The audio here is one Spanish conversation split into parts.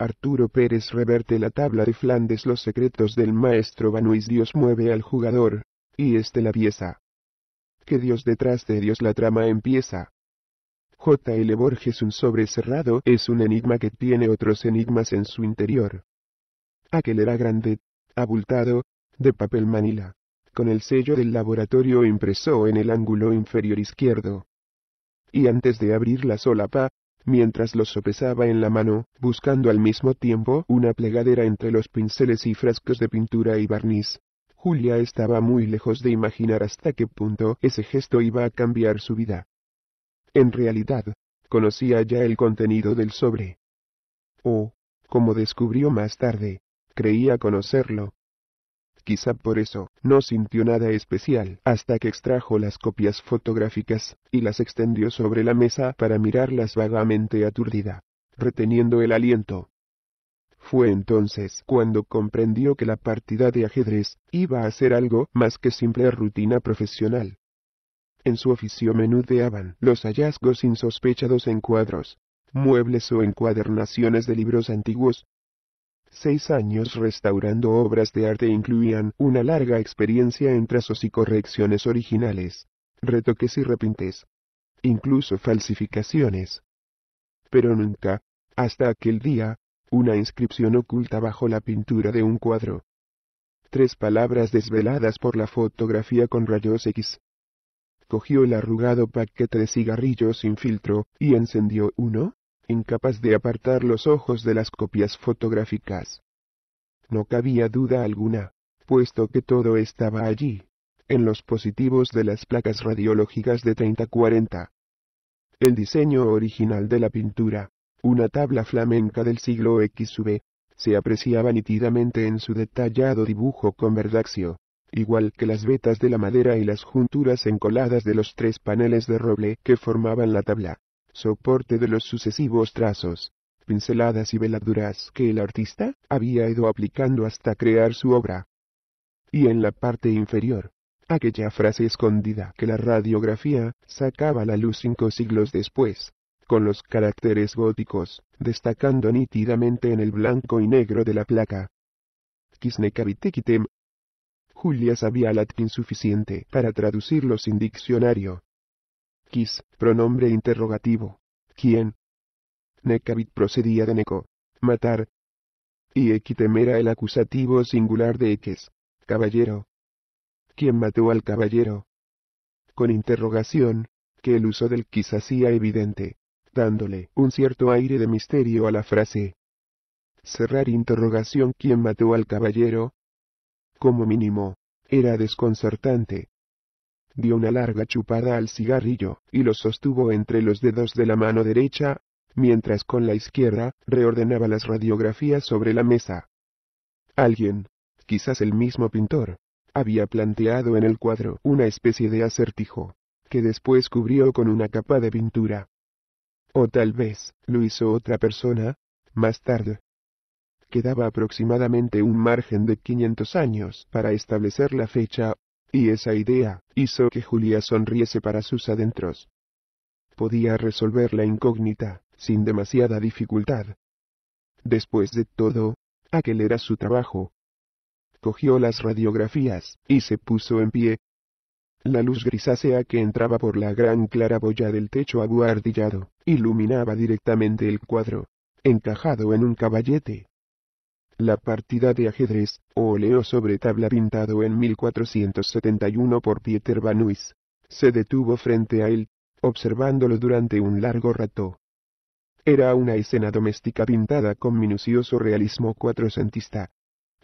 Arturo Pérez reverte la tabla de Flandes Los secretos del maestro Banuis Dios mueve al jugador, y este la pieza. Que Dios detrás de Dios la trama empieza. J. L. Borges Un sobre cerrado es un enigma que tiene otros enigmas en su interior. Aquel era grande, abultado, de papel manila, con el sello del laboratorio impreso en el ángulo inferior izquierdo. Y antes de abrir la solapa, mientras lo sopesaba en la mano, buscando al mismo tiempo una plegadera entre los pinceles y frascos de pintura y barniz. Julia estaba muy lejos de imaginar hasta qué punto ese gesto iba a cambiar su vida. En realidad, conocía ya el contenido del sobre. O, oh, como descubrió más tarde, creía conocerlo, Quizá por eso, no sintió nada especial hasta que extrajo las copias fotográficas, y las extendió sobre la mesa para mirarlas vagamente aturdida, reteniendo el aliento. Fue entonces cuando comprendió que la partida de ajedrez iba a ser algo más que simple rutina profesional. En su oficio menudeaban los hallazgos insospechados en cuadros, muebles o encuadernaciones de libros antiguos, Seis años restaurando obras de arte incluían una larga experiencia en trazos y correcciones originales, retoques y repintes, incluso falsificaciones. Pero nunca, hasta aquel día, una inscripción oculta bajo la pintura de un cuadro. Tres palabras desveladas por la fotografía con rayos X. Cogió el arrugado paquete de cigarrillos sin filtro y encendió uno, incapaz de apartar los ojos de las copias fotográficas. No cabía duda alguna, puesto que todo estaba allí, en los positivos de las placas radiológicas de 3040. El diseño original de la pintura, una tabla flamenca del siglo XV, se apreciaba nitidamente en su detallado dibujo con verdaxio, igual que las vetas de la madera y las junturas encoladas de los tres paneles de roble que formaban la tabla soporte de los sucesivos trazos, pinceladas y veladuras que el artista había ido aplicando hasta crear su obra. Y en la parte inferior, aquella frase escondida que la radiografía sacaba a la luz cinco siglos después, con los caracteres góticos, destacando nítidamente en el blanco y negro de la placa. Kisnekabitekitem. Julia sabía latín suficiente para traducirlo sin diccionario, Quis, pronombre interrogativo. ¿Quién? Necabit procedía de neco, matar. Y equitemera el acusativo singular de X, caballero. ¿Quién mató al caballero? Con interrogación, que el uso del quis hacía evidente, dándole un cierto aire de misterio a la frase. Cerrar interrogación ¿quién mató al caballero? Como mínimo, era desconcertante, dio una larga chupada al cigarrillo, y lo sostuvo entre los dedos de la mano derecha, mientras con la izquierda, reordenaba las radiografías sobre la mesa. Alguien, quizás el mismo pintor, había planteado en el cuadro una especie de acertijo, que después cubrió con una capa de pintura. O tal vez, lo hizo otra persona, más tarde. Quedaba aproximadamente un margen de 500 años para establecer la fecha y esa idea hizo que Julia sonriese para sus adentros. Podía resolver la incógnita, sin demasiada dificultad. Después de todo, aquel era su trabajo. Cogió las radiografías, y se puso en pie. La luz grisácea que entraba por la gran claraboya del techo abuhardillado, iluminaba directamente el cuadro, encajado en un caballete. La partida de ajedrez, o oleo sobre tabla pintado en 1471 por Pieter van se detuvo frente a él, observándolo durante un largo rato. Era una escena doméstica pintada con minucioso realismo cuatrocentista.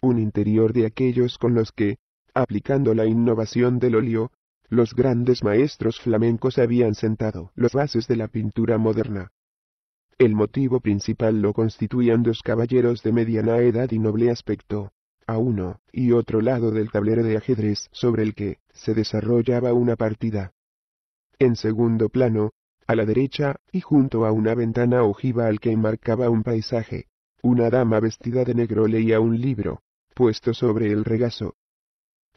Un interior de aquellos con los que, aplicando la innovación del óleo, los grandes maestros flamencos habían sentado los bases de la pintura moderna. El motivo principal lo constituían dos caballeros de mediana edad y noble aspecto, a uno y otro lado del tablero de ajedrez sobre el que se desarrollaba una partida. En segundo plano, a la derecha, y junto a una ventana ojiva al que enmarcaba un paisaje, una dama vestida de negro leía un libro, puesto sobre el regazo.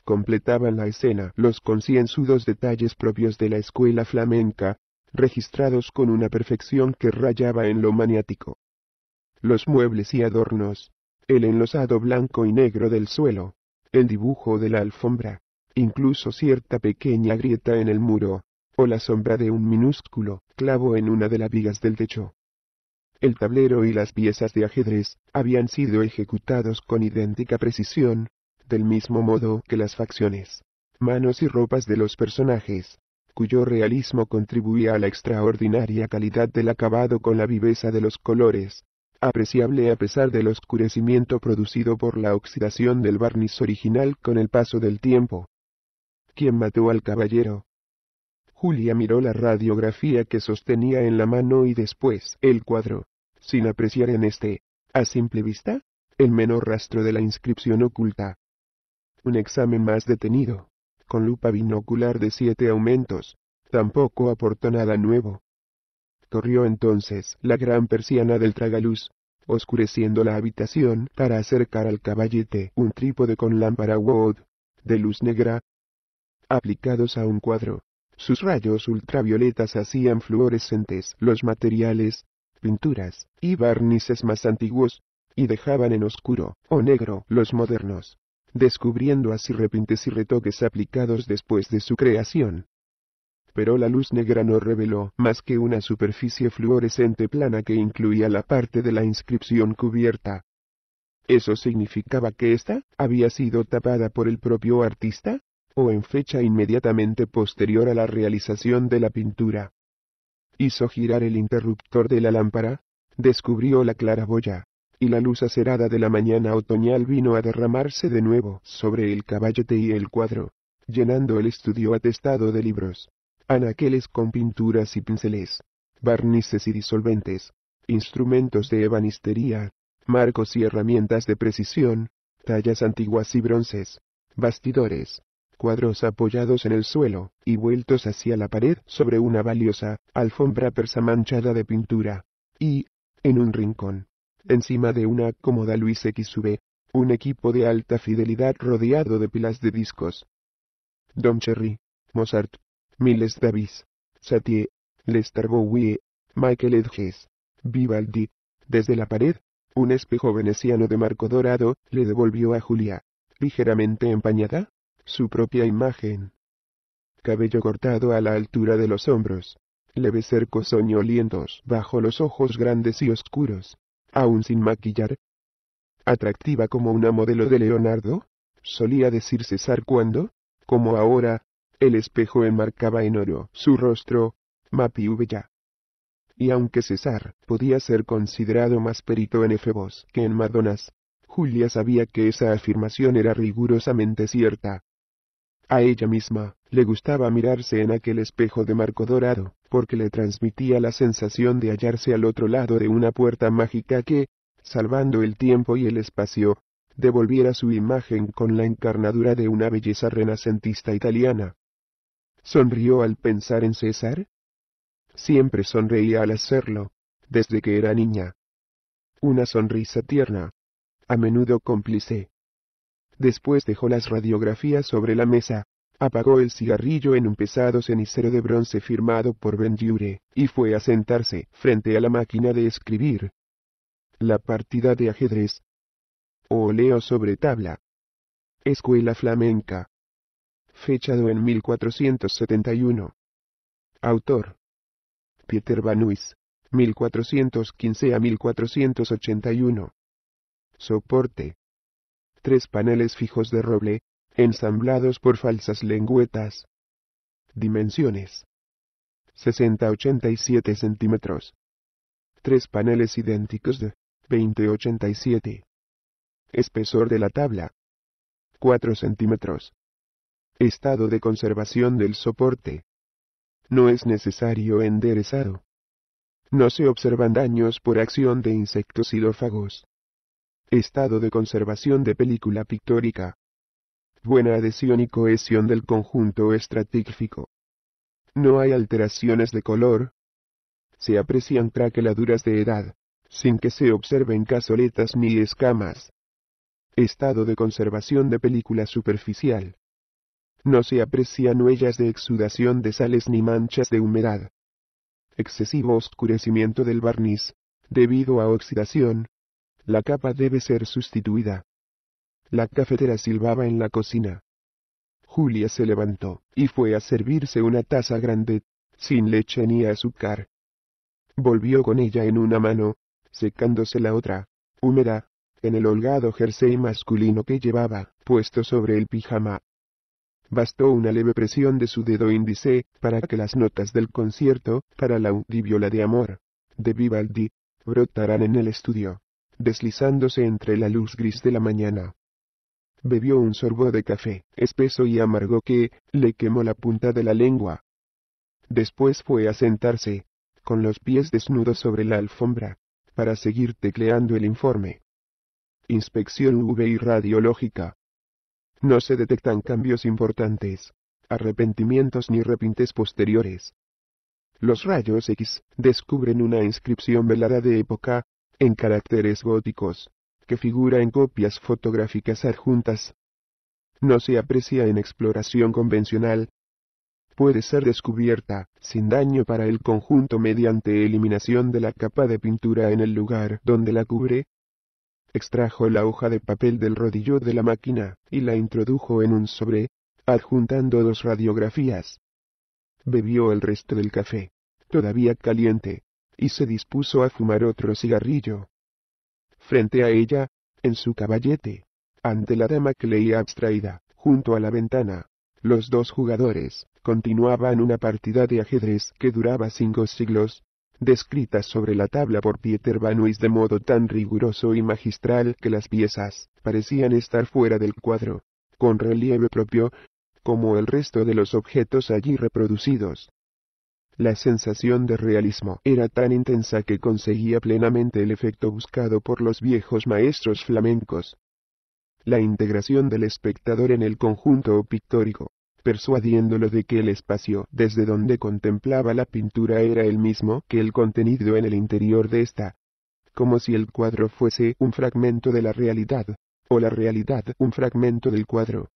Completaban la escena los concienzudos detalles propios de la escuela flamenca, registrados con una perfección que rayaba en lo maniático. Los muebles y adornos, el enlosado blanco y negro del suelo, el dibujo de la alfombra, incluso cierta pequeña grieta en el muro, o la sombra de un minúsculo clavo en una de las vigas del techo. El tablero y las piezas de ajedrez habían sido ejecutados con idéntica precisión, del mismo modo que las facciones, manos y ropas de los personajes, cuyo realismo contribuía a la extraordinaria calidad del acabado con la viveza de los colores, apreciable a pesar del oscurecimiento producido por la oxidación del barniz original con el paso del tiempo. ¿Quién mató al caballero? Julia miró la radiografía que sostenía en la mano y después el cuadro, sin apreciar en este, a simple vista, el menor rastro de la inscripción oculta. Un examen más detenido, con lupa binocular de siete aumentos. Tampoco aportó nada nuevo. Corrió entonces la gran persiana del tragaluz, oscureciendo la habitación para acercar al caballete un trípode con lámpara Wood, de luz negra, aplicados a un cuadro. Sus rayos ultravioletas hacían fluorescentes los materiales, pinturas y barnices más antiguos, y dejaban en oscuro o negro los modernos descubriendo así repintes y retoques aplicados después de su creación. Pero la luz negra no reveló más que una superficie fluorescente plana que incluía la parte de la inscripción cubierta. ¿Eso significaba que ésta había sido tapada por el propio artista? ¿O en fecha inmediatamente posterior a la realización de la pintura? Hizo girar el interruptor de la lámpara, descubrió la claraboya, y la luz acerada de la mañana otoñal vino a derramarse de nuevo sobre el caballete y el cuadro, llenando el estudio atestado de libros, anaqueles con pinturas y pinceles, barnices y disolventes, instrumentos de ebanistería, marcos y herramientas de precisión, tallas antiguas y bronces, bastidores, cuadros apoyados en el suelo y vueltos hacia la pared sobre una valiosa alfombra persa manchada de pintura, y, en un rincón, encima de una cómoda Luis XV, un equipo de alta fidelidad rodeado de pilas de discos. Don Cherry, Mozart, Miles Davis, Satie, Lester Bowie, Michael Edges, Vivaldi, desde la pared, un espejo veneciano de marco dorado, le devolvió a Julia, ligeramente empañada, su propia imagen. Cabello cortado a la altura de los hombros, leves cercos soñolientos bajo los ojos grandes y oscuros, aún sin maquillar. Atractiva como una modelo de Leonardo, solía decir César cuando, como ahora, el espejo enmarcaba en oro su rostro, Mapiubella. Y aunque César podía ser considerado más perito en efebos que en madonas, Julia sabía que esa afirmación era rigurosamente cierta. A ella misma, le gustaba mirarse en aquel espejo de marco dorado, porque le transmitía la sensación de hallarse al otro lado de una puerta mágica que, salvando el tiempo y el espacio, devolviera su imagen con la encarnadura de una belleza renacentista italiana. ¿Sonrió al pensar en César? Siempre sonreía al hacerlo, desde que era niña. Una sonrisa tierna, a menudo cómplice, Después dejó las radiografías sobre la mesa, apagó el cigarrillo en un pesado cenicero de bronce firmado por Benjure, y fue a sentarse frente a la máquina de escribir. La partida de ajedrez. O leo sobre tabla. Escuela flamenca. Fechado en 1471. Autor. Pieter Banuis. 1415 a 1481. Soporte tres paneles fijos de roble, ensamblados por falsas lengüetas. Dimensiones 60-87 centímetros. Tres paneles idénticos de 20-87. Espesor de la tabla 4 centímetros. Estado de conservación del soporte. No es necesario enderezado. No se observan daños por acción de insectos hidrófagos. Estado de conservación de película pictórica. Buena adhesión y cohesión del conjunto estratífico. No hay alteraciones de color. Se aprecian craqueladuras de edad, sin que se observen cazoletas ni escamas. Estado de conservación de película superficial. No se aprecian huellas de exudación de sales ni manchas de humedad. Excesivo oscurecimiento del barniz, debido a oxidación, la capa debe ser sustituida. La cafetera silbaba en la cocina. Julia se levantó, y fue a servirse una taza grande, sin leche ni azúcar. Volvió con ella en una mano, secándose la otra, húmeda, en el holgado jersey masculino que llevaba, puesto sobre el pijama. Bastó una leve presión de su dedo índice, para que las notas del concierto, para la viola de amor, de Vivaldi, brotaran en el estudio deslizándose entre la luz gris de la mañana. Bebió un sorbo de café, espeso y amargo que, le quemó la punta de la lengua. Después fue a sentarse, con los pies desnudos sobre la alfombra, para seguir tecleando el informe. Inspección y radiológica. No se detectan cambios importantes, arrepentimientos ni repintes posteriores. Los rayos X descubren una inscripción velada de época, en caracteres góticos, que figura en copias fotográficas adjuntas. No se aprecia en exploración convencional. Puede ser descubierta, sin daño para el conjunto mediante eliminación de la capa de pintura en el lugar donde la cubre. Extrajo la hoja de papel del rodillo de la máquina, y la introdujo en un sobre, adjuntando dos radiografías. Bebió el resto del café, todavía caliente, y se dispuso a fumar otro cigarrillo. Frente a ella, en su caballete, ante la dama que leía abstraída, junto a la ventana, los dos jugadores continuaban una partida de ajedrez que duraba cinco siglos, descrita sobre la tabla por Pieter Banuis de modo tan riguroso y magistral que las piezas parecían estar fuera del cuadro, con relieve propio, como el resto de los objetos allí reproducidos. La sensación de realismo era tan intensa que conseguía plenamente el efecto buscado por los viejos maestros flamencos. La integración del espectador en el conjunto pictórico, persuadiéndolo de que el espacio desde donde contemplaba la pintura era el mismo que el contenido en el interior de ésta, como si el cuadro fuese un fragmento de la realidad, o la realidad un fragmento del cuadro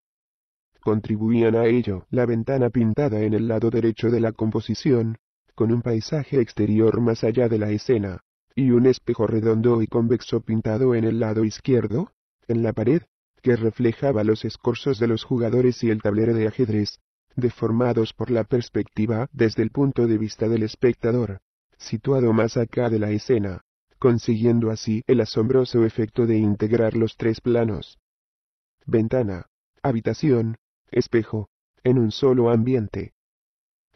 contribuían a ello. La ventana pintada en el lado derecho de la composición, con un paisaje exterior más allá de la escena, y un espejo redondo y convexo pintado en el lado izquierdo, en la pared, que reflejaba los escorzos de los jugadores y el tablero de ajedrez, deformados por la perspectiva desde el punto de vista del espectador, situado más acá de la escena, consiguiendo así el asombroso efecto de integrar los tres planos. Ventana, habitación, espejo, en un solo ambiente.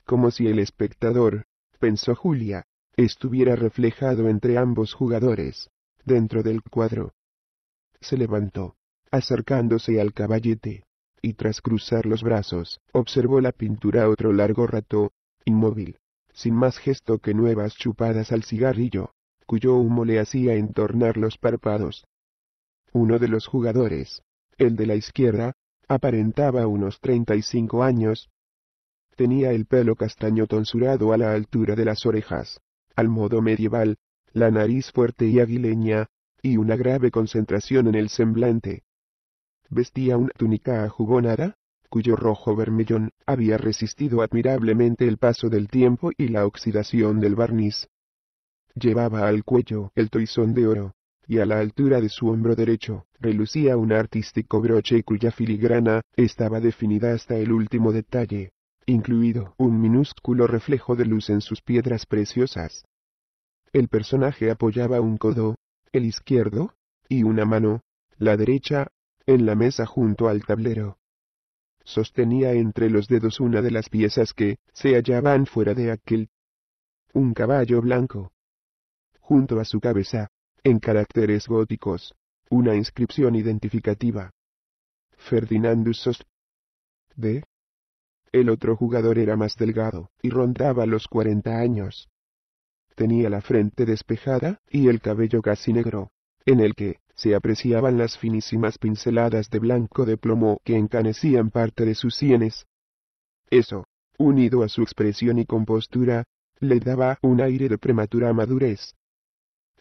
Como si el espectador, pensó Julia, estuviera reflejado entre ambos jugadores, dentro del cuadro. Se levantó, acercándose al caballete, y tras cruzar los brazos, observó la pintura otro largo rato, inmóvil, sin más gesto que nuevas chupadas al cigarrillo, cuyo humo le hacía entornar los párpados. Uno de los jugadores, el de la izquierda, Aparentaba unos 35 años. Tenía el pelo castaño tonsurado a la altura de las orejas, al modo medieval, la nariz fuerte y aguileña, y una grave concentración en el semblante. Vestía una túnica jugonada, cuyo rojo vermellón había resistido admirablemente el paso del tiempo y la oxidación del barniz. Llevaba al cuello el toisón de oro, y a la altura de su hombro derecho, relucía un artístico broche cuya filigrana, estaba definida hasta el último detalle, incluido un minúsculo reflejo de luz en sus piedras preciosas. El personaje apoyaba un codo, el izquierdo, y una mano, la derecha, en la mesa junto al tablero. Sostenía entre los dedos una de las piezas que se hallaban fuera de aquel. Un caballo blanco. Junto a su cabeza, en caracteres góticos, una inscripción identificativa. Ferdinandus Sost. D. El otro jugador era más delgado, y rondaba los 40 años. Tenía la frente despejada, y el cabello casi negro, en el que, se apreciaban las finísimas pinceladas de blanco de plomo que encanecían parte de sus sienes. Eso, unido a su expresión y compostura, le daba un aire de prematura madurez.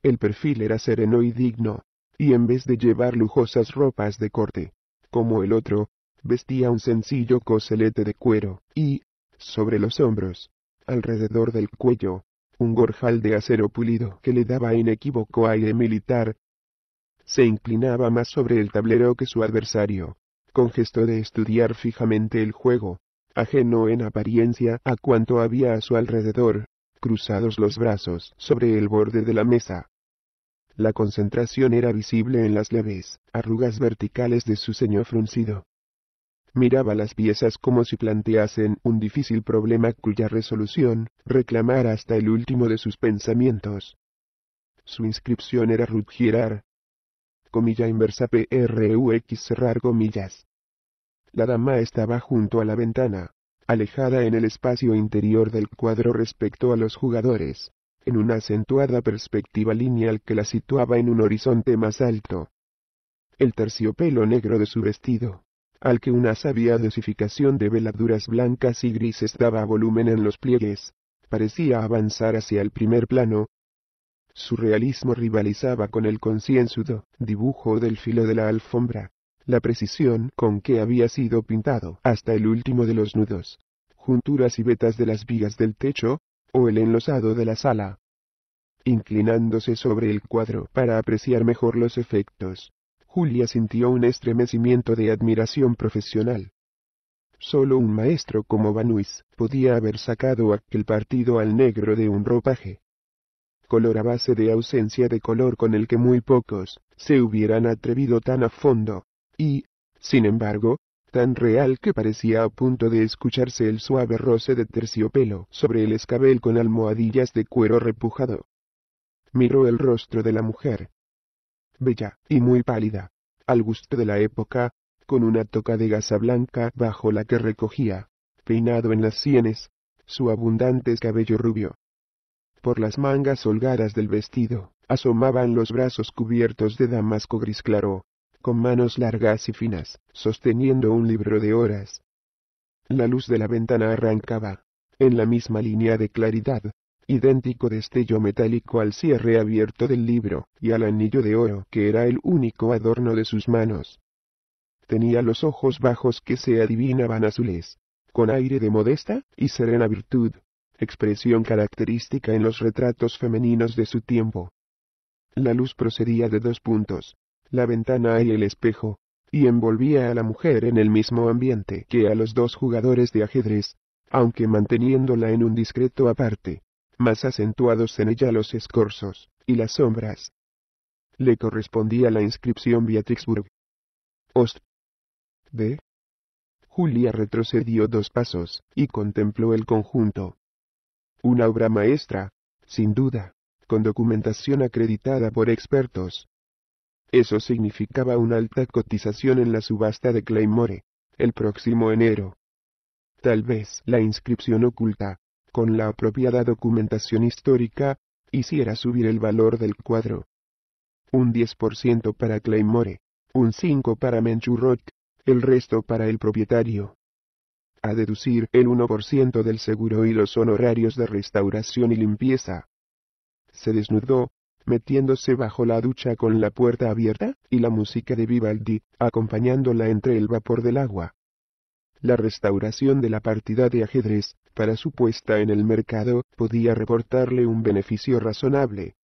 El perfil era sereno y digno, y en vez de llevar lujosas ropas de corte, como el otro, vestía un sencillo coselete de cuero, y, sobre los hombros, alrededor del cuello, un gorjal de acero pulido que le daba inequívoco aire militar. Se inclinaba más sobre el tablero que su adversario, con gesto de estudiar fijamente el juego, ajeno en apariencia a cuanto había a su alrededor, cruzados los brazos sobre el borde de la mesa, la concentración era visible en las leves arrugas verticales de su ceño fruncido. Miraba las piezas como si planteasen un difícil problema cuya resolución reclamara hasta el último de sus pensamientos. Su inscripción era Ruth Comilla inversa PRUX cerrar comillas. La dama estaba junto a la ventana, alejada en el espacio interior del cuadro respecto a los jugadores en una acentuada perspectiva lineal que la situaba en un horizonte más alto. El terciopelo negro de su vestido, al que una sabia dosificación de veladuras blancas y grises daba volumen en los pliegues, parecía avanzar hacia el primer plano. Su realismo rivalizaba con el concienzudo dibujo del filo de la alfombra, la precisión con que había sido pintado hasta el último de los nudos, junturas y vetas de las vigas del techo, o el enlosado de la sala. Inclinándose sobre el cuadro para apreciar mejor los efectos, Julia sintió un estremecimiento de admiración profesional. Solo un maestro como Banuis podía haber sacado aquel partido al negro de un ropaje. Color a base de ausencia de color con el que muy pocos se hubieran atrevido tan a fondo, y, sin embargo, tan real que parecía a punto de escucharse el suave roce de terciopelo sobre el escabel con almohadillas de cuero repujado. Miró el rostro de la mujer. Bella, y muy pálida, al gusto de la época, con una toca de gasa blanca bajo la que recogía, peinado en las sienes, su abundante cabello rubio. Por las mangas holgadas del vestido, asomaban los brazos cubiertos de damasco gris claro, con manos largas y finas, sosteniendo un libro de horas. La luz de la ventana arrancaba, en la misma línea de claridad, idéntico destello metálico al cierre abierto del libro, y al anillo de oro que era el único adorno de sus manos. Tenía los ojos bajos que se adivinaban azules, con aire de modesta y serena virtud, expresión característica en los retratos femeninos de su tiempo. La luz procedía de dos puntos, la ventana y el espejo, y envolvía a la mujer en el mismo ambiente que a los dos jugadores de ajedrez, aunque manteniéndola en un discreto aparte, más acentuados en ella los escorzos y las sombras. Le correspondía la inscripción Beatrixburg. Ost. De. Julia retrocedió dos pasos y contempló el conjunto. Una obra maestra, sin duda, con documentación acreditada por expertos, eso significaba una alta cotización en la subasta de Claymore, el próximo enero. Tal vez la inscripción oculta, con la apropiada documentación histórica, hiciera subir el valor del cuadro. Un 10% para Claymore, un 5% para Menchurrot, el resto para el propietario. A deducir el 1% del seguro y los honorarios de restauración y limpieza. Se desnudó, metiéndose bajo la ducha con la puerta abierta, y la música de Vivaldi, acompañándola entre el vapor del agua. La restauración de la partida de ajedrez, para su puesta en el mercado, podía reportarle un beneficio razonable.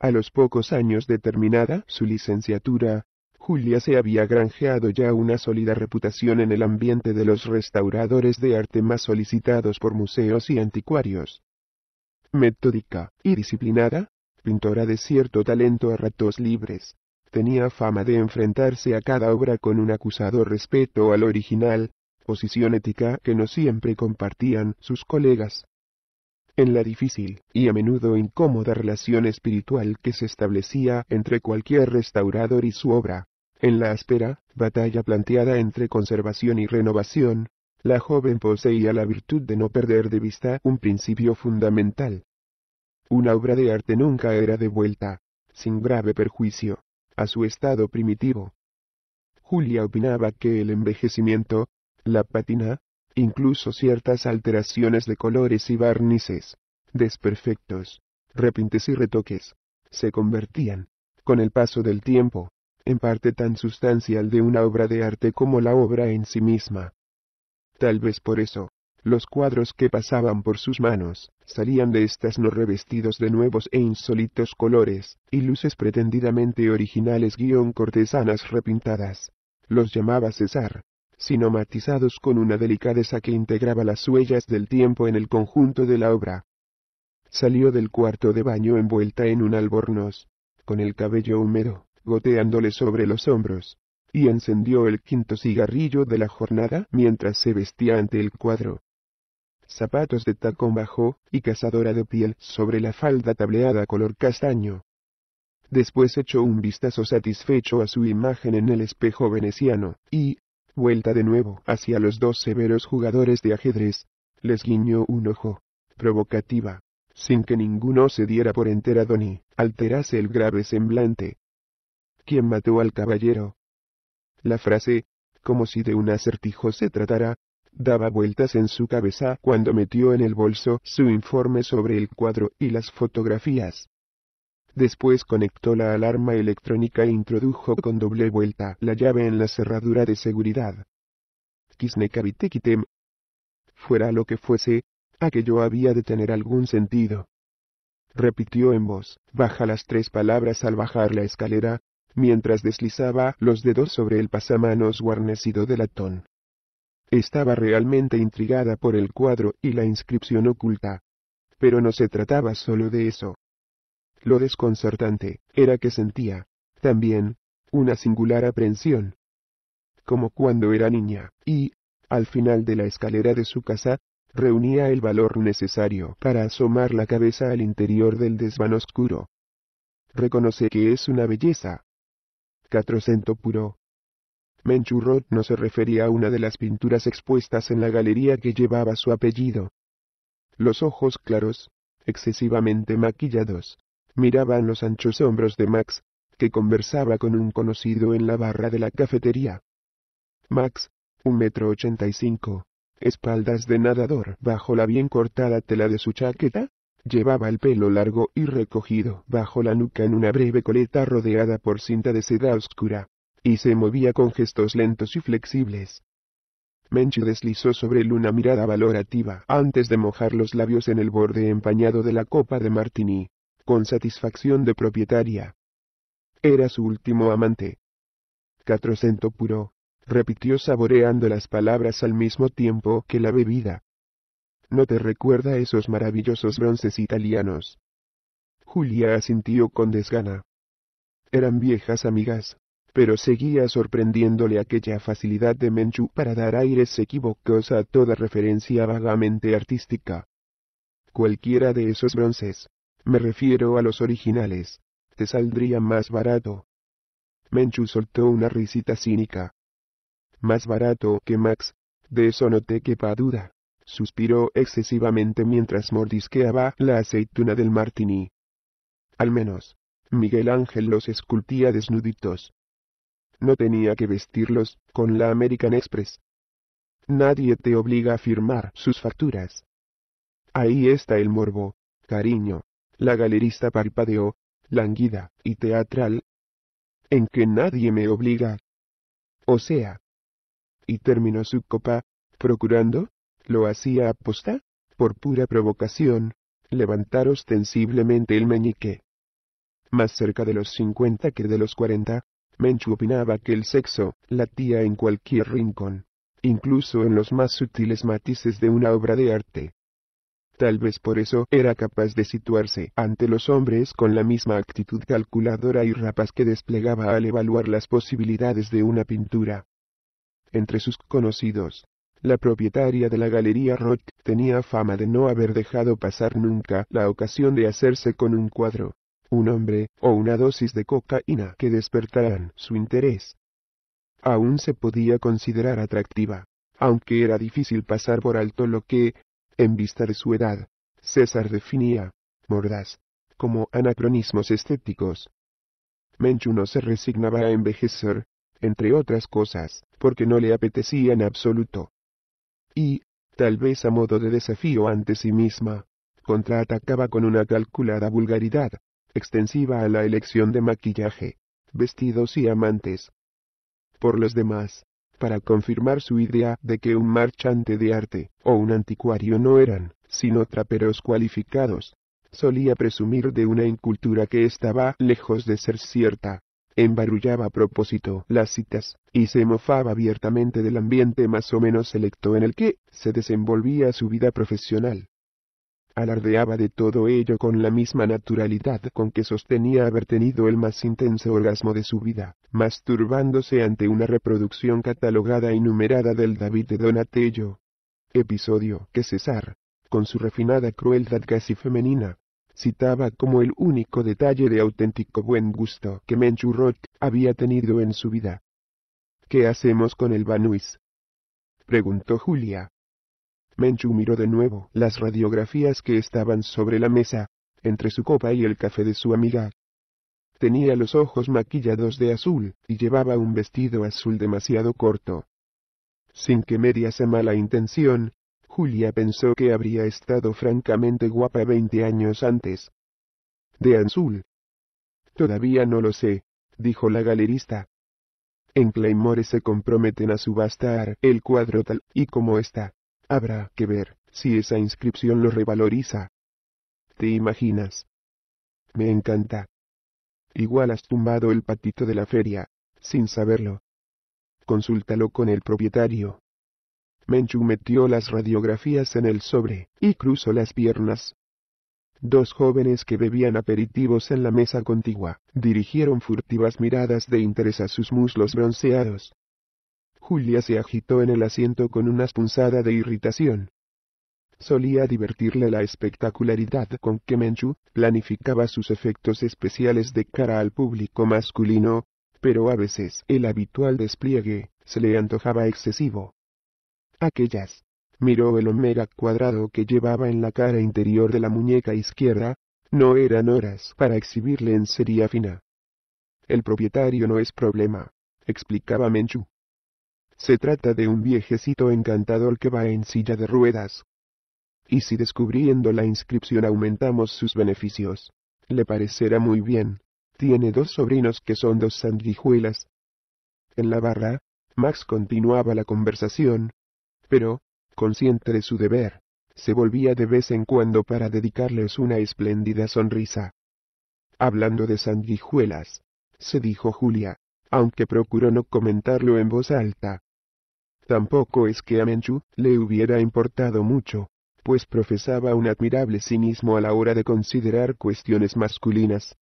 A los pocos años de terminada su licenciatura, Julia se había granjeado ya una sólida reputación en el ambiente de los restauradores de arte más solicitados por museos y anticuarios. Metódica y disciplinada, pintora de cierto talento a ratos libres. Tenía fama de enfrentarse a cada obra con un acusado respeto al original, posición ética que no siempre compartían sus colegas. En la difícil y a menudo incómoda relación espiritual que se establecía entre cualquier restaurador y su obra, en la áspera batalla planteada entre conservación y renovación, la joven poseía la virtud de no perder de vista un principio fundamental, una obra de arte nunca era devuelta, sin grave perjuicio, a su estado primitivo. Julia opinaba que el envejecimiento, la pátina, incluso ciertas alteraciones de colores y barnices, desperfectos, repintes y retoques, se convertían, con el paso del tiempo, en parte tan sustancial de una obra de arte como la obra en sí misma. Tal vez por eso, los cuadros que pasaban por sus manos, salían de estas no revestidos de nuevos e insólitos colores, y luces pretendidamente originales guión cortesanas repintadas. Los llamaba César, sino con una delicadeza que integraba las huellas del tiempo en el conjunto de la obra. Salió del cuarto de baño envuelta en un albornoz, con el cabello húmedo, goteándole sobre los hombros, y encendió el quinto cigarrillo de la jornada mientras se vestía ante el cuadro zapatos de tacón bajo, y cazadora de piel sobre la falda tableada color castaño. Después echó un vistazo satisfecho a su imagen en el espejo veneciano, y, vuelta de nuevo hacia los dos severos jugadores de ajedrez, les guiñó un ojo, provocativa, sin que ninguno se diera por enterado ni alterase el grave semblante. ¿Quién mató al caballero? La frase, como si de un acertijo se tratara, daba vueltas en su cabeza cuando metió en el bolso su informe sobre el cuadro y las fotografías. Después conectó la alarma electrónica e introdujo con doble vuelta la llave en la cerradura de seguridad. Kisnekavitekitem. Fuera lo que fuese, aquello había de tener algún sentido. Repitió en voz baja las tres palabras al bajar la escalera, mientras deslizaba los dedos sobre el pasamanos guarnecido de latón. Estaba realmente intrigada por el cuadro y la inscripción oculta. Pero no se trataba solo de eso. Lo desconcertante era que sentía, también, una singular aprensión. Como cuando era niña, y, al final de la escalera de su casa, reunía el valor necesario para asomar la cabeza al interior del desván oscuro. Reconoce que es una belleza. Catrocento puro, Menchurrot no se refería a una de las pinturas expuestas en la galería que llevaba su apellido. Los ojos claros, excesivamente maquillados, miraban los anchos hombros de Max, que conversaba con un conocido en la barra de la cafetería. Max, un metro ochenta y cinco, espaldas de nadador bajo la bien cortada tela de su chaqueta, llevaba el pelo largo y recogido bajo la nuca en una breve coleta rodeada por cinta de seda oscura y se movía con gestos lentos y flexibles. Menchi deslizó sobre él una mirada valorativa antes de mojar los labios en el borde empañado de la copa de Martini, con satisfacción de propietaria. Era su último amante. Catrocento puro, repitió saboreando las palabras al mismo tiempo que la bebida. ¿No te recuerda esos maravillosos bronces italianos? Julia asintió con desgana. Eran viejas amigas, pero seguía sorprendiéndole aquella facilidad de Menchu para dar aires equivocos a toda referencia vagamente artística. Cualquiera de esos bronces, me refiero a los originales, te saldría más barato. Menchu soltó una risita cínica. Más barato que Max, de eso no te quepa duda, suspiró excesivamente mientras mordisqueaba la aceituna del martini. Al menos, Miguel Ángel los esculpía desnuditos no tenía que vestirlos, con la American Express. Nadie te obliga a firmar sus facturas. Ahí está el morbo, cariño. La galerista parpadeó, languida y teatral. En que nadie me obliga. O sea. Y terminó su copa, procurando, lo hacía aposta, por pura provocación, levantar ostensiblemente el meñique. Más cerca de los cincuenta que de los cuarenta, Menchu opinaba que el sexo latía en cualquier rincón, incluso en los más sutiles matices de una obra de arte. Tal vez por eso era capaz de situarse ante los hombres con la misma actitud calculadora y rapaz que desplegaba al evaluar las posibilidades de una pintura. Entre sus conocidos, la propietaria de la Galería Roth tenía fama de no haber dejado pasar nunca la ocasión de hacerse con un cuadro un hombre, o una dosis de cocaína que despertaran su interés. Aún se podía considerar atractiva, aunque era difícil pasar por alto lo que, en vista de su edad, César definía, mordaz, como anacronismos estéticos. Menchu no se resignaba a envejecer, entre otras cosas, porque no le apetecía en absoluto. Y, tal vez a modo de desafío ante sí misma, contraatacaba con una calculada vulgaridad, extensiva a la elección de maquillaje, vestidos y amantes. Por los demás, para confirmar su idea de que un marchante de arte o un anticuario no eran, sino traperos cualificados, solía presumir de una incultura que estaba lejos de ser cierta, embarullaba a propósito las citas, y se mofaba abiertamente del ambiente más o menos selecto en el que se desenvolvía su vida profesional. Alardeaba de todo ello con la misma naturalidad con que sostenía haber tenido el más intenso orgasmo de su vida, masturbándose ante una reproducción catalogada y numerada del David de Donatello. Episodio que César, con su refinada crueldad casi femenina, citaba como el único detalle de auténtico buen gusto que Menchurrot había tenido en su vida. ¿Qué hacemos con el Banuis? preguntó Julia, Menchu miró de nuevo las radiografías que estaban sobre la mesa, entre su copa y el café de su amiga. Tenía los ojos maquillados de azul, y llevaba un vestido azul demasiado corto. Sin que mediase mala intención, Julia pensó que habría estado francamente guapa veinte años antes. De azul. Todavía no lo sé, dijo la galerista. En Claymore se comprometen a subastar el cuadro tal y como está. Habrá que ver si esa inscripción lo revaloriza. ¿Te imaginas? Me encanta. Igual has tumbado el patito de la feria, sin saberlo. Consúltalo con el propietario. Menchu metió las radiografías en el sobre, y cruzó las piernas. Dos jóvenes que bebían aperitivos en la mesa contigua, dirigieron furtivas miradas de interés a sus muslos bronceados. Julia se agitó en el asiento con una espunzada de irritación. Solía divertirle la espectacularidad con que Menchu planificaba sus efectos especiales de cara al público masculino, pero a veces el habitual despliegue se le antojaba excesivo. Aquellas. Miró el omega cuadrado que llevaba en la cara interior de la muñeca izquierda, no eran horas para exhibirle en sería fina. El propietario no es problema, explicaba Menchu. Se trata de un viejecito encantador que va en silla de ruedas. Y si descubriendo la inscripción aumentamos sus beneficios, le parecerá muy bien. Tiene dos sobrinos que son dos sanguijuelas. En la barra, Max continuaba la conversación, pero, consciente de su deber, se volvía de vez en cuando para dedicarles una espléndida sonrisa. Hablando de sanguijuelas, se dijo Julia, aunque procuró no comentarlo en voz alta. Tampoco es que a Menchu le hubiera importado mucho, pues profesaba un admirable cinismo a la hora de considerar cuestiones masculinas.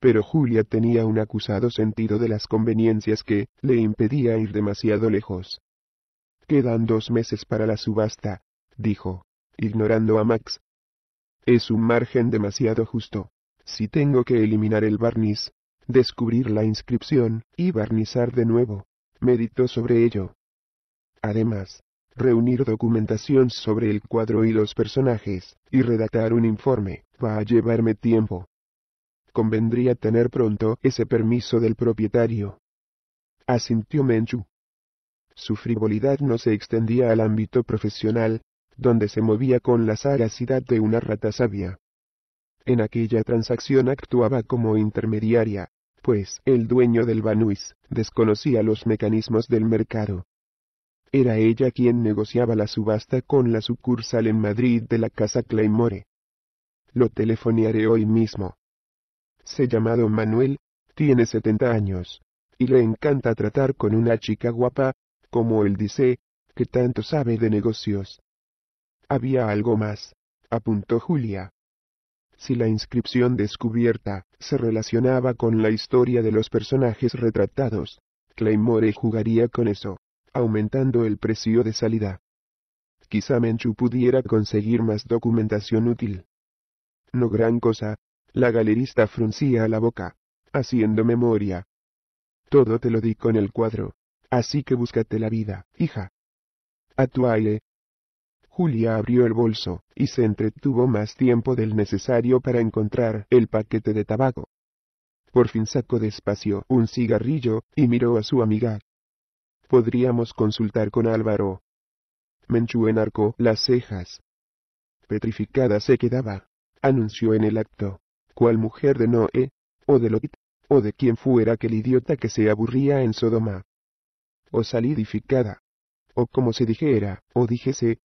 Pero Julia tenía un acusado sentido de las conveniencias que le impedía ir demasiado lejos. Quedan dos meses para la subasta, dijo, ignorando a Max. Es un margen demasiado justo. Si tengo que eliminar el barniz, descubrir la inscripción y barnizar de nuevo, meditó sobre ello. Además, reunir documentación sobre el cuadro y los personajes, y redactar un informe, va a llevarme tiempo. Convendría tener pronto ese permiso del propietario. Asintió Menchu. Su frivolidad no se extendía al ámbito profesional, donde se movía con la sagacidad de una rata sabia. En aquella transacción actuaba como intermediaria, pues el dueño del Banuis desconocía los mecanismos del mercado era ella quien negociaba la subasta con la sucursal en Madrid de la Casa Claymore. Lo telefonearé hoy mismo. Se llamado Manuel, tiene 70 años, y le encanta tratar con una chica guapa, como él dice, que tanto sabe de negocios. Había algo más, apuntó Julia. Si la inscripción descubierta se relacionaba con la historia de los personajes retratados, Claymore jugaría con eso aumentando el precio de salida. Quizá Menchu pudiera conseguir más documentación útil. No gran cosa, la galerista fruncía la boca, haciendo memoria. Todo te lo di con el cuadro, así que búscate la vida, hija. A tu aire. Julia abrió el bolso, y se entretuvo más tiempo del necesario para encontrar el paquete de tabaco. Por fin sacó despacio un cigarrillo, y miró a su amiga, Podríamos consultar con Álvaro. Menchú enarcó las cejas. Petrificada se quedaba. Anunció en el acto. ¿Cuál mujer de Noé? ¿O de Lot? ¿O de quien fuera aquel idiota que se aburría en Sodoma? ¿O salidificada? ¿O como se dijera, o dijese?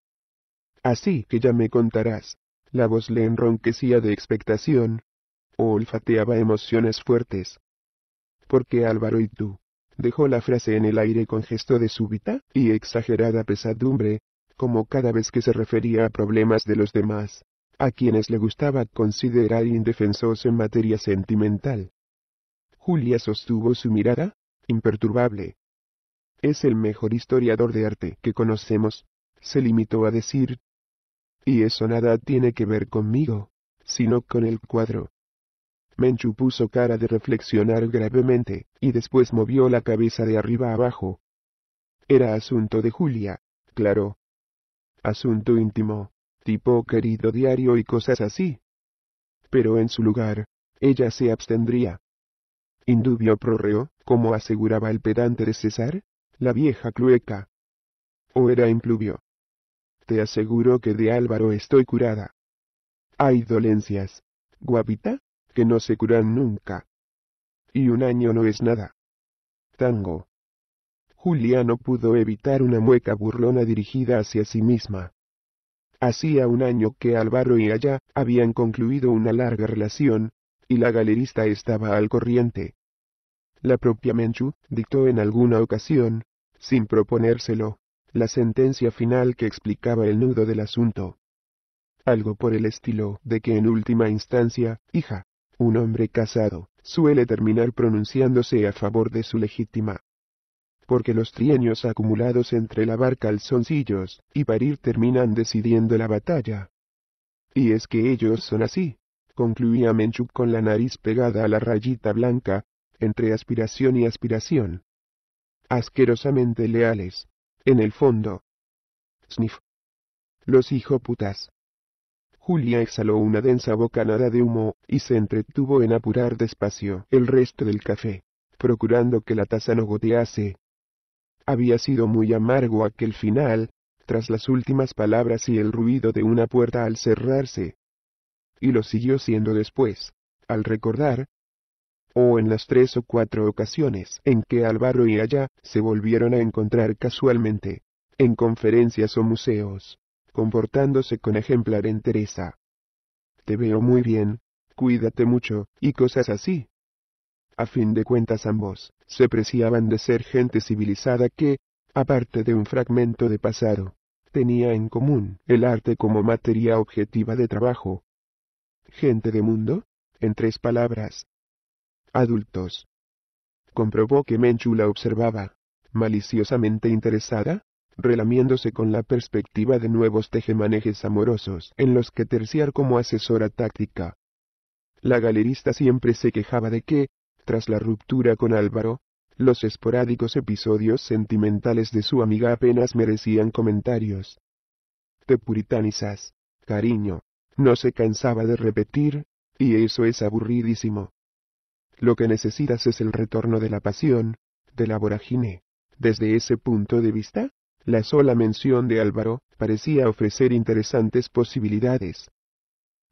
Así que ya me contarás. La voz le enronquecía de expectación. O olfateaba emociones fuertes. qué Álvaro y tú, Dejó la frase en el aire con gesto de súbita y exagerada pesadumbre, como cada vez que se refería a problemas de los demás, a quienes le gustaba considerar indefensos en materia sentimental. Julia sostuvo su mirada, imperturbable. Es el mejor historiador de arte que conocemos, se limitó a decir. Y eso nada tiene que ver conmigo, sino con el cuadro. Menchu puso cara de reflexionar gravemente, y después movió la cabeza de arriba abajo. Era asunto de Julia, claro. Asunto íntimo, tipo querido diario y cosas así. Pero en su lugar, ella se abstendría. Indubio prorreo, como aseguraba el pedante de César, la vieja clueca. O era impluvio. Te aseguro que de Álvaro estoy curada. Hay dolencias. Guapita, que no se curan nunca. Y un año no es nada. Tango. Julia no pudo evitar una mueca burlona dirigida hacia sí misma. Hacía un año que Álvaro y Allá habían concluido una larga relación, y la galerista estaba al corriente. La propia Menchu dictó en alguna ocasión, sin proponérselo, la sentencia final que explicaba el nudo del asunto. Algo por el estilo de que en última instancia, hija, un hombre casado suele terminar pronunciándose a favor de su legítima. Porque los trienios acumulados entre lavar calzoncillos y parir terminan decidiendo la batalla. Y es que ellos son así, concluía Menchuk con la nariz pegada a la rayita blanca, entre aspiración y aspiración. Asquerosamente leales, en el fondo. Sniff. Los hijoputas. Julia exhaló una densa bocanada de humo, y se entretuvo en apurar despacio el resto del café, procurando que la taza no gotease. Había sido muy amargo aquel final, tras las últimas palabras y el ruido de una puerta al cerrarse. Y lo siguió siendo después, al recordar, o en las tres o cuatro ocasiones en que Álvaro y allá se volvieron a encontrar casualmente, en conferencias o museos comportándose con ejemplar entereza. Te veo muy bien, cuídate mucho, y cosas así. A fin de cuentas ambos, se preciaban de ser gente civilizada que, aparte de un fragmento de pasado, tenía en común el arte como materia objetiva de trabajo. Gente de mundo, en tres palabras. Adultos. Comprobó que Menchu la observaba, maliciosamente interesada, relamiéndose con la perspectiva de nuevos tejemanejes amorosos en los que terciar como asesora táctica. La galerista siempre se quejaba de que, tras la ruptura con Álvaro, los esporádicos episodios sentimentales de su amiga apenas merecían comentarios. Te puritanizas, cariño, no se cansaba de repetir, y eso es aburridísimo. Lo que necesitas es el retorno de la pasión, de la vorágine. Desde ese punto de vista, la sola mención de Álvaro parecía ofrecer interesantes posibilidades.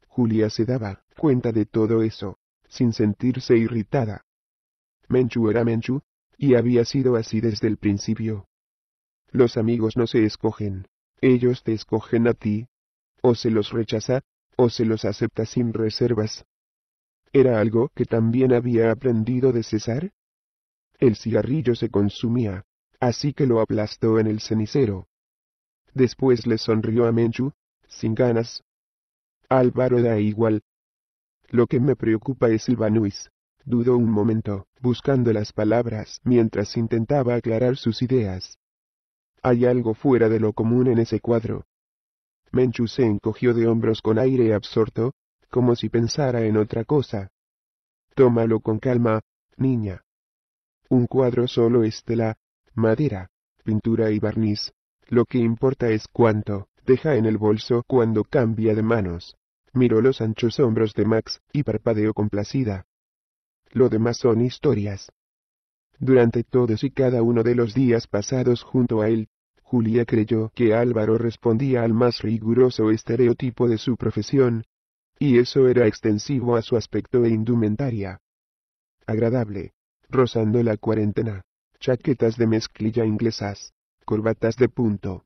Julia se daba cuenta de todo eso, sin sentirse irritada. Menchu era Menchu, y había sido así desde el principio. Los amigos no se escogen, ellos te escogen a ti. O se los rechaza, o se los acepta sin reservas. Era algo que también había aprendido de César. El cigarrillo se consumía, así que lo aplastó en el cenicero. Después le sonrió a Menchu, sin ganas. Álvaro da igual. Lo que me preocupa es el Dudó un momento, buscando las palabras mientras intentaba aclarar sus ideas. Hay algo fuera de lo común en ese cuadro. Menchu se encogió de hombros con aire absorto, como si pensara en otra cosa. Tómalo con calma, niña. Un cuadro solo es la madera, pintura y barniz. Lo que importa es cuánto deja en el bolso cuando cambia de manos. Miró los anchos hombros de Max y parpadeó complacida. Lo demás son historias. Durante todos y cada uno de los días pasados junto a él, Julia creyó que Álvaro respondía al más riguroso estereotipo de su profesión. Y eso era extensivo a su aspecto e indumentaria. Agradable, rozando la cuarentena, chaquetas de mezclilla inglesas, corbatas de punto.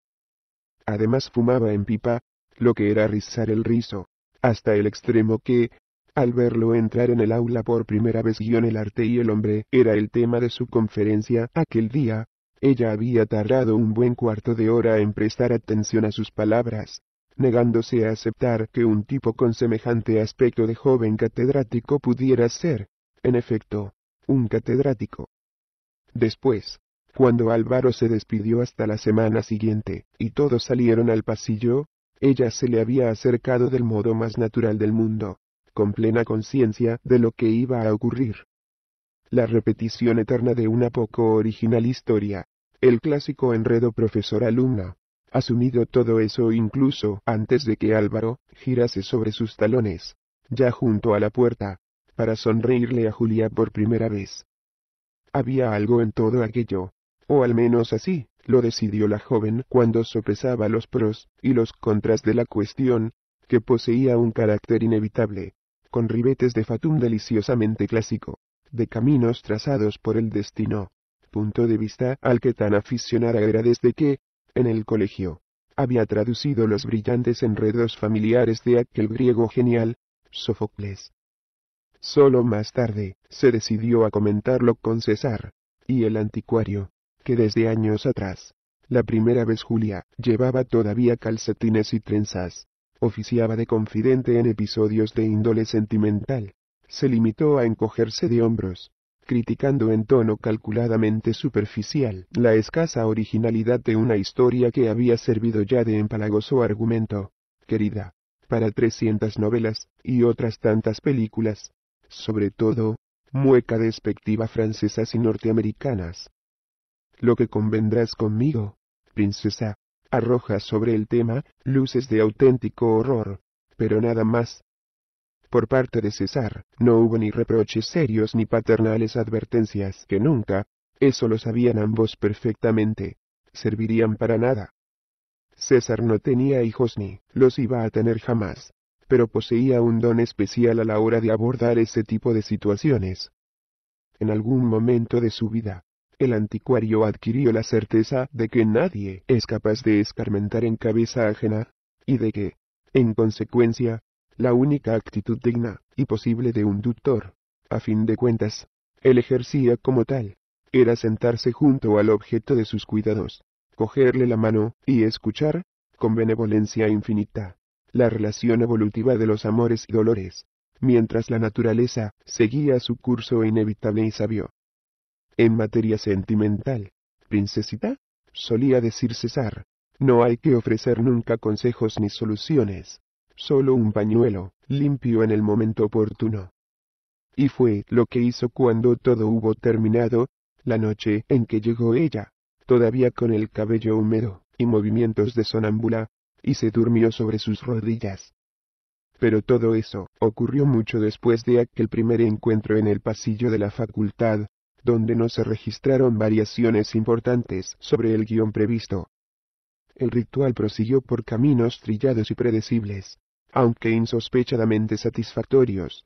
Además fumaba en pipa, lo que era rizar el rizo, hasta el extremo que, al verlo entrar en el aula por primera vez guión el arte y el hombre era el tema de su conferencia aquel día, ella había tardado un buen cuarto de hora en prestar atención a sus palabras, negándose a aceptar que un tipo con semejante aspecto de joven catedrático pudiera ser, en efecto, un catedrático. Después, cuando Álvaro se despidió hasta la semana siguiente, y todos salieron al pasillo, ella se le había acercado del modo más natural del mundo, con plena conciencia de lo que iba a ocurrir. La repetición eterna de una poco original historia, el clásico enredo profesor-alumna, asumido todo eso incluso antes de que Álvaro girase sobre sus talones, ya junto a la puerta, para sonreírle a Julia por primera vez. Había algo en todo aquello, o al menos así, lo decidió la joven cuando sopesaba los pros y los contras de la cuestión, que poseía un carácter inevitable, con ribetes de fatum deliciosamente clásico, de caminos trazados por el destino, punto de vista al que tan aficionada era desde que, en el colegio, había traducido los brillantes enredos familiares de aquel griego genial, Sófocles. Solo más tarde, se decidió a comentarlo con César, y el anticuario, que desde años atrás, la primera vez Julia, llevaba todavía calcetines y trenzas, oficiaba de confidente en episodios de índole sentimental, se limitó a encogerse de hombros, criticando en tono calculadamente superficial la escasa originalidad de una historia que había servido ya de empalagoso argumento, querida, para trescientas novelas y otras tantas películas, sobre todo, mueca despectiva francesas y norteamericanas. Lo que convendrás conmigo, princesa, arroja sobre el tema luces de auténtico horror, pero nada más. Por parte de César, no hubo ni reproches serios ni paternales advertencias que nunca, eso lo sabían ambos perfectamente, servirían para nada. César no tenía hijos ni los iba a tener jamás pero poseía un don especial a la hora de abordar ese tipo de situaciones. En algún momento de su vida, el anticuario adquirió la certeza de que nadie es capaz de escarmentar en cabeza ajena, y de que, en consecuencia, la única actitud digna y posible de un doctor, a fin de cuentas, él ejercía como tal, era sentarse junto al objeto de sus cuidados, cogerle la mano y escuchar, con benevolencia infinita, la relación evolutiva de los amores y dolores, mientras la naturaleza seguía su curso inevitable y sabio. En materia sentimental, princesita, solía decir César, no hay que ofrecer nunca consejos ni soluciones, solo un pañuelo, limpio en el momento oportuno. Y fue lo que hizo cuando todo hubo terminado, la noche en que llegó ella, todavía con el cabello húmedo y movimientos de sonámbula, y se durmió sobre sus rodillas. Pero todo eso ocurrió mucho después de aquel primer encuentro en el pasillo de la facultad, donde no se registraron variaciones importantes sobre el guión previsto. El ritual prosiguió por caminos trillados y predecibles, aunque insospechadamente satisfactorios.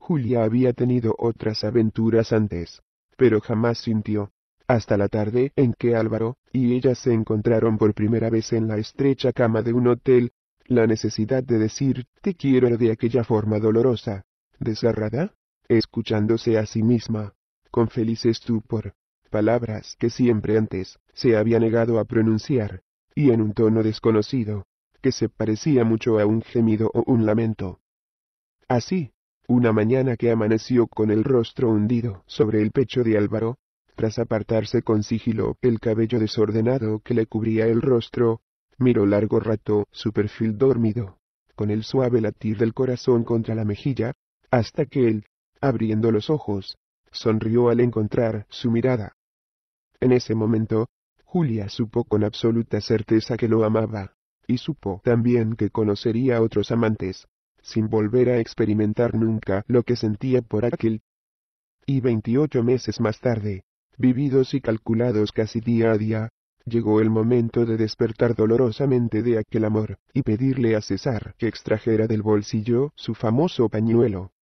Julia había tenido otras aventuras antes, pero jamás sintió hasta la tarde en que Álvaro y ella se encontraron por primera vez en la estrecha cama de un hotel, la necesidad de decir te quiero de aquella forma dolorosa, desgarrada, escuchándose a sí misma, con feliz estupor, palabras que siempre antes se había negado a pronunciar, y en un tono desconocido, que se parecía mucho a un gemido o un lamento. Así, una mañana que amaneció con el rostro hundido sobre el pecho de Álvaro, tras apartarse con sigilo el cabello desordenado que le cubría el rostro, miró largo rato su perfil dormido, con el suave latir del corazón contra la mejilla, hasta que él, abriendo los ojos, sonrió al encontrar su mirada. En ese momento, Julia supo con absoluta certeza que lo amaba, y supo también que conocería a otros amantes, sin volver a experimentar nunca lo que sentía por aquel. Y veintiocho meses más tarde, vividos y calculados casi día a día, llegó el momento de despertar dolorosamente de aquel amor, y pedirle a César que extrajera del bolsillo su famoso pañuelo.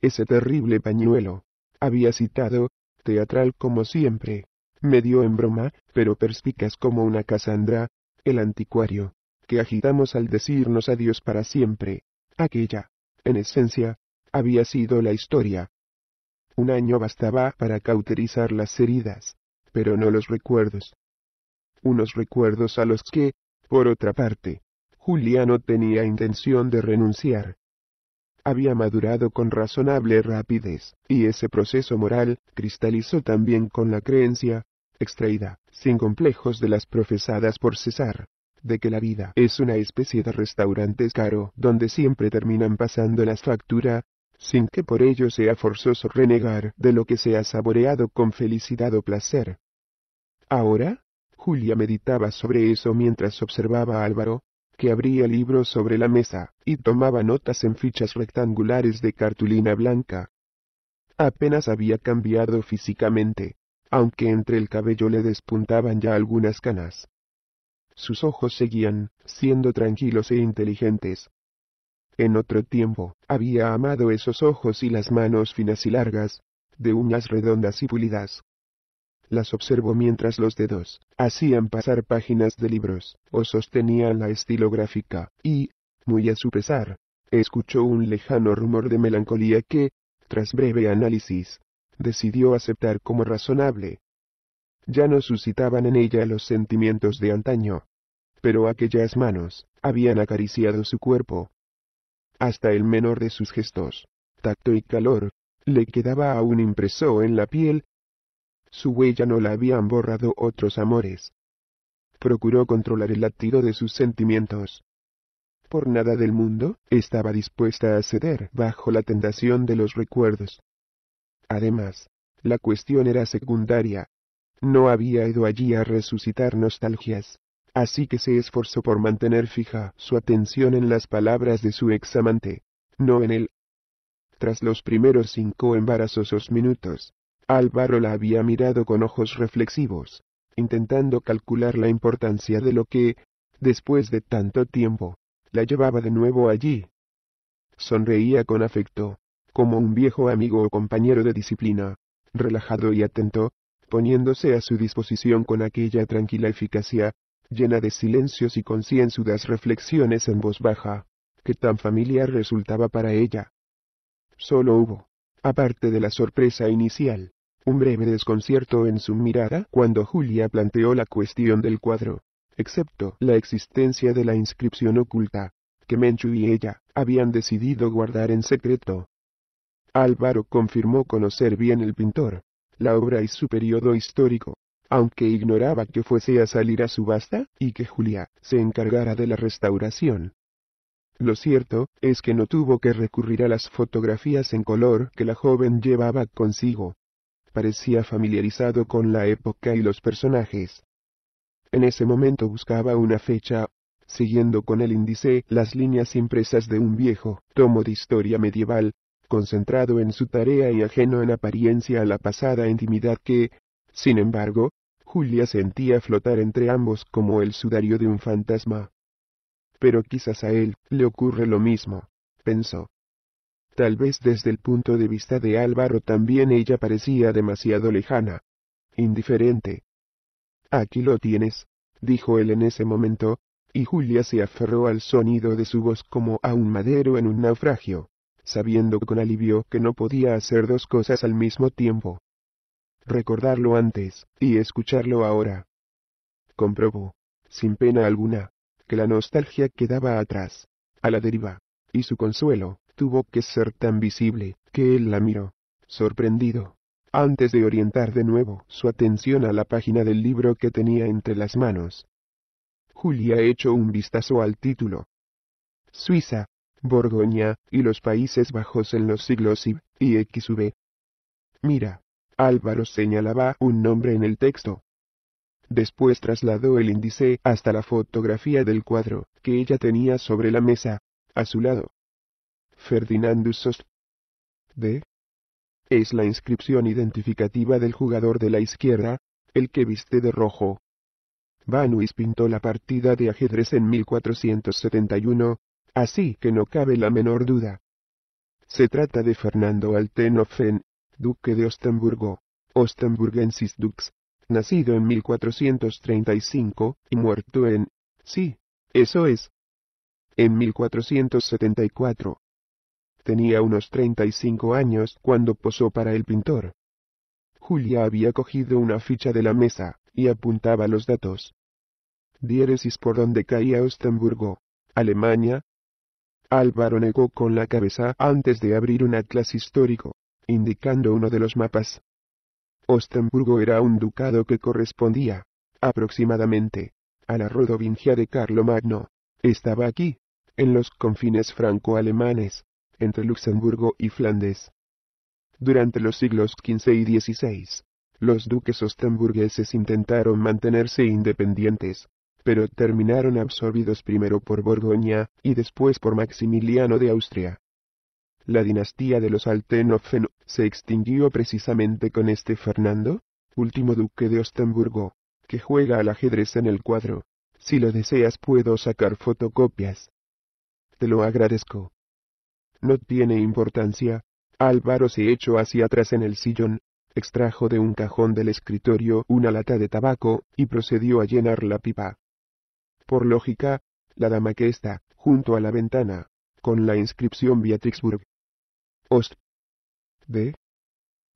Ese terrible pañuelo. Había citado, teatral como siempre, medio en broma, pero perspicaz como una Casandra, el anticuario, que agitamos al decirnos adiós para siempre. Aquella, en esencia, había sido la historia, un año bastaba para cauterizar las heridas, pero no los recuerdos. Unos recuerdos a los que, por otra parte, Juliano no tenía intención de renunciar. Había madurado con razonable rapidez, y ese proceso moral cristalizó también con la creencia, extraída, sin complejos de las profesadas por César, de que la vida es una especie de restaurante caro donde siempre terminan pasando las facturas sin que por ello sea forzoso renegar de lo que se ha saboreado con felicidad o placer. Ahora, Julia meditaba sobre eso mientras observaba a Álvaro, que abría libros sobre la mesa, y tomaba notas en fichas rectangulares de cartulina blanca. Apenas había cambiado físicamente, aunque entre el cabello le despuntaban ya algunas canas. Sus ojos seguían, siendo tranquilos e inteligentes, en otro tiempo, había amado esos ojos y las manos finas y largas, de uñas redondas y pulidas. Las observó mientras los dedos hacían pasar páginas de libros, o sostenían la estilográfica, y, muy a su pesar, escuchó un lejano rumor de melancolía que, tras breve análisis, decidió aceptar como razonable. Ya no suscitaban en ella los sentimientos de antaño, pero aquellas manos habían acariciado su cuerpo, hasta el menor de sus gestos, tacto y calor, le quedaba aún impreso en la piel. Su huella no la habían borrado otros amores. Procuró controlar el latido de sus sentimientos. Por nada del mundo estaba dispuesta a ceder bajo la tentación de los recuerdos. Además, la cuestión era secundaria. No había ido allí a resucitar nostalgias así que se esforzó por mantener fija su atención en las palabras de su examante, no en él. Tras los primeros cinco embarazosos minutos, Álvaro la había mirado con ojos reflexivos, intentando calcular la importancia de lo que, después de tanto tiempo, la llevaba de nuevo allí. Sonreía con afecto, como un viejo amigo o compañero de disciplina, relajado y atento, poniéndose a su disposición con aquella tranquila eficacia llena de silencios y concienzudas reflexiones en voz baja, que tan familiar resultaba para ella. Solo hubo, aparte de la sorpresa inicial, un breve desconcierto en su mirada cuando Julia planteó la cuestión del cuadro, excepto la existencia de la inscripción oculta, que Menchu y ella habían decidido guardar en secreto. Álvaro confirmó conocer bien el pintor, la obra y su periodo histórico, aunque ignoraba que fuese a salir a subasta, y que Julia se encargara de la restauración. Lo cierto es que no tuvo que recurrir a las fotografías en color que la joven llevaba consigo. Parecía familiarizado con la época y los personajes. En ese momento buscaba una fecha, siguiendo con el índice las líneas impresas de un viejo tomo de historia medieval, concentrado en su tarea y ajeno en apariencia a la pasada intimidad que, sin embargo, Julia sentía flotar entre ambos como el sudario de un fantasma. Pero quizás a él le ocurre lo mismo, pensó. Tal vez desde el punto de vista de Álvaro también ella parecía demasiado lejana. Indiferente. Aquí lo tienes, dijo él en ese momento, y Julia se aferró al sonido de su voz como a un madero en un naufragio, sabiendo con alivio que no podía hacer dos cosas al mismo tiempo recordarlo antes, y escucharlo ahora. Comprobó, sin pena alguna, que la nostalgia quedaba atrás, a la deriva, y su consuelo, tuvo que ser tan visible, que él la miró, sorprendido, antes de orientar de nuevo su atención a la página del libro que tenía entre las manos. Julia echó un vistazo al título. Suiza, Borgoña, y los Países Bajos en los siglos I y XV. Mira, Álvaro señalaba un nombre en el texto. Después trasladó el índice hasta la fotografía del cuadro que ella tenía sobre la mesa, a su lado. Ferdinandus Sost. D. Es la inscripción identificativa del jugador de la izquierda, el que viste de rojo. Banuis pintó la partida de ajedrez en 1471, así que no cabe la menor duda. Se trata de Fernando Altenofen, duque de Ostenburgo, Ostenburgensis dux, nacido en 1435, y muerto en, sí, eso es, en 1474. Tenía unos 35 años cuando posó para el pintor. Julia había cogido una ficha de la mesa, y apuntaba los datos. Diéresis por donde caía Ostenburgo, Alemania. Álvaro negó con la cabeza antes de abrir un atlas histórico indicando uno de los mapas. Ostenburgo era un ducado que correspondía, aproximadamente, a la Rodovingia de Carlomagno. Estaba aquí, en los confines franco-alemanes, entre Luxemburgo y Flandes. Durante los siglos XV y XVI, los duques ostenburgueses intentaron mantenerse independientes, pero terminaron absorbidos primero por Borgoña y después por Maximiliano de Austria. La dinastía de los Altenhofen se extinguió precisamente con este Fernando, último duque de Ostenburgo, que juega al ajedrez en el cuadro. Si lo deseas puedo sacar fotocopias. Te lo agradezco. No tiene importancia. Álvaro se echó hacia atrás en el sillón, extrajo de un cajón del escritorio una lata de tabaco y procedió a llenar la pipa. Por lógica, la dama que está, junto a la ventana, con la inscripción Beatrixburg, os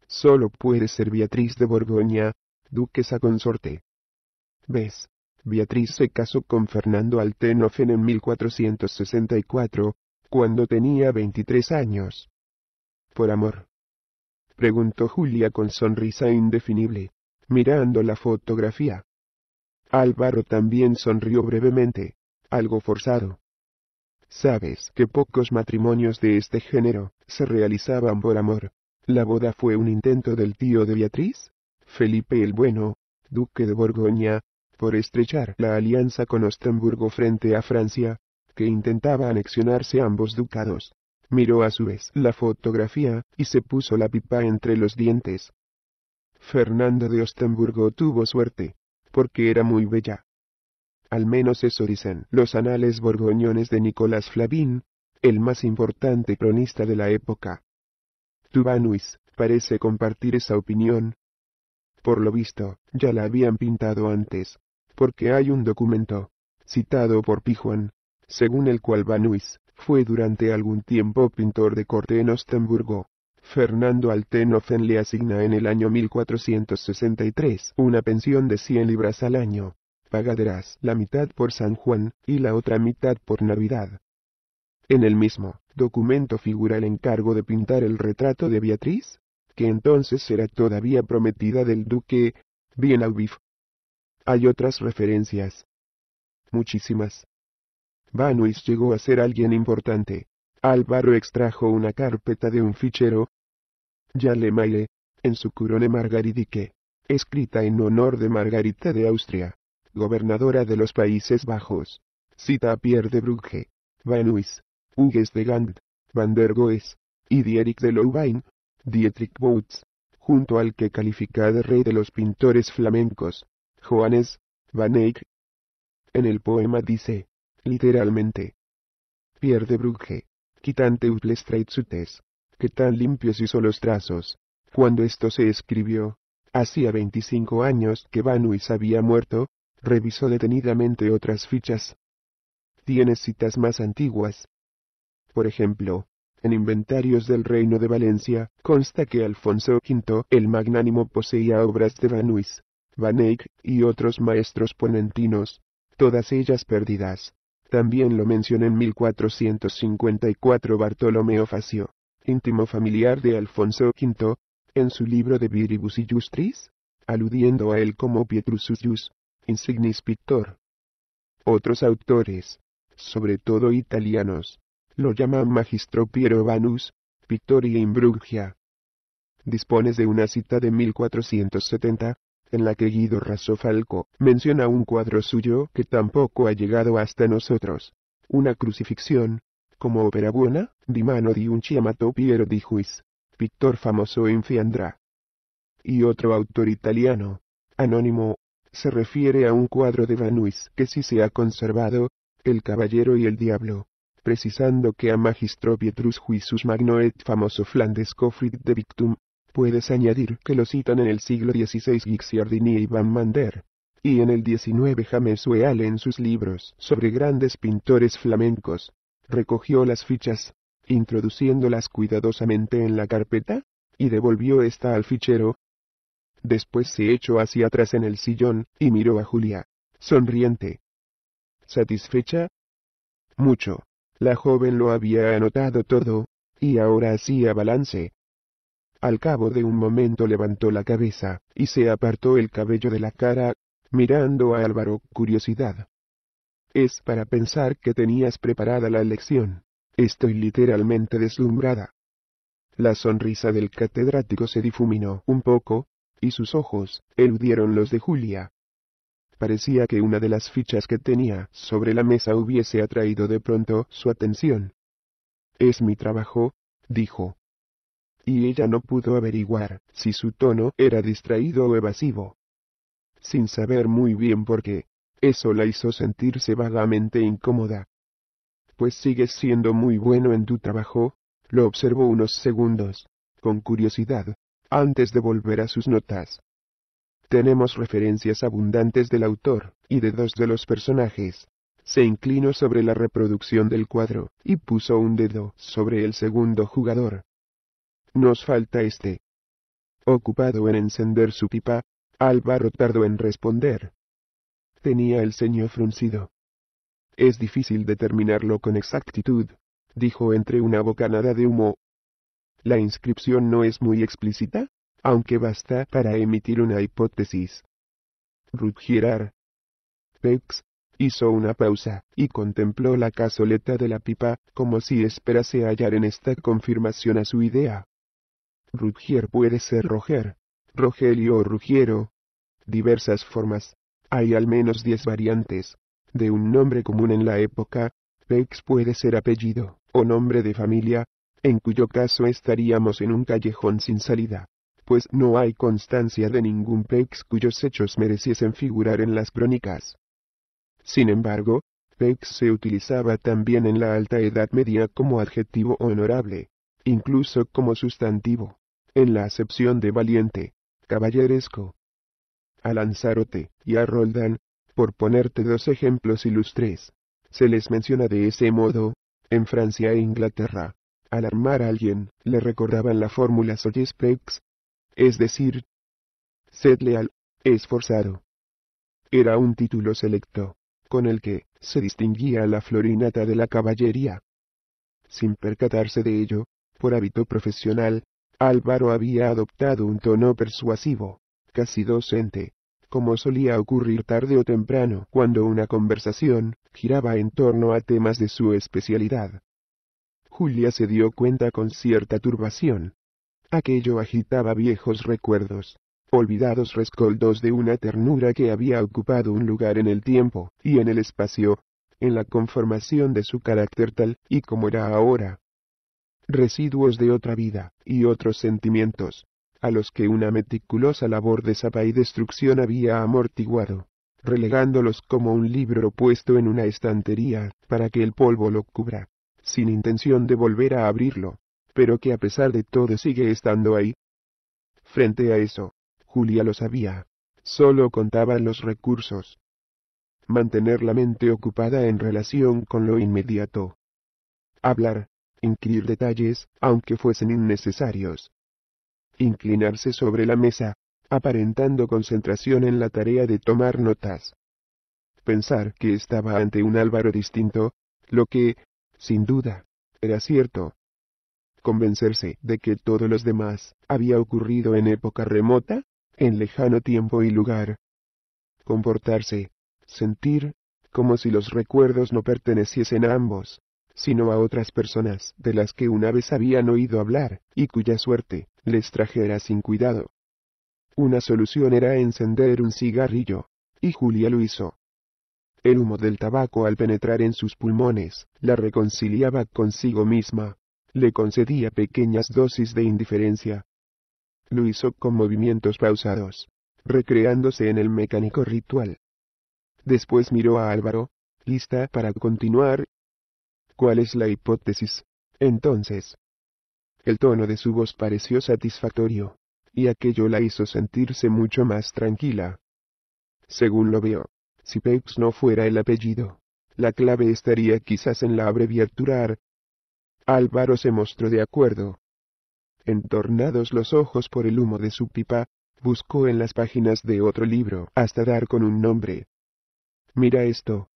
solo puede ser Beatriz de Borgoña, duquesa consorte. ¿Ves? Beatriz se casó con Fernando Altenofen en 1464, cuando tenía 23 años. ¿Por amor? preguntó Julia con sonrisa indefinible, mirando la fotografía. Álvaro también sonrió brevemente, algo forzado. Sabes que pocos matrimonios de este género se realizaban por amor. La boda fue un intento del tío de Beatriz, Felipe el Bueno, duque de Borgoña, por estrechar la alianza con Ostenburgo frente a Francia, que intentaba anexionarse ambos ducados. Miró a su vez la fotografía y se puso la pipa entre los dientes. Fernando de Ostenburgo tuvo suerte, porque era muy bella al menos eso dicen los anales borgoñones de Nicolás Flavín, el más importante cronista de la época. Tubanuis, parece compartir esa opinión. Por lo visto, ya la habían pintado antes, porque hay un documento, citado por Pijuan, según el cual Banuis, fue durante algún tiempo pintor de corte en Ostenburgo. Fernando Altenofen le asigna en el año 1463 una pensión de 100 libras al año, pagarás la mitad por San Juan, y la otra mitad por Navidad. En el mismo documento figura el encargo de pintar el retrato de Beatriz, que entonces era todavía prometida del duque Bienaubif. Hay otras referencias. Muchísimas. Banuis llegó a ser alguien importante. Álvaro extrajo una carpeta de un fichero. Maile, en su curone Margaridique, escrita en honor de Margarita de Austria, gobernadora de los Países Bajos. Cita a Pierre de Brugge, Van Luis, Hugues de Gand, Van der Goes, y Dierich de Louvain, Dietrich Bouts, junto al que califica de rey de los pintores flamencos, Johannes, Van Eyck. En el poema dice, literalmente, Pierre de Brugge, quitante uples que tan limpios hizo los trazos. Cuando esto se escribió, hacía 25 años que Van había muerto, revisó detenidamente otras fichas. Tiene citas más antiguas. Por ejemplo, en inventarios del Reino de Valencia, consta que Alfonso V el Magnánimo poseía obras de Van Nuys, Van Eyck y otros maestros ponentinos, todas ellas perdidas. También lo menciona en 1454 Bartolomeo Facio, íntimo familiar de Alfonso V, en su libro de Viribus Illustris, aludiendo a él como Pietrusus insignis pictor. Otros autores, sobre todo italianos, lo llaman Magistro Piero Vanus, Pictor in Dispones de una cita de 1470, en la que Guido Falco menciona un cuadro suyo que tampoco ha llegado hasta nosotros, una crucifixión, como Opera buena, di mano di un chiamato Piero di Juiz, Pictor famoso in Fiandra. Y otro autor italiano, anónimo, se refiere a un cuadro de Van Huys que sí se ha conservado, El Caballero y el Diablo, precisando que a Magistro Pietrus Juizus Magno famoso Flandesco Frit de Victum, puedes añadir que lo citan en el siglo XVI Gixiardini y Van Mander, y en el XIX James Weale en sus libros sobre grandes pintores flamencos, recogió las fichas, introduciéndolas cuidadosamente en la carpeta, y devolvió esta al fichero, Después se echó hacia atrás en el sillón, y miró a Julia, sonriente. ¿Satisfecha? Mucho. La joven lo había anotado todo, y ahora hacía balance. Al cabo de un momento levantó la cabeza, y se apartó el cabello de la cara, mirando a Álvaro curiosidad. Es para pensar que tenías preparada la lección. Estoy literalmente deslumbrada. La sonrisa del catedrático se difuminó un poco, y sus ojos, eludieron los de Julia. Parecía que una de las fichas que tenía sobre la mesa hubiese atraído de pronto su atención. Es mi trabajo, dijo. Y ella no pudo averiguar si su tono era distraído o evasivo. Sin saber muy bien por qué, eso la hizo sentirse vagamente incómoda. Pues sigues siendo muy bueno en tu trabajo, lo observó unos segundos, con curiosidad, antes de volver a sus notas. Tenemos referencias abundantes del autor, y de dos de los personajes. Se inclinó sobre la reproducción del cuadro, y puso un dedo sobre el segundo jugador. Nos falta este. Ocupado en encender su pipa, Álvaro tardó en responder. Tenía el ceño fruncido. Es difícil determinarlo con exactitud, dijo entre una bocanada de humo, la inscripción no es muy explícita, aunque basta para emitir una hipótesis. rugier Pex. Hizo una pausa, y contempló la cazoleta de la pipa, como si esperase hallar en esta confirmación a su idea. Rugier puede ser Roger, Rogelio o Rugiero. Diversas formas. Hay al menos diez variantes. De un nombre común en la época, Pex puede ser apellido, o nombre de familia, en cuyo caso estaríamos en un callejón sin salida, pues no hay constancia de ningún Peix cuyos hechos mereciesen figurar en las crónicas. Sin embargo, Peix se utilizaba también en la Alta Edad Media como adjetivo honorable, incluso como sustantivo, en la acepción de valiente, caballeresco. A Lanzarote y a Roldán, por ponerte dos ejemplos ilustres, se les menciona de ese modo, en Francia e Inglaterra, al armar a alguien, le recordaban la fórmula Soyespex, Es decir, sed leal, esforzado. Era un título selecto, con el que se distinguía la florinata de la caballería. Sin percatarse de ello, por hábito profesional, Álvaro había adoptado un tono persuasivo, casi docente, como solía ocurrir tarde o temprano cuando una conversación giraba en torno a temas de su especialidad. Julia se dio cuenta con cierta turbación. Aquello agitaba viejos recuerdos, olvidados rescoldos de una ternura que había ocupado un lugar en el tiempo y en el espacio, en la conformación de su carácter tal y como era ahora. Residuos de otra vida y otros sentimientos, a los que una meticulosa labor de zapa y destrucción había amortiguado, relegándolos como un libro puesto en una estantería para que el polvo lo cubra sin intención de volver a abrirlo, pero que a pesar de todo sigue estando ahí. Frente a eso, Julia lo sabía, solo contaba los recursos. Mantener la mente ocupada en relación con lo inmediato. Hablar, inquirir detalles, aunque fuesen innecesarios. Inclinarse sobre la mesa, aparentando concentración en la tarea de tomar notas. Pensar que estaba ante un Álvaro distinto, lo que, sin duda, era cierto. Convencerse de que todo los demás había ocurrido en época remota, en lejano tiempo y lugar. Comportarse, sentir, como si los recuerdos no perteneciesen a ambos, sino a otras personas de las que una vez habían oído hablar, y cuya suerte les trajera sin cuidado. Una solución era encender un cigarrillo, y Julia lo hizo. El humo del tabaco al penetrar en sus pulmones, la reconciliaba consigo misma. Le concedía pequeñas dosis de indiferencia. Lo hizo con movimientos pausados, recreándose en el mecánico ritual. Después miró a Álvaro, lista para continuar. ¿Cuál es la hipótesis? Entonces. El tono de su voz pareció satisfactorio, y aquello la hizo sentirse mucho más tranquila. Según lo veo, si Pepys no fuera el apellido, la clave estaría quizás en la abreviatura Álvaro se mostró de acuerdo. Entornados los ojos por el humo de su pipa, buscó en las páginas de otro libro hasta dar con un nombre. Mira esto.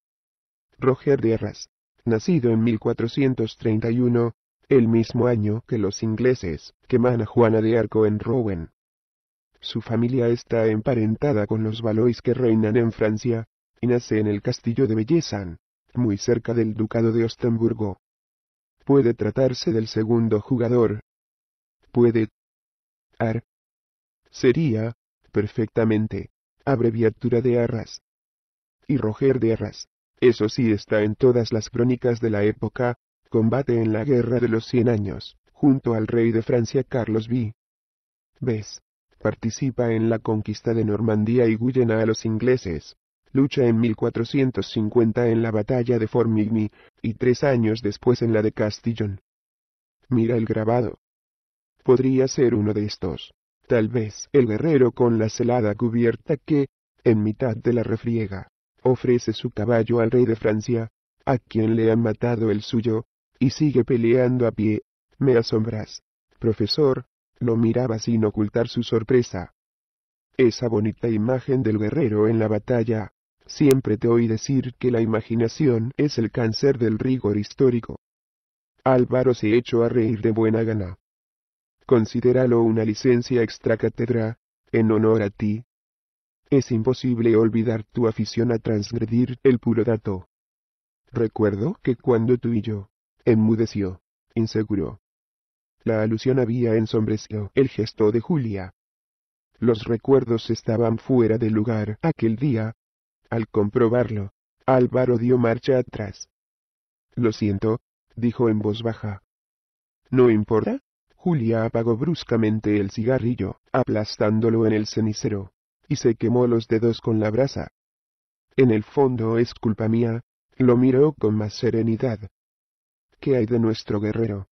Roger de Arras, nacido en 1431, el mismo año que los ingleses queman a Juana de Arco en Rouen. Su familia está emparentada con los Valois que reinan en Francia, y nace en el castillo de Bellezan, muy cerca del ducado de Ostenburgo. Puede tratarse del segundo jugador. Puede. Ar. Sería, perfectamente, abreviatura de Arras. Y Roger de Arras. Eso sí está en todas las crónicas de la época, combate en la Guerra de los Cien Años, junto al rey de Francia Carlos V. ¿Ves? Participa en la conquista de Normandía y Guyena a los ingleses, lucha en 1450 en la batalla de Formigny, y tres años después en la de Castillon. Mira el grabado. Podría ser uno de estos. Tal vez el guerrero con la celada cubierta que, en mitad de la refriega, ofrece su caballo al rey de Francia, a quien le han matado el suyo, y sigue peleando a pie. Me asombras, profesor, lo miraba sin ocultar su sorpresa. Esa bonita imagen del guerrero en la batalla, Siempre te oí decir que la imaginación es el cáncer del rigor histórico. Álvaro se echó a reír de buena gana. Considéralo una licencia extracátedra, en honor a ti. Es imposible olvidar tu afición a transgredir el puro dato. Recuerdo que cuando tú y yo, enmudeció, inseguro. La alusión había ensombrecido el gesto de Julia. Los recuerdos estaban fuera de lugar aquel día, al comprobarlo, Álvaro dio marcha atrás. Lo siento, dijo en voz baja. No importa. Julia apagó bruscamente el cigarrillo, aplastándolo en el cenicero, y se quemó los dedos con la brasa. En el fondo es culpa mía, lo miró con más serenidad. ¿Qué hay de nuestro guerrero?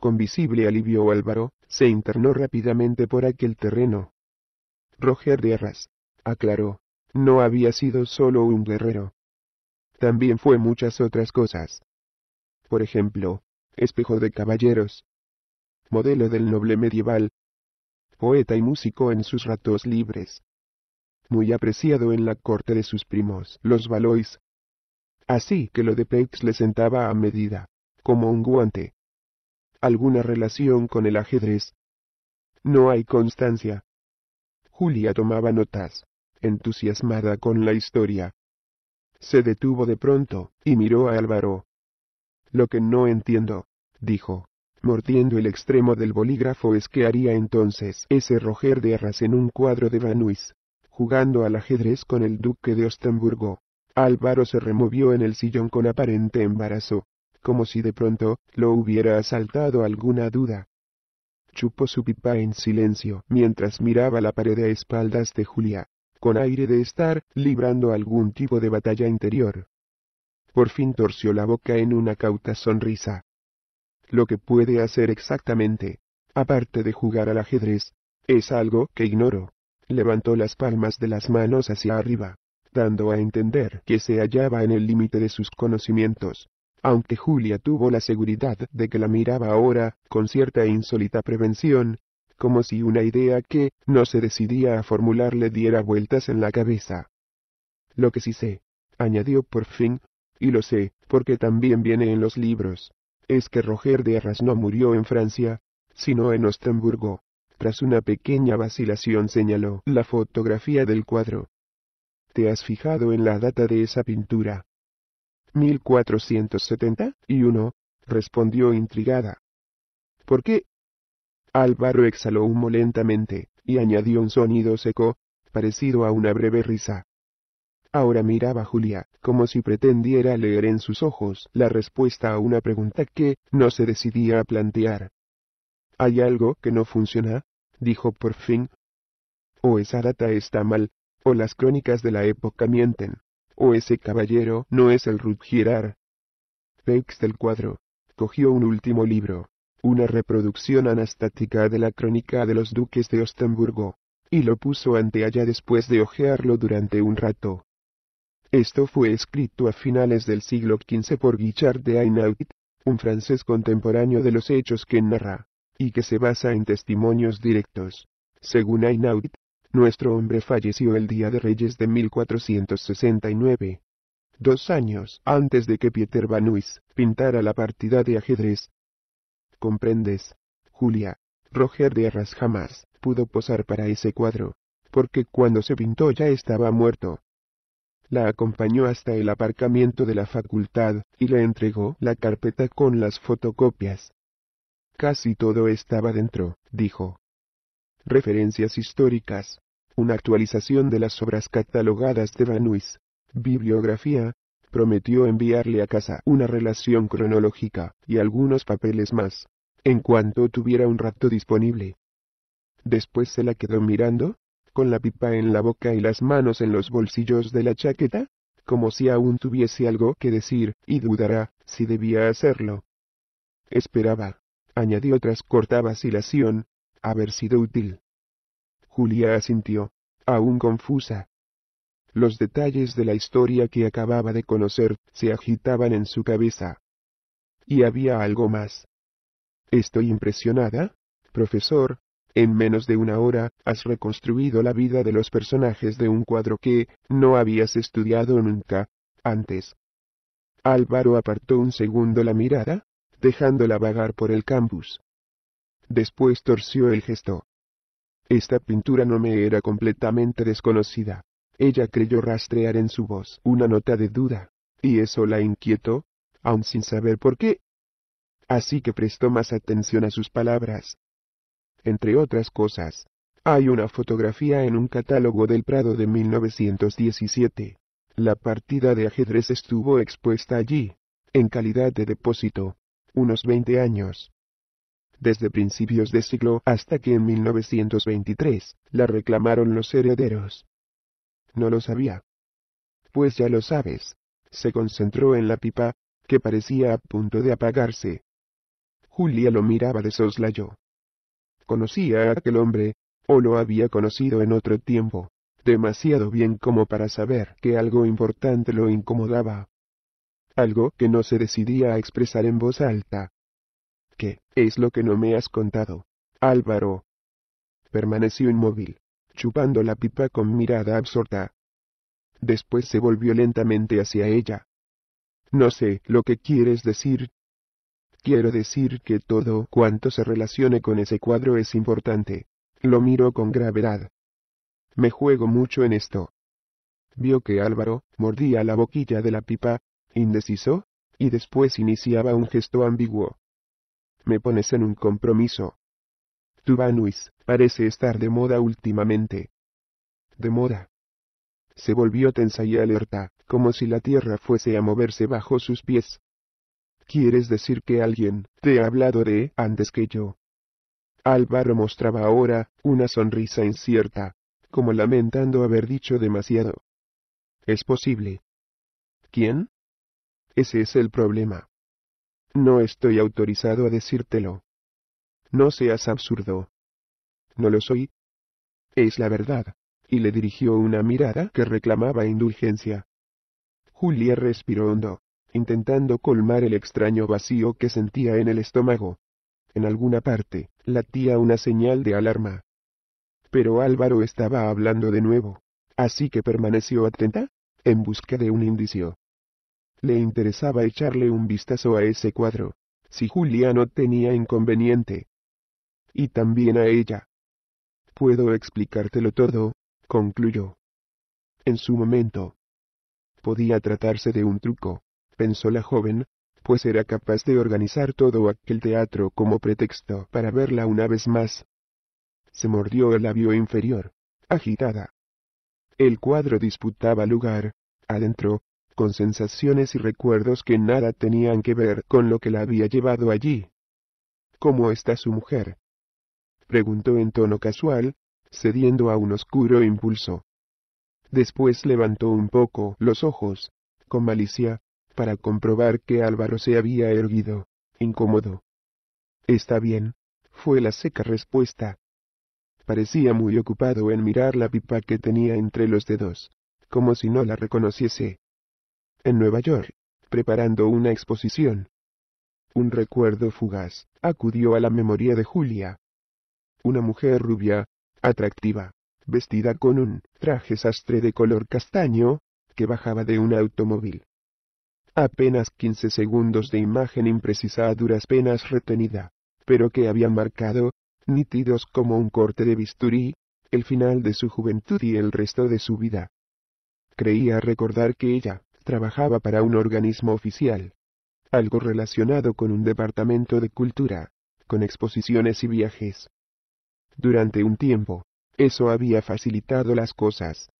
Con visible alivio Álvaro, se internó rápidamente por aquel terreno. Roger de Arras, aclaró. No había sido solo un guerrero. También fue muchas otras cosas. Por ejemplo, espejo de caballeros, modelo del noble medieval, poeta y músico en sus ratos libres. Muy apreciado en la corte de sus primos, los Valois. Así que lo de Peix le sentaba a medida, como un guante. ¿Alguna relación con el ajedrez? No hay constancia. Julia tomaba notas entusiasmada con la historia. Se detuvo de pronto, y miró a Álvaro. Lo que no entiendo, dijo, mordiendo el extremo del bolígrafo es que haría entonces ese Roger de Arras en un cuadro de banuis jugando al ajedrez con el duque de Ostenburgo. Álvaro se removió en el sillón con aparente embarazo, como si de pronto lo hubiera asaltado alguna duda. Chupó su pipa en silencio mientras miraba la pared a espaldas de Julia con aire de estar librando algún tipo de batalla interior. Por fin torció la boca en una cauta sonrisa. Lo que puede hacer exactamente, aparte de jugar al ajedrez, es algo que ignoro. Levantó las palmas de las manos hacia arriba, dando a entender que se hallaba en el límite de sus conocimientos, aunque Julia tuvo la seguridad de que la miraba ahora, con cierta insólita prevención, como si una idea que no se decidía a formular le diera vueltas en la cabeza. Lo que sí sé, añadió por fin, y lo sé, porque también viene en los libros, es que Roger de Arras no murió en Francia, sino en Ostenburgo. Tras una pequeña vacilación señaló la fotografía del cuadro. ¿Te has fijado en la data de esa pintura? 1471, respondió intrigada. ¿Por qué? Álvaro exhaló humo lentamente, y añadió un sonido seco, parecido a una breve risa. Ahora miraba Julia, como si pretendiera leer en sus ojos la respuesta a una pregunta que no se decidía a plantear. ¿Hay algo que no funciona? dijo por fin. O esa data está mal, o las crónicas de la época mienten, o ese caballero no es el Girard. Peix del cuadro. Cogió un último libro, una reproducción anastática de la crónica de los duques de Ostenburgo, y lo puso ante allá después de hojearlo durante un rato. Esto fue escrito a finales del siglo XV por Guichard de Ainaud, un francés contemporáneo de los hechos que narra, y que se basa en testimonios directos. Según Ainaud, nuestro hombre falleció el Día de Reyes de 1469. Dos años antes de que Pieter Van pintara la partida de ajedrez, comprendes, Julia, Roger de Arras jamás pudo posar para ese cuadro, porque cuando se pintó ya estaba muerto. La acompañó hasta el aparcamiento de la facultad, y le entregó la carpeta con las fotocopias. Casi todo estaba dentro, dijo. Referencias históricas. Una actualización de las obras catalogadas de Vanuys. Bibliografía. Prometió enviarle a casa una relación cronológica, y algunos papeles más en cuanto tuviera un rato disponible. Después se la quedó mirando, con la pipa en la boca y las manos en los bolsillos de la chaqueta, como si aún tuviese algo que decir, y dudara, si debía hacerlo. Esperaba, añadió tras corta vacilación, haber sido útil. Julia asintió, aún confusa. Los detalles de la historia que acababa de conocer se agitaban en su cabeza. Y había algo más. Estoy impresionada. Profesor, en menos de una hora, has reconstruido la vida de los personajes de un cuadro que no habías estudiado nunca antes. Álvaro apartó un segundo la mirada, dejándola vagar por el campus. Después torció el gesto. Esta pintura no me era completamente desconocida. Ella creyó rastrear en su voz una nota de duda, y eso la inquietó, aun sin saber por qué así que prestó más atención a sus palabras. Entre otras cosas, hay una fotografía en un catálogo del Prado de 1917. La partida de ajedrez estuvo expuesta allí, en calidad de depósito, unos 20 años. Desde principios de siglo hasta que en 1923 la reclamaron los herederos. No lo sabía. Pues ya lo sabes, se concentró en la pipa, que parecía a punto de apagarse. Julia lo miraba de soslayo. Conocía a aquel hombre, o lo había conocido en otro tiempo, demasiado bien como para saber que algo importante lo incomodaba. Algo que no se decidía a expresar en voz alta. ¿Qué es lo que no me has contado, Álvaro? Permaneció inmóvil, chupando la pipa con mirada absorta. Después se volvió lentamente hacia ella. No sé lo que quieres decir, Quiero decir que todo cuanto se relacione con ese cuadro es importante. Lo miro con gravedad. Me juego mucho en esto. Vio que Álvaro mordía la boquilla de la pipa, indeciso, y después iniciaba un gesto ambiguo. Me pones en un compromiso. Tubanuis, parece estar de moda últimamente. De moda. Se volvió tensa y alerta, como si la tierra fuese a moverse bajo sus pies. ¿Quieres decir que alguien te ha hablado de antes que yo? Álvaro mostraba ahora una sonrisa incierta, como lamentando haber dicho demasiado. Es posible. ¿Quién? Ese es el problema. No estoy autorizado a decírtelo. No seas absurdo. No lo soy. Es la verdad. Y le dirigió una mirada que reclamaba indulgencia. Julia respiró hondo intentando colmar el extraño vacío que sentía en el estómago. En alguna parte, latía una señal de alarma. Pero Álvaro estaba hablando de nuevo, así que permaneció atenta, en busca de un indicio. Le interesaba echarle un vistazo a ese cuadro, si Julia no tenía inconveniente. Y también a ella. Puedo explicártelo todo, concluyó. En su momento. Podía tratarse de un truco, pensó la joven, pues era capaz de organizar todo aquel teatro como pretexto para verla una vez más. Se mordió el labio inferior, agitada. El cuadro disputaba lugar, adentro, con sensaciones y recuerdos que nada tenían que ver con lo que la había llevado allí. ¿Cómo está su mujer? preguntó en tono casual, cediendo a un oscuro impulso. Después levantó un poco los ojos, con malicia, para comprobar que Álvaro se había erguido, incómodo. Está bien, fue la seca respuesta. Parecía muy ocupado en mirar la pipa que tenía entre los dedos, como si no la reconociese. En Nueva York, preparando una exposición. Un recuerdo fugaz acudió a la memoria de Julia. Una mujer rubia, atractiva, vestida con un traje sastre de color castaño, que bajaba de un automóvil apenas 15 segundos de imagen imprecisa a duras penas retenida, pero que había marcado, nítidos como un corte de bisturí, el final de su juventud y el resto de su vida. Creía recordar que ella trabajaba para un organismo oficial, algo relacionado con un departamento de cultura, con exposiciones y viajes. Durante un tiempo, eso había facilitado las cosas.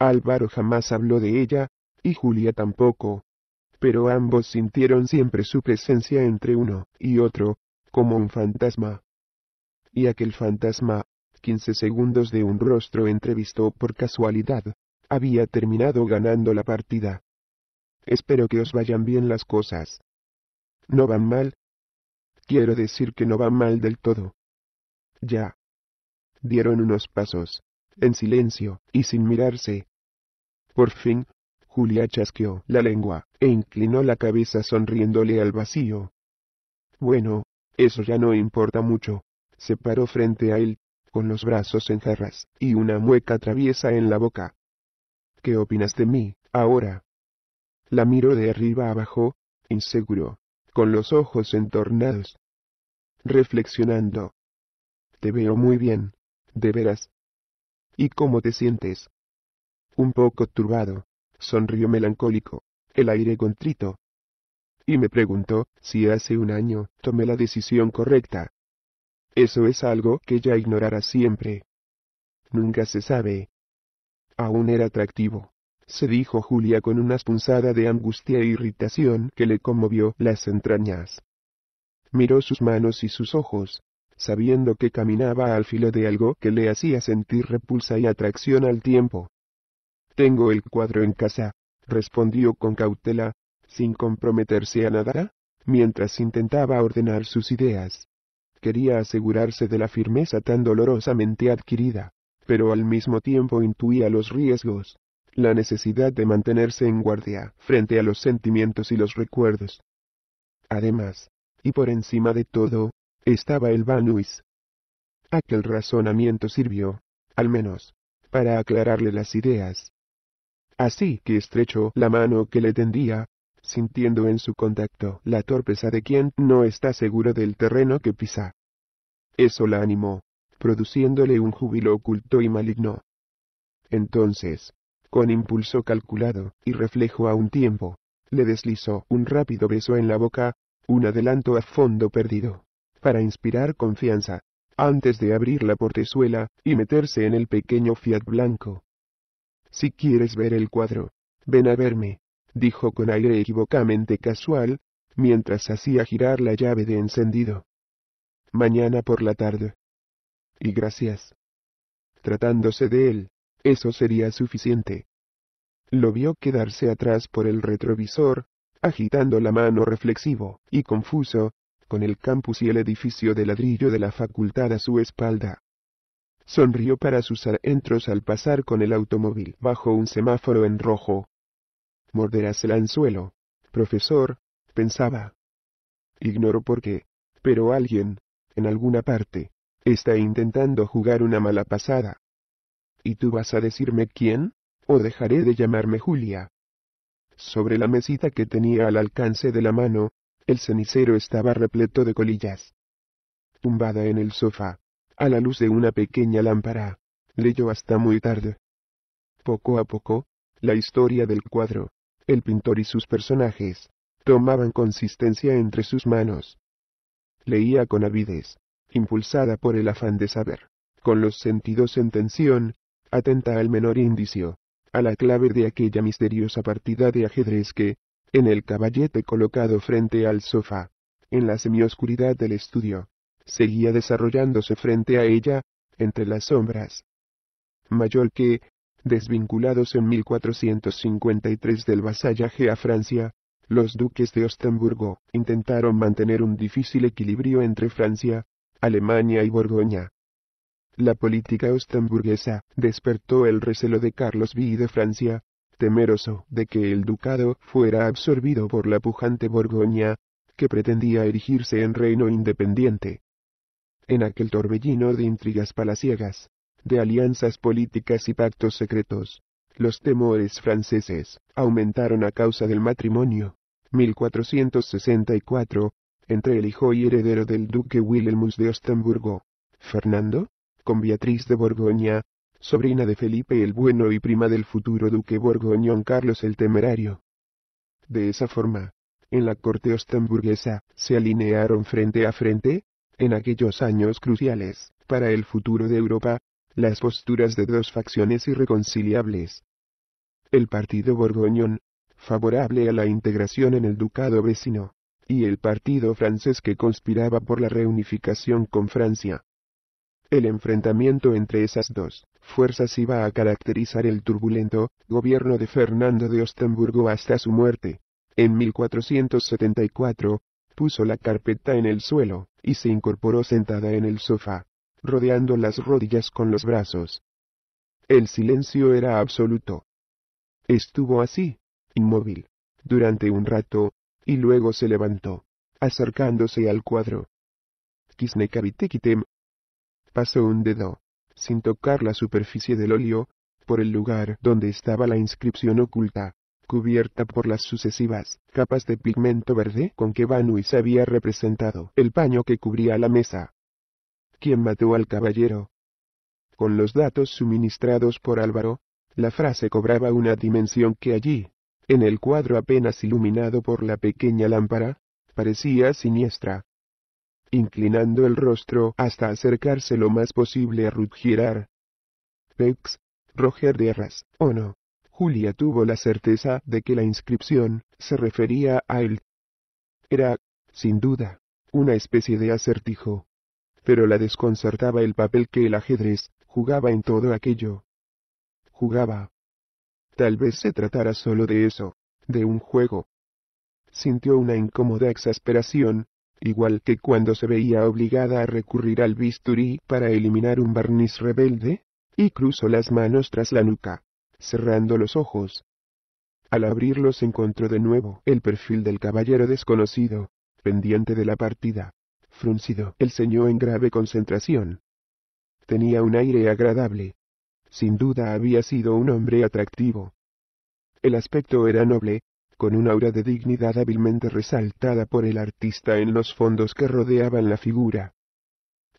Álvaro jamás habló de ella, y Julia tampoco, pero ambos sintieron siempre su presencia entre uno y otro, como un fantasma. Y aquel fantasma, quince segundos de un rostro entrevistó por casualidad, había terminado ganando la partida. Espero que os vayan bien las cosas. No van mal. Quiero decir que no van mal del todo. Ya. Dieron unos pasos, en silencio, y sin mirarse. Por fin, Julia chasqueó la lengua, e inclinó la cabeza sonriéndole al vacío. Bueno, eso ya no importa mucho. Se paró frente a él, con los brazos en jarras, y una mueca traviesa en la boca. ¿Qué opinas de mí, ahora? La miró de arriba abajo, inseguro, con los ojos entornados. Reflexionando. Te veo muy bien, de veras. ¿Y cómo te sientes? Un poco turbado, sonrió melancólico, el aire contrito. Y me preguntó, si hace un año, tomé la decisión correcta. Eso es algo que ya ignorará siempre. Nunca se sabe. Aún era atractivo, se dijo Julia con una punzada de angustia e irritación que le conmovió las entrañas. Miró sus manos y sus ojos, sabiendo que caminaba al filo de algo que le hacía sentir repulsa y atracción al tiempo. Tengo el cuadro en casa, respondió con cautela, sin comprometerse a nada, mientras intentaba ordenar sus ideas. Quería asegurarse de la firmeza tan dolorosamente adquirida, pero al mismo tiempo intuía los riesgos, la necesidad de mantenerse en guardia frente a los sentimientos y los recuerdos. Además, y por encima de todo, estaba el Banuis. Aquel razonamiento sirvió, al menos, para aclararle las ideas. Así que estrechó la mano que le tendía, sintiendo en su contacto la torpeza de quien no está seguro del terreno que pisa. Eso la animó, produciéndole un júbilo oculto y maligno. Entonces, con impulso calculado y reflejo a un tiempo, le deslizó un rápido beso en la boca, un adelanto a fondo perdido, para inspirar confianza, antes de abrir la portezuela y meterse en el pequeño Fiat blanco. Si quieres ver el cuadro, ven a verme, dijo con aire equivocamente casual, mientras hacía girar la llave de encendido. Mañana por la tarde. Y gracias. Tratándose de él, eso sería suficiente. Lo vio quedarse atrás por el retrovisor, agitando la mano reflexivo y confuso, con el campus y el edificio de ladrillo de la facultad a su espalda. Sonrió para sus adentros al pasar con el automóvil bajo un semáforo en rojo. Morderás el anzuelo, profesor, pensaba. Ignoro por qué, pero alguien, en alguna parte, está intentando jugar una mala pasada. ¿Y tú vas a decirme quién? ¿O dejaré de llamarme Julia? Sobre la mesita que tenía al alcance de la mano, el cenicero estaba repleto de colillas. Tumbada en el sofá, a la luz de una pequeña lámpara. Leyó hasta muy tarde. Poco a poco, la historia del cuadro, el pintor y sus personajes, tomaban consistencia entre sus manos. Leía con avidez, impulsada por el afán de saber, con los sentidos en tensión, atenta al menor indicio, a la clave de aquella misteriosa partida de ajedrez que, en el caballete colocado frente al sofá, en la semioscuridad del estudio, seguía desarrollándose frente a ella, entre las sombras. Mayor que, desvinculados en 1453 del vasallaje a Francia, los duques de Ostenburgo intentaron mantener un difícil equilibrio entre Francia, Alemania y Borgoña. La política ostenburguesa despertó el recelo de Carlos V de Francia, temeroso de que el ducado fuera absorbido por la pujante Borgoña, que pretendía erigirse en reino independiente en aquel torbellino de intrigas palaciegas, de alianzas políticas y pactos secretos. Los temores franceses aumentaron a causa del matrimonio. 1464, entre el hijo y heredero del duque Wilhelmus de Ostemburgo, Fernando, con Beatriz de Borgoña, sobrina de Felipe el Bueno y prima del futuro duque borgoñón Carlos el Temerario. De esa forma, en la corte ostamburguesa, se alinearon frente a frente, en aquellos años cruciales, para el futuro de Europa, las posturas de dos facciones irreconciliables. El Partido Borgoñón, favorable a la integración en el ducado vecino, y el Partido francés que conspiraba por la reunificación con Francia. El enfrentamiento entre esas dos fuerzas iba a caracterizar el turbulento gobierno de Fernando de Ostenburgo hasta su muerte, en 1474, puso la carpeta en el suelo, y se incorporó sentada en el sofá, rodeando las rodillas con los brazos. El silencio era absoluto. Estuvo así, inmóvil, durante un rato, y luego se levantó, acercándose al cuadro. Kisnekabitekitem. Pasó un dedo, sin tocar la superficie del óleo, por el lugar donde estaba la inscripción oculta cubierta por las sucesivas capas de pigmento verde con que se había representado el paño que cubría la mesa. ¿Quién mató al caballero? Con los datos suministrados por Álvaro, la frase cobraba una dimensión que allí, en el cuadro apenas iluminado por la pequeña lámpara, parecía siniestra. Inclinando el rostro hasta acercarse lo más posible a Girard. Pex, Roger de Arras, ¿o no? Julia tuvo la certeza de que la inscripción se refería a él. Era, sin duda, una especie de acertijo. Pero la desconcertaba el papel que el ajedrez jugaba en todo aquello. Jugaba. Tal vez se tratara solo de eso, de un juego. Sintió una incómoda exasperación, igual que cuando se veía obligada a recurrir al bisturí para eliminar un barniz rebelde, y cruzó las manos tras la nuca cerrando los ojos. Al abrirlos encontró de nuevo el perfil del caballero desconocido, pendiente de la partida, fruncido, el ceño en grave concentración. Tenía un aire agradable. Sin duda había sido un hombre atractivo. El aspecto era noble, con un aura de dignidad hábilmente resaltada por el artista en los fondos que rodeaban la figura.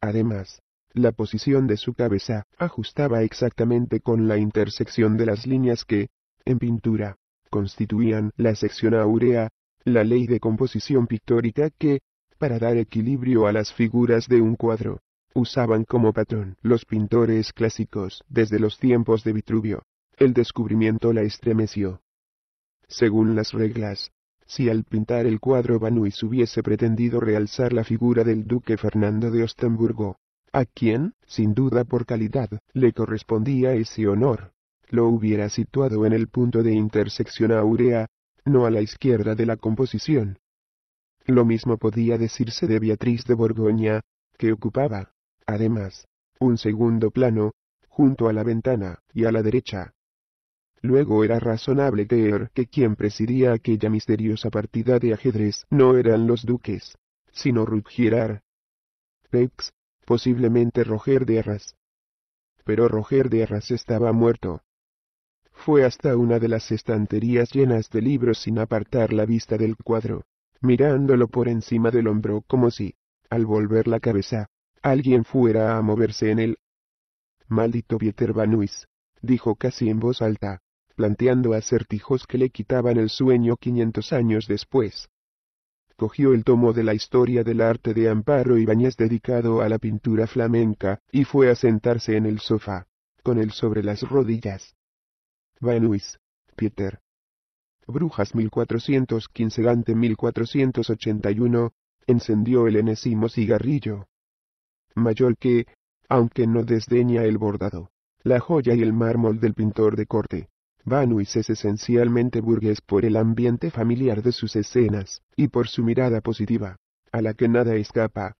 Además, la posición de su cabeza ajustaba exactamente con la intersección de las líneas que, en pintura, constituían la sección áurea, la ley de composición pictórica que, para dar equilibrio a las figuras de un cuadro, usaban como patrón los pintores clásicos desde los tiempos de Vitruvio. El descubrimiento la estremeció. Según las reglas, si al pintar el cuadro Banuis hubiese pretendido realzar la figura del duque Fernando de Ostenburgo, a quien, sin duda por calidad, le correspondía ese honor. Lo hubiera situado en el punto de intersección aurea, no a la izquierda de la composición. Lo mismo podía decirse de Beatriz de Borgoña, que ocupaba, además, un segundo plano, junto a la ventana, y a la derecha. Luego era razonable creer que quien presidía aquella misteriosa partida de ajedrez no eran los duques, sino Ruth Pex posiblemente Roger de Arras. Pero Roger de Arras estaba muerto. Fue hasta una de las estanterías llenas de libros sin apartar la vista del cuadro, mirándolo por encima del hombro como si, al volver la cabeza, alguien fuera a moverse en él. Maldito Pieter dijo casi en voz alta, planteando acertijos que le quitaban el sueño quinientos años después cogió el tomo de la historia del arte de Amparo Ibáñez dedicado a la pintura flamenca, y fue a sentarse en el sofá, con él sobre las rodillas. Luis Peter. Brujas 1415 1481, encendió el enésimo cigarrillo. Mayor que, aunque no desdeña el bordado, la joya y el mármol del pintor de corte, Banhuis es esencialmente burgués por el ambiente familiar de sus escenas, y por su mirada positiva, a la que nada escapa.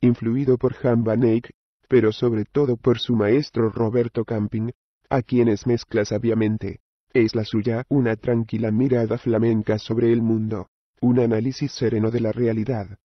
Influido por Han Van Eyck, pero sobre todo por su maestro Roberto Camping, a quienes mezcla sabiamente, es la suya una tranquila mirada flamenca sobre el mundo, un análisis sereno de la realidad.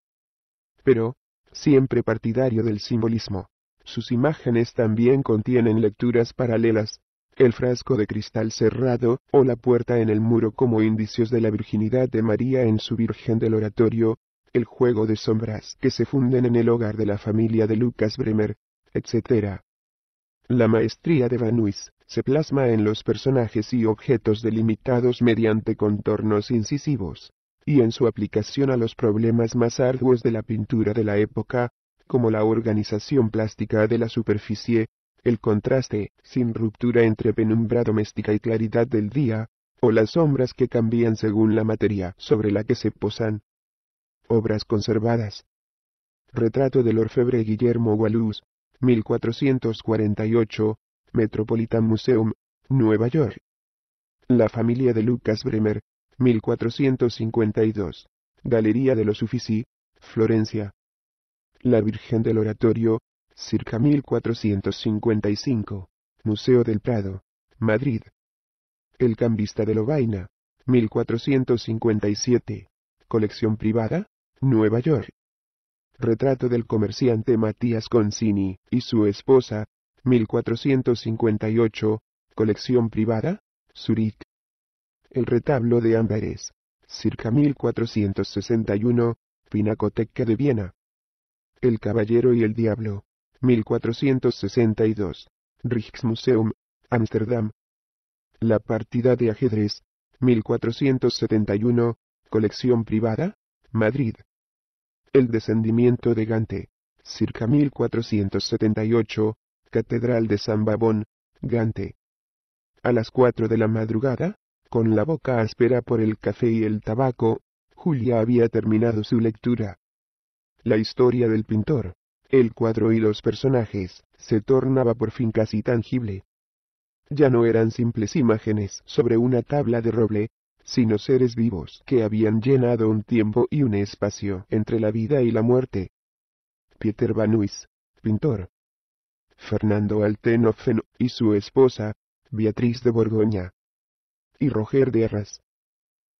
Pero, siempre partidario del simbolismo, sus imágenes también contienen lecturas paralelas, el frasco de cristal cerrado, o la puerta en el muro como indicios de la virginidad de María en su Virgen del Oratorio, el juego de sombras que se funden en el hogar de la familia de Lucas Bremer, etc. La maestría de Van Nuys, se plasma en los personajes y objetos delimitados mediante contornos incisivos, y en su aplicación a los problemas más arduos de la pintura de la época, como la organización plástica de la superficie, el contraste, sin ruptura entre penumbra doméstica y claridad del día, o las sombras que cambian según la materia sobre la que se posan. Obras conservadas. Retrato del orfebre Guillermo Waluz, 1448, Metropolitan Museum, Nueva York. La familia de Lucas Bremer, 1452, Galería de los Uffizi, Florencia. La Virgen del Oratorio, circa 1455, Museo del Prado, Madrid. El cambista de Lobaina, 1457, colección privada, Nueva York. Retrato del comerciante Matías Concini y su esposa, 1458, colección privada, Zurich. El retablo de Amberes, circa 1461, Pinacoteca de Viena. El Caballero y el Diablo, 1462. Rijksmuseum, Ámsterdam. La partida de ajedrez, 1471, colección privada, Madrid. El descendimiento de Gante, circa 1478, Catedral de San Babón, Gante. A las 4 de la madrugada, con la boca áspera por el café y el tabaco, Julia había terminado su lectura. La historia del pintor, el cuadro y los personajes, se tornaba por fin casi tangible. Ya no eran simples imágenes sobre una tabla de roble, sino seres vivos que habían llenado un tiempo y un espacio entre la vida y la muerte. Peter Uys, pintor. Fernando Altenofen, y su esposa, Beatriz de Borgoña. Y Roger de Arras.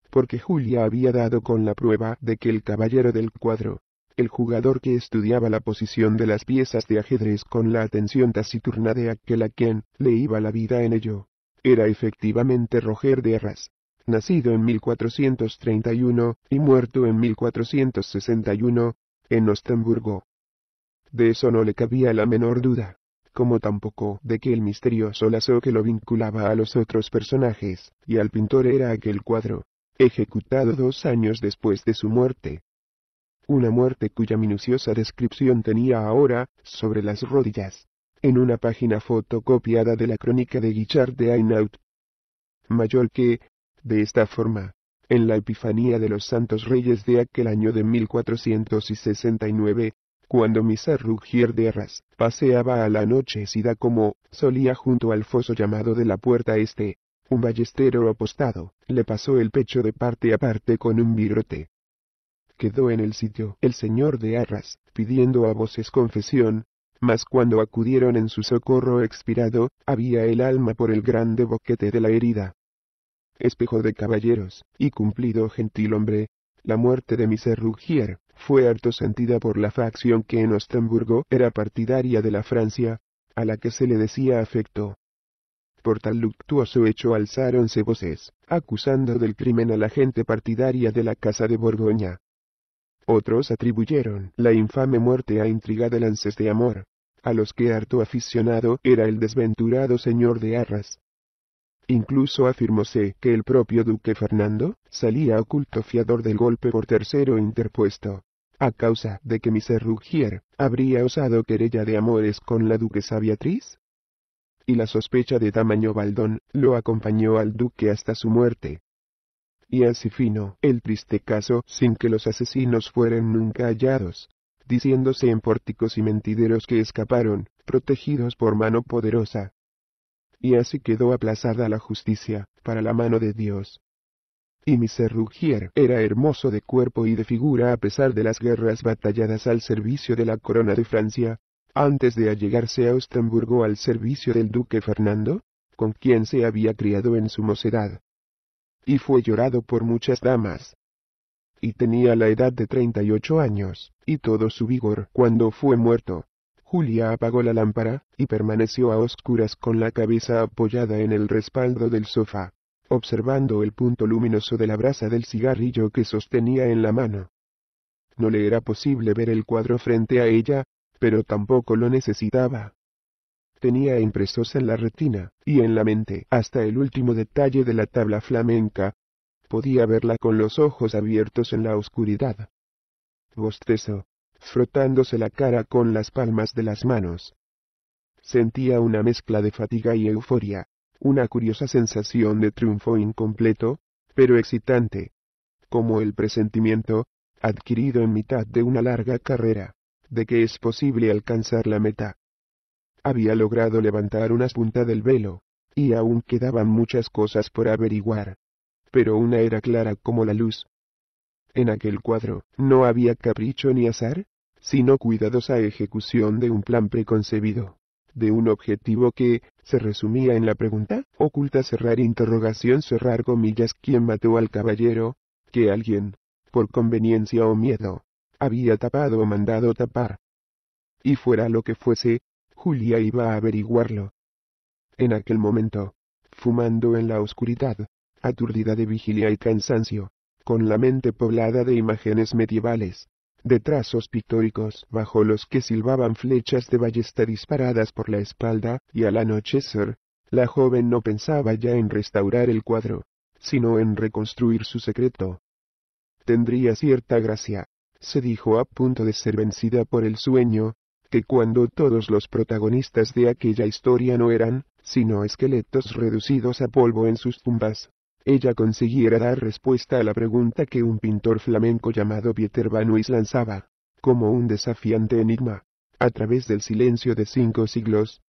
Porque Julia había dado con la prueba de que el caballero del cuadro el jugador que estudiaba la posición de las piezas de ajedrez con la atención taciturna de aquel a quien le iba la vida en ello. Era efectivamente Roger de Arras, nacido en 1431 y muerto en 1461, en Ostenburgo. De eso no le cabía la menor duda, como tampoco de que el misterioso lazo que lo vinculaba a los otros personajes y al pintor era aquel cuadro, ejecutado dos años después de su muerte una muerte cuya minuciosa descripción tenía ahora, sobre las rodillas, en una página fotocopiada de la crónica de Guichard de Ainaut. Mayor que, de esta forma, en la Epifanía de los Santos Reyes de aquel año de 1469, cuando Misa Rugier de Arras paseaba a la noche nochecida como solía junto al foso llamado de la puerta este, un ballestero apostado le pasó el pecho de parte a parte con un virote, quedó en el sitio el señor de Arras, pidiendo a voces confesión, mas cuando acudieron en su socorro expirado, había el alma por el grande boquete de la herida. Espejo de caballeros, y cumplido gentil hombre, la muerte de Miser Rugier, fue harto sentida por la facción que en Ostemburgo era partidaria de la Francia, a la que se le decía afecto. Por tal luctuoso hecho alzáronse voces, acusando del crimen a la gente partidaria de la Casa de Borgoña, otros atribuyeron la infame muerte a intriga de lances de amor, a los que harto aficionado era el desventurado señor de Arras. Incluso afirmóse que el propio duque Fernando salía oculto fiador del golpe por tercero interpuesto, a causa de que Miser Rugier habría osado querella de amores con la duquesa Beatriz. Y la sospecha de tamaño baldón lo acompañó al duque hasta su muerte y así fino el triste caso sin que los asesinos fueran nunca hallados, diciéndose en pórticos y mentideros que escaparon, protegidos por mano poderosa. Y así quedó aplazada la justicia, para la mano de Dios. Y Miser Rugier era hermoso de cuerpo y de figura a pesar de las guerras batalladas al servicio de la corona de Francia, antes de allegarse a Ostenburgo al servicio del duque Fernando, con quien se había criado en su mocedad y fue llorado por muchas damas. Y tenía la edad de treinta y ocho años, y todo su vigor cuando fue muerto. Julia apagó la lámpara, y permaneció a oscuras con la cabeza apoyada en el respaldo del sofá, observando el punto luminoso de la brasa del cigarrillo que sostenía en la mano. No le era posible ver el cuadro frente a ella, pero tampoco lo necesitaba tenía impresos en la retina y en la mente hasta el último detalle de la tabla flamenca. Podía verla con los ojos abiertos en la oscuridad. Bostezo, frotándose la cara con las palmas de las manos. Sentía una mezcla de fatiga y euforia, una curiosa sensación de triunfo incompleto, pero excitante, como el presentimiento, adquirido en mitad de una larga carrera, de que es posible alcanzar la meta había logrado levantar unas puntas del velo, y aún quedaban muchas cosas por averiguar. Pero una era clara como la luz. En aquel cuadro, no había capricho ni azar, sino cuidadosa ejecución de un plan preconcebido, de un objetivo que, se resumía en la pregunta, oculta cerrar interrogación cerrar comillas quién mató al caballero, que alguien, por conveniencia o miedo, había tapado o mandado tapar. Y fuera lo que fuese, Julia iba a averiguarlo. En aquel momento, fumando en la oscuridad, aturdida de vigilia y cansancio, con la mente poblada de imágenes medievales, de trazos pictóricos bajo los que silbaban flechas de ballesta disparadas por la espalda, y al anochecer, la joven no pensaba ya en restaurar el cuadro, sino en reconstruir su secreto. Tendría cierta gracia, se dijo a punto de ser vencida por el sueño, que cuando todos los protagonistas de aquella historia no eran, sino esqueletos reducidos a polvo en sus tumbas, ella consiguiera dar respuesta a la pregunta que un pintor flamenco llamado Pieter lanzaba, como un desafiante enigma, a través del silencio de cinco siglos.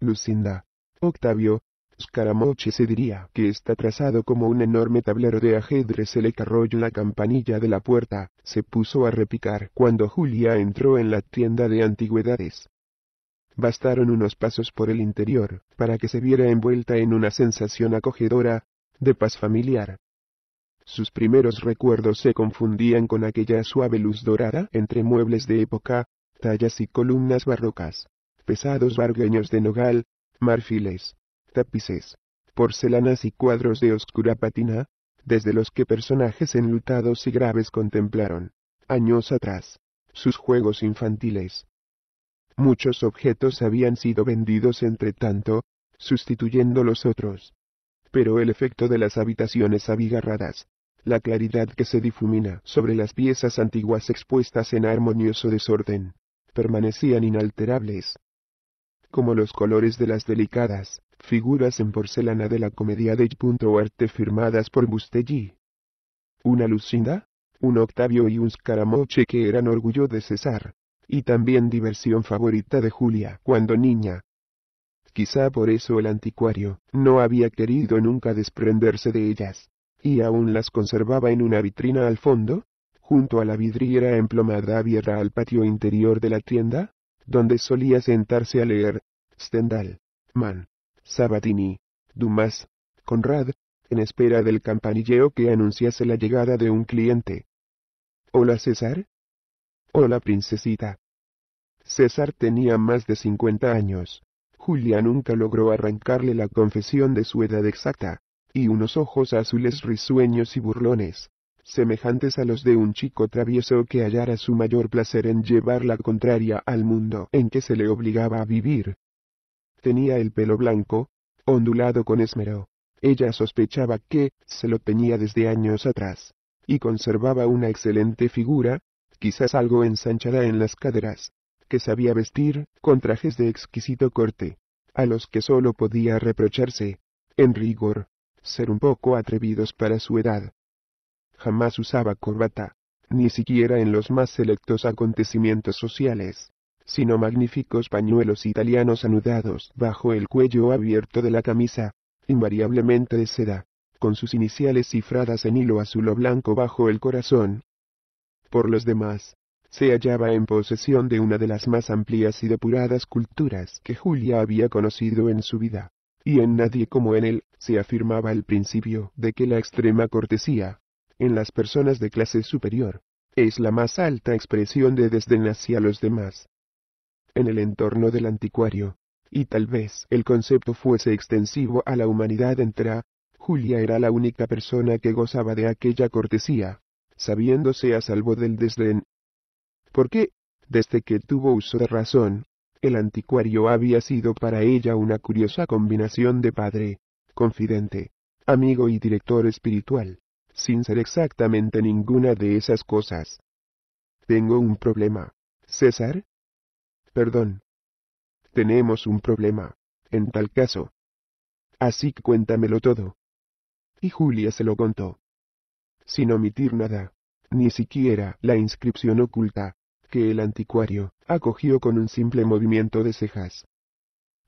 Lucinda, Octavio, Scaramucci se diría que está trazado como un enorme tablero de ajedrez. Se le la campanilla de la puerta, se puso a repicar cuando Julia entró en la tienda de antigüedades. Bastaron unos pasos por el interior, para que se viera envuelta en una sensación acogedora, de paz familiar. Sus primeros recuerdos se confundían con aquella suave luz dorada entre muebles de época, tallas y columnas barrocas, pesados bargueños de nogal, marfiles, tapices, porcelanas y cuadros de oscura patina, desde los que personajes enlutados y graves contemplaron, años atrás, sus juegos infantiles. Muchos objetos habían sido vendidos entre tanto, sustituyendo los otros. Pero el efecto de las habitaciones abigarradas, la claridad que se difumina sobre las piezas antiguas expuestas en armonioso desorden, permanecían inalterables. Como los colores de las delicadas, figuras en porcelana de la comedia de arte firmadas por Bustelli. Una Lucinda, un Octavio y un Scaramoche que eran orgullo de César, y también diversión favorita de Julia cuando niña. Quizá por eso el anticuario no había querido nunca desprenderse de ellas, y aún las conservaba en una vitrina al fondo, junto a la vidriera emplomada abierta al patio interior de la tienda, donde solía sentarse a leer Stendhal, Mann, Sabatini, Dumas, Conrad, en espera del campanilleo que anunciase la llegada de un cliente. Hola César. Hola princesita. César tenía más de 50 años. Julia nunca logró arrancarle la confesión de su edad exacta, y unos ojos azules risueños y burlones, semejantes a los de un chico travieso que hallara su mayor placer en llevar la contraria al mundo en que se le obligaba a vivir, Tenía el pelo blanco, ondulado con esmero. Ella sospechaba que, se lo tenía desde años atrás, y conservaba una excelente figura, quizás algo ensanchada en las caderas, que sabía vestir, con trajes de exquisito corte, a los que sólo podía reprocharse, en rigor, ser un poco atrevidos para su edad. Jamás usaba corbata, ni siquiera en los más selectos acontecimientos sociales sino magníficos pañuelos italianos anudados bajo el cuello abierto de la camisa, invariablemente de seda, con sus iniciales cifradas en hilo azul o blanco bajo el corazón. Por los demás, se hallaba en posesión de una de las más amplias y depuradas culturas que Julia había conocido en su vida, y en nadie como en él se afirmaba el principio de que la extrema cortesía, en las personas de clase superior, es la más alta expresión de desdén hacia los demás en el entorno del anticuario, y tal vez el concepto fuese extensivo a la humanidad entera, Julia era la única persona que gozaba de aquella cortesía, sabiéndose a salvo del desdén. Porque, desde que tuvo uso de razón, el anticuario había sido para ella una curiosa combinación de padre, confidente, amigo y director espiritual, sin ser exactamente ninguna de esas cosas. Tengo un problema, César, perdón. Tenemos un problema, en tal caso. Así que cuéntamelo todo. Y Julia se lo contó. Sin omitir nada, ni siquiera la inscripción oculta, que el anticuario acogió con un simple movimiento de cejas.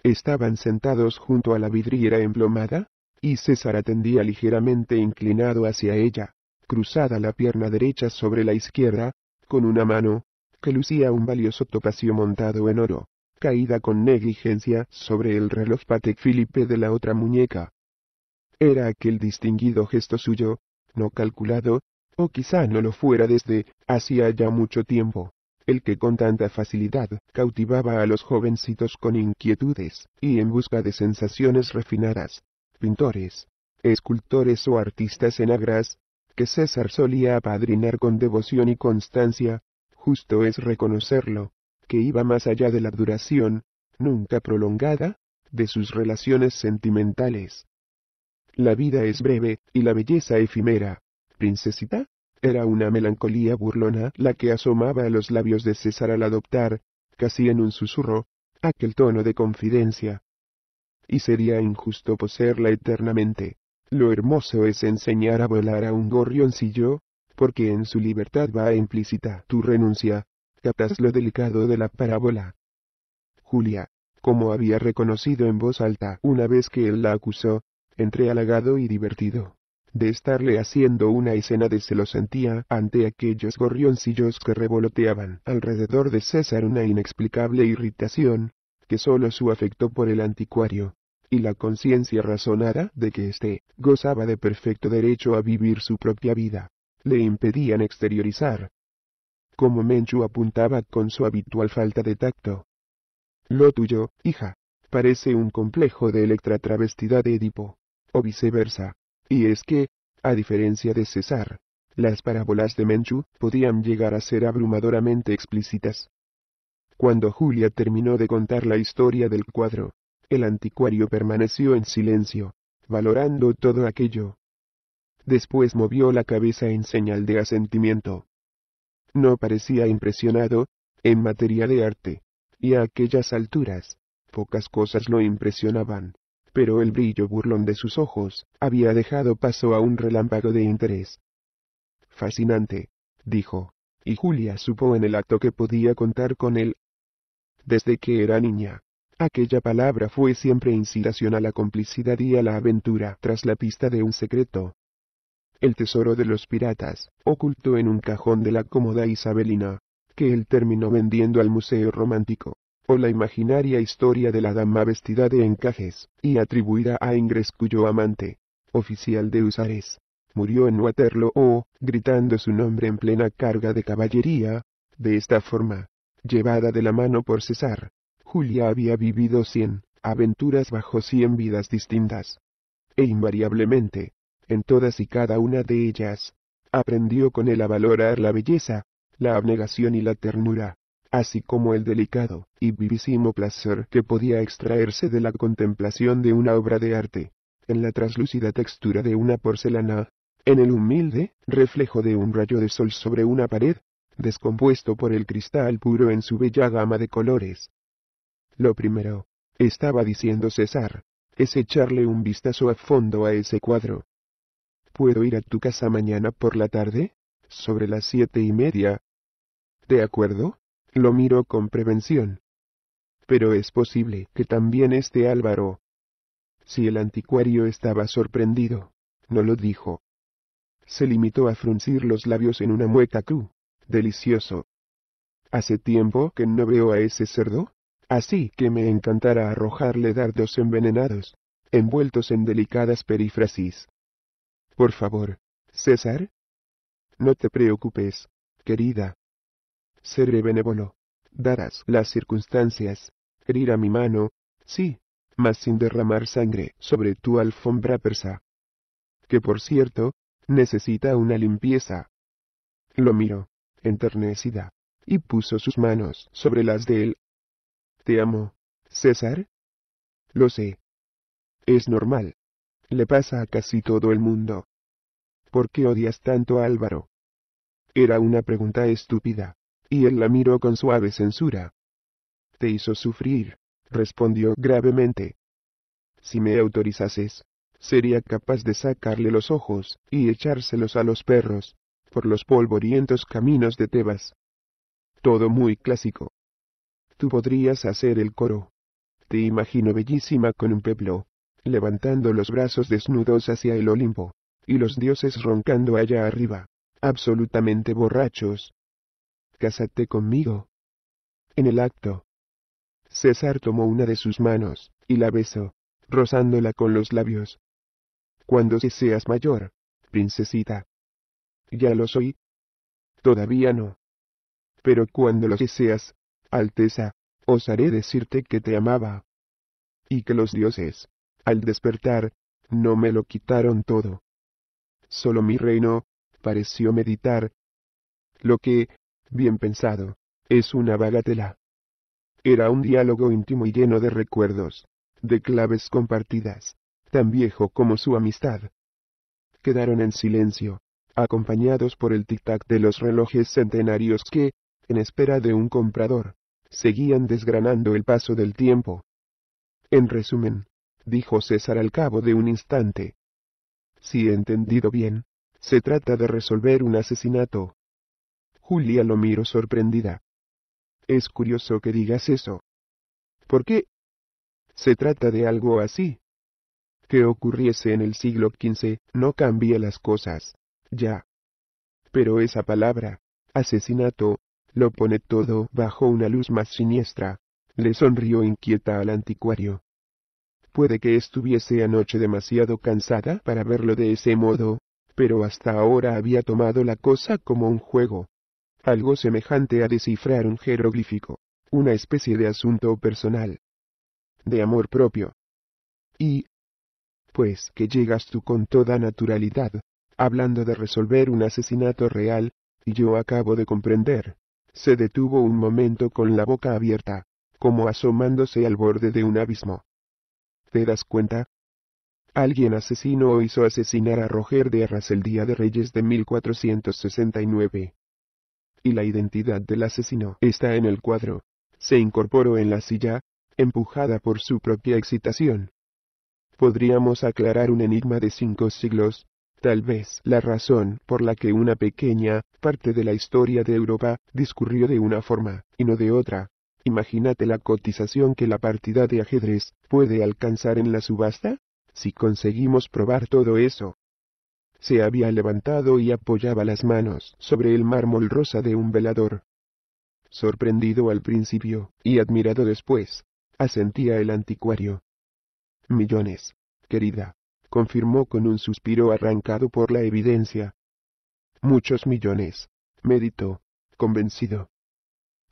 Estaban sentados junto a la vidriera emplomada, y César atendía ligeramente inclinado hacia ella, cruzada la pierna derecha sobre la izquierda, con una mano, que lucía un valioso topacio montado en oro, caída con negligencia sobre el reloj Patek Philippe de la otra muñeca. Era aquel distinguido gesto suyo, no calculado, o quizá no lo fuera desde hacía ya mucho tiempo, el que con tanta facilidad cautivaba a los jovencitos con inquietudes y en busca de sensaciones refinadas, pintores, escultores o artistas en agras, que César solía apadrinar con devoción y constancia, justo es reconocerlo, que iba más allá de la duración, nunca prolongada, de sus relaciones sentimentales. La vida es breve, y la belleza efímera. Princesita, era una melancolía burlona la que asomaba a los labios de César al adoptar, casi en un susurro, aquel tono de confidencia. Y sería injusto poseerla eternamente. Lo hermoso es enseñar a volar a un gorrioncillo, porque en su libertad va implícita tu renuncia. Captas lo delicado de la parábola. Julia, como había reconocido en voz alta una vez que él la acusó, entré halagado y divertido. De estarle haciendo una escena de se sentía ante aquellos gorrioncillos que revoloteaban alrededor de César una inexplicable irritación, que sólo su afecto por el anticuario, y la conciencia razonada de que éste gozaba de perfecto derecho a vivir su propia vida, le impedían exteriorizar. Como Menchu apuntaba con su habitual falta de tacto. Lo tuyo, hija, parece un complejo de Electra travestida de Edipo, o viceversa. Y es que, a diferencia de César, las parábolas de Menchu podían llegar a ser abrumadoramente explícitas. Cuando Julia terminó de contar la historia del cuadro, el anticuario permaneció en silencio, valorando todo aquello. Después movió la cabeza en señal de asentimiento. No parecía impresionado, en materia de arte, y a aquellas alturas, pocas cosas lo impresionaban, pero el brillo burlón de sus ojos había dejado paso a un relámpago de interés. Fascinante, dijo, y Julia supo en el acto que podía contar con él. Desde que era niña, aquella palabra fue siempre incitación a la complicidad y a la aventura tras la pista de un secreto, el tesoro de los piratas, oculto en un cajón de la cómoda isabelina, que él terminó vendiendo al Museo Romántico, o la imaginaria historia de la dama vestida de encajes, y atribuida a Ingres cuyo amante, oficial de Usares, murió en Waterloo o, gritando su nombre en plena carga de caballería, de esta forma, llevada de la mano por César, Julia había vivido cien aventuras bajo cien vidas distintas. E invariablemente, en todas y cada una de ellas. Aprendió con él a valorar la belleza, la abnegación y la ternura, así como el delicado y vivísimo placer que podía extraerse de la contemplación de una obra de arte, en la traslúcida textura de una porcelana, en el humilde reflejo de un rayo de sol sobre una pared, descompuesto por el cristal puro en su bella gama de colores. Lo primero, estaba diciendo César, es echarle un vistazo a fondo a ese cuadro, ¿Puedo ir a tu casa mañana por la tarde? Sobre las siete y media. De acuerdo, lo miro con prevención. Pero es posible que también esté Álvaro. Si el anticuario estaba sorprendido, no lo dijo. Se limitó a fruncir los labios en una mueca cru, Delicioso. Hace tiempo que no veo a ese cerdo, así que me encantará arrojarle dardos envenenados, envueltos en delicadas perífrasis. Por favor, César. No te preocupes, querida. Seré benévolo. Darás las circunstancias. a mi mano, sí, mas sin derramar sangre sobre tu alfombra persa. Que por cierto, necesita una limpieza. Lo miró, enternecida, y puso sus manos sobre las de él. Te amo, César. Lo sé. Es normal. Le pasa a casi todo el mundo. ¿Por qué odias tanto a Álvaro? Era una pregunta estúpida, y él la miró con suave censura. Te hizo sufrir, respondió gravemente. Si me autorizases, sería capaz de sacarle los ojos, y echárselos a los perros, por los polvorientos caminos de Tebas. Todo muy clásico. Tú podrías hacer el coro. Te imagino bellísima con un peplo, levantando los brazos desnudos hacia el Olimpo, y los dioses roncando allá arriba, absolutamente borrachos. Cásate conmigo. En el acto. César tomó una de sus manos, y la besó, rozándola con los labios. Cuando seas mayor, princesita. Ya lo soy. Todavía no. Pero cuando lo seas, Alteza, osaré decirte que te amaba. Y que los dioses, al despertar, no me lo quitaron todo. Solo mi reino, pareció meditar. Lo que, bien pensado, es una bagatela. Era un diálogo íntimo y lleno de recuerdos, de claves compartidas, tan viejo como su amistad. Quedaron en silencio, acompañados por el tic-tac de los relojes centenarios que, en espera de un comprador, seguían desgranando el paso del tiempo. En resumen, dijo César al cabo de un instante. Si he entendido bien, se trata de resolver un asesinato. Julia lo miró sorprendida. Es curioso que digas eso. ¿Por qué? Se trata de algo así. Que ocurriese en el siglo XV no cambia las cosas, ya. Pero esa palabra, asesinato, lo pone todo bajo una luz más siniestra. Le sonrió inquieta al anticuario. Puede que estuviese anoche demasiado cansada para verlo de ese modo, pero hasta ahora había tomado la cosa como un juego. Algo semejante a descifrar un jeroglífico, una especie de asunto personal. De amor propio. Y... Pues que llegas tú con toda naturalidad, hablando de resolver un asesinato real, y yo acabo de comprender. Se detuvo un momento con la boca abierta, como asomándose al borde de un abismo, te das cuenta? Alguien asesinó o hizo asesinar a Roger de Arras el día de Reyes de 1469. Y la identidad del asesino está en el cuadro. Se incorporó en la silla, empujada por su propia excitación. Podríamos aclarar un enigma de cinco siglos, tal vez la razón por la que una pequeña parte de la historia de Europa discurrió de una forma, y no de otra, Imagínate la cotización que la partida de ajedrez puede alcanzar en la subasta, si conseguimos probar todo eso. Se había levantado y apoyaba las manos sobre el mármol rosa de un velador. Sorprendido al principio, y admirado después, asentía el anticuario. Millones, querida, confirmó con un suspiro arrancado por la evidencia. Muchos millones, meditó, convencido.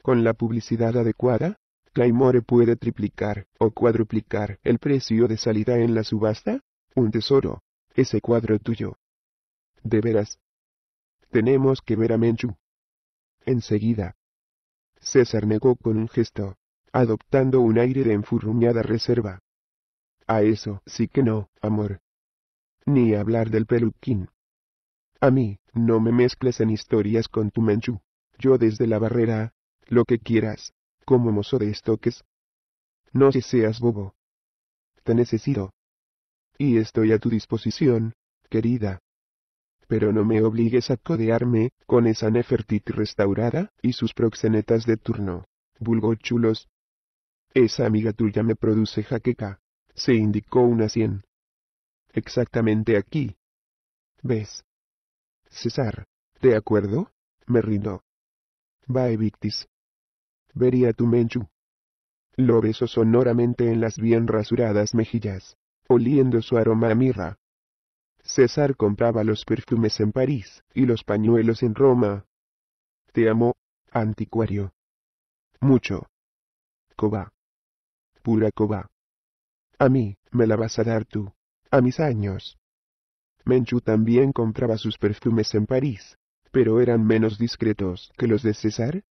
Con la publicidad adecuada, Claymore puede triplicar o cuadruplicar el precio de salida en la subasta. Un tesoro. Ese cuadro tuyo. De veras. Tenemos que ver a Menchu. Enseguida. César negó con un gesto, adoptando un aire de enfurruñada reserva. A eso sí que no, amor. Ni hablar del peluquín. A mí, no me mezcles en historias con tu Menchu. Yo desde la barrera lo que quieras, como mozo de estoques. No seas bobo. Te necesito. Y estoy a tu disposición, querida. Pero no me obligues a codearme, con esa Nefertiti restaurada, y sus proxenetas de turno, vulgo chulos. Esa amiga tuya me produce jaqueca, se indicó una cien. Exactamente aquí. ¿Ves? César, ¿de acuerdo? Me rindo. Va evictis vería tu menchu. Lo besó sonoramente en las bien rasuradas mejillas, oliendo su aroma a mirra. César compraba los perfumes en París y los pañuelos en Roma. Te amo, anticuario. Mucho. Coba. Pura coba. A mí, me la vas a dar tú, a mis años. Menchu también compraba sus perfumes en París, pero eran menos discretos que los de César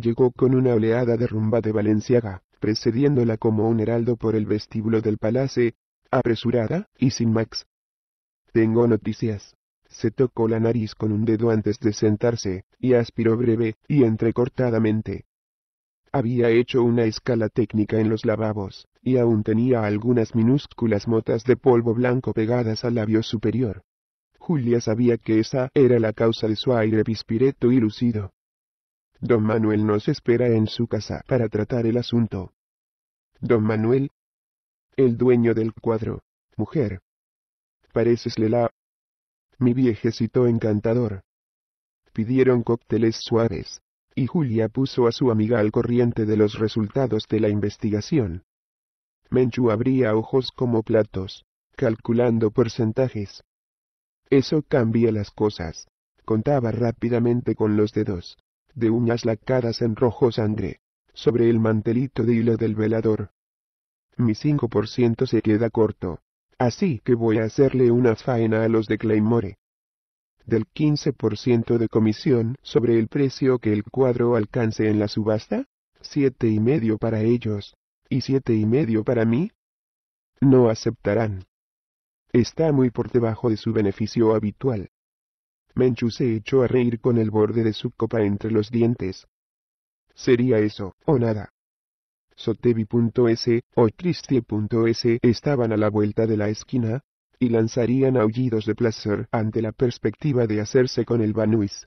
llegó con una oleada de rumba de Valenciaga, precediéndola como un heraldo por el vestíbulo del palacio, apresurada y sin max. Tengo noticias. Se tocó la nariz con un dedo antes de sentarse, y aspiró breve y entrecortadamente. Había hecho una escala técnica en los lavabos, y aún tenía algunas minúsculas motas de polvo blanco pegadas al labio superior. Julia sabía que esa era la causa de su aire pispireto y lucido, Don Manuel nos espera en su casa para tratar el asunto. Don Manuel. El dueño del cuadro. Mujer. Parecesle la... Mi viejecito encantador. Pidieron cócteles suaves, y Julia puso a su amiga al corriente de los resultados de la investigación. Menchu abría ojos como platos, calculando porcentajes. Eso cambia las cosas, contaba rápidamente con los dedos, de uñas lacadas en rojo sangre, sobre el mantelito de hilo del velador. Mi 5% se queda corto, así que voy a hacerle una faena a los de Claymore. Del 15% de comisión sobre el precio que el cuadro alcance en la subasta, siete y medio para ellos, y siete y medio para mí. No aceptarán. Está muy por debajo de su beneficio habitual. Menchu se echó a reír con el borde de su copa entre los dientes. Sería eso, o nada. Sotevi.s o Tristie.s estaban a la vuelta de la esquina, y lanzarían aullidos de placer ante la perspectiva de hacerse con el Banuis.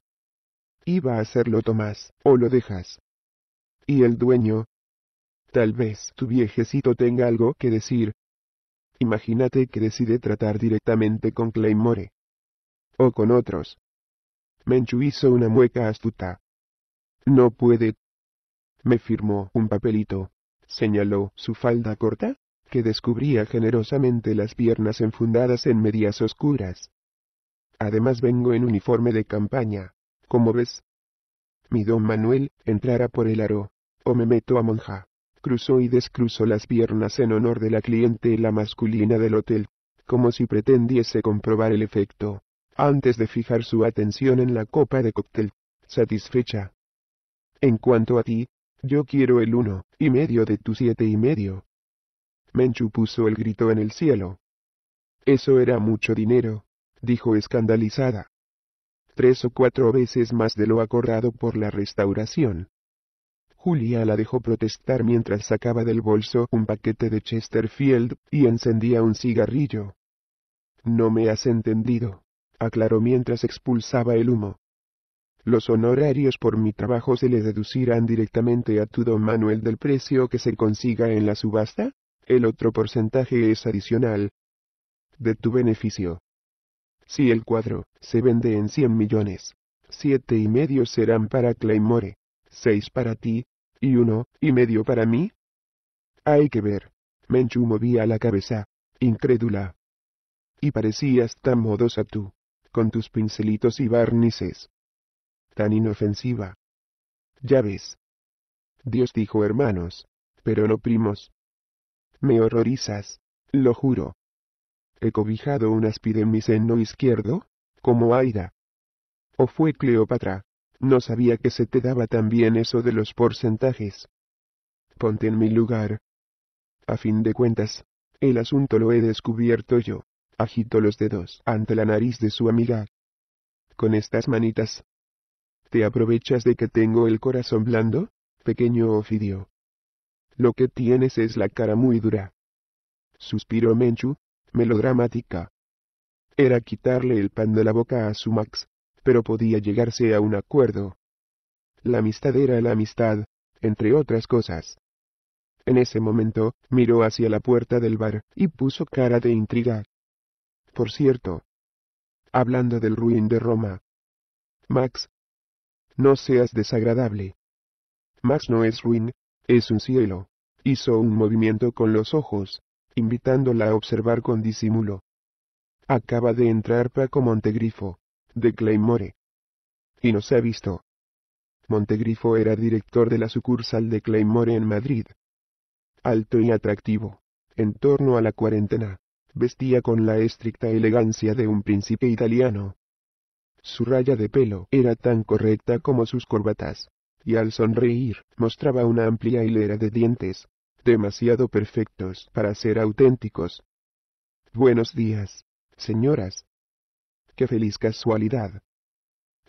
Iba a hacerlo Tomás, o lo dejas. Y el dueño. Tal vez tu viejecito tenga algo que decir. Imagínate que decide tratar directamente con Claymore o con otros. Menchu hizo una mueca astuta. No puede. Me firmó un papelito. Señaló su falda corta, que descubría generosamente las piernas enfundadas en medias oscuras. Además vengo en uniforme de campaña. ¿Cómo ves? Mi don Manuel, entrara por el aro, o me meto a monja. Cruzó y descruzó las piernas en honor de la cliente la masculina del hotel, como si pretendiese comprobar el efecto antes de fijar su atención en la copa de cóctel, satisfecha. En cuanto a ti, yo quiero el uno y medio de tu siete y medio. Menchu puso el grito en el cielo. Eso era mucho dinero, dijo escandalizada. Tres o cuatro veces más de lo acordado por la restauración. Julia la dejó protestar mientras sacaba del bolso un paquete de Chesterfield y encendía un cigarrillo. No me has entendido, aclaró mientras expulsaba el humo. Los honorarios por mi trabajo se le deducirán directamente a tu don Manuel del precio que se consiga en la subasta, el otro porcentaje es adicional. De tu beneficio. Si el cuadro se vende en 100 millones, siete y medio serán para Claymore, seis para ti, y uno y medio para mí. Hay que ver. Menchu movía la cabeza, incrédula. Y parecías tan modosa tú con tus pincelitos y barnices. Tan inofensiva. Ya ves. Dios dijo hermanos, pero no primos. Me horrorizas, lo juro. He cobijado un áspide en mi seno izquierdo, como Aida. O fue Cleopatra, no sabía que se te daba tan bien eso de los porcentajes. Ponte en mi lugar. A fin de cuentas, el asunto lo he descubierto yo agitó los dedos ante la nariz de su amiga. Con estas manitas. ¿Te aprovechas de que tengo el corazón blando, pequeño Ofidio? Lo que tienes es la cara muy dura. Suspiró Menchu, melodramática. Era quitarle el pan de la boca a su Max, pero podía llegarse a un acuerdo. La amistad era la amistad, entre otras cosas. En ese momento, miró hacia la puerta del bar y puso cara de intriga. Por cierto. Hablando del ruin de Roma. Max. No seas desagradable. Max no es ruin, es un cielo. Hizo un movimiento con los ojos, invitándola a observar con disimulo. Acaba de entrar Paco Montegrifo, de Claymore. Y nos ha visto. Montegrifo era director de la sucursal de Claymore en Madrid. Alto y atractivo, en torno a la cuarentena. Vestía con la estricta elegancia de un príncipe italiano. Su raya de pelo era tan correcta como sus corbatas, y al sonreír mostraba una amplia hilera de dientes, demasiado perfectos para ser auténticos. Buenos días, señoras. Qué feliz casualidad.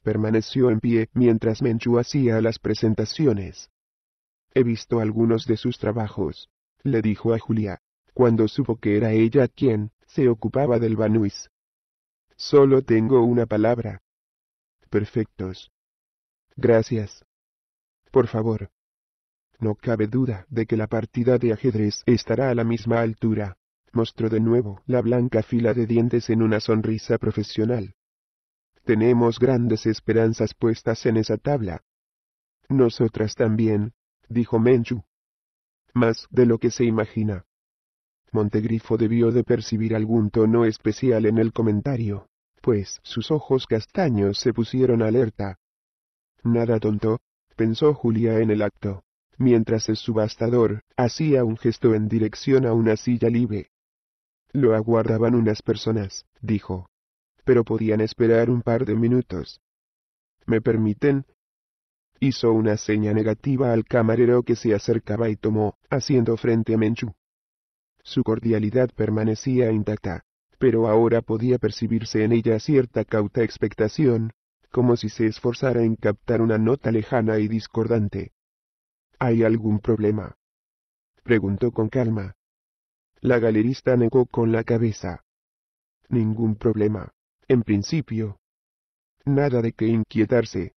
Permaneció en pie mientras Menchu hacía las presentaciones. He visto algunos de sus trabajos, le dijo a Julia, cuando supo que era ella quien se ocupaba del Banuis. Solo tengo una palabra. Perfectos. Gracias. Por favor. No cabe duda de que la partida de ajedrez estará a la misma altura. Mostró de nuevo la blanca fila de dientes en una sonrisa profesional. Tenemos grandes esperanzas puestas en esa tabla. Nosotras también, dijo Menchu. Más de lo que se imagina. Montegrifo debió de percibir algún tono especial en el comentario, pues sus ojos castaños se pusieron alerta. Nada tonto, pensó Julia en el acto, mientras el subastador hacía un gesto en dirección a una silla libre. Lo aguardaban unas personas, dijo. Pero podían esperar un par de minutos. ¿Me permiten? Hizo una seña negativa al camarero que se acercaba y tomó, haciendo frente a Menchu. Su cordialidad permanecía intacta, pero ahora podía percibirse en ella cierta cauta expectación, como si se esforzara en captar una nota lejana y discordante. ¿Hay algún problema? preguntó con calma. La galerista negó con la cabeza. Ningún problema, en principio. Nada de que inquietarse.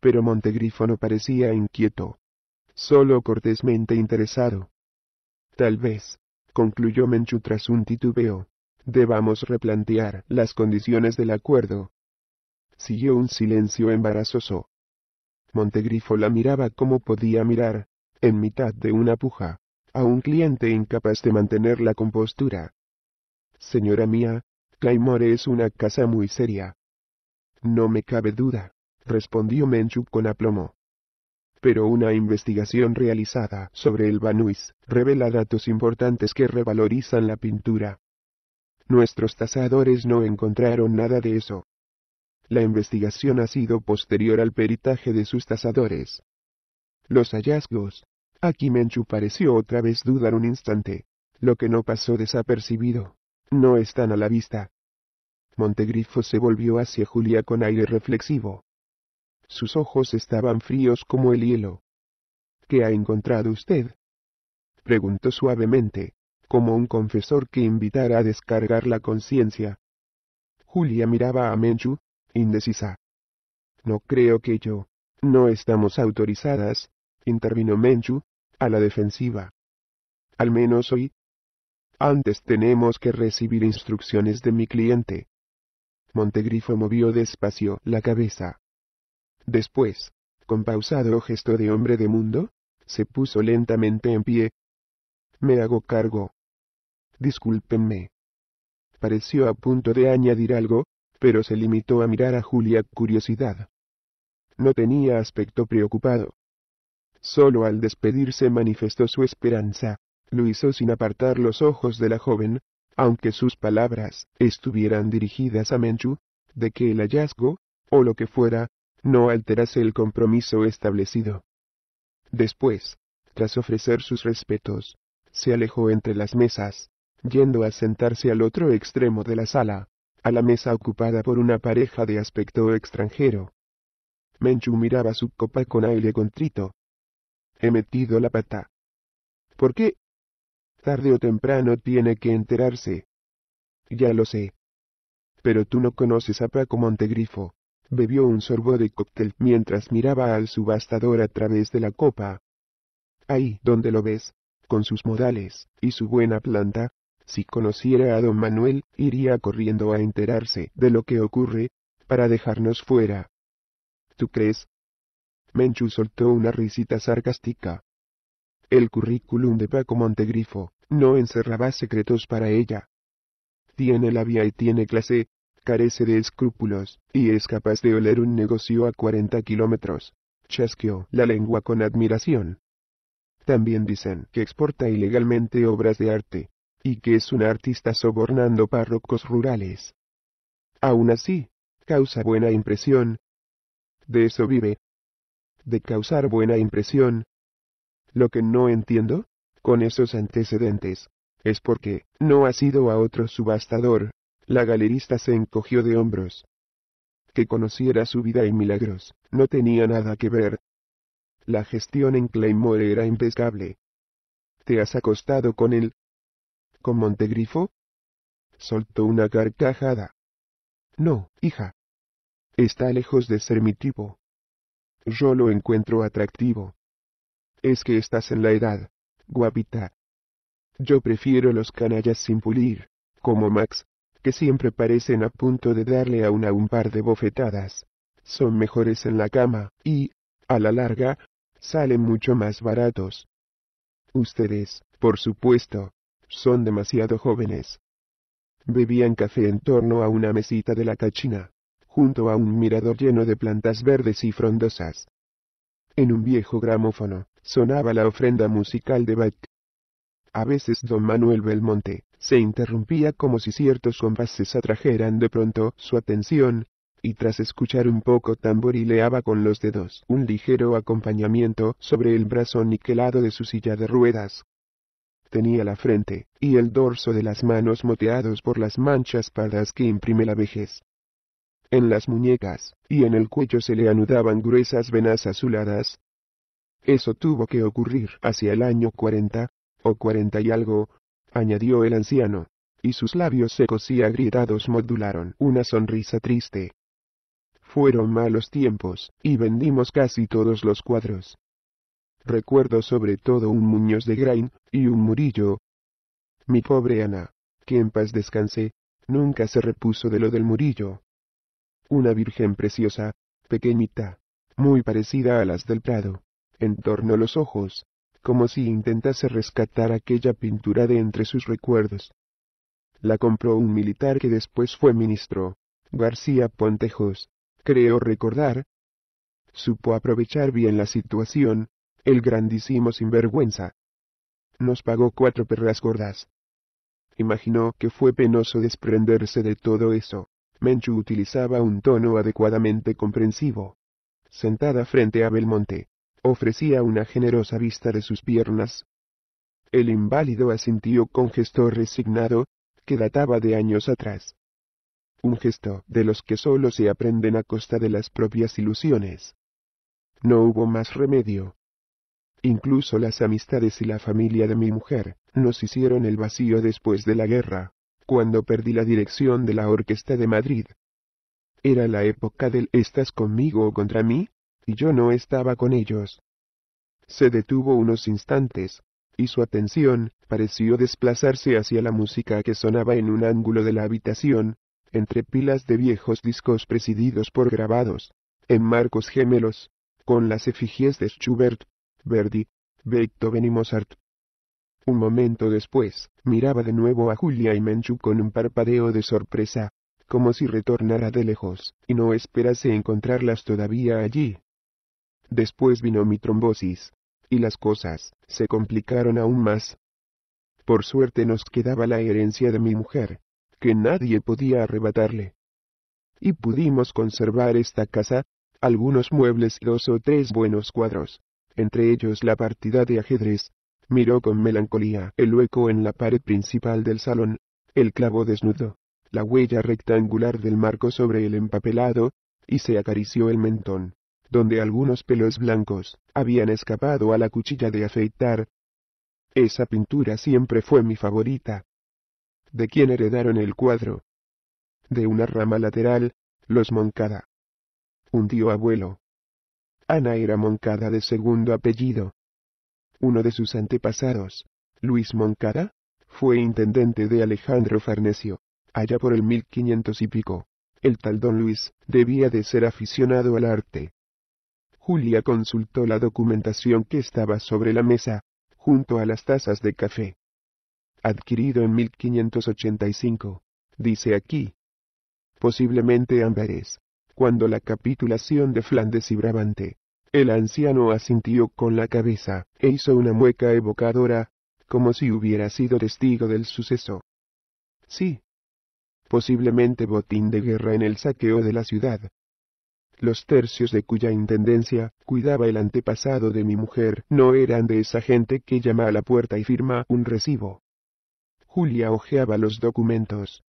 Pero Montegrifo no parecía inquieto. Solo cortésmente interesado. Tal vez, concluyó Menchu tras un titubeo. Debamos replantear las condiciones del acuerdo. Siguió un silencio embarazoso. Montegrifo la miraba como podía mirar, en mitad de una puja, a un cliente incapaz de mantener la compostura. Señora mía, Claymore es una casa muy seria. No me cabe duda, respondió Menchu con aplomo pero una investigación realizada sobre el Banuis revela datos importantes que revalorizan la pintura. Nuestros tasadores no encontraron nada de eso. La investigación ha sido posterior al peritaje de sus tasadores. Los hallazgos. Aquí Menchu pareció otra vez dudar un instante. Lo que no pasó desapercibido. No están a la vista. Montegrifo se volvió hacia Julia con aire reflexivo. Sus ojos estaban fríos como el hielo. ¿Qué ha encontrado usted? preguntó suavemente, como un confesor que invitara a descargar la conciencia. Julia miraba a Menchu, indecisa. No creo que yo. No estamos autorizadas, intervino Menchu, a la defensiva. Al menos hoy. Antes tenemos que recibir instrucciones de mi cliente. Montegrifo movió despacio la cabeza. Después, con pausado gesto de hombre de mundo, se puso lentamente en pie. Me hago cargo. Discúlpenme. Pareció a punto de añadir algo, pero se limitó a mirar a Julia curiosidad. No tenía aspecto preocupado. Solo al despedirse manifestó su esperanza, lo hizo sin apartar los ojos de la joven, aunque sus palabras estuvieran dirigidas a Menchu, de que el hallazgo, o lo que fuera, no alterase el compromiso establecido. Después, tras ofrecer sus respetos, se alejó entre las mesas, yendo a sentarse al otro extremo de la sala, a la mesa ocupada por una pareja de aspecto extranjero. Menchu miraba su copa con aire contrito. He metido la pata. ¿Por qué? Tarde o temprano tiene que enterarse. Ya lo sé. Pero tú no conoces a Paco Montegrifo bebió un sorbo de cóctel mientras miraba al subastador a través de la copa. Ahí donde lo ves, con sus modales, y su buena planta, si conociera a don Manuel, iría corriendo a enterarse de lo que ocurre, para dejarnos fuera. ¿Tú crees? Menchu soltó una risita sarcástica. El currículum de Paco Montegrifo no encerraba secretos para ella. Tiene labia y tiene clase, carece de escrúpulos, y es capaz de oler un negocio a 40 kilómetros. Chasqueó la lengua con admiración. También dicen que exporta ilegalmente obras de arte, y que es un artista sobornando párrocos rurales. Aún así, causa buena impresión. De eso vive. De causar buena impresión. Lo que no entiendo, con esos antecedentes, es porque no ha sido a otro subastador, la galerista se encogió de hombros. Que conociera su vida y milagros, no tenía nada que ver. La gestión en Claymore era impecable. ¿Te has acostado con él? ¿Con Montegrifo? Soltó una carcajada. No, hija. Está lejos de ser mi tipo. Yo lo encuentro atractivo. Es que estás en la edad, guapita. Yo prefiero los canallas sin pulir, como Max que siempre parecen a punto de darle a una un par de bofetadas. Son mejores en la cama, y, a la larga, salen mucho más baratos. Ustedes, por supuesto, son demasiado jóvenes. Bebían café en torno a una mesita de la cachina, junto a un mirador lleno de plantas verdes y frondosas. En un viejo gramófono, sonaba la ofrenda musical de Bach. A veces don Manuel Belmonte, se interrumpía como si ciertos compases atrajeran de pronto su atención, y tras escuchar un poco tamborileaba con los dedos un ligero acompañamiento sobre el brazo niquelado de su silla de ruedas. Tenía la frente y el dorso de las manos moteados por las manchas pardas que imprime la vejez. En las muñecas y en el cuello se le anudaban gruesas venas azuladas. Eso tuvo que ocurrir hacia el año 40, o 40 y algo, añadió el anciano, y sus labios secos y agrietados modularon una sonrisa triste. Fueron malos tiempos, y vendimos casi todos los cuadros. Recuerdo sobre todo un Muñoz de Grain, y un Murillo. Mi pobre Ana, que paz descanse, nunca se repuso de lo del Murillo. Una virgen preciosa, pequeñita, muy parecida a las del Prado, en torno los ojos, como si intentase rescatar aquella pintura de entre sus recuerdos. La compró un militar que después fue ministro, García Pontejos, creo recordar. Supo aprovechar bien la situación, el grandísimo sinvergüenza. Nos pagó cuatro perras gordas. Imaginó que fue penoso desprenderse de todo eso. Menchu utilizaba un tono adecuadamente comprensivo. Sentada frente a Belmonte, ofrecía una generosa vista de sus piernas. El inválido asintió con gesto resignado, que databa de años atrás. Un gesto de los que solo se aprenden a costa de las propias ilusiones. No hubo más remedio. Incluso las amistades y la familia de mi mujer nos hicieron el vacío después de la guerra, cuando perdí la dirección de la Orquesta de Madrid. Era la época del ¿estás conmigo o contra mí? y yo no estaba con ellos. Se detuvo unos instantes, y su atención pareció desplazarse hacia la música que sonaba en un ángulo de la habitación, entre pilas de viejos discos presididos por grabados, en marcos gemelos, con las efigies de Schubert, Verdi, Beethoven y Mozart. Un momento después, miraba de nuevo a Julia y Menchu con un parpadeo de sorpresa, como si retornara de lejos, y no esperase encontrarlas todavía allí. Después vino mi trombosis, y las cosas se complicaron aún más. Por suerte nos quedaba la herencia de mi mujer, que nadie podía arrebatarle. Y pudimos conservar esta casa, algunos muebles y dos o tres buenos cuadros, entre ellos la partida de ajedrez. Miró con melancolía el hueco en la pared principal del salón, el clavo desnudo, la huella rectangular del marco sobre el empapelado, y se acarició el mentón donde algunos pelos blancos habían escapado a la cuchilla de afeitar. Esa pintura siempre fue mi favorita. ¿De quién heredaron el cuadro? De una rama lateral, los Moncada. Un tío abuelo. Ana era Moncada de segundo apellido. Uno de sus antepasados, Luis Moncada, fue intendente de Alejandro Farnesio, allá por el 1500 y pico. El tal don Luis debía de ser aficionado al arte, Julia consultó la documentación que estaba sobre la mesa, junto a las tazas de café. Adquirido en 1585, dice aquí. Posiblemente Amberes. Cuando la capitulación de Flandes y Brabante, el anciano asintió con la cabeza e hizo una mueca evocadora, como si hubiera sido testigo del suceso. Sí. Posiblemente botín de guerra en el saqueo de la ciudad, los tercios de cuya intendencia cuidaba el antepasado de mi mujer no eran de esa gente que llama a la puerta y firma un recibo. Julia hojeaba los documentos.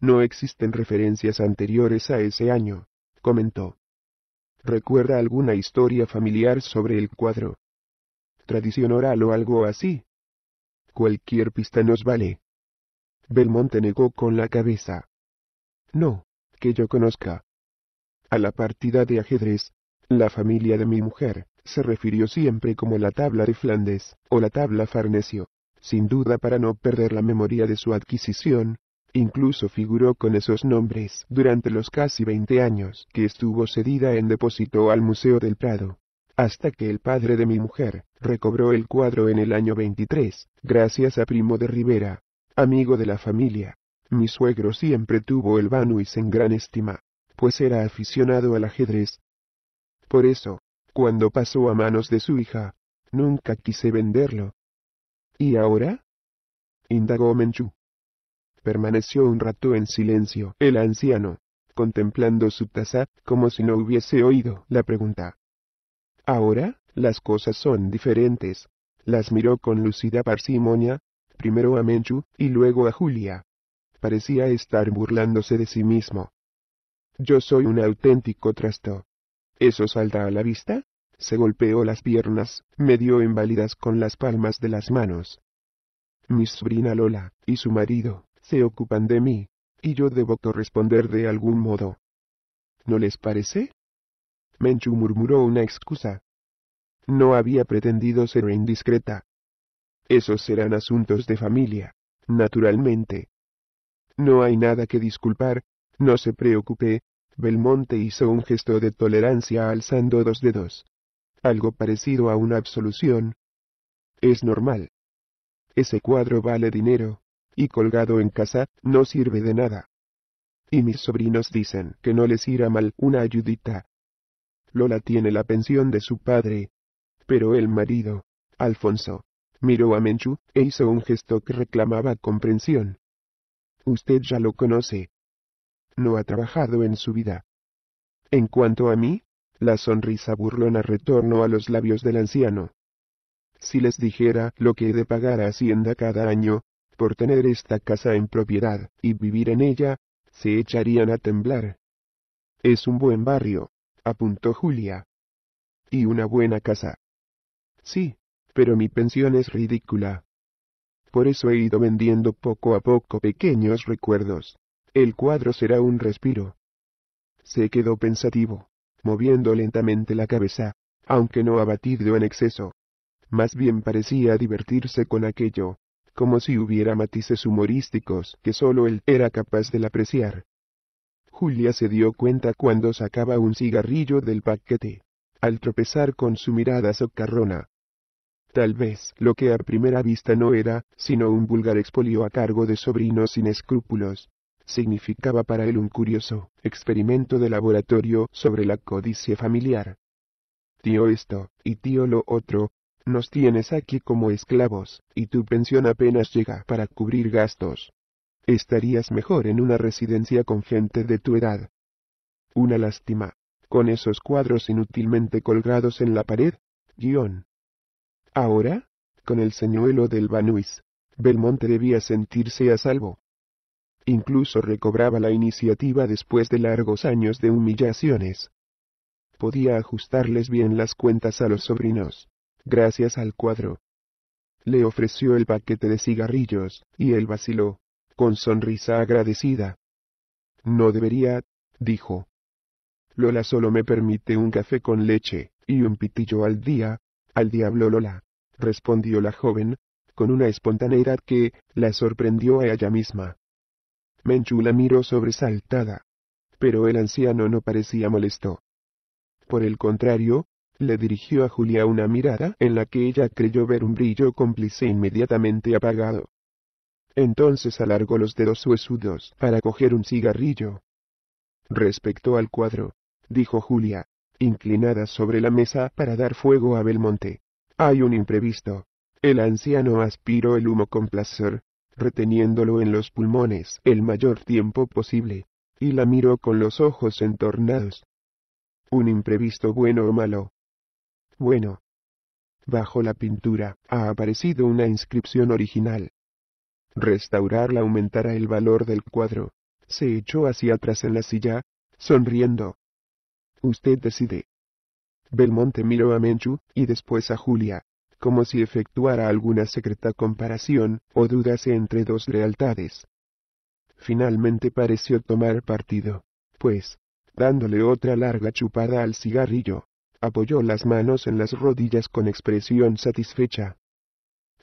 No existen referencias anteriores a ese año, comentó. ¿Recuerda alguna historia familiar sobre el cuadro? Tradición oral o algo así. Cualquier pista nos vale. Belmonte negó con la cabeza. No, que yo conozca. A la partida de ajedrez, la familia de mi mujer, se refirió siempre como la tabla de Flandes, o la tabla Farnesio, sin duda para no perder la memoria de su adquisición, incluso figuró con esos nombres durante los casi 20 años que estuvo cedida en depósito al Museo del Prado, hasta que el padre de mi mujer recobró el cuadro en el año 23, gracias a Primo de Rivera, amigo de la familia. Mi suegro siempre tuvo el y en gran estima, pues era aficionado al ajedrez. Por eso, cuando pasó a manos de su hija, nunca quise venderlo. ¿Y ahora? indagó Menchu. Permaneció un rato en silencio el anciano, contemplando su taza como si no hubiese oído la pregunta. Ahora, las cosas son diferentes. Las miró con lúcida parsimonia, primero a Menchu y luego a Julia. Parecía estar burlándose de sí mismo. Yo soy un auténtico trasto. ¿Eso salta a la vista? Se golpeó las piernas, me dio inválidas con las palmas de las manos. Mi sobrina Lola, y su marido, se ocupan de mí, y yo debo corresponder de algún modo. ¿No les parece? Menchu murmuró una excusa. No había pretendido ser indiscreta. Esos serán asuntos de familia, naturalmente. No hay nada que disculpar, no se preocupe, Belmonte hizo un gesto de tolerancia alzando dos dedos. Algo parecido a una absolución. Es normal. Ese cuadro vale dinero, y colgado en casa, no sirve de nada. Y mis sobrinos dicen que no les irá mal una ayudita. Lola tiene la pensión de su padre. Pero el marido, Alfonso, miró a Menchu e hizo un gesto que reclamaba comprensión. Usted ya lo conoce, no ha trabajado en su vida. En cuanto a mí, la sonrisa burlona retorno a los labios del anciano. Si les dijera lo que he de pagar a Hacienda cada año, por tener esta casa en propiedad, y vivir en ella, se echarían a temblar. Es un buen barrio, apuntó Julia. Y una buena casa. Sí, pero mi pensión es ridícula. Por eso he ido vendiendo poco a poco pequeños recuerdos. El cuadro será un respiro. Se quedó pensativo, moviendo lentamente la cabeza, aunque no abatido en exceso. Más bien parecía divertirse con aquello, como si hubiera matices humorísticos que solo él era capaz de apreciar. Julia se dio cuenta cuando sacaba un cigarrillo del paquete, al tropezar con su mirada socarrona. Tal vez lo que a primera vista no era, sino un vulgar expolio a cargo de sobrinos sin escrúpulos, significaba para él un curioso experimento de laboratorio sobre la codicia familiar. Tío esto, y tío lo otro, nos tienes aquí como esclavos, y tu pensión apenas llega para cubrir gastos. Estarías mejor en una residencia con gente de tu edad. Una lástima, con esos cuadros inútilmente colgados en la pared, guión. Ahora, con el señuelo del Banuis, Belmonte debía sentirse a salvo. Incluso recobraba la iniciativa después de largos años de humillaciones. Podía ajustarles bien las cuentas a los sobrinos, gracias al cuadro. Le ofreció el paquete de cigarrillos, y él vaciló, con sonrisa agradecida. No debería, dijo. Lola solo me permite un café con leche, y un pitillo al día, al diablo Lola, respondió la joven, con una espontaneidad que la sorprendió a ella misma. Menchu la miró sobresaltada. Pero el anciano no parecía molesto. Por el contrario, le dirigió a Julia una mirada en la que ella creyó ver un brillo cómplice inmediatamente apagado. Entonces alargó los dedos huesudos para coger un cigarrillo. Respecto al cuadro, dijo Julia, inclinada sobre la mesa para dar fuego a Belmonte. Hay un imprevisto. El anciano aspiró el humo con placer, reteniéndolo en los pulmones el mayor tiempo posible, y la miró con los ojos entornados. Un imprevisto bueno o malo. Bueno. Bajo la pintura ha aparecido una inscripción original. Restaurarla aumentará el valor del cuadro. Se echó hacia atrás en la silla, sonriendo. Usted decide. Belmonte miró a Menchu y después a Julia, como si efectuara alguna secreta comparación, o dudas entre dos lealtades. Finalmente pareció tomar partido, pues, dándole otra larga chupada al cigarrillo, apoyó las manos en las rodillas con expresión satisfecha.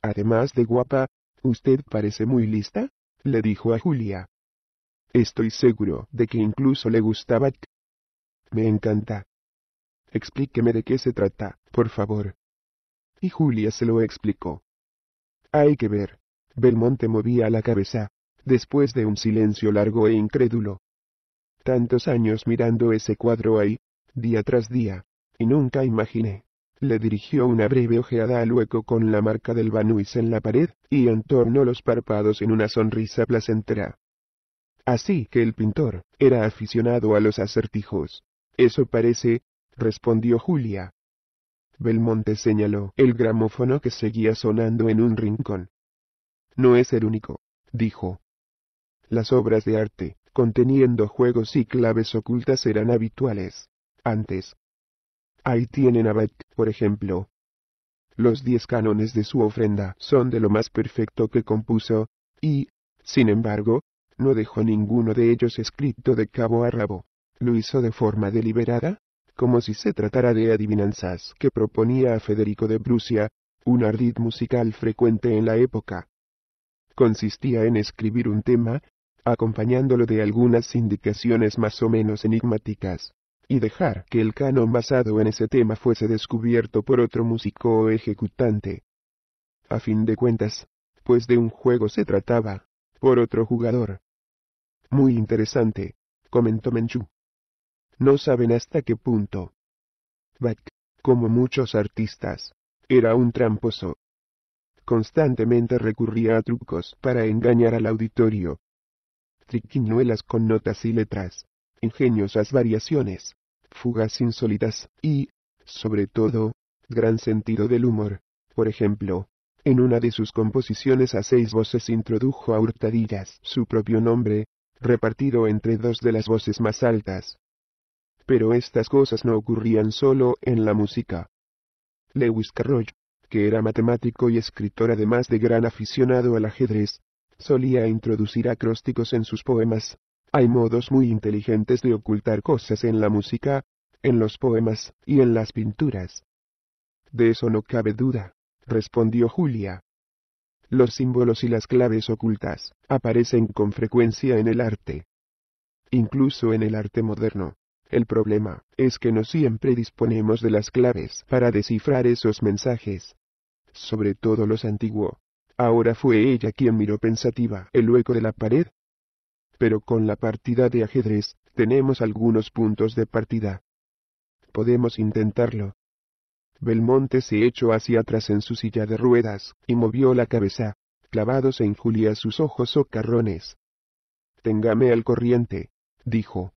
Además de guapa, usted parece muy lista, le dijo a Julia. Estoy seguro de que incluso le gustaba. Me encanta. Explíqueme de qué se trata, por favor. Julia se lo explicó. Hay que ver. Belmonte movía la cabeza, después de un silencio largo e incrédulo. Tantos años mirando ese cuadro ahí, día tras día, y nunca imaginé. Le dirigió una breve ojeada al hueco con la marca del Banuis en la pared, y entornó los párpados en una sonrisa placentera. Así que el pintor, era aficionado a los acertijos. Eso parece, respondió Julia, Belmonte señaló el gramófono que seguía sonando en un rincón. No es el único, dijo. Las obras de arte, conteniendo juegos y claves ocultas eran habituales. Antes. Ahí tienen a Bach, por ejemplo. Los diez cánones de su ofrenda son de lo más perfecto que compuso, y, sin embargo, no dejó ninguno de ellos escrito de cabo a rabo. ¿Lo hizo de forma deliberada? como si se tratara de adivinanzas que proponía a Federico de Prusia, un ardid musical frecuente en la época. Consistía en escribir un tema, acompañándolo de algunas indicaciones más o menos enigmáticas, y dejar que el canon basado en ese tema fuese descubierto por otro músico o ejecutante. A fin de cuentas, pues de un juego se trataba, por otro jugador. Muy interesante, comentó Menchú no saben hasta qué punto. Bach, como muchos artistas, era un tramposo. Constantemente recurría a trucos para engañar al auditorio. Triquiñuelas con notas y letras, ingeniosas variaciones, fugas insólitas y, sobre todo, gran sentido del humor. Por ejemplo, en una de sus composiciones a seis voces introdujo a hurtadillas su propio nombre, repartido entre dos de las voces más altas. Pero estas cosas no ocurrían solo en la música. Lewis Carroll, que era matemático y escritor además de gran aficionado al ajedrez, solía introducir acrósticos en sus poemas. Hay modos muy inteligentes de ocultar cosas en la música, en los poemas y en las pinturas. De eso no cabe duda, respondió Julia. Los símbolos y las claves ocultas aparecen con frecuencia en el arte. Incluso en el arte moderno. El problema es que no siempre disponemos de las claves para descifrar esos mensajes. Sobre todo los antiguos. Ahora fue ella quien miró pensativa el hueco de la pared. Pero con la partida de ajedrez, tenemos algunos puntos de partida. Podemos intentarlo. Belmonte se echó hacia atrás en su silla de ruedas, y movió la cabeza, clavados en Julia sus ojos socarrones. Téngame al corriente, dijo.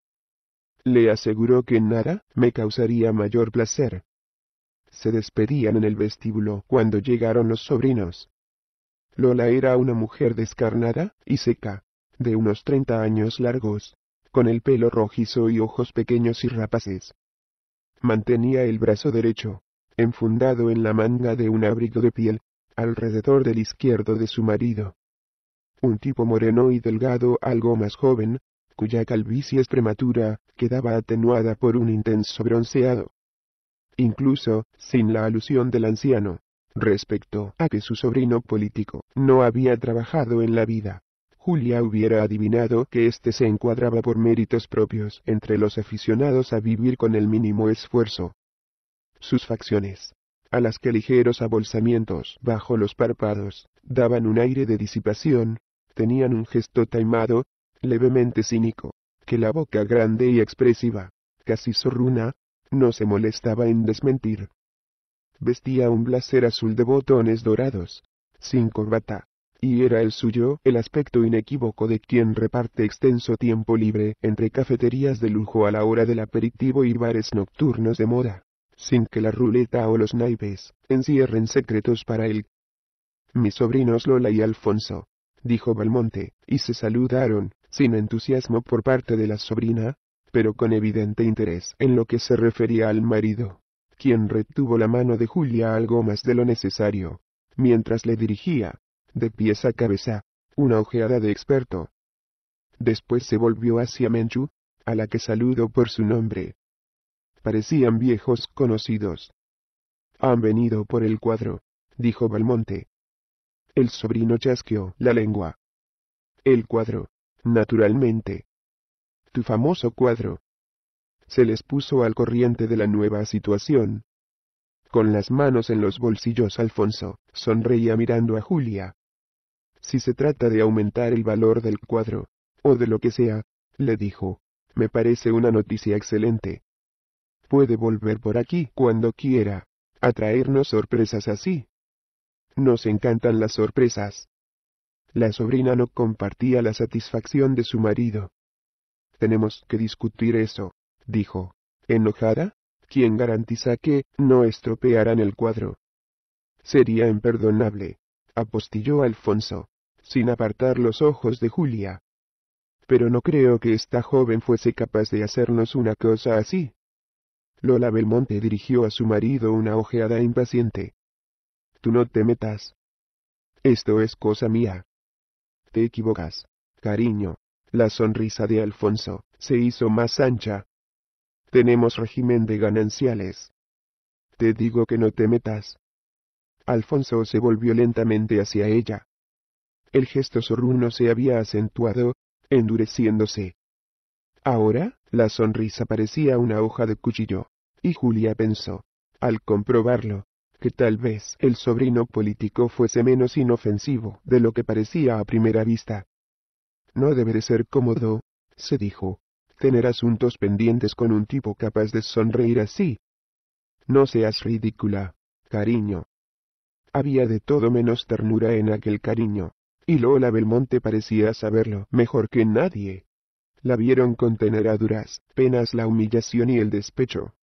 Le aseguró que nada me causaría mayor placer. Se despedían en el vestíbulo cuando llegaron los sobrinos. Lola era una mujer descarnada y seca, de unos treinta años largos, con el pelo rojizo y ojos pequeños y rapaces. Mantenía el brazo derecho, enfundado en la manga de un abrigo de piel, alrededor del izquierdo de su marido. Un tipo moreno y delgado algo más joven, cuya calvicie es prematura, quedaba atenuada por un intenso bronceado. Incluso, sin la alusión del anciano, respecto a que su sobrino político no había trabajado en la vida. Julia hubiera adivinado que éste se encuadraba por méritos propios entre los aficionados a vivir con el mínimo esfuerzo. Sus facciones, a las que ligeros abolsamientos bajo los párpados daban un aire de disipación, tenían un gesto taimado, levemente cínico, que la boca grande y expresiva, casi zorruna, no se molestaba en desmentir. Vestía un blazer azul de botones dorados, sin corbata, y era el suyo el aspecto inequívoco de quien reparte extenso tiempo libre entre cafeterías de lujo a la hora del aperitivo y bares nocturnos de moda, sin que la ruleta o los naipes encierren secretos para él. Mis sobrinos Lola y Alfonso, dijo Balmonte, y se saludaron, sin entusiasmo por parte de la sobrina, pero con evidente interés en lo que se refería al marido, quien retuvo la mano de Julia algo más de lo necesario, mientras le dirigía, de pies a cabeza, una ojeada de experto. Después se volvió hacia Menchu, a la que saludó por su nombre. Parecían viejos conocidos. Han venido por el cuadro, dijo Balmonte. El sobrino chasqueó la lengua. El cuadro, naturalmente. Tu famoso cuadro. Se les puso al corriente de la nueva situación. Con las manos en los bolsillos Alfonso, sonreía mirando a Julia. Si se trata de aumentar el valor del cuadro, o de lo que sea, le dijo, me parece una noticia excelente. Puede volver por aquí cuando quiera, a traernos sorpresas así. Nos encantan las sorpresas. La sobrina no compartía la satisfacción de su marido. Tenemos que discutir eso, dijo. ¿Enojada? ¿Quién garantiza que no estropearán el cuadro? Sería imperdonable, apostilló Alfonso, sin apartar los ojos de Julia. Pero no creo que esta joven fuese capaz de hacernos una cosa así. Lola Belmonte dirigió a su marido una ojeada impaciente. Tú no te metas. Esto es cosa mía. Te equivocas. Cariño. La sonrisa de Alfonso se hizo más ancha. Tenemos régimen de gananciales. Te digo que no te metas. Alfonso se volvió lentamente hacia ella. El gesto sorruno se había acentuado, endureciéndose. Ahora, la sonrisa parecía una hoja de cuchillo, y Julia pensó, al comprobarlo, que tal vez el sobrino político fuese menos inofensivo de lo que parecía a primera vista. No de ser cómodo, se dijo, tener asuntos pendientes con un tipo capaz de sonreír así. No seas ridícula, cariño. Había de todo menos ternura en aquel cariño, y Lola Belmonte parecía saberlo mejor que nadie. La vieron contener a duras penas la humillación y el despecho.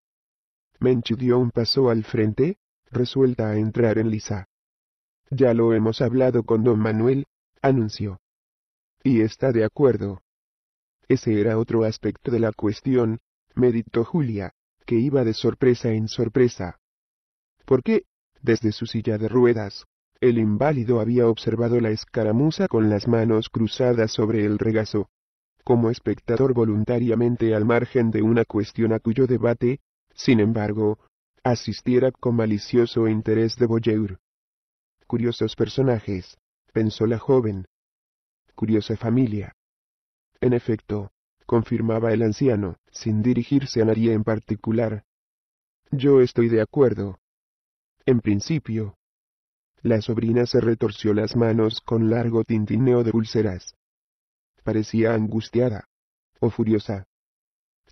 Menchu dio un paso al frente, resuelta a entrar en Lisa. Ya lo hemos hablado con don Manuel, anunció. Y está de acuerdo. Ese era otro aspecto de la cuestión, meditó Julia, que iba de sorpresa en sorpresa. ¿Por qué, desde su silla de ruedas, el inválido había observado la escaramuza con las manos cruzadas sobre el regazo? Como espectador voluntariamente al margen de una cuestión a cuyo debate, sin embargo, asistiera con malicioso interés de Boyeur. Curiosos personajes, pensó la joven. Curiosa familia. En efecto, confirmaba el anciano, sin dirigirse a nadie en particular. Yo estoy de acuerdo. En principio. La sobrina se retorció las manos con largo tintineo de pulseras. Parecía angustiada. O furiosa.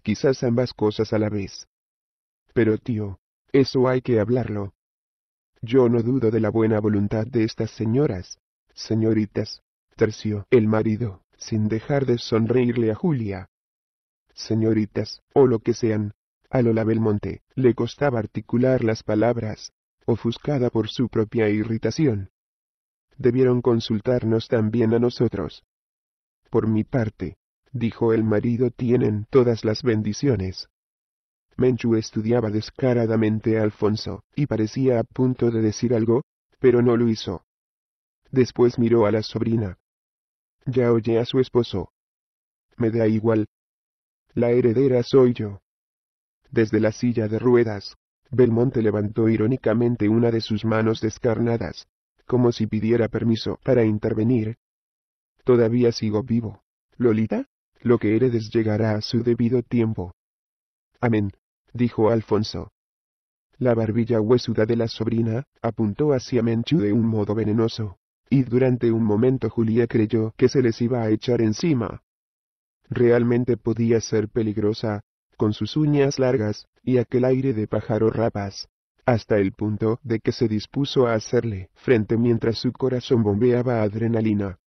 Quizás ambas cosas a la vez. Pero tío, eso hay que hablarlo. Yo no dudo de la buena voluntad de estas señoras, señoritas, terció el marido, sin dejar de sonreírle a Julia. Señoritas, o lo que sean, a Lola Belmonte, le costaba articular las palabras, ofuscada por su propia irritación. Debieron consultarnos también a nosotros. Por mi parte, dijo el marido, tienen todas las bendiciones. Menchu estudiaba descaradamente a Alfonso, y parecía a punto de decir algo, pero no lo hizo. Después miró a la sobrina. Ya oye a su esposo. Me da igual. La heredera soy yo. Desde la silla de ruedas, Belmonte levantó irónicamente una de sus manos descarnadas, como si pidiera permiso para intervenir. Todavía sigo vivo. Lolita, lo que heredes llegará a su debido tiempo. Amén dijo Alfonso. La barbilla huesuda de la sobrina, apuntó hacia Menchu de un modo venenoso, y durante un momento Julia creyó que se les iba a echar encima. Realmente podía ser peligrosa, con sus uñas largas, y aquel aire de pájaro rapaz, hasta el punto de que se dispuso a hacerle frente mientras su corazón bombeaba adrenalina.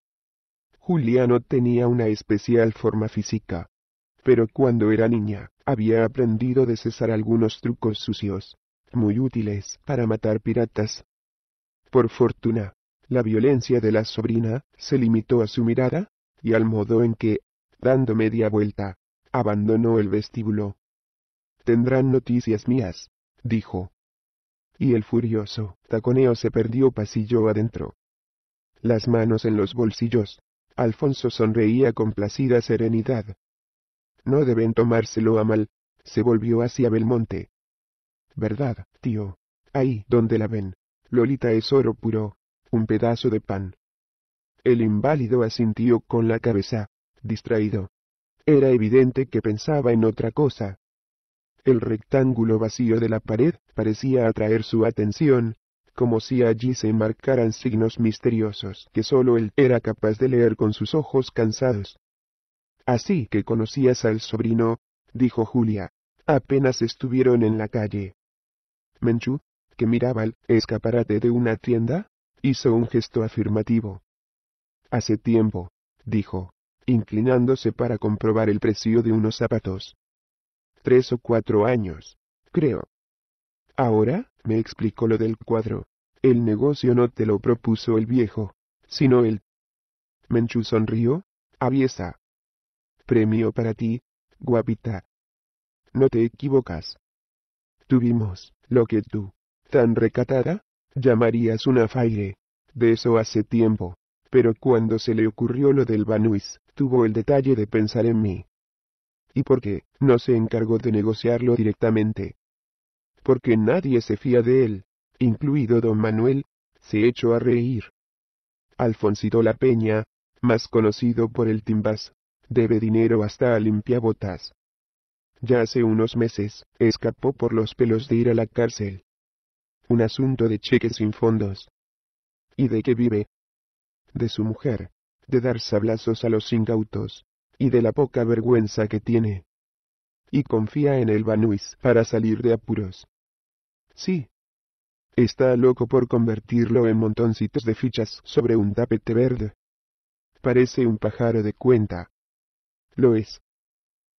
Julia no tenía una especial forma física, pero cuando era niña, había aprendido de cesar algunos trucos sucios, muy útiles para matar piratas. Por fortuna, la violencia de la sobrina se limitó a su mirada, y al modo en que, dando media vuelta, abandonó el vestíbulo. Tendrán noticias mías, dijo. Y el furioso taconeo se perdió pasillo adentro. Las manos en los bolsillos, Alfonso sonreía con placida serenidad, no deben tomárselo a mal. Se volvió hacia Belmonte. ¿Verdad, tío? Ahí donde la ven. Lolita es oro puro. Un pedazo de pan. El inválido asintió con la cabeza, distraído. Era evidente que pensaba en otra cosa. El rectángulo vacío de la pared parecía atraer su atención, como si allí se marcaran signos misteriosos que sólo él era capaz de leer con sus ojos cansados. Así que conocías al sobrino, dijo Julia. Apenas estuvieron en la calle. Menchu, que miraba al escaparate de una tienda, hizo un gesto afirmativo. Hace tiempo, dijo, inclinándose para comprobar el precio de unos zapatos. Tres o cuatro años, creo. Ahora, me explicó lo del cuadro. El negocio no te lo propuso el viejo, sino el... Menchu sonrió, aviesa. Premio para ti, guapita. No te equivocas. Tuvimos, lo que tú, tan recatada, llamarías una faire. De eso hace tiempo. Pero cuando se le ocurrió lo del Banuis, tuvo el detalle de pensar en mí. ¿Y por qué no se encargó de negociarlo directamente? Porque nadie se fía de él, incluido don Manuel, se echó a reír. Alfonsito La Peña, más conocido por el Timbás, Debe dinero hasta a limpiabotas. Ya hace unos meses, escapó por los pelos de ir a la cárcel. Un asunto de cheques sin fondos. ¿Y de qué vive? De su mujer, de dar sablazos a los incautos, y de la poca vergüenza que tiene. Y confía en el Banuis para salir de apuros. Sí. Está loco por convertirlo en montoncitos de fichas sobre un tapete verde. Parece un pájaro de cuenta. Lo es.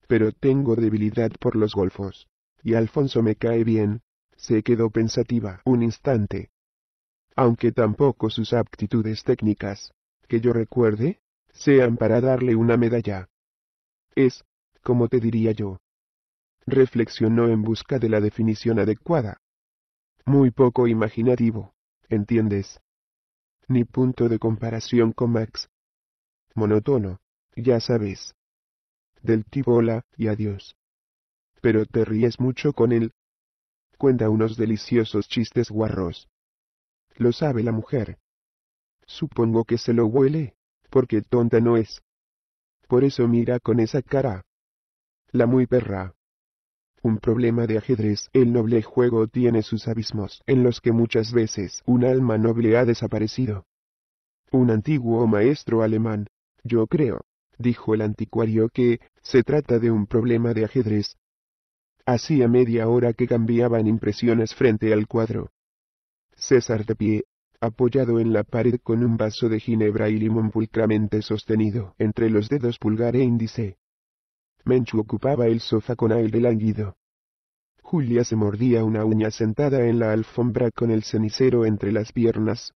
Pero tengo debilidad por los golfos. Y Alfonso me cae bien. Se quedó pensativa un instante. Aunque tampoco sus aptitudes técnicas, que yo recuerde, sean para darle una medalla. Es, como te diría yo. Reflexionó en busca de la definición adecuada. Muy poco imaginativo, ¿entiendes? Ni punto de comparación con Max. Monotono, ya sabes del tibola, y adiós. Pero te ríes mucho con él. Cuenta unos deliciosos chistes guarros. Lo sabe la mujer. Supongo que se lo huele, porque tonta no es. Por eso mira con esa cara. La muy perra. Un problema de ajedrez. El noble juego tiene sus abismos, en los que muchas veces un alma noble ha desaparecido. Un antiguo maestro alemán, yo creo, dijo el anticuario que, se trata de un problema de ajedrez. Hacía media hora que cambiaban impresiones frente al cuadro. César de pie, apoyado en la pared con un vaso de ginebra y limón pulcramente sostenido entre los dedos pulgar e índice. Menchu ocupaba el sofá con aire lánguido. Julia se mordía una uña sentada en la alfombra con el cenicero entre las piernas,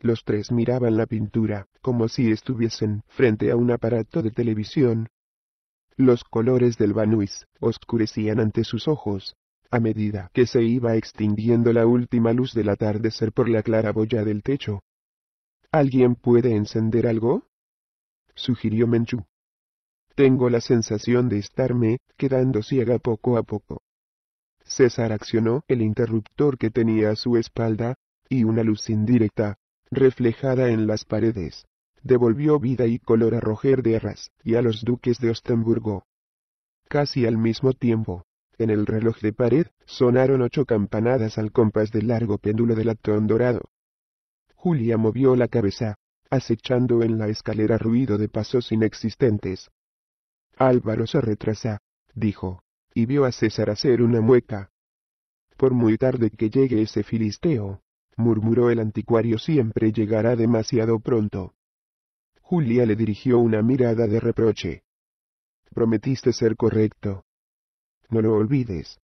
los tres miraban la pintura, como si estuviesen frente a un aparato de televisión. Los colores del Banuis oscurecían ante sus ojos. A medida que se iba extinguiendo la última luz del atardecer por la claraboya del techo. ¿Alguien puede encender algo? sugirió Menchú. Tengo la sensación de estarme quedando ciega poco a poco. César accionó el interruptor que tenía a su espalda, y una luz indirecta, reflejada en las paredes, devolvió vida y color a Roger de Arras y a los duques de Ostenburgo. Casi al mismo tiempo, en el reloj de pared, sonaron ocho campanadas al compás del largo péndulo de latón dorado. Julia movió la cabeza, acechando en la escalera ruido de pasos inexistentes. Álvaro se retrasa, dijo, y vio a César hacer una mueca. Por muy tarde que llegue ese filisteo, murmuró el anticuario siempre llegará demasiado pronto. Julia le dirigió una mirada de reproche. Prometiste ser correcto. No lo olvides.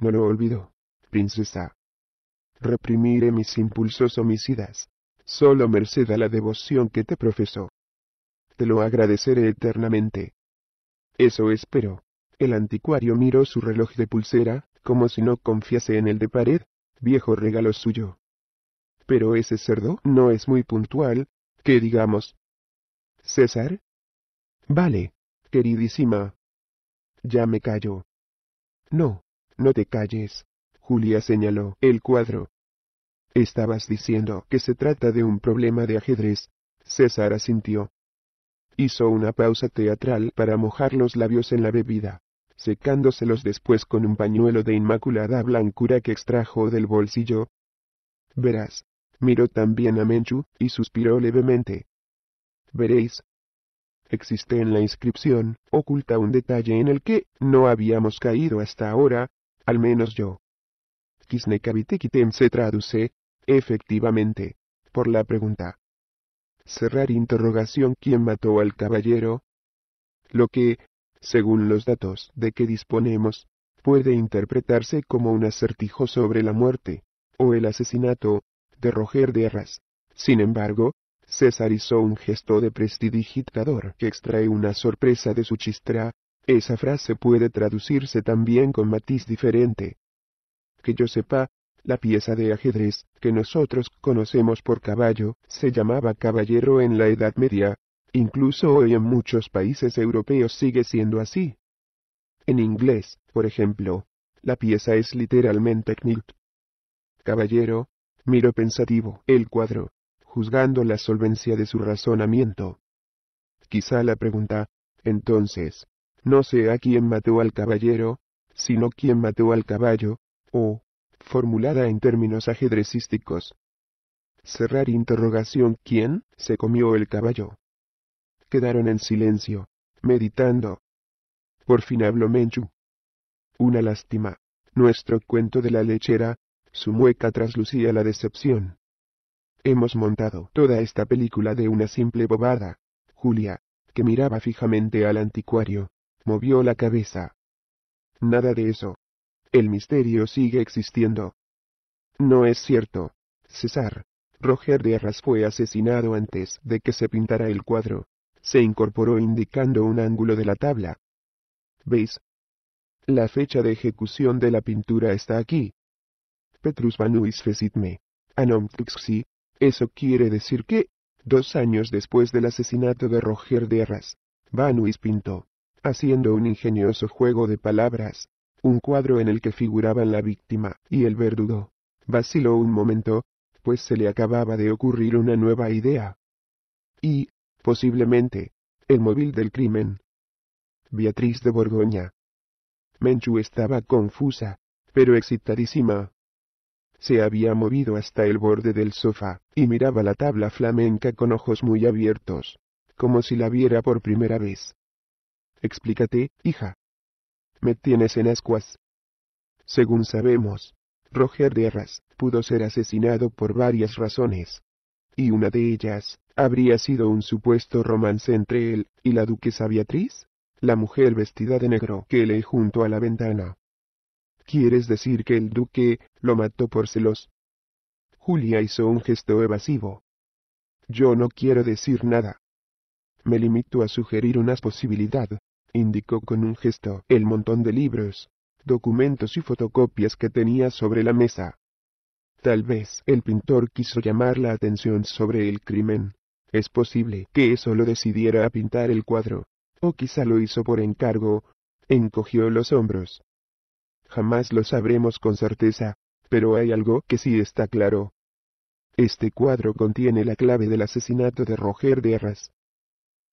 No lo olvido, princesa. Reprimiré mis impulsos homicidas, solo merced a la devoción que te profesó. Te lo agradeceré eternamente. Eso espero. El anticuario miró su reloj de pulsera, como si no confiase en el de pared, viejo regalo suyo. Pero ese cerdo no es muy puntual, que digamos. César. Vale, queridísima. Ya me callo. No, no te calles. Julia señaló el cuadro. Estabas diciendo que se trata de un problema de ajedrez. César asintió. Hizo una pausa teatral para mojar los labios en la bebida secándoselos después con un pañuelo de inmaculada blancura que extrajo del bolsillo. Verás, miró también a Menchu, y suspiró levemente. Veréis. Existe en la inscripción, oculta un detalle en el que no habíamos caído hasta ahora, al menos yo. Kisnekabitekitem se traduce, efectivamente, por la pregunta. Cerrar interrogación ¿Quién mató al caballero? Lo que, según los datos de que disponemos, puede interpretarse como un acertijo sobre la muerte, o el asesinato, de Roger de Arras. Sin embargo, César hizo un gesto de prestidigitador que extrae una sorpresa de su chistra, esa frase puede traducirse también con matiz diferente. Que yo sepa, la pieza de ajedrez, que nosotros conocemos por caballo, se llamaba caballero en la Edad Media, Incluso hoy en muchos países europeos sigue siendo así. En inglés, por ejemplo, la pieza es literalmente knight. Caballero, miro pensativo el cuadro, juzgando la solvencia de su razonamiento. Quizá la pregunta, entonces, no sea quién mató al caballero, sino quién mató al caballo, o, formulada en términos ajedrecísticos. Cerrar interrogación ¿quién se comió el caballo? quedaron en silencio, meditando. Por fin habló Menchu. Una lástima. Nuestro cuento de la lechera, su mueca traslucía la decepción. Hemos montado toda esta película de una simple bobada. Julia, que miraba fijamente al anticuario, movió la cabeza. Nada de eso. El misterio sigue existiendo. No es cierto. César, Roger de Arras fue asesinado antes de que se pintara el cuadro se incorporó indicando un ángulo de la tabla. ¿Veis? La fecha de ejecución de la pintura está aquí. Petrus me Fecitme. Tuxi, Eso quiere decir que, dos años después del asesinato de Roger de Arras, Vanuis pintó, haciendo un ingenioso juego de palabras, un cuadro en el que figuraban la víctima y el verdugo. Vaciló un momento, pues se le acababa de ocurrir una nueva idea. Y, posiblemente, el móvil del crimen. Beatriz de Borgoña. Menchu estaba confusa, pero excitadísima. Se había movido hasta el borde del sofá, y miraba la tabla flamenca con ojos muy abiertos, como si la viera por primera vez. Explícate, hija. Me tienes en ascuas. Según sabemos, Roger de Arras, pudo ser asesinado por varias razones. Y una de ellas, habría sido un supuesto romance entre él y la duquesa Beatriz, la mujer vestida de negro que lee junto a la ventana. ¿Quieres decir que el duque lo mató por celos? Julia hizo un gesto evasivo. Yo no quiero decir nada. Me limito a sugerir una posibilidad, indicó con un gesto el montón de libros, documentos y fotocopias que tenía sobre la mesa. Tal vez el pintor quiso llamar la atención sobre el crimen, es posible que eso lo decidiera a pintar el cuadro, o quizá lo hizo por encargo, encogió los hombros. Jamás lo sabremos con certeza, pero hay algo que sí está claro. Este cuadro contiene la clave del asesinato de Roger de Arras.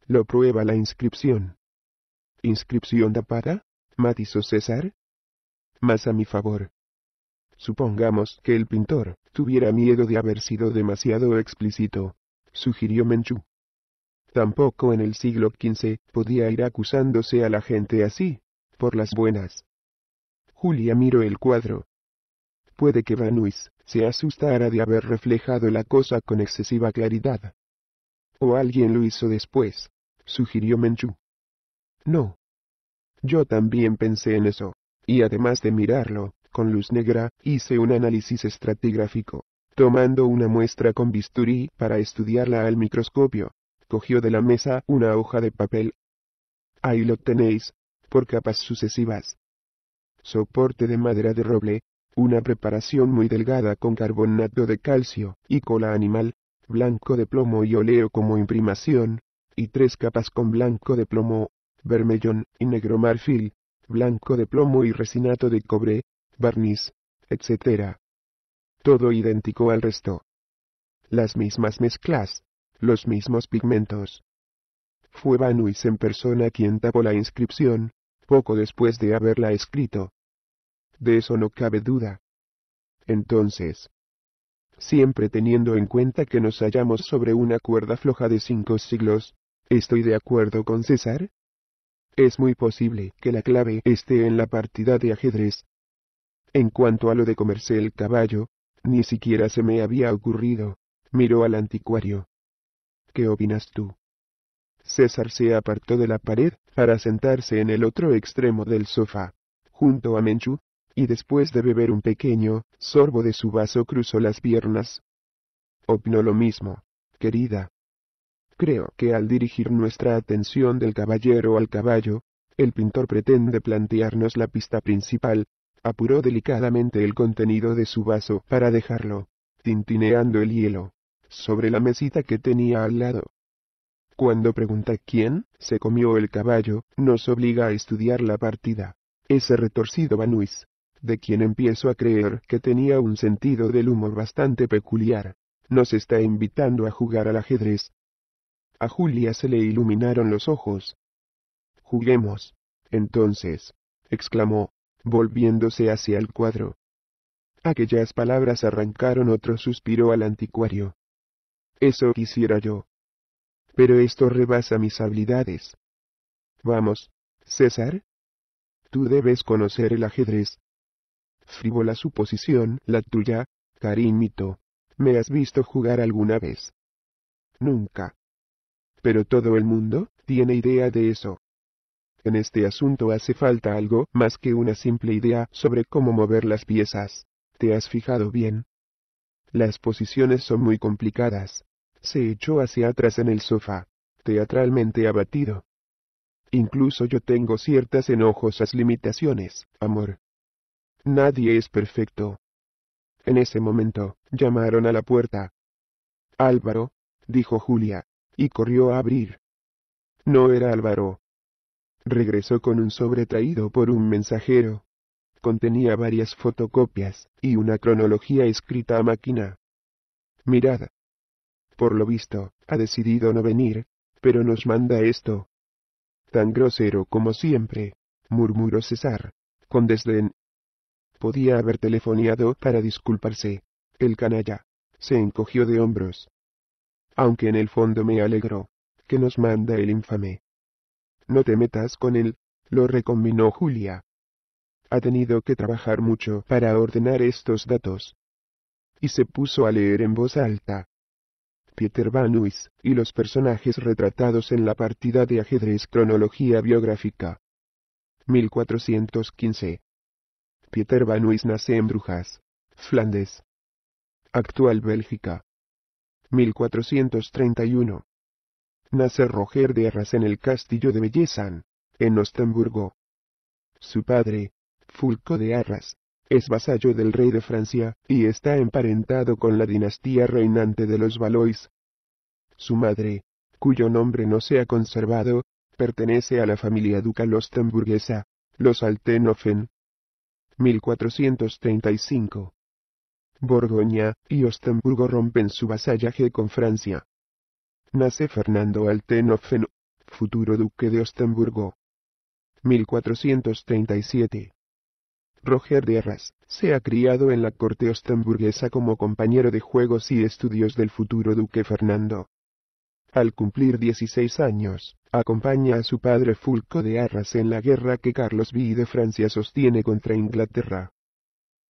Lo prueba la inscripción. ¿Inscripción tapada? ¿Matizó César? Más a mi favor. Supongamos que el pintor tuviera miedo de haber sido demasiado explícito, sugirió Menchú. Tampoco en el siglo XV podía ir acusándose a la gente así, por las buenas. Julia miró el cuadro. Puede que Vanuis se asustara de haber reflejado la cosa con excesiva claridad. O alguien lo hizo después, sugirió Menchú. No. Yo también pensé en eso, y además de mirarlo, con luz negra, hice un análisis estratigráfico. Tomando una muestra con bisturí para estudiarla al microscopio, cogió de la mesa una hoja de papel. Ahí lo tenéis, por capas sucesivas. Soporte de madera de roble, una preparación muy delgada con carbonato de calcio y cola animal, blanco de plomo y oleo como imprimación, y tres capas con blanco de plomo, vermellón y negro marfil, blanco de plomo y resinato de cobre, barniz, etc todo idéntico al resto. Las mismas mezclas, los mismos pigmentos. Fue Banwis en persona quien tapó la inscripción, poco después de haberla escrito. De eso no cabe duda. Entonces, siempre teniendo en cuenta que nos hallamos sobre una cuerda floja de cinco siglos, ¿estoy de acuerdo con César? Es muy posible que la clave esté en la partida de ajedrez. En cuanto a lo de comerse el caballo, ni siquiera se me había ocurrido. Miró al anticuario. ¿Qué opinas tú? César se apartó de la pared para sentarse en el otro extremo del sofá, junto a Menchu, y después de beber un pequeño sorbo de su vaso cruzó las piernas. Opino lo mismo, querida. Creo que al dirigir nuestra atención del caballero al caballo, el pintor pretende plantearnos la pista principal, apuró delicadamente el contenido de su vaso para dejarlo, tintineando el hielo, sobre la mesita que tenía al lado. Cuando pregunta quién se comió el caballo, nos obliga a estudiar la partida. Ese retorcido Banuis, de quien empiezo a creer que tenía un sentido del humor bastante peculiar, nos está invitando a jugar al ajedrez. A Julia se le iluminaron los ojos. Juguemos, entonces, exclamó volviéndose hacia el cuadro. Aquellas palabras arrancaron otro suspiro al anticuario. Eso quisiera yo. Pero esto rebasa mis habilidades. Vamos, César. Tú debes conocer el ajedrez. Frívola suposición, la tuya, cariñito ¿Me has visto jugar alguna vez? Nunca. Pero todo el mundo tiene idea de eso. En este asunto hace falta algo más que una simple idea sobre cómo mover las piezas. ¿Te has fijado bien? Las posiciones son muy complicadas. Se echó hacia atrás en el sofá, teatralmente abatido. Incluso yo tengo ciertas enojosas limitaciones, amor. Nadie es perfecto. En ese momento, llamaron a la puerta. Álvaro, dijo Julia, y corrió a abrir. No era Álvaro, regresó con un sobre traído por un mensajero. Contenía varias fotocopias, y una cronología escrita a máquina. Mirad. Por lo visto, ha decidido no venir, pero nos manda esto. Tan grosero como siempre, murmuró César, con desdén. Podía haber telefoneado para disculparse. El canalla se encogió de hombros. Aunque en el fondo me alegró que nos manda el infame. No te metas con él, lo recombinó Julia. Ha tenido que trabajar mucho para ordenar estos datos. Y se puso a leer en voz alta. Pieter Van Nuys, y los personajes retratados en la partida de ajedrez cronología biográfica. 1415. Pieter Van Nuys nace en Brujas, Flandes. Actual Bélgica. 1431 nace Roger de Arras en el castillo de Bellezan, en Ostemburgo. Su padre, Fulco de Arras, es vasallo del rey de Francia, y está emparentado con la dinastía reinante de los Valois. Su madre, cuyo nombre no se ha conservado, pertenece a la familia ducal ostemburguesa, los Altenofen. 1435. Borgoña y Ostemburgo rompen su vasallaje con Francia. Nace Fernando altenofeno futuro duque de Ostenburgo. 1437. Roger de Arras, se ha criado en la corte ostemburguesa como compañero de juegos y estudios del futuro duque Fernando. Al cumplir 16 años, acompaña a su padre Fulco de Arras en la guerra que Carlos V de Francia sostiene contra Inglaterra.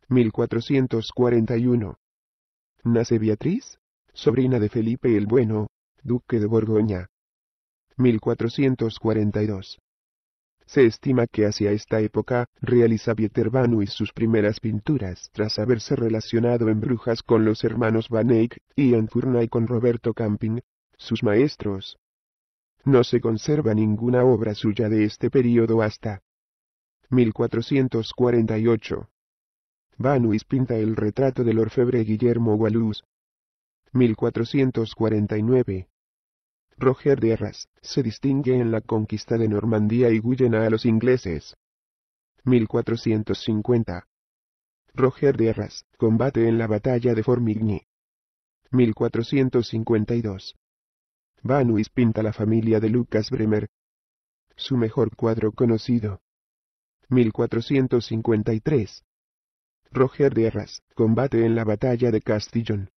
1441. Nace Beatriz, sobrina de Felipe el Bueno, duque de Borgoña. 1442. Se estima que hacia esta época realiza y sus primeras pinturas tras haberse relacionado en Brujas con los hermanos Van Eyck y con Roberto Camping, sus maestros. No se conserva ninguna obra suya de este período hasta 1448. Vanuis pinta el retrato del orfebre Guillermo Walus. 1449. Roger de Arras, se distingue en la conquista de Normandía y Guyena a los ingleses. 1450. Roger de Arras, combate en la batalla de Formigny. 1452. Banuis pinta la familia de Lucas Bremer. Su mejor cuadro conocido. 1453. Roger de Arras, combate en la batalla de Castillon.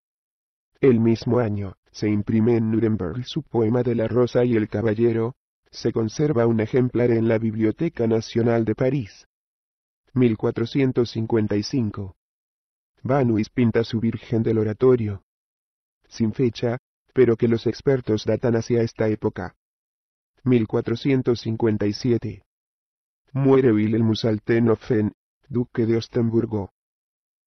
El mismo año, se imprime en Nuremberg su poema de la Rosa y el Caballero, se conserva un ejemplar en la Biblioteca Nacional de París. 1455. Banuis pinta su Virgen del Oratorio. Sin fecha, pero que los expertos datan hacia esta época. 1457. Muere Wilhelm Altenhofen, duque de Ostenburgo.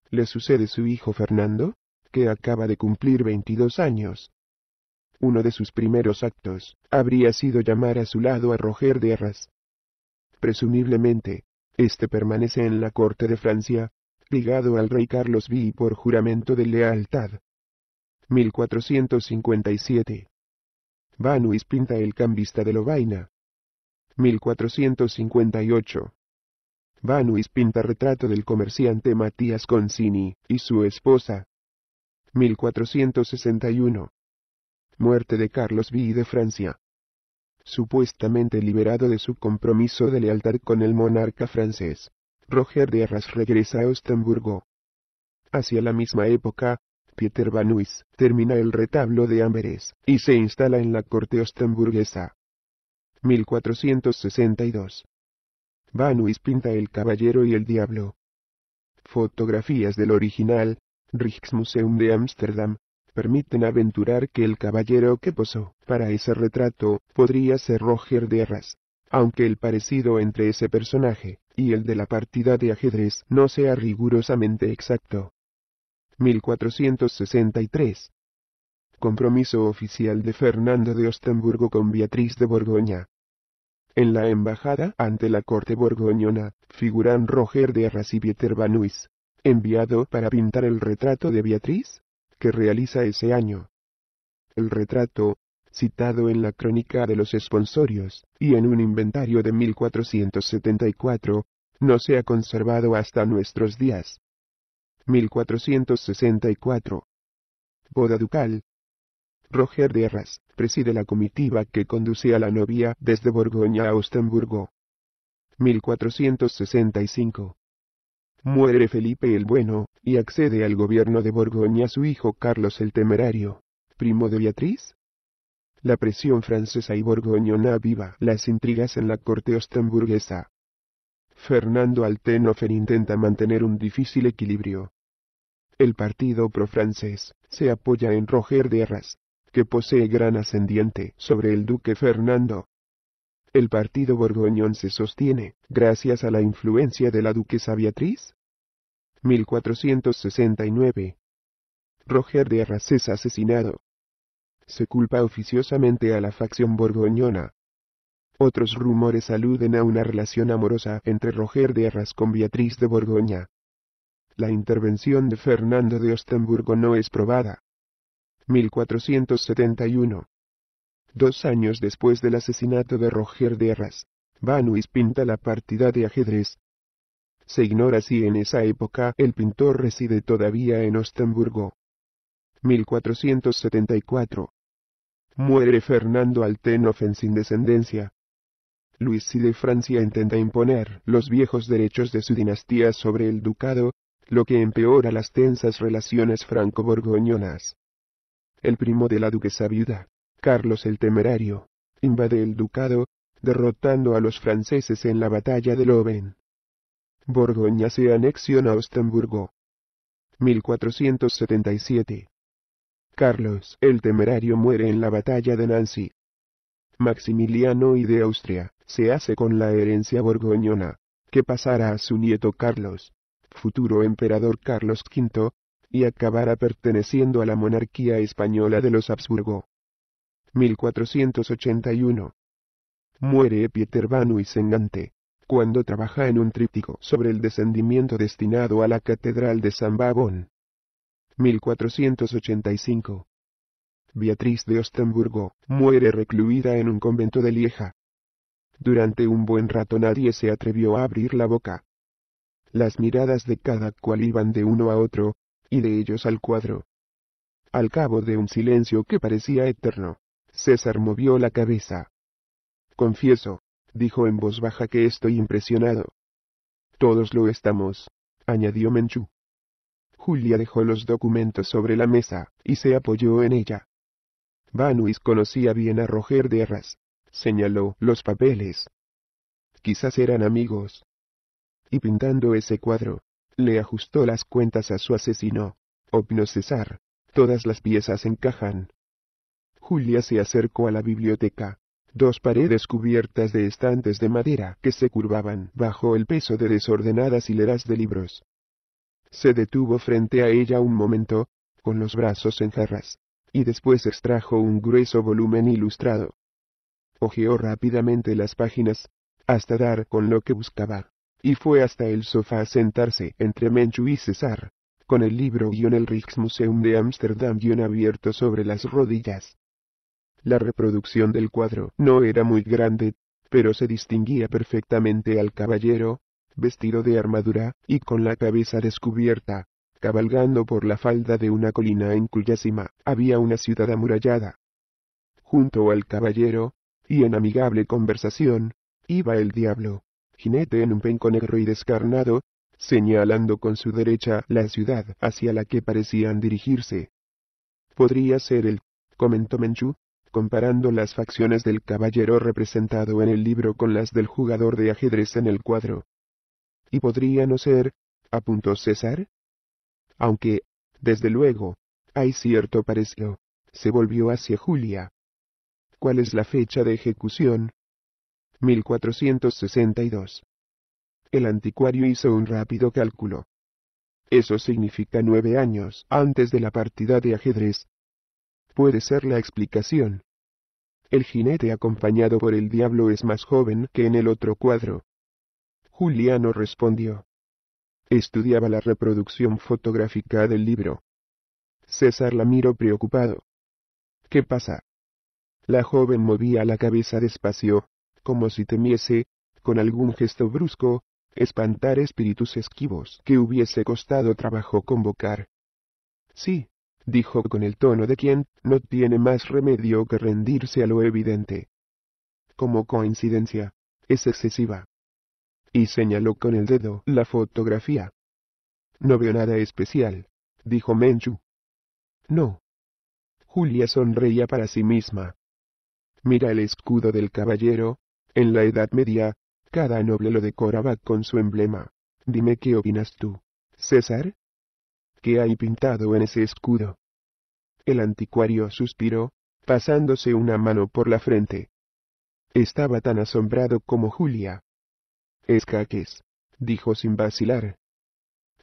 Le sucede su hijo Fernando, que acaba de cumplir 22 años. Uno de sus primeros actos habría sido llamar a su lado a Roger de Arras. Presumiblemente, este permanece en la corte de Francia, ligado al rey Carlos V por juramento de lealtad. 1457. Vanuis pinta el cambista de Lovaina. 1458. Vanuis pinta retrato del comerciante Matías Concini y su esposa, 1461. Muerte de Carlos VI de Francia. Supuestamente liberado de su compromiso de lealtad con el monarca francés, Roger de Arras regresa a Ostenburgo. Hacia la misma época, Pieter Banuis termina el retablo de Amberes y se instala en la corte ostenburguesa. 1462. Banuis pinta El Caballero y el Diablo. Fotografías del original, Rijksmuseum de Ámsterdam, permiten aventurar que el caballero que posó para ese retrato podría ser Roger de Arras, aunque el parecido entre ese personaje y el de la partida de ajedrez no sea rigurosamente exacto. 1463. Compromiso oficial de Fernando de Ostenburgo con Beatriz de Borgoña. En la embajada ante la corte borgoñona figuran Roger de Arras y Pieter Van enviado para pintar el retrato de Beatriz, que realiza ese año. El retrato, citado en la crónica de los esponsorios, y en un inventario de 1474, no se ha conservado hasta nuestros días. 1464. Boda ducal. Roger de Arras preside la comitiva que conduce a la novia desde Borgoña a Ostenburgo. 1465. Muere Felipe el Bueno, y accede al gobierno de Borgoña su hijo Carlos el Temerario, primo de Beatriz. La presión francesa y borgoñona viva las intrigas en la corte ostenburguesa. Fernando Altenofer intenta mantener un difícil equilibrio. El partido pro-francés, se apoya en Roger de Arras, que posee gran ascendiente sobre el duque Fernando, el partido borgoñón se sostiene, gracias a la influencia de la duquesa Beatriz. 1469. Roger de Arras es asesinado. Se culpa oficiosamente a la facción borgoñona. Otros rumores aluden a una relación amorosa entre Roger de Arras con Beatriz de Borgoña. La intervención de Fernando de Ostenburgo no es probada. 1471. Dos años después del asesinato de Roger de Arras, Vanuys pinta la partida de ajedrez. Se ignora si en esa época el pintor reside todavía en Ostenburgo. 1474. Muere Fernando Altenofen sin descendencia. Luis I de Francia intenta imponer los viejos derechos de su dinastía sobre el ducado, lo que empeora las tensas relaciones franco-borgoñonas. El primo de la duquesa viuda, Carlos el Temerario, invade el ducado, derrotando a los franceses en la batalla de Loven. Borgoña se anexiona a Ostenburgo. 1477. Carlos el Temerario muere en la batalla de Nancy. Maximiliano y de Austria se hace con la herencia borgoñona, que pasará a su nieto Carlos, futuro emperador Carlos V, y acabará perteneciendo a la monarquía española de los Habsburgo. 1481. Muere Pieter y Sengante, cuando trabaja en un tríptico sobre el descendimiento destinado a la Catedral de San Babón. 1485. Beatriz de Ostenburgo muere recluida en un convento de Lieja. Durante un buen rato nadie se atrevió a abrir la boca. Las miradas de cada cual iban de uno a otro, y de ellos al cuadro. Al cabo de un silencio que parecía eterno, César movió la cabeza. Confieso, dijo en voz baja que estoy impresionado. Todos lo estamos, añadió Menchú. Julia dejó los documentos sobre la mesa, y se apoyó en ella. Vanuis conocía bien a Roger de señaló los papeles. Quizás eran amigos. Y pintando ese cuadro, le ajustó las cuentas a su asesino. «Obno César, todas las piezas encajan. Julia se acercó a la biblioteca. Dos paredes cubiertas de estantes de madera que se curvaban bajo el peso de desordenadas hileras de libros. Se detuvo frente a ella un momento, con los brazos en jarras, y después extrajo un grueso volumen ilustrado. Ojeó rápidamente las páginas, hasta dar con lo que buscaba, y fue hasta el sofá a sentarse entre Menchu y César, con el libro guión el Rijksmuseum de Ámsterdam abierto sobre las rodillas. La reproducción del cuadro no era muy grande, pero se distinguía perfectamente al caballero, vestido de armadura, y con la cabeza descubierta, cabalgando por la falda de una colina en cuya cima había una ciudad amurallada. Junto al caballero, y en amigable conversación, iba el diablo, jinete en un penco negro y descarnado, señalando con su derecha la ciudad hacia la que parecían dirigirse. Podría ser él, comentó Menchú, comparando las facciones del caballero representado en el libro con las del jugador de ajedrez en el cuadro. Y podría no ser, apuntó César. Aunque, desde luego, hay cierto parecido. Se volvió hacia Julia. ¿Cuál es la fecha de ejecución? 1462. El anticuario hizo un rápido cálculo. Eso significa nueve años antes de la partida de ajedrez, puede ser la explicación. El jinete acompañado por el diablo es más joven que en el otro cuadro. Juliano respondió. Estudiaba la reproducción fotográfica del libro. César la miró preocupado. ¿Qué pasa? La joven movía la cabeza despacio, como si temiese, con algún gesto brusco, espantar espíritus esquivos que hubiese costado trabajo convocar. Sí, dijo con el tono de quien, no tiene más remedio que rendirse a lo evidente. Como coincidencia, es excesiva. Y señaló con el dedo la fotografía. No veo nada especial, dijo Menchu. No. Julia sonreía para sí misma. Mira el escudo del caballero, en la Edad Media, cada noble lo decoraba con su emblema. Dime qué opinas tú, César. ¿Qué hay pintado en ese escudo? El anticuario suspiró, pasándose una mano por la frente. Estaba tan asombrado como Julia. Escaques, dijo sin vacilar.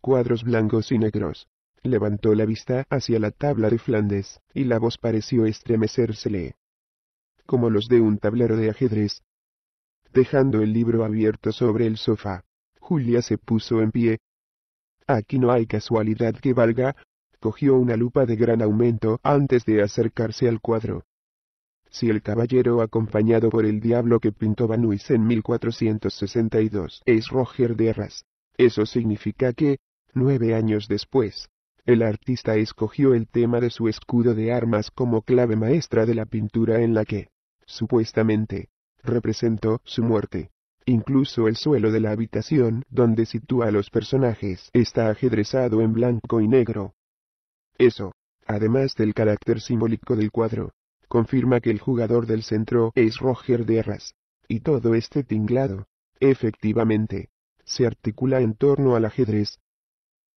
Cuadros blancos y negros. Levantó la vista hacia la tabla de Flandes, y la voz pareció estremecérsele. Como los de un tablero de ajedrez. Dejando el libro abierto sobre el sofá, Julia se puso en pie, Aquí no hay casualidad que valga, cogió una lupa de gran aumento antes de acercarse al cuadro. Si el caballero acompañado por el diablo que pintó Banuys en 1462 es Roger de Arras, eso significa que, nueve años después, el artista escogió el tema de su escudo de armas como clave maestra de la pintura en la que, supuestamente, representó su muerte. Incluso el suelo de la habitación donde sitúa a los personajes está ajedrezado en blanco y negro. Eso, además del carácter simbólico del cuadro, confirma que el jugador del centro es Roger de Arras. Y todo este tinglado, efectivamente, se articula en torno al ajedrez.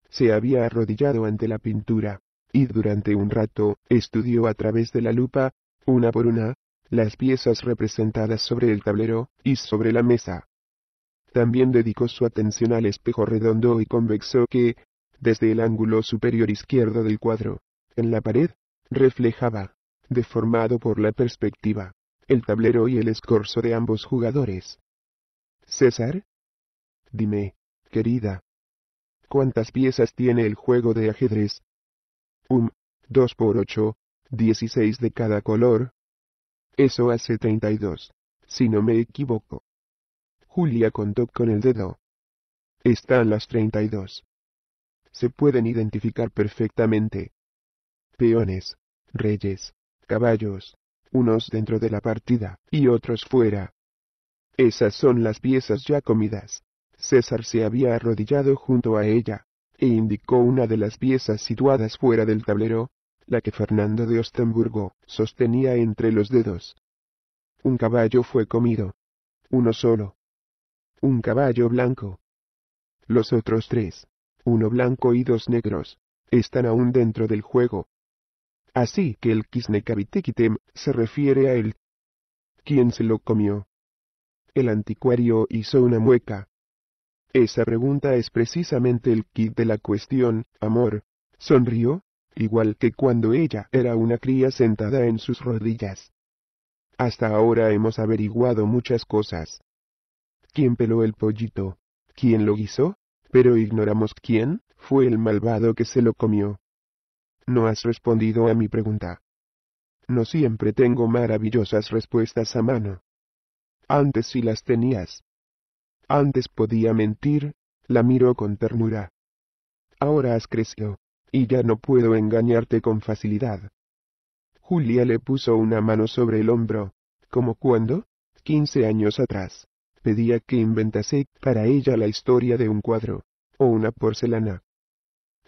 Se había arrodillado ante la pintura, y durante un rato estudió a través de la lupa, una por una, las piezas representadas sobre el tablero, y sobre la mesa. También dedicó su atención al espejo redondo y convexo que, desde el ángulo superior izquierdo del cuadro, en la pared, reflejaba, deformado por la perspectiva, el tablero y el escorzo de ambos jugadores. César? Dime, querida. ¿Cuántas piezas tiene el juego de ajedrez? Um, 2 por 8, 16 de cada color, eso hace 32, si no me equivoco. Julia contó con el dedo. Están las 32. Se pueden identificar perfectamente. Peones, reyes, caballos, unos dentro de la partida y otros fuera. Esas son las piezas ya comidas. César se había arrodillado junto a ella, e indicó una de las piezas situadas fuera del tablero, la que Fernando de Ostenburgo sostenía entre los dedos. Un caballo fue comido. Uno solo. Un caballo blanco. Los otros tres, uno blanco y dos negros, están aún dentro del juego. Así que el Kisnekabitekitem se refiere a él. ¿Quién se lo comió? El anticuario hizo una mueca. Esa pregunta es precisamente el kit de la cuestión, amor. Sonrió, igual que cuando ella era una cría sentada en sus rodillas. Hasta ahora hemos averiguado muchas cosas. ¿Quién peló el pollito? ¿Quién lo guisó? Pero ignoramos quién fue el malvado que se lo comió. No has respondido a mi pregunta. No siempre tengo maravillosas respuestas a mano. Antes sí las tenías. Antes podía mentir, la miró con ternura. Ahora has crecido, y ya no puedo engañarte con facilidad. Julia le puso una mano sobre el hombro, como cuando, quince años atrás, pedía que inventase para ella la historia de un cuadro, o una porcelana.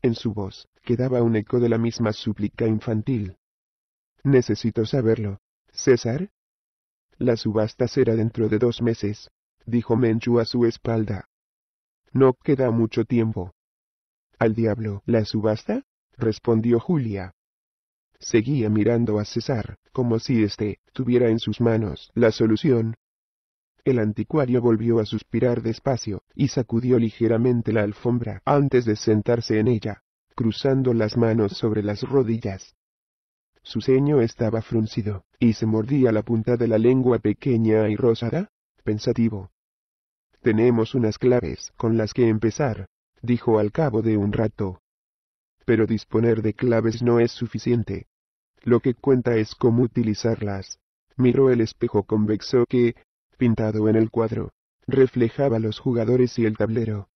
En su voz quedaba un eco de la misma súplica infantil. Necesito saberlo, César. La subasta será dentro de dos meses, dijo Menchu a su espalda. No queda mucho tiempo. Al diablo, ¿la subasta? respondió Julia. Seguía mirando a César, como si éste tuviera en sus manos la solución. El anticuario volvió a suspirar despacio, y sacudió ligeramente la alfombra antes de sentarse en ella, cruzando las manos sobre las rodillas. Su ceño estaba fruncido, y se mordía la punta de la lengua pequeña y rosada, pensativo. Tenemos unas claves con las que empezar, dijo al cabo de un rato. Pero disponer de claves no es suficiente. Lo que cuenta es cómo utilizarlas. Miró el espejo convexo que, pintado en el cuadro, reflejaba los jugadores y el tablero.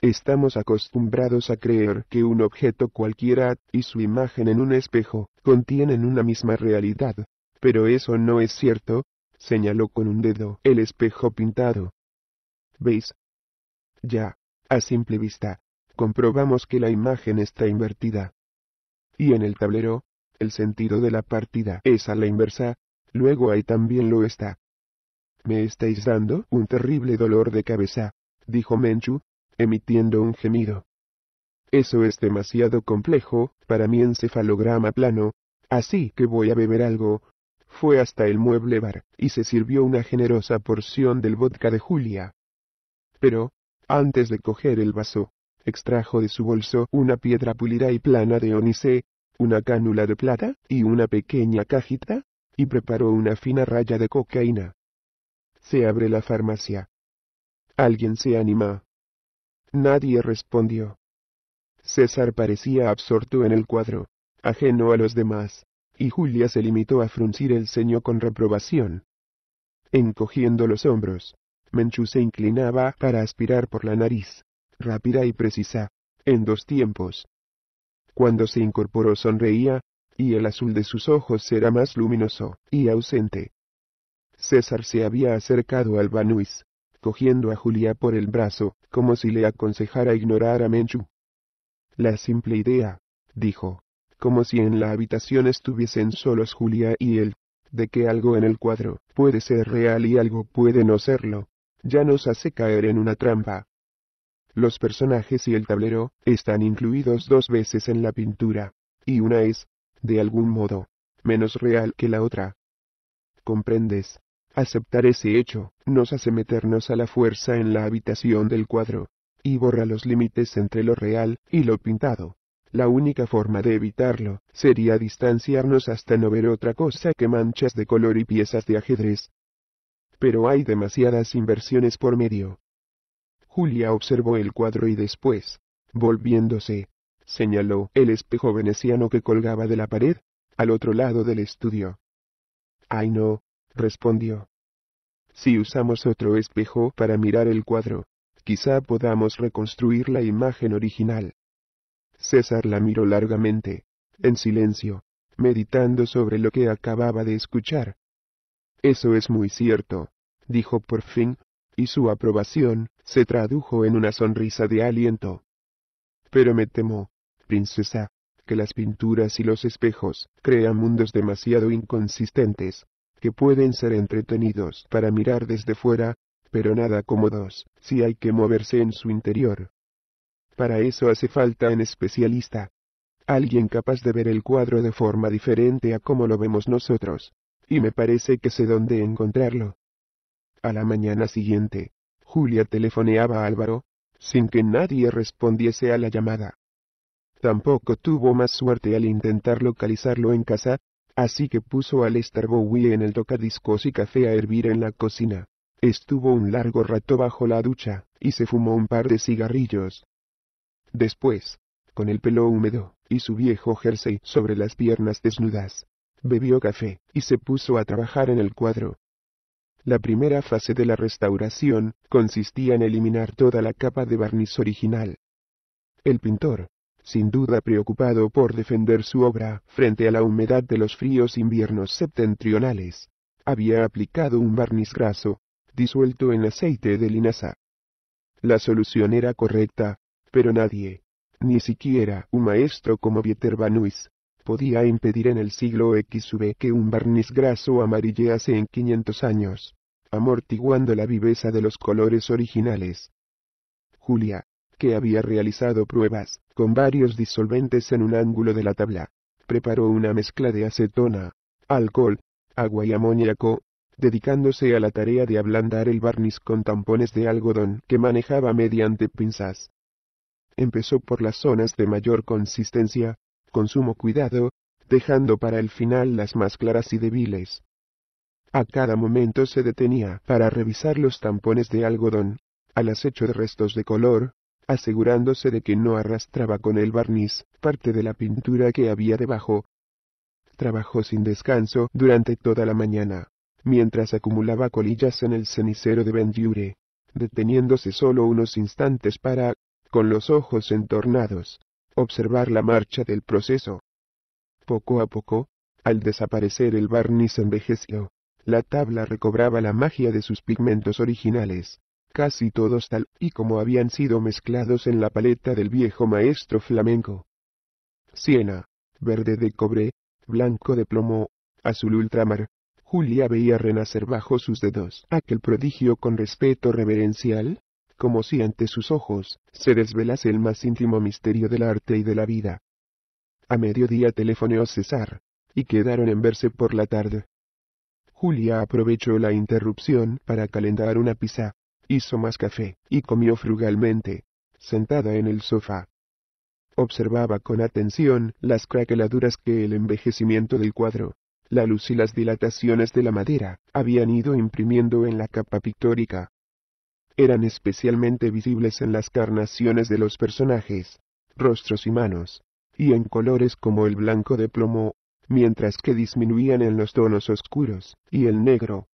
Estamos acostumbrados a creer que un objeto cualquiera y su imagen en un espejo contienen una misma realidad, pero eso no es cierto, señaló con un dedo el espejo pintado. ¿Veis? Ya. A simple vista, comprobamos que la imagen está invertida. Y en el tablero, el sentido de la partida es a la inversa, luego ahí también lo está. Me estáis dando un terrible dolor de cabeza, dijo Menchu, emitiendo un gemido. Eso es demasiado complejo, para mi encefalograma plano, así que voy a beber algo. Fue hasta el mueble bar, y se sirvió una generosa porción del vodka de Julia. Pero, antes de coger el vaso, extrajo de su bolso una piedra pulida y plana de onice, una cánula de plata, y una pequeña cajita, y preparó una fina raya de cocaína. Se abre la farmacia. ¿Alguien se anima? Nadie respondió. César parecía absorto en el cuadro, ajeno a los demás, y Julia se limitó a fruncir el ceño con reprobación. Encogiendo los hombros, Menchu se inclinaba para aspirar por la nariz, rápida y precisa, en dos tiempos. Cuando se incorporó sonreía, y el azul de sus ojos era más luminoso y ausente. César se había acercado al Banuis, cogiendo a Julia por el brazo, como si le aconsejara ignorar a Menchu. La simple idea, dijo, como si en la habitación estuviesen solos Julia y él, de que algo en el cuadro puede ser real y algo puede no serlo, ya nos hace caer en una trampa. Los personajes y el tablero están incluidos dos veces en la pintura, y una es, de algún modo, menos real que la otra. ¿Comprendes? Aceptar ese hecho nos hace meternos a la fuerza en la habitación del cuadro, y borra los límites entre lo real y lo pintado. La única forma de evitarlo sería distanciarnos hasta no ver otra cosa que manchas de color y piezas de ajedrez, pero hay demasiadas inversiones por medio. Julia observó el cuadro y después, volviéndose, señaló el espejo veneciano que colgaba de la pared, al otro lado del estudio. Ay no, respondió. Si usamos otro espejo para mirar el cuadro, quizá podamos reconstruir la imagen original. César la miró largamente, en silencio, meditando sobre lo que acababa de escuchar, eso es muy cierto, dijo por fin, y su aprobación se tradujo en una sonrisa de aliento. Pero me temo, princesa, que las pinturas y los espejos crean mundos demasiado inconsistentes, que pueden ser entretenidos para mirar desde fuera, pero nada cómodos si hay que moverse en su interior. Para eso hace falta un especialista. Alguien capaz de ver el cuadro de forma diferente a como lo vemos nosotros, y me parece que sé dónde encontrarlo. A la mañana siguiente, Julia telefoneaba a Álvaro, sin que nadie respondiese a la llamada. Tampoco tuvo más suerte al intentar localizarlo en casa, así que puso al esterbo Bowie en el tocadiscos y café a hervir en la cocina. Estuvo un largo rato bajo la ducha, y se fumó un par de cigarrillos. Después, con el pelo húmedo, y su viejo jersey sobre las piernas desnudas, bebió café, y se puso a trabajar en el cuadro. La primera fase de la restauración consistía en eliminar toda la capa de barniz original. El pintor, sin duda preocupado por defender su obra frente a la humedad de los fríos inviernos septentrionales, había aplicado un barniz graso, disuelto en aceite de linaza. La solución era correcta, pero nadie, ni siquiera un maestro como Vieter podía impedir en el siglo XV que un barniz graso amarillease en 500 años, amortiguando la viveza de los colores originales. Julia, que había realizado pruebas, con varios disolventes en un ángulo de la tabla, preparó una mezcla de acetona, alcohol, agua y amoníaco, dedicándose a la tarea de ablandar el barniz con tampones de algodón que manejaba mediante pinzas. Empezó por las zonas de mayor consistencia, con cuidado, dejando para el final las más claras y débiles. A cada momento se detenía para revisar los tampones de algodón, al acecho de restos de color, asegurándose de que no arrastraba con el barniz parte de la pintura que había debajo. Trabajó sin descanso durante toda la mañana, mientras acumulaba colillas en el cenicero de Bendure, deteniéndose solo unos instantes para, con los ojos entornados, observar la marcha del proceso. Poco a poco, al desaparecer el barniz envejeció, la tabla recobraba la magia de sus pigmentos originales, casi todos tal y como habían sido mezclados en la paleta del viejo maestro flamenco. Siena, verde de cobre, blanco de plomo, azul ultramar, Julia veía renacer bajo sus dedos aquel prodigio con respeto reverencial, como si ante sus ojos se desvelase el más íntimo misterio del arte y de la vida. A mediodía telefoneó César, y quedaron en verse por la tarde. Julia aprovechó la interrupción para calentar una pizza, hizo más café, y comió frugalmente, sentada en el sofá. Observaba con atención las craqueladuras que el envejecimiento del cuadro, la luz y las dilataciones de la madera habían ido imprimiendo en la capa pictórica eran especialmente visibles en las carnaciones de los personajes, rostros y manos, y en colores como el blanco de plomo, mientras que disminuían en los tonos oscuros, y el negro.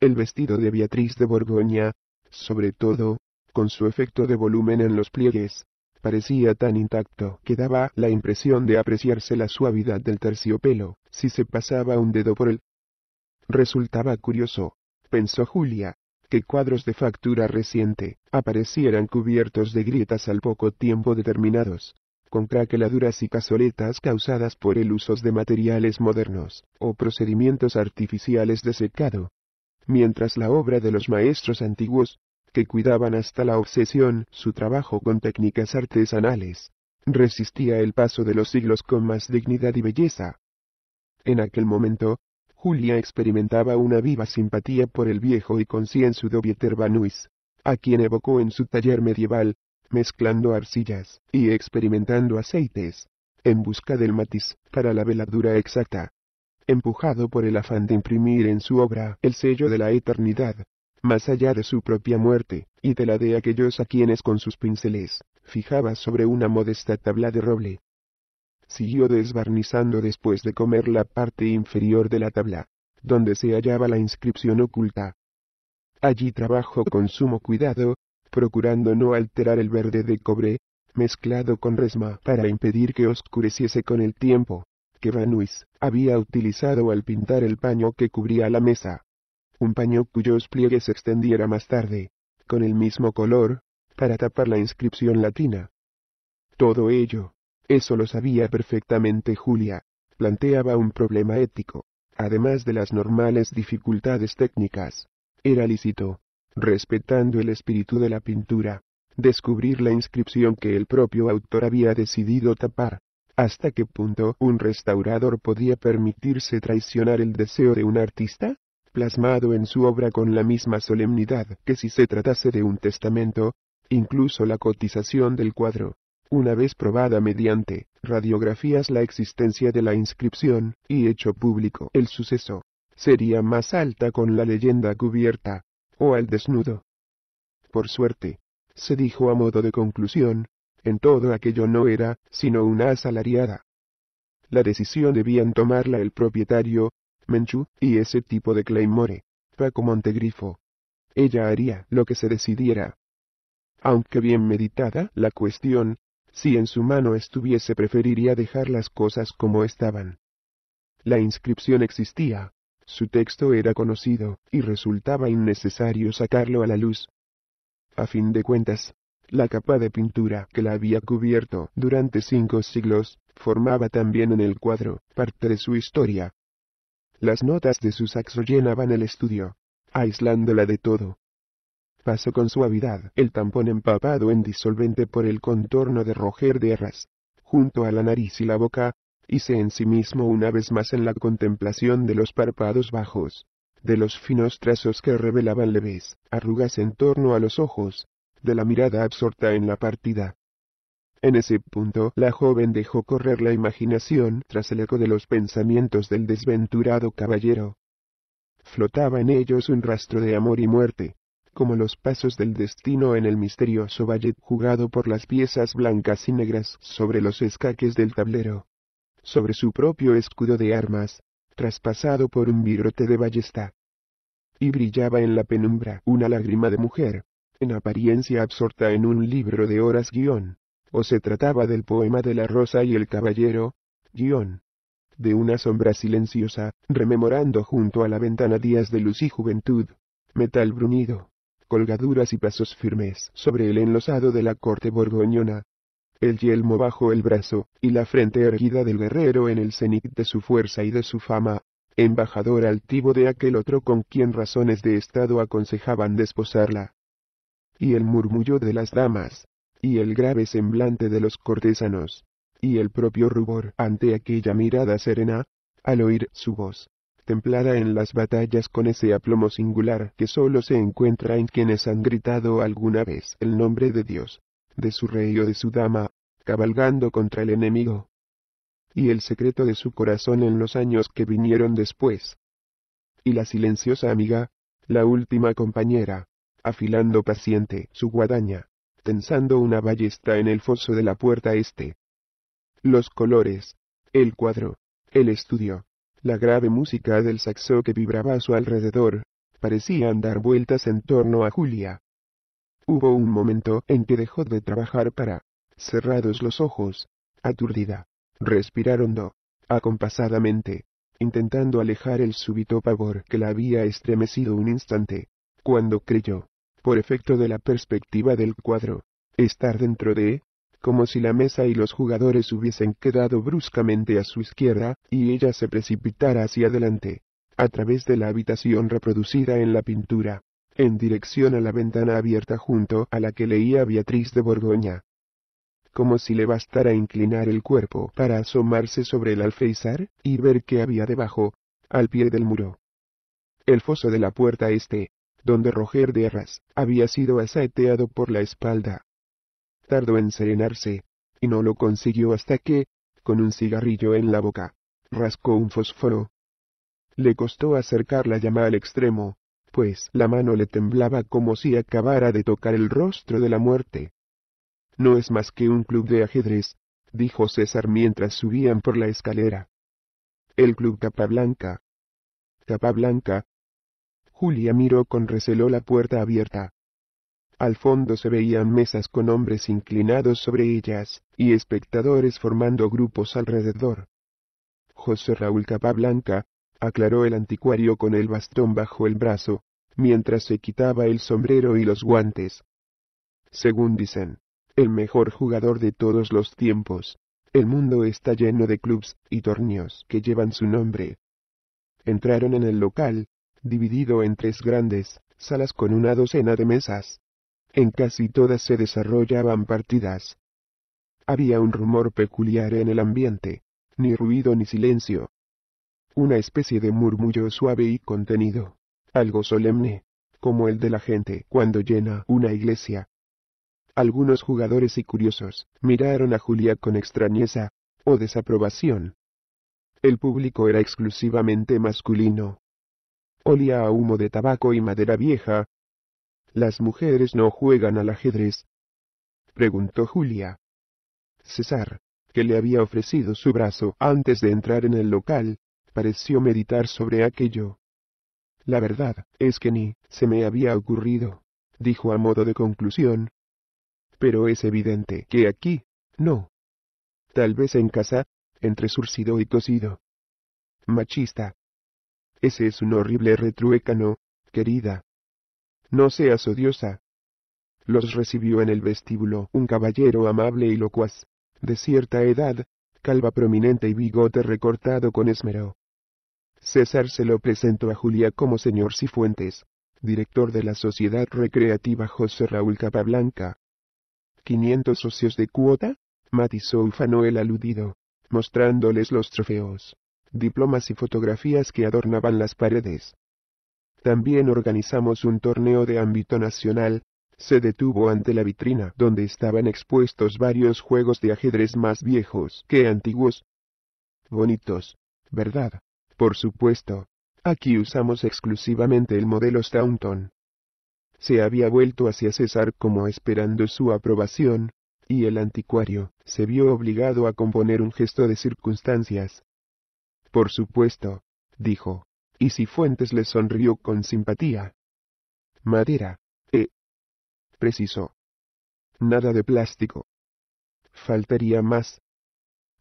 El vestido de Beatriz de Borgoña, sobre todo, con su efecto de volumen en los pliegues, parecía tan intacto que daba la impresión de apreciarse la suavidad del terciopelo, si se pasaba un dedo por él. Resultaba curioso, pensó Julia, que cuadros de factura reciente aparecieran cubiertos de grietas al poco tiempo determinados, con craqueladuras y cazoletas causadas por el uso de materiales modernos o procedimientos artificiales de secado, mientras la obra de los maestros antiguos, que cuidaban hasta la obsesión su trabajo con técnicas artesanales, resistía el paso de los siglos con más dignidad y belleza. En aquel momento, Julia experimentaba una viva simpatía por el viejo y concienzudo Vieterbanuis, a quien evocó en su taller medieval, mezclando arcillas y experimentando aceites, en busca del matiz para la veladura exacta. Empujado por el afán de imprimir en su obra el sello de la eternidad, más allá de su propia muerte y de la de aquellos a quienes con sus pinceles fijaba sobre una modesta tabla de roble siguió desbarnizando después de comer la parte inferior de la tabla, donde se hallaba la inscripción oculta. Allí trabajó con sumo cuidado, procurando no alterar el verde de cobre, mezclado con resma para impedir que oscureciese con el tiempo, que Vanuis había utilizado al pintar el paño que cubría la mesa. Un paño cuyos pliegues se extendiera más tarde, con el mismo color, para tapar la inscripción latina. Todo ello, eso lo sabía perfectamente Julia. Planteaba un problema ético. Además de las normales dificultades técnicas, era lícito, respetando el espíritu de la pintura, descubrir la inscripción que el propio autor había decidido tapar. ¿Hasta qué punto un restaurador podía permitirse traicionar el deseo de un artista? Plasmado en su obra con la misma solemnidad que si se tratase de un testamento, incluso la cotización del cuadro, una vez probada mediante radiografías la existencia de la inscripción, y hecho público el suceso, sería más alta con la leyenda cubierta, o al desnudo. Por suerte, se dijo a modo de conclusión, en todo aquello no era, sino una asalariada. La decisión debían tomarla el propietario, Menchú, y ese tipo de Claymore, Paco Montegrifo. Ella haría lo que se decidiera. Aunque bien meditada la cuestión, si en su mano estuviese preferiría dejar las cosas como estaban. La inscripción existía, su texto era conocido, y resultaba innecesario sacarlo a la luz. A fin de cuentas, la capa de pintura que la había cubierto durante cinco siglos, formaba también en el cuadro, parte de su historia. Las notas de su saxo llenaban el estudio, aislándola de todo pasó con suavidad el tampón empapado en disolvente por el contorno de Roger de Arras, junto a la nariz y la boca, y se mismo una vez más en la contemplación de los párpados bajos, de los finos trazos que revelaban leves arrugas en torno a los ojos, de la mirada absorta en la partida. En ese punto la joven dejó correr la imaginación tras el eco de los pensamientos del desventurado caballero. Flotaba en ellos un rastro de amor y muerte, como los pasos del destino en el misterioso ballet jugado por las piezas blancas y negras sobre los escaques del tablero. Sobre su propio escudo de armas, traspasado por un virote de ballesta. Y brillaba en la penumbra una lágrima de mujer, en apariencia absorta en un libro de horas guión, o se trataba del poema de la rosa y el caballero, guión de una sombra silenciosa, rememorando junto a la ventana días de luz y juventud, metal brunido, colgaduras y pasos firmes sobre el enlosado de la corte borgoñona. El yelmo bajo el brazo, y la frente erguida del guerrero en el cenit de su fuerza y de su fama, embajador altivo de aquel otro con quien razones de estado aconsejaban desposarla. Y el murmullo de las damas, y el grave semblante de los cortesanos, y el propio rubor ante aquella mirada serena, al oír su voz, templada en las batallas con ese aplomo singular que solo se encuentra en quienes han gritado alguna vez el nombre de Dios, de su rey o de su dama, cabalgando contra el enemigo. Y el secreto de su corazón en los años que vinieron después. Y la silenciosa amiga, la última compañera, afilando paciente su guadaña, tensando una ballesta en el foso de la puerta este. Los colores, el cuadro, el estudio, la grave música del saxo que vibraba a su alrededor, parecían dar vueltas en torno a Julia. Hubo un momento en que dejó de trabajar para, cerrados los ojos, aturdida, respirar hondo, acompasadamente, intentando alejar el súbito pavor que la había estremecido un instante, cuando creyó, por efecto de la perspectiva del cuadro, estar dentro de como si la mesa y los jugadores hubiesen quedado bruscamente a su izquierda, y ella se precipitara hacia adelante, a través de la habitación reproducida en la pintura, en dirección a la ventana abierta junto a la que leía Beatriz de Borgoña. Como si le bastara inclinar el cuerpo para asomarse sobre el alféizar y ver qué había debajo, al pie del muro. El foso de la puerta este, donde Roger de Arras había sido asaeteado por la espalda, tardó en serenarse, y no lo consiguió hasta que, con un cigarrillo en la boca, rascó un fósforo. Le costó acercar la llama al extremo, pues la mano le temblaba como si acabara de tocar el rostro de la muerte. No es más que un club de ajedrez, dijo César mientras subían por la escalera. El club Capablanca. Capablanca. Julia miró con recelo la puerta abierta. Al fondo se veían mesas con hombres inclinados sobre ellas, y espectadores formando grupos alrededor. José Raúl Capablanca, aclaró el anticuario con el bastón bajo el brazo, mientras se quitaba el sombrero y los guantes. Según dicen, el mejor jugador de todos los tiempos. El mundo está lleno de clubs y torneos que llevan su nombre. Entraron en el local, dividido en tres grandes salas con una docena de mesas, en casi todas se desarrollaban partidas. Había un rumor peculiar en el ambiente, ni ruido ni silencio. Una especie de murmullo suave y contenido, algo solemne, como el de la gente cuando llena una iglesia. Algunos jugadores y curiosos miraron a Julia con extrañeza o desaprobación. El público era exclusivamente masculino. Olía a humo de tabaco y madera vieja, ¿Las mujeres no juegan al ajedrez? preguntó Julia. César, que le había ofrecido su brazo antes de entrar en el local, pareció meditar sobre aquello. La verdad es que ni se me había ocurrido, dijo a modo de conclusión. Pero es evidente que aquí, no. Tal vez en casa, entre surcido y cocido. Machista. Ese es un horrible retruécano, querida, no seas odiosa. Los recibió en el vestíbulo un caballero amable y locuaz, de cierta edad, calva prominente y bigote recortado con esmero. César se lo presentó a Julia como señor Cifuentes, director de la Sociedad Recreativa José Raúl Capablanca. ¿500 socios de cuota? matizó ufano el aludido, mostrándoles los trofeos, diplomas y fotografías que adornaban las paredes. También organizamos un torneo de ámbito nacional, se detuvo ante la vitrina donde estaban expuestos varios juegos de ajedrez más viejos que antiguos. Bonitos, ¿verdad? Por supuesto. Aquí usamos exclusivamente el modelo Staunton. Se había vuelto hacia César como esperando su aprobación, y el anticuario se vio obligado a componer un gesto de circunstancias. Por supuesto, dijo, y Cifuentes le sonrió con simpatía. Madera, eh. Precisó. Nada de plástico. Faltaría más.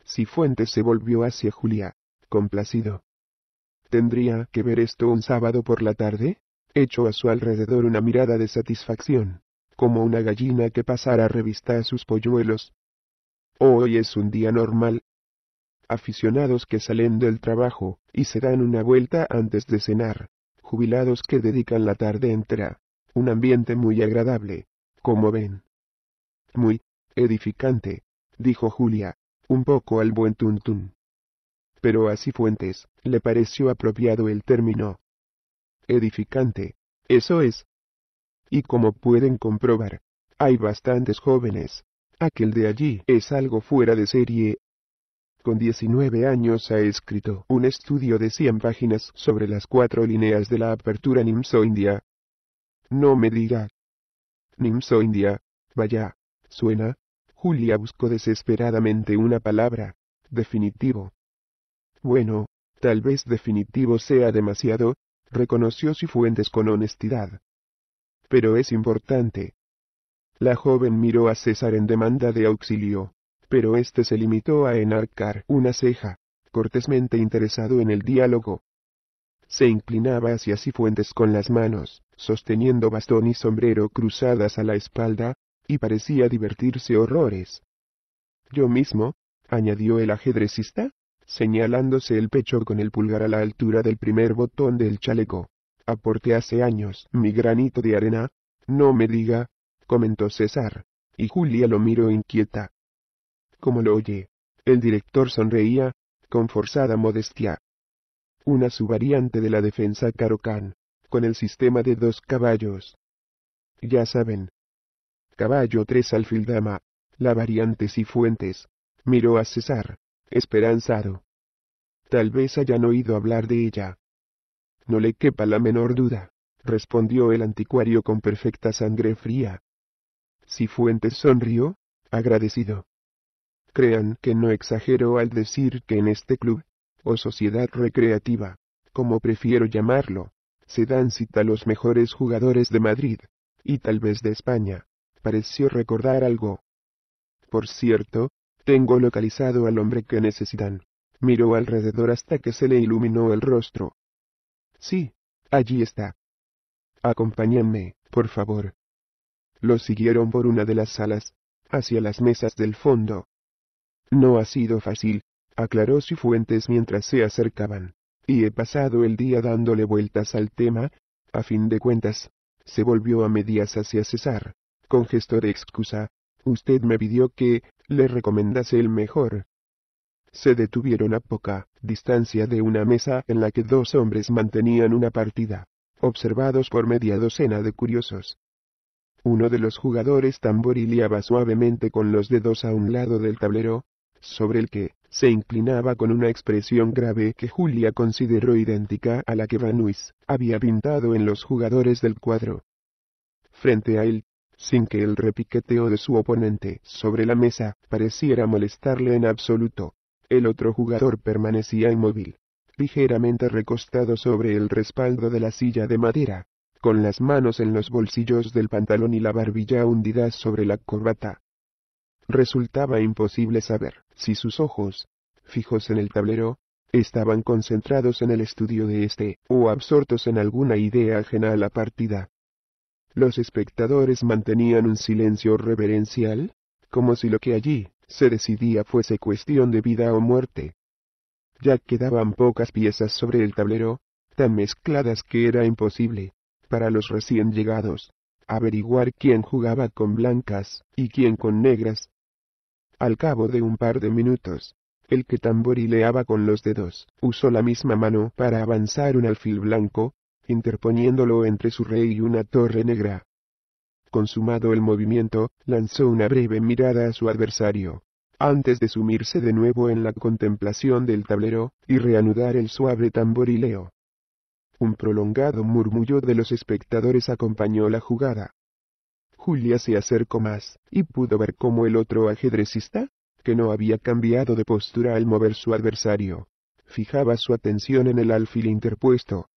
Cifuentes se volvió hacia Julia, complacido. ¿Tendría que ver esto un sábado por la tarde? Echó a su alrededor una mirada de satisfacción, como una gallina que pasara revista a sus polluelos. Hoy es un día normal, aficionados que salen del trabajo y se dan una vuelta antes de cenar, jubilados que dedican la tarde entera. Un ambiente muy agradable, como ven. Muy edificante, dijo Julia, un poco al buen tuntún. Pero a Cifuentes le pareció apropiado el término. Edificante, eso es. Y como pueden comprobar, hay bastantes jóvenes. Aquel de allí es algo fuera de serie, con 19 años ha escrito un estudio de 100 páginas sobre las cuatro líneas de la apertura NIMSO India. No me diga. NIMSO India. Vaya. Suena. Julia buscó desesperadamente una palabra. Definitivo. Bueno, tal vez definitivo sea demasiado, reconoció Cifuentes con honestidad. Pero es importante. La joven miró a César en demanda de auxilio pero éste se limitó a enarcar una ceja, cortésmente interesado en el diálogo. Se inclinaba hacia Cifuentes con las manos, sosteniendo bastón y sombrero cruzadas a la espalda, y parecía divertirse horrores. Yo mismo, añadió el ajedrecista, señalándose el pecho con el pulgar a la altura del primer botón del chaleco. Aporté hace años mi granito de arena, no me diga, comentó César, y Julia lo miró inquieta como lo oye. El director sonreía, con forzada modestia. Una subvariante de la defensa Carocán, con el sistema de dos caballos. Ya saben. Caballo 3 alfildama, la variante Cifuentes. Miró a César, esperanzado. Tal vez hayan oído hablar de ella. No le quepa la menor duda, respondió el anticuario con perfecta sangre fría. Cifuentes sonrió, agradecido crean que no exagero al decir que en este club, o sociedad recreativa, como prefiero llamarlo, se dan cita los mejores jugadores de Madrid, y tal vez de España. Pareció recordar algo. Por cierto, tengo localizado al hombre que necesitan. Miró alrededor hasta que se le iluminó el rostro. Sí, allí está. Acompáñenme, por favor. Lo siguieron por una de las salas, hacia las mesas del fondo, no ha sido fácil, aclaró Cifuentes mientras se acercaban, y he pasado el día dándole vueltas al tema, a fin de cuentas, se volvió a medias hacia César, con gesto de excusa, usted me pidió que, le recomendase el mejor. Se detuvieron a poca distancia de una mesa en la que dos hombres mantenían una partida, observados por media docena de curiosos. Uno de los jugadores tamborileaba suavemente con los dedos a un lado del tablero, sobre el que, se inclinaba con una expresión grave que Julia consideró idéntica a la que Nuys, había pintado en los jugadores del cuadro. Frente a él, sin que el repiqueteo de su oponente sobre la mesa pareciera molestarle en absoluto, el otro jugador permanecía inmóvil, ligeramente recostado sobre el respaldo de la silla de madera, con las manos en los bolsillos del pantalón y la barbilla hundida sobre la corbata. Resultaba imposible saber si sus ojos, fijos en el tablero, estaban concentrados en el estudio de éste, o absortos en alguna idea ajena a la partida. Los espectadores mantenían un silencio reverencial, como si lo que allí se decidía fuese cuestión de vida o muerte. Ya quedaban pocas piezas sobre el tablero, tan mezcladas que era imposible, para los recién llegados, averiguar quién jugaba con blancas y quién con negras, al cabo de un par de minutos, el que tamborileaba con los dedos, usó la misma mano para avanzar un alfil blanco, interponiéndolo entre su rey y una torre negra. Consumado el movimiento, lanzó una breve mirada a su adversario, antes de sumirse de nuevo en la contemplación del tablero, y reanudar el suave tamborileo. Un prolongado murmullo de los espectadores acompañó la jugada. Julia se acercó más, y pudo ver cómo el otro ajedrecista, que no había cambiado de postura al mover su adversario, fijaba su atención en el alfil interpuesto.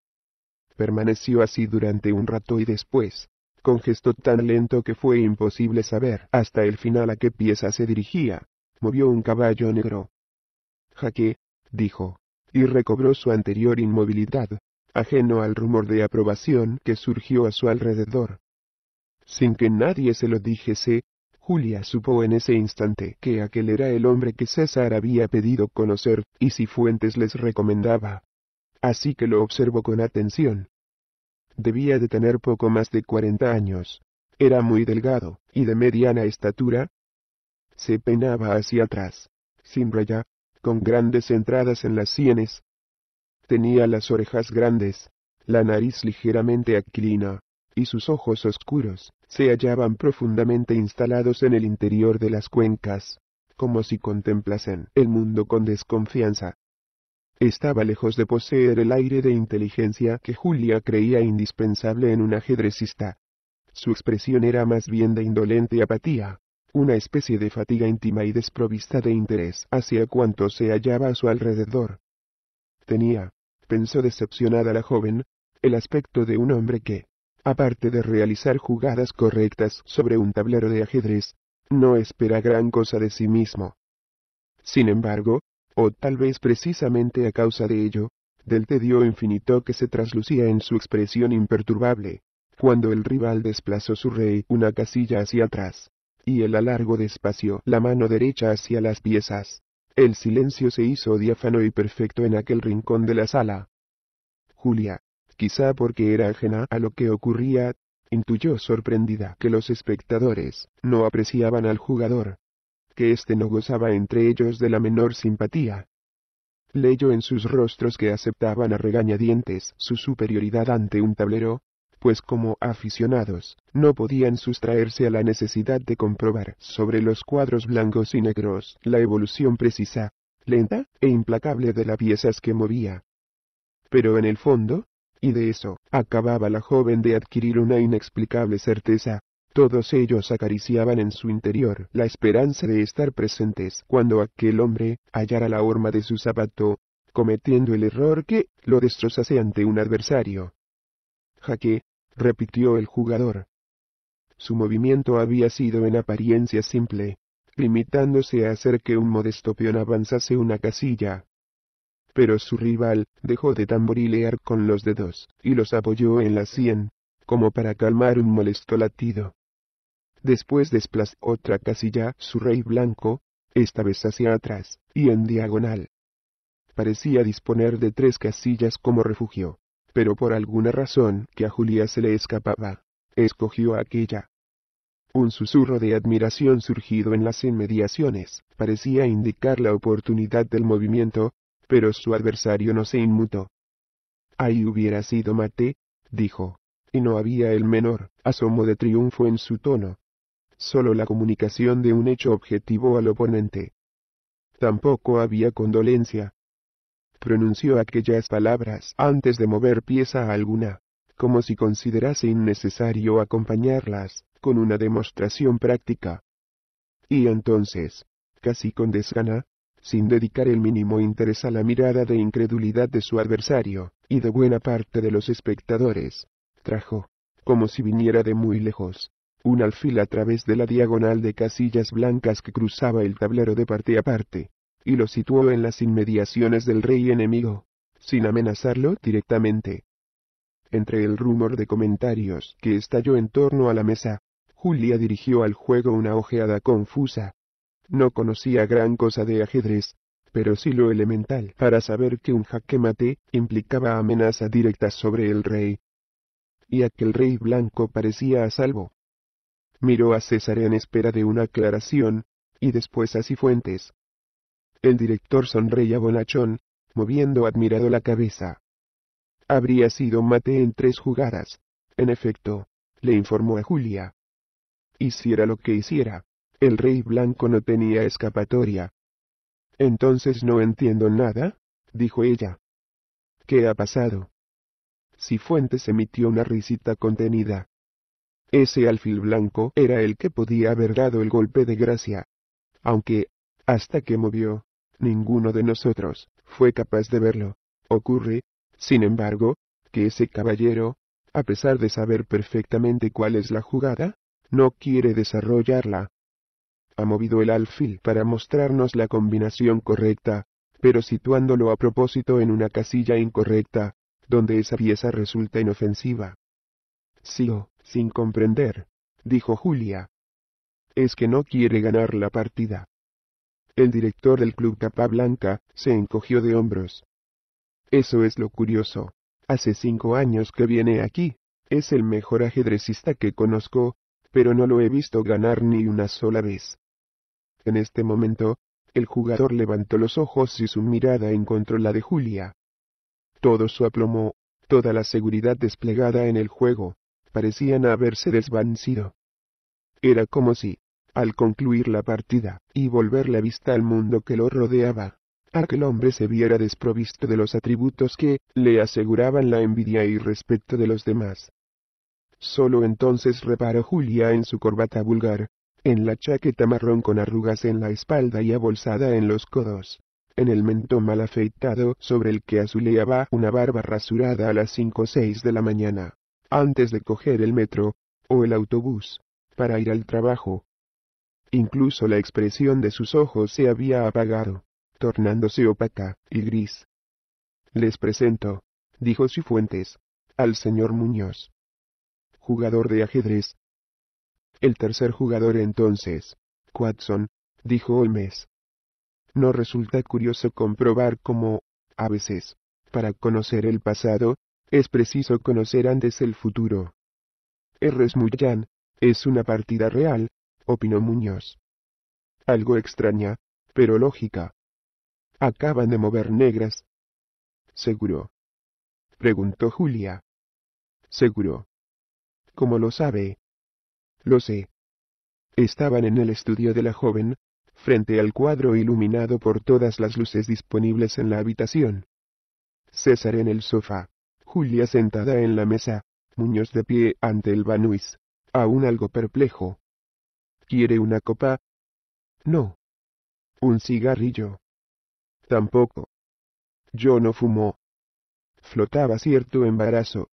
Permaneció así durante un rato y después, con gesto tan lento que fue imposible saber hasta el final a qué pieza se dirigía, movió un caballo negro. Jaque, dijo, y recobró su anterior inmovilidad, ajeno al rumor de aprobación que surgió a su alrededor. Sin que nadie se lo dijese, Julia supo en ese instante que aquel era el hombre que César había pedido conocer, y si Fuentes les recomendaba. Así que lo observó con atención. Debía de tener poco más de cuarenta años. Era muy delgado, y de mediana estatura. Se penaba hacia atrás, sin raya, con grandes entradas en las sienes. Tenía las orejas grandes, la nariz ligeramente aquilina, y sus ojos oscuros, se hallaban profundamente instalados en el interior de las cuencas, como si contemplasen el mundo con desconfianza. Estaba lejos de poseer el aire de inteligencia que Julia creía indispensable en un ajedrecista. Su expresión era más bien de indolente apatía, una especie de fatiga íntima y desprovista de interés hacia cuanto se hallaba a su alrededor. Tenía, pensó decepcionada la joven, el aspecto de un hombre que, aparte de realizar jugadas correctas sobre un tablero de ajedrez, no espera gran cosa de sí mismo. Sin embargo, o tal vez precisamente a causa de ello, del tedio infinito que se traslucía en su expresión imperturbable, cuando el rival desplazó su rey una casilla hacia atrás, y él alargó despacio la mano derecha hacia las piezas. El silencio se hizo diáfano y perfecto en aquel rincón de la sala. Julia, quizá porque era ajena a lo que ocurría, intuyó sorprendida que los espectadores no apreciaban al jugador, que éste no gozaba entre ellos de la menor simpatía. Leyó en sus rostros que aceptaban a regañadientes su superioridad ante un tablero, pues como aficionados, no podían sustraerse a la necesidad de comprobar sobre los cuadros blancos y negros la evolución precisa, lenta e implacable de las piezas que movía. Pero en el fondo, y de eso, acababa la joven de adquirir una inexplicable certeza. Todos ellos acariciaban en su interior la esperanza de estar presentes cuando aquel hombre hallara la horma de su zapato, cometiendo el error que lo destrozase ante un adversario. Jaque, repitió el jugador. Su movimiento había sido en apariencia simple, limitándose a hacer que un modesto peón avanzase una casilla, pero su rival dejó de tamborilear con los dedos, y los apoyó en la sien, como para calmar un molesto latido. Después desplazó otra casilla su rey blanco, esta vez hacia atrás, y en diagonal. Parecía disponer de tres casillas como refugio, pero por alguna razón que a Julia se le escapaba, escogió aquella. Un susurro de admiración surgido en las inmediaciones parecía indicar la oportunidad del movimiento, pero su adversario no se inmutó. Ahí hubiera sido Mate?» dijo, y no había el menor asomo de triunfo en su tono. Solo la comunicación de un hecho objetivo al oponente. Tampoco había condolencia. Pronunció aquellas palabras antes de mover pieza alguna, como si considerase innecesario acompañarlas con una demostración práctica. Y entonces, casi con desgana, sin dedicar el mínimo interés a la mirada de incredulidad de su adversario, y de buena parte de los espectadores. Trajo, como si viniera de muy lejos, un alfil a través de la diagonal de casillas blancas que cruzaba el tablero de parte a parte, y lo situó en las inmediaciones del rey enemigo, sin amenazarlo directamente. Entre el rumor de comentarios que estalló en torno a la mesa, Julia dirigió al juego una ojeada confusa, no conocía gran cosa de ajedrez, pero sí lo elemental para saber que un jaque mate implicaba amenaza directa sobre el rey. Y aquel rey blanco parecía a salvo. Miró a César en espera de una aclaración, y después a Cifuentes. El director sonreía bonachón, moviendo admirado la cabeza. Habría sido mate en tres jugadas. En efecto, le informó a Julia. Hiciera lo que hiciera, el rey blanco no tenía escapatoria. Entonces no entiendo nada, dijo ella. ¿Qué ha pasado? Cifuentes emitió una risita contenida. Ese alfil blanco era el que podía haber dado el golpe de gracia. Aunque, hasta que movió, ninguno de nosotros fue capaz de verlo. Ocurre, sin embargo, que ese caballero, a pesar de saber perfectamente cuál es la jugada, no quiere desarrollarla ha movido el alfil para mostrarnos la combinación correcta, pero situándolo a propósito en una casilla incorrecta, donde esa pieza resulta inofensiva. Sigo, oh, sin comprender, dijo Julia. Es que no quiere ganar la partida. El director del club Capa Blanca se encogió de hombros. Eso es lo curioso. Hace cinco años que viene aquí. Es el mejor ajedrecista que conozco, pero no lo he visto ganar ni una sola vez. En este momento, el jugador levantó los ojos y su mirada encontró la de Julia. Todo su aplomo, toda la seguridad desplegada en el juego, parecían haberse desvanecido. Era como si, al concluir la partida y volver la vista al mundo que lo rodeaba, aquel hombre se viera desprovisto de los atributos que le aseguraban la envidia y respeto de los demás. Solo entonces reparó Julia en su corbata vulgar, en la chaqueta marrón con arrugas en la espalda y abolsada en los codos, en el mentón mal afeitado sobre el que azuleaba una barba rasurada a las 5 o 6 de la mañana, antes de coger el metro, o el autobús, para ir al trabajo. Incluso la expresión de sus ojos se había apagado, tornándose opaca y gris. Les presento, dijo Cifuentes, al señor Muñoz. Jugador de ajedrez, el tercer jugador entonces, Watson, dijo Holmes. ¿No resulta curioso comprobar cómo, a veces, para conocer el pasado, es preciso conocer antes el futuro? R. Smullan, es una partida real, opinó Muñoz. Algo extraña, pero lógica. Acaban de mover negras. Seguro. Preguntó Julia. Seguro. ¿Cómo lo sabe? Lo sé. Estaban en el estudio de la joven, frente al cuadro iluminado por todas las luces disponibles en la habitación. César en el sofá, Julia sentada en la mesa, Muñoz de pie ante el banuis, aún algo perplejo. ¿Quiere una copa? No. ¿Un cigarrillo? Tampoco. Yo no fumo. Flotaba cierto embarazo.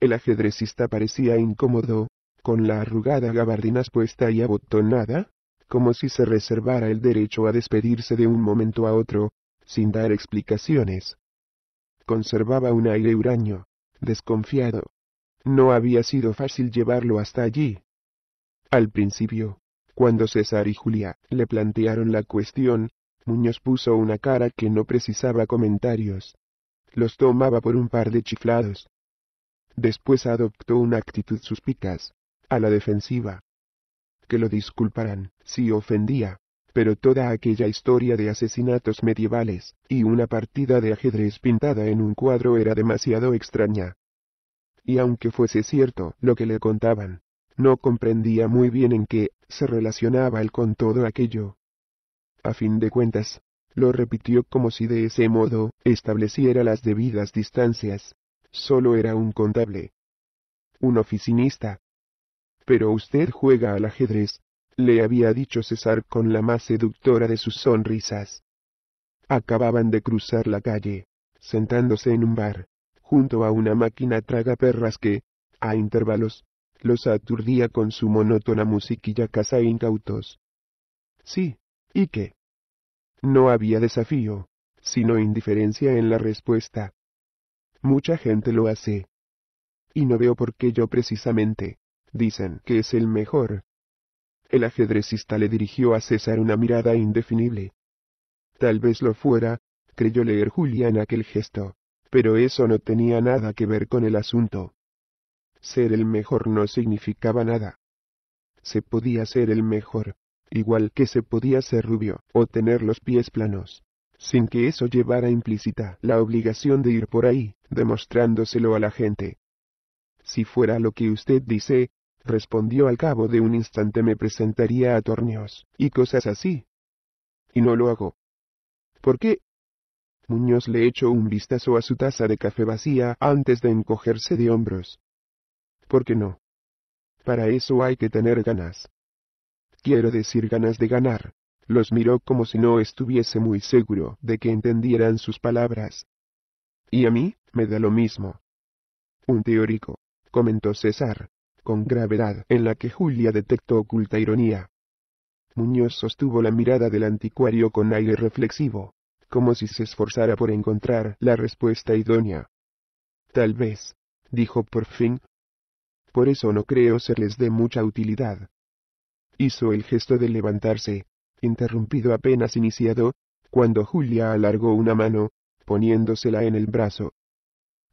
El ajedrecista parecía incómodo, con la arrugada gabardina puesta y abotonada, como si se reservara el derecho a despedirse de un momento a otro, sin dar explicaciones. Conservaba un aire huraño, desconfiado. No había sido fácil llevarlo hasta allí. Al principio, cuando César y Julia le plantearon la cuestión, Muñoz puso una cara que no precisaba comentarios. Los tomaba por un par de chiflados. Después adoptó una actitud suspicaz a la defensiva. Que lo disculparan, si ofendía, pero toda aquella historia de asesinatos medievales, y una partida de ajedrez pintada en un cuadro era demasiado extraña. Y aunque fuese cierto lo que le contaban, no comprendía muy bien en qué se relacionaba él con todo aquello. A fin de cuentas, lo repitió como si de ese modo estableciera las debidas distancias. Solo era un contable. Un oficinista, pero usted juega al ajedrez, le había dicho César con la más seductora de sus sonrisas. Acababan de cruzar la calle, sentándose en un bar, junto a una máquina traga perras que, a intervalos, los aturdía con su monótona musiquilla casa incautos. Sí, ¿y qué? No había desafío, sino indiferencia en la respuesta. Mucha gente lo hace. Y no veo por qué yo precisamente dicen que es el mejor. El ajedrecista le dirigió a César una mirada indefinible. Tal vez lo fuera, creyó leer Julián aquel gesto, pero eso no tenía nada que ver con el asunto. Ser el mejor no significaba nada. Se podía ser el mejor, igual que se podía ser rubio o tener los pies planos, sin que eso llevara implícita la obligación de ir por ahí, demostrándoselo a la gente. Si fuera lo que usted dice, respondió al cabo de un instante me presentaría a torneos, y cosas así. Y no lo hago. ¿Por qué? Muñoz le echó un vistazo a su taza de café vacía antes de encogerse de hombros. ¿Por qué no? Para eso hay que tener ganas. Quiero decir ganas de ganar. Los miró como si no estuviese muy seguro de que entendieran sus palabras. Y a mí, me da lo mismo. Un teórico, comentó César, con gravedad, en la que Julia detectó oculta ironía. Muñoz sostuvo la mirada del anticuario con aire reflexivo, como si se esforzara por encontrar la respuesta idónea. Tal vez, dijo por fin. Por eso no creo serles de mucha utilidad. Hizo el gesto de levantarse, interrumpido apenas iniciado, cuando Julia alargó una mano, poniéndosela en el brazo.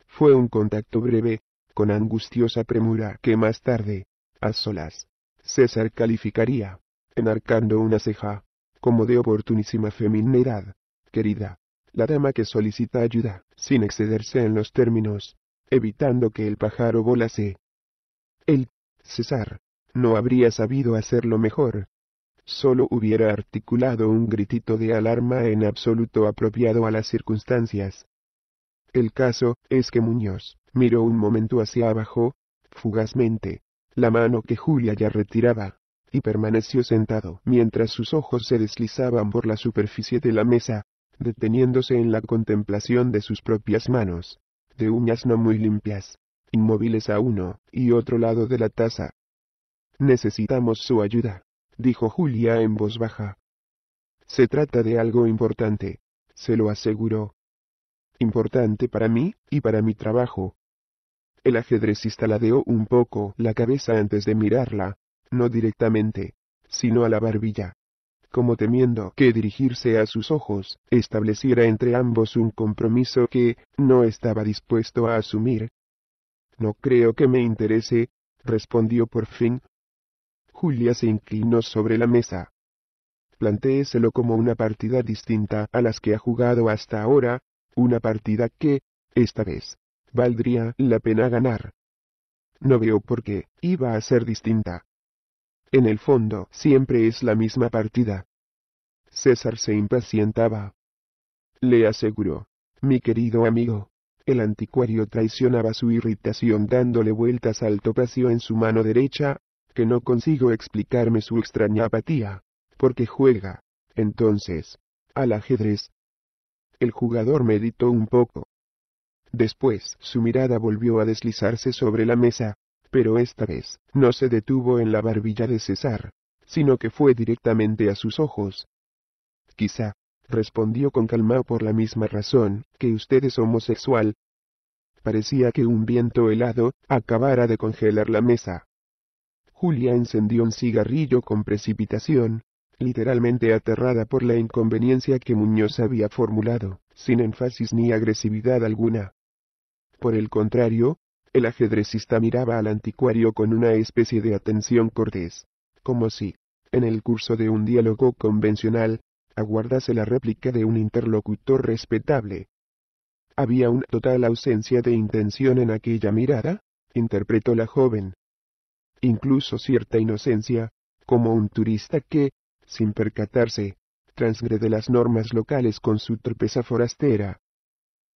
Fue un contacto breve, con angustiosa premura que más tarde, a solas, César calificaría, enarcando una ceja, como de oportunísima feminidad, querida, la dama que solicita ayuda, sin excederse en los términos, evitando que el pájaro volase. El César, no habría sabido hacerlo mejor. Solo hubiera articulado un gritito de alarma en absoluto apropiado a las circunstancias, el caso, es que Muñoz, miró un momento hacia abajo, fugazmente, la mano que Julia ya retiraba, y permaneció sentado mientras sus ojos se deslizaban por la superficie de la mesa, deteniéndose en la contemplación de sus propias manos, de uñas no muy limpias, inmóviles a uno y otro lado de la taza. Necesitamos su ayuda, dijo Julia en voz baja. Se trata de algo importante, se lo aseguró importante para mí, y para mi trabajo. El ajedrecista ladeó un poco la cabeza antes de mirarla, no directamente, sino a la barbilla. Como temiendo que dirigirse a sus ojos estableciera entre ambos un compromiso que no estaba dispuesto a asumir. No creo que me interese, respondió por fin. Julia se inclinó sobre la mesa plantéeselo como una partida distinta a las que ha jugado hasta ahora, una partida que, esta vez, valdría la pena ganar. No veo por qué iba a ser distinta. En el fondo, siempre es la misma partida. César se impacientaba. Le aseguró, mi querido amigo, el anticuario traicionaba su irritación dándole vueltas al topacio en su mano derecha, que no consigo explicarme su extraña apatía, porque juega, entonces, al ajedrez, el jugador meditó un poco. Después su mirada volvió a deslizarse sobre la mesa, pero esta vez, no se detuvo en la barbilla de César, sino que fue directamente a sus ojos. Quizá, respondió con calma por la misma razón, que usted es homosexual. Parecía que un viento helado, acabara de congelar la mesa. Julia encendió un cigarrillo con precipitación, literalmente aterrada por la inconveniencia que Muñoz había formulado, sin énfasis ni agresividad alguna. Por el contrario, el ajedrecista miraba al anticuario con una especie de atención cortés, como si, en el curso de un diálogo convencional, aguardase la réplica de un interlocutor respetable. Había una total ausencia de intención en aquella mirada, interpretó la joven. Incluso cierta inocencia, como un turista que, sin percatarse, transgrede las normas locales con su torpeza forastera.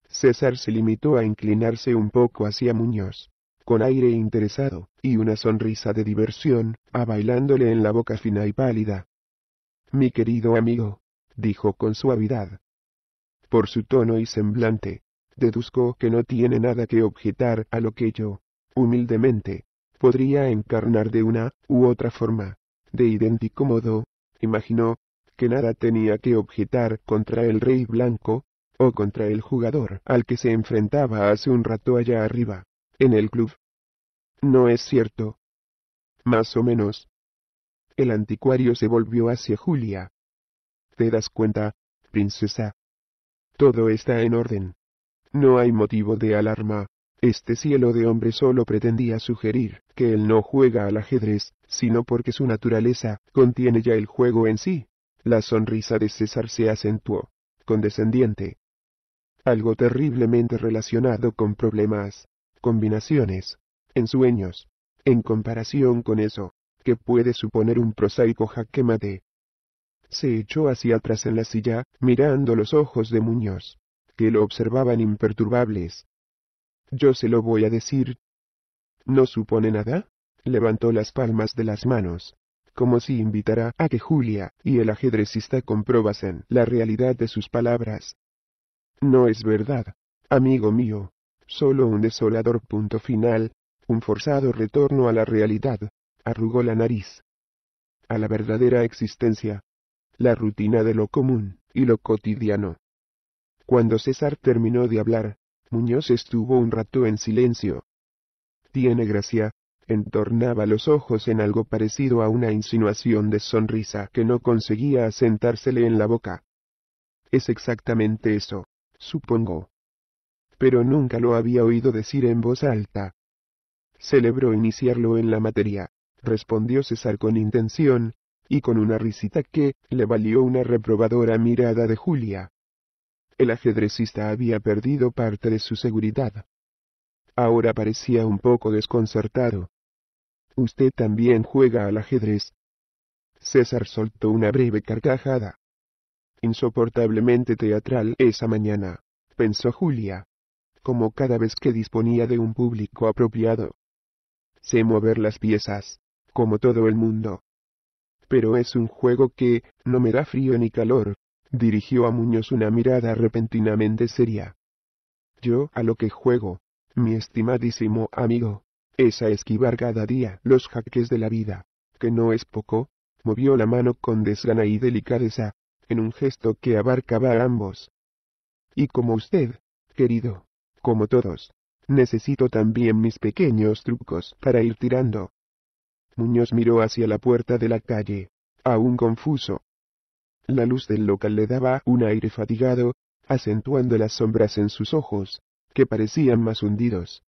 César se limitó a inclinarse un poco hacia Muñoz, con aire interesado, y una sonrisa de diversión, abailándole en la boca fina y pálida. Mi querido amigo, dijo con suavidad. Por su tono y semblante, deduzco que no tiene nada que objetar a lo que yo, humildemente, podría encarnar de una u otra forma, de idéntico modo, imaginó, que nada tenía que objetar contra el rey blanco, o contra el jugador al que se enfrentaba hace un rato allá arriba, en el club. No es cierto. Más o menos. El anticuario se volvió hacia Julia. ¿Te das cuenta, princesa? Todo está en orden. No hay motivo de alarma. Este cielo de hombre solo pretendía sugerir que él no juega al ajedrez, sino porque su naturaleza contiene ya el juego en sí. La sonrisa de César se acentuó, condescendiente. Algo terriblemente relacionado con problemas, combinaciones, ensueños, en comparación con eso, que puede suponer un prosaico jaque mate. Se echó hacia atrás en la silla, mirando los ojos de Muñoz, que lo observaban imperturbables. Yo se lo voy a decir. ¿No supone nada? levantó las palmas de las manos, como si invitara a que Julia y el ajedrecista comprobasen la realidad de sus palabras. No es verdad, amigo mío, solo un desolador punto final, un forzado retorno a la realidad, arrugó la nariz. A la verdadera existencia, la rutina de lo común y lo cotidiano. Cuando César terminó de hablar, Muñoz estuvo un rato en silencio. Tiene gracia, entornaba los ojos en algo parecido a una insinuación de sonrisa que no conseguía asentársele en la boca. Es exactamente eso, supongo. Pero nunca lo había oído decir en voz alta. Celebró iniciarlo en la materia, respondió César con intención, y con una risita que le valió una reprobadora mirada de Julia. El ajedrecista había perdido parte de su seguridad. Ahora parecía un poco desconcertado. ¿Usted también juega al ajedrez? César soltó una breve carcajada. Insoportablemente teatral esa mañana, pensó Julia. Como cada vez que disponía de un público apropiado. Sé mover las piezas, como todo el mundo. Pero es un juego que, no me da frío ni calor, dirigió a Muñoz una mirada repentinamente seria. Yo a lo que juego, mi estimadísimo amigo, esa esquivar cada día los jaques de la vida, que no es poco, movió la mano con desgana y delicadeza, en un gesto que abarcaba a ambos. Y como usted, querido, como todos, necesito también mis pequeños trucos para ir tirando. Muñoz miró hacia la puerta de la calle, aún confuso. La luz del local le daba un aire fatigado, acentuando las sombras en sus ojos, que parecían más hundidos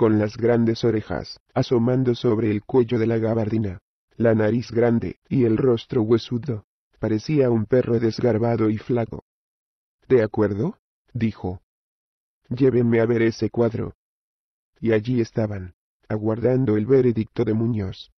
con las grandes orejas, asomando sobre el cuello de la gabardina, la nariz grande, y el rostro huesudo. Parecía un perro desgarbado y flaco. ¿De acuerdo? dijo. Llévenme a ver ese cuadro. Y allí estaban, aguardando el veredicto de Muñoz.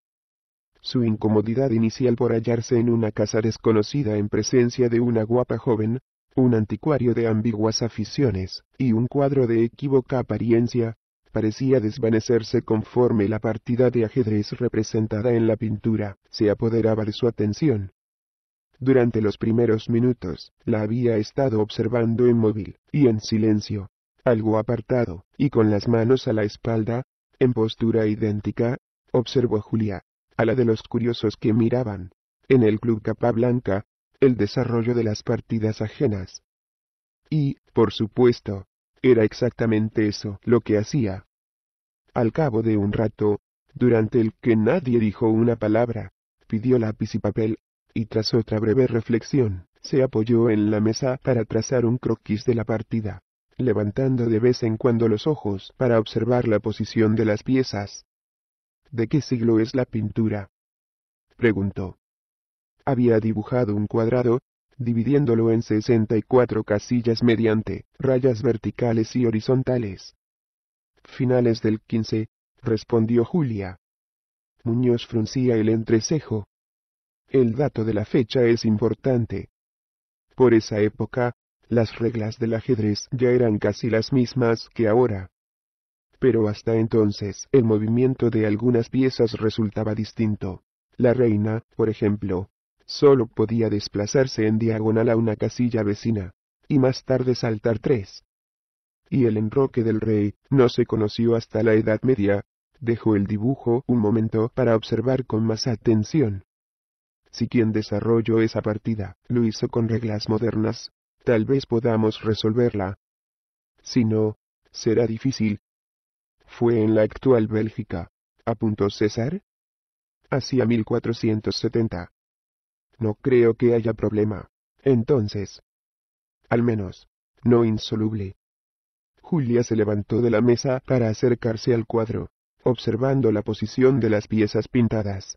Su incomodidad inicial por hallarse en una casa desconocida en presencia de una guapa joven, un anticuario de ambiguas aficiones, y un cuadro de equívoca apariencia, parecía desvanecerse conforme la partida de ajedrez representada en la pintura se apoderaba de su atención. Durante los primeros minutos, la había estado observando inmóvil, y en silencio, algo apartado, y con las manos a la espalda, en postura idéntica, observó Julia, a la de los curiosos que miraban, en el club capa blanca, el desarrollo de las partidas ajenas. Y, por supuesto, era exactamente eso lo que hacía. Al cabo de un rato, durante el que nadie dijo una palabra, pidió lápiz y papel, y tras otra breve reflexión, se apoyó en la mesa para trazar un croquis de la partida, levantando de vez en cuando los ojos para observar la posición de las piezas. ¿De qué siglo es la pintura? preguntó. Había dibujado un cuadrado, dividiéndolo en 64 casillas mediante rayas verticales y horizontales. Finales del 15, respondió Julia. Muñoz fruncía el entrecejo. El dato de la fecha es importante. Por esa época, las reglas del ajedrez ya eran casi las mismas que ahora. Pero hasta entonces el movimiento de algunas piezas resultaba distinto. La reina, por ejemplo, solo podía desplazarse en diagonal a una casilla vecina, y más tarde saltar tres. Y el enroque del rey, no se conoció hasta la Edad Media, dejó el dibujo un momento para observar con más atención. Si quien desarrolló esa partida, lo hizo con reglas modernas, tal vez podamos resolverla. Si no, será difícil. Fue en la actual Bélgica, apuntó César. Hacia 1470, no creo que haya problema. Entonces. Al menos. No insoluble. Julia se levantó de la mesa para acercarse al cuadro, observando la posición de las piezas pintadas.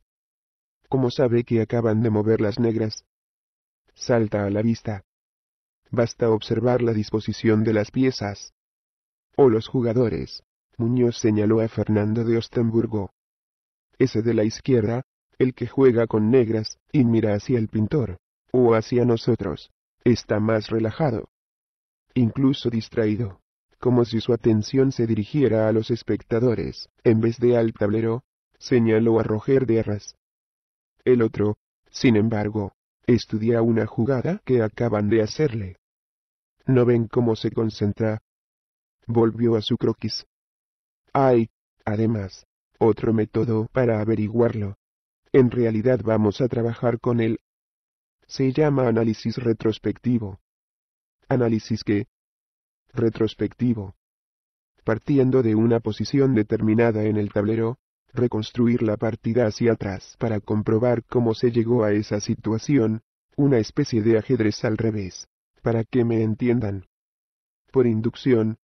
¿Cómo sabe que acaban de mover las negras? Salta a la vista. Basta observar la disposición de las piezas. O los jugadores. Muñoz señaló a Fernando de Ostenburgo. Ese de la izquierda, el que juega con negras, y mira hacia el pintor, o hacia nosotros, está más relajado, incluso distraído, como si su atención se dirigiera a los espectadores, en vez de al tablero, señaló a Roger de Arras. El otro, sin embargo, estudia una jugada que acaban de hacerle. ¿No ven cómo se concentra? Volvió a su croquis. Hay, además, otro método para averiguarlo. En realidad vamos a trabajar con él. Se llama análisis retrospectivo. Análisis que retrospectivo. Partiendo de una posición determinada en el tablero, reconstruir la partida hacia atrás para comprobar cómo se llegó a esa situación, una especie de ajedrez al revés, para que me entiendan. Por inducción,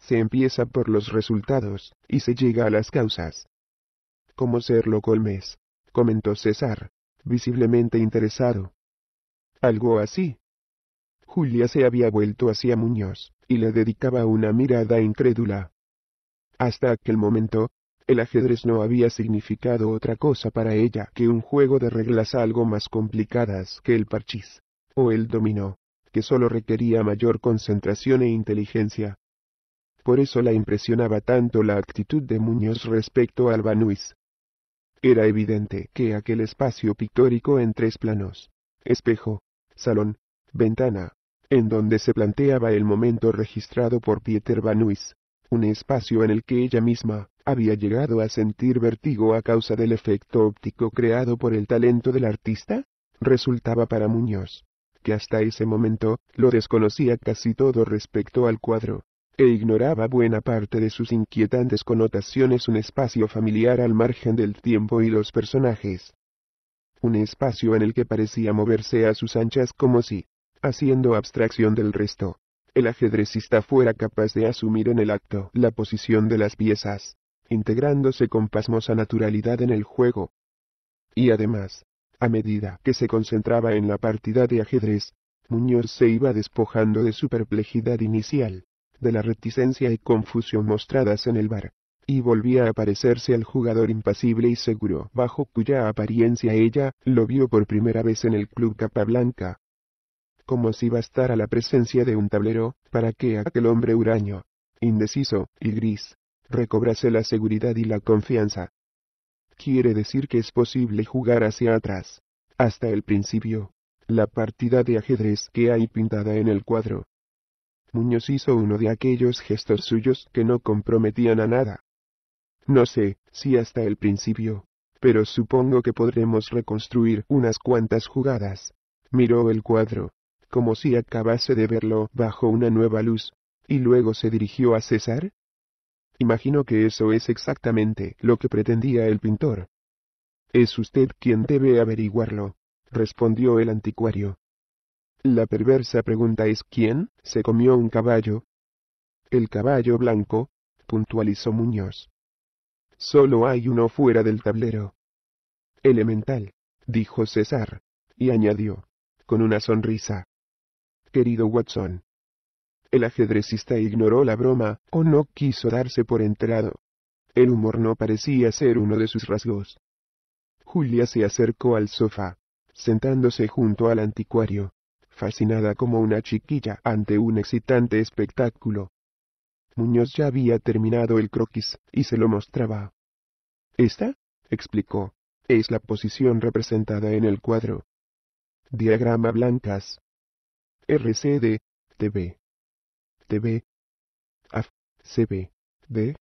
se empieza por los resultados, y se llega a las causas. Como Serlo Colmes comentó César, visiblemente interesado. Algo así. Julia se había vuelto hacia Muñoz, y le dedicaba una mirada incrédula. Hasta aquel momento, el ajedrez no había significado otra cosa para ella que un juego de reglas algo más complicadas que el parchís, o el dominó, que solo requería mayor concentración e inteligencia. Por eso la impresionaba tanto la actitud de Muñoz respecto al Banuis. Era evidente que aquel espacio pictórico en tres planos, espejo, salón, ventana, en donde se planteaba el momento registrado por Pieter Van Nuys, un espacio en el que ella misma había llegado a sentir vértigo a causa del efecto óptico creado por el talento del artista, resultaba para Muñoz, que hasta ese momento lo desconocía casi todo respecto al cuadro, e ignoraba buena parte de sus inquietantes connotaciones un espacio familiar al margen del tiempo y los personajes. Un espacio en el que parecía moverse a sus anchas como si, haciendo abstracción del resto, el ajedrecista fuera capaz de asumir en el acto la posición de las piezas, integrándose con pasmosa naturalidad en el juego. Y además, a medida que se concentraba en la partida de ajedrez, Muñoz se iba despojando de su perplejidad inicial de la reticencia y confusión mostradas en el bar, y volvía a aparecerse al jugador impasible y seguro bajo cuya apariencia ella lo vio por primera vez en el club Capablanca. Como si bastara la presencia de un tablero, para que aquel hombre huraño, indeciso y gris, recobrase la seguridad y la confianza. Quiere decir que es posible jugar hacia atrás, hasta el principio, la partida de ajedrez que hay pintada en el cuadro, Muñoz hizo uno de aquellos gestos suyos que no comprometían a nada. No sé, si hasta el principio, pero supongo que podremos reconstruir unas cuantas jugadas. Miró el cuadro, como si acabase de verlo bajo una nueva luz, y luego se dirigió a César. Imagino que eso es exactamente lo que pretendía el pintor. Es usted quien debe averiguarlo, respondió el anticuario. La perversa pregunta es ¿quién se comió un caballo? El caballo blanco, puntualizó Muñoz. Solo hay uno fuera del tablero. Elemental, dijo César, y añadió, con una sonrisa. Querido Watson. El ajedrecista ignoró la broma, o no quiso darse por enterado. El humor no parecía ser uno de sus rasgos. Julia se acercó al sofá, sentándose junto al anticuario fascinada como una chiquilla ante un excitante espectáculo. Muñoz ya había terminado el croquis, y se lo mostraba. Esta, explicó, es la posición representada en el cuadro. Diagrama blancas. RCD, TV. TV. AF, B D,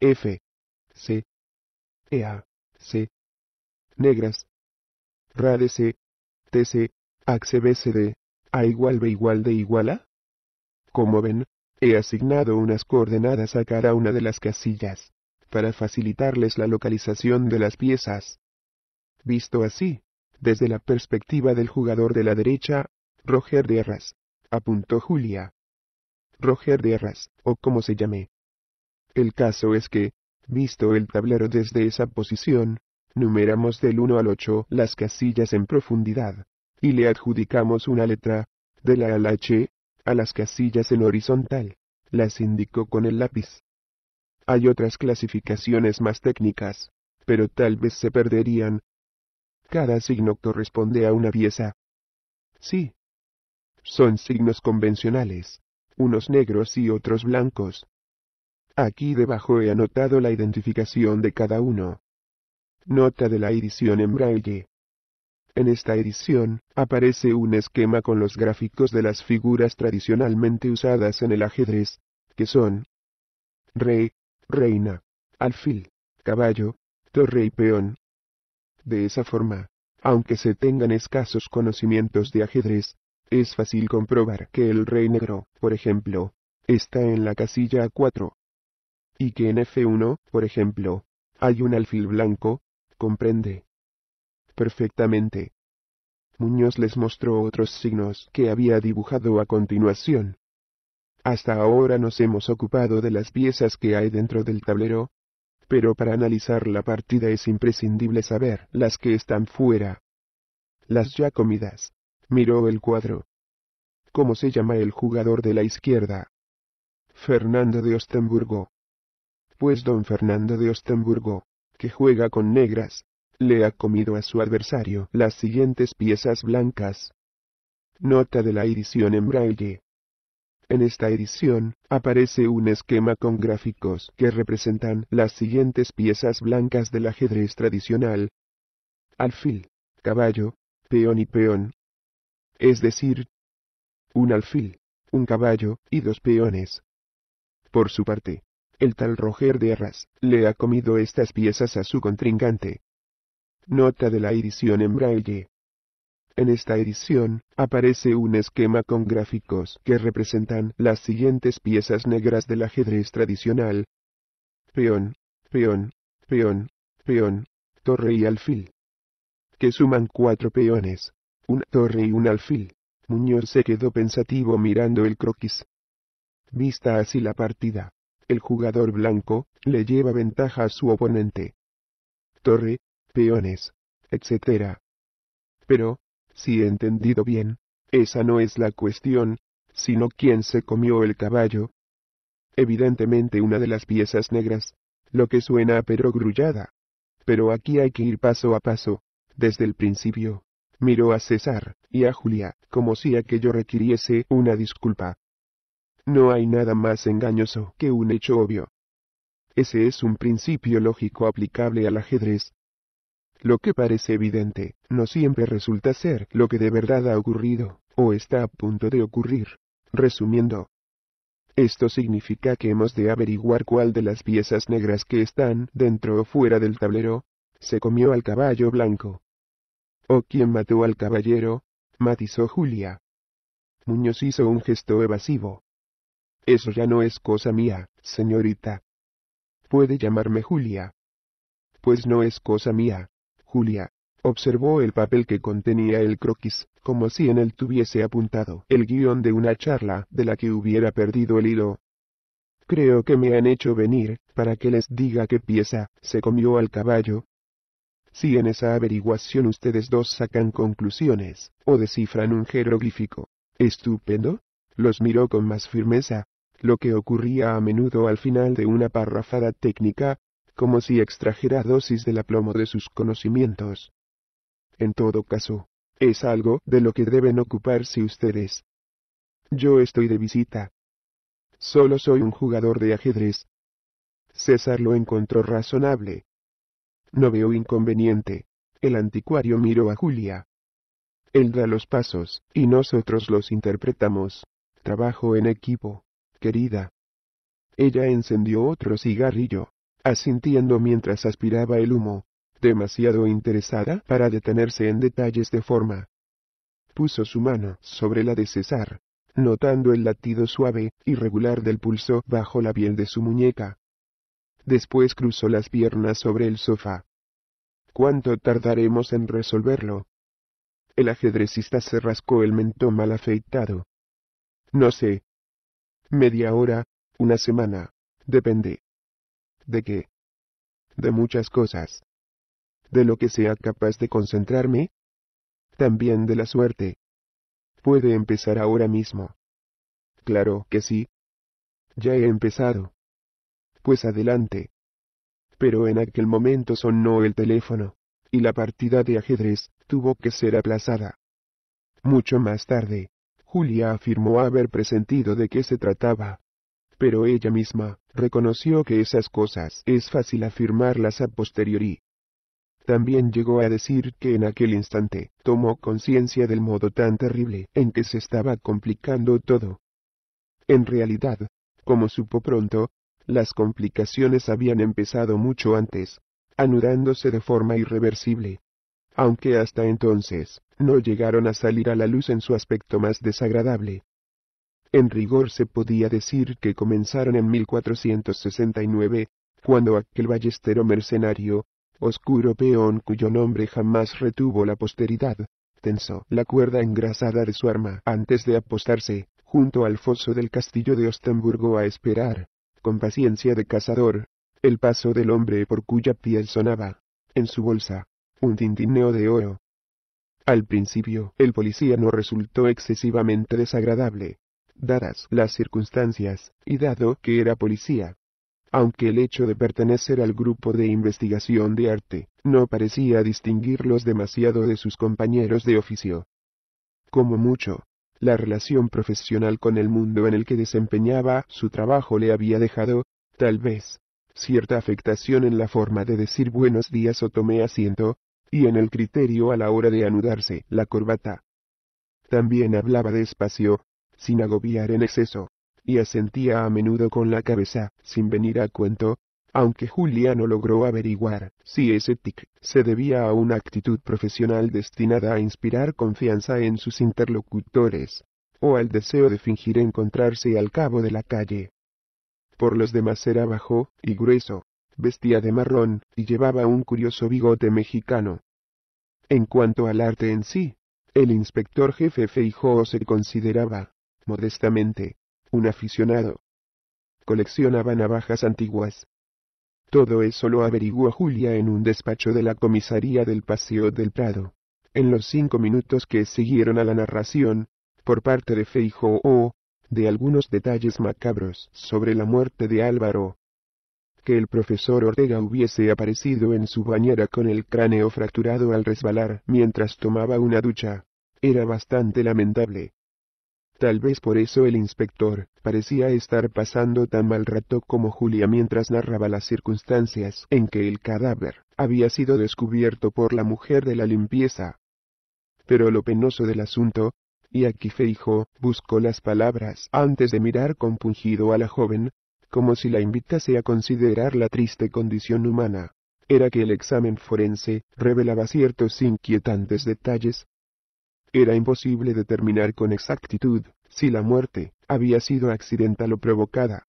F, C, e. A C. Negras. RADC, TC, D a igual b igual de igual a. Como ven, he asignado unas coordenadas a cada una de las casillas, para facilitarles la localización de las piezas. Visto así, desde la perspectiva del jugador de la derecha, Roger de Arras, apuntó Julia. Roger de Arras, o como se llame. El caso es que, visto el tablero desde esa posición, numeramos del 1 al 8 las casillas en profundidad y le adjudicamos una letra, de la a la H, a las casillas en horizontal, las indicó con el lápiz. Hay otras clasificaciones más técnicas, pero tal vez se perderían. Cada signo corresponde a una pieza. Sí. Son signos convencionales, unos negros y otros blancos. Aquí debajo he anotado la identificación de cada uno. Nota de la edición en braille. En esta edición, aparece un esquema con los gráficos de las figuras tradicionalmente usadas en el ajedrez, que son rey, reina, alfil, caballo, torre y peón. De esa forma, aunque se tengan escasos conocimientos de ajedrez, es fácil comprobar que el rey negro, por ejemplo, está en la casilla A4. Y que en F1, por ejemplo, hay un alfil blanco, comprende perfectamente. Muñoz les mostró otros signos que había dibujado a continuación. Hasta ahora nos hemos ocupado de las piezas que hay dentro del tablero, pero para analizar la partida es imprescindible saber las que están fuera. Las ya comidas. Miró el cuadro. ¿Cómo se llama el jugador de la izquierda? Fernando de Ostenburgo. Pues don Fernando de Ostenburgo, que juega con negras, le ha comido a su adversario las siguientes piezas blancas. Nota de la edición en braille. En esta edición, aparece un esquema con gráficos que representan las siguientes piezas blancas del ajedrez tradicional. Alfil, caballo, peón y peón. Es decir, un alfil, un caballo, y dos peones. Por su parte, el tal Roger de Arras le ha comido estas piezas a su contrincante. Nota de la edición en braille. En esta edición, aparece un esquema con gráficos que representan las siguientes piezas negras del ajedrez tradicional. Peón, peón, peón, peón, torre y alfil. Que suman cuatro peones, una torre y un alfil. Muñoz se quedó pensativo mirando el croquis. Vista así la partida, el jugador blanco, le lleva ventaja a su oponente. Torre, peones, etc. Pero, si he entendido bien, esa no es la cuestión, sino quién se comió el caballo. Evidentemente una de las piezas negras, lo que suena a perogrullada. Grullada. Pero aquí hay que ir paso a paso, desde el principio. Miró a César y a Julia, como si aquello requiriese una disculpa. No hay nada más engañoso que un hecho obvio. Ese es un principio lógico aplicable al ajedrez, lo que parece evidente, no siempre resulta ser lo que de verdad ha ocurrido, o está a punto de ocurrir. Resumiendo, esto significa que hemos de averiguar cuál de las piezas negras que están dentro o fuera del tablero, se comió al caballo blanco. O quién mató al caballero, matizó Julia. Muñoz hizo un gesto evasivo. Eso ya no es cosa mía, señorita. Puede llamarme Julia. Pues no es cosa mía, Julia, observó el papel que contenía el croquis, como si en él tuviese apuntado el guión de una charla de la que hubiera perdido el hilo. Creo que me han hecho venir, para que les diga qué pieza, se comió al caballo. Si en esa averiguación ustedes dos sacan conclusiones, o descifran un jeroglífico. Estupendo. Los miró con más firmeza, lo que ocurría a menudo al final de una parrafada técnica, como si extrajera dosis del aplomo de sus conocimientos. En todo caso, es algo de lo que deben ocuparse ustedes. Yo estoy de visita. Solo soy un jugador de ajedrez. César lo encontró razonable. No veo inconveniente. El anticuario miró a Julia. Él da los pasos, y nosotros los interpretamos. Trabajo en equipo, querida. Ella encendió otro cigarrillo asintiendo mientras aspiraba el humo, demasiado interesada para detenerse en detalles de forma. Puso su mano sobre la de César, notando el latido suave y regular del pulso bajo la piel de su muñeca. Después cruzó las piernas sobre el sofá. ¿Cuánto tardaremos en resolverlo? El ajedrecista se rascó el mentón mal afeitado. No sé. Media hora, una semana, depende. ¿De qué? De muchas cosas. De lo que sea capaz de concentrarme. También de la suerte. Puede empezar ahora mismo. Claro que sí. Ya he empezado. Pues adelante. Pero en aquel momento sonó el teléfono, y la partida de ajedrez tuvo que ser aplazada. Mucho más tarde, Julia afirmó haber presentido de qué se trataba, pero ella misma reconoció que esas cosas es fácil afirmarlas a posteriori. También llegó a decir que en aquel instante tomó conciencia del modo tan terrible en que se estaba complicando todo. En realidad, como supo pronto, las complicaciones habían empezado mucho antes, anudándose de forma irreversible. Aunque hasta entonces, no llegaron a salir a la luz en su aspecto más desagradable. En rigor se podía decir que comenzaron en 1469, cuando aquel ballestero mercenario, oscuro peón cuyo nombre jamás retuvo la posteridad, tensó la cuerda engrasada de su arma antes de apostarse, junto al foso del castillo de Ostenburgo a esperar, con paciencia de cazador, el paso del hombre por cuya piel sonaba, en su bolsa, un tintineo de oro. Al principio, el policía no resultó excesivamente desagradable, dadas las circunstancias, y dado que era policía. Aunque el hecho de pertenecer al grupo de investigación de arte, no parecía distinguirlos demasiado de sus compañeros de oficio. Como mucho, la relación profesional con el mundo en el que desempeñaba su trabajo le había dejado, tal vez, cierta afectación en la forma de decir buenos días o tomé asiento, y en el criterio a la hora de anudarse la corbata. También hablaba despacio, sin agobiar en exceso, y asentía a menudo con la cabeza, sin venir a cuento, aunque Julia no logró averiguar si ese tic se debía a una actitud profesional destinada a inspirar confianza en sus interlocutores, o al deseo de fingir encontrarse al cabo de la calle. Por los demás era bajo y grueso, vestía de marrón y llevaba un curioso bigote mexicano. En cuanto al arte en sí, el inspector jefe Feijóo se consideraba modestamente, un aficionado. Coleccionaba navajas antiguas. Todo eso lo averiguó Julia en un despacho de la comisaría del Paseo del Prado. En los cinco minutos que siguieron a la narración, por parte de Feijo o, de algunos detalles macabros sobre la muerte de Álvaro. Que el profesor Ortega hubiese aparecido en su bañera con el cráneo fracturado al resbalar mientras tomaba una ducha, era bastante lamentable. Tal vez por eso el inspector, parecía estar pasando tan mal rato como Julia mientras narraba las circunstancias en que el cadáver había sido descubierto por la mujer de la limpieza. Pero lo penoso del asunto, y aquí Feijo buscó las palabras antes de mirar compungido a la joven, como si la invitase a considerar la triste condición humana, era que el examen forense revelaba ciertos inquietantes detalles era imposible determinar con exactitud si la muerte había sido accidental o provocada.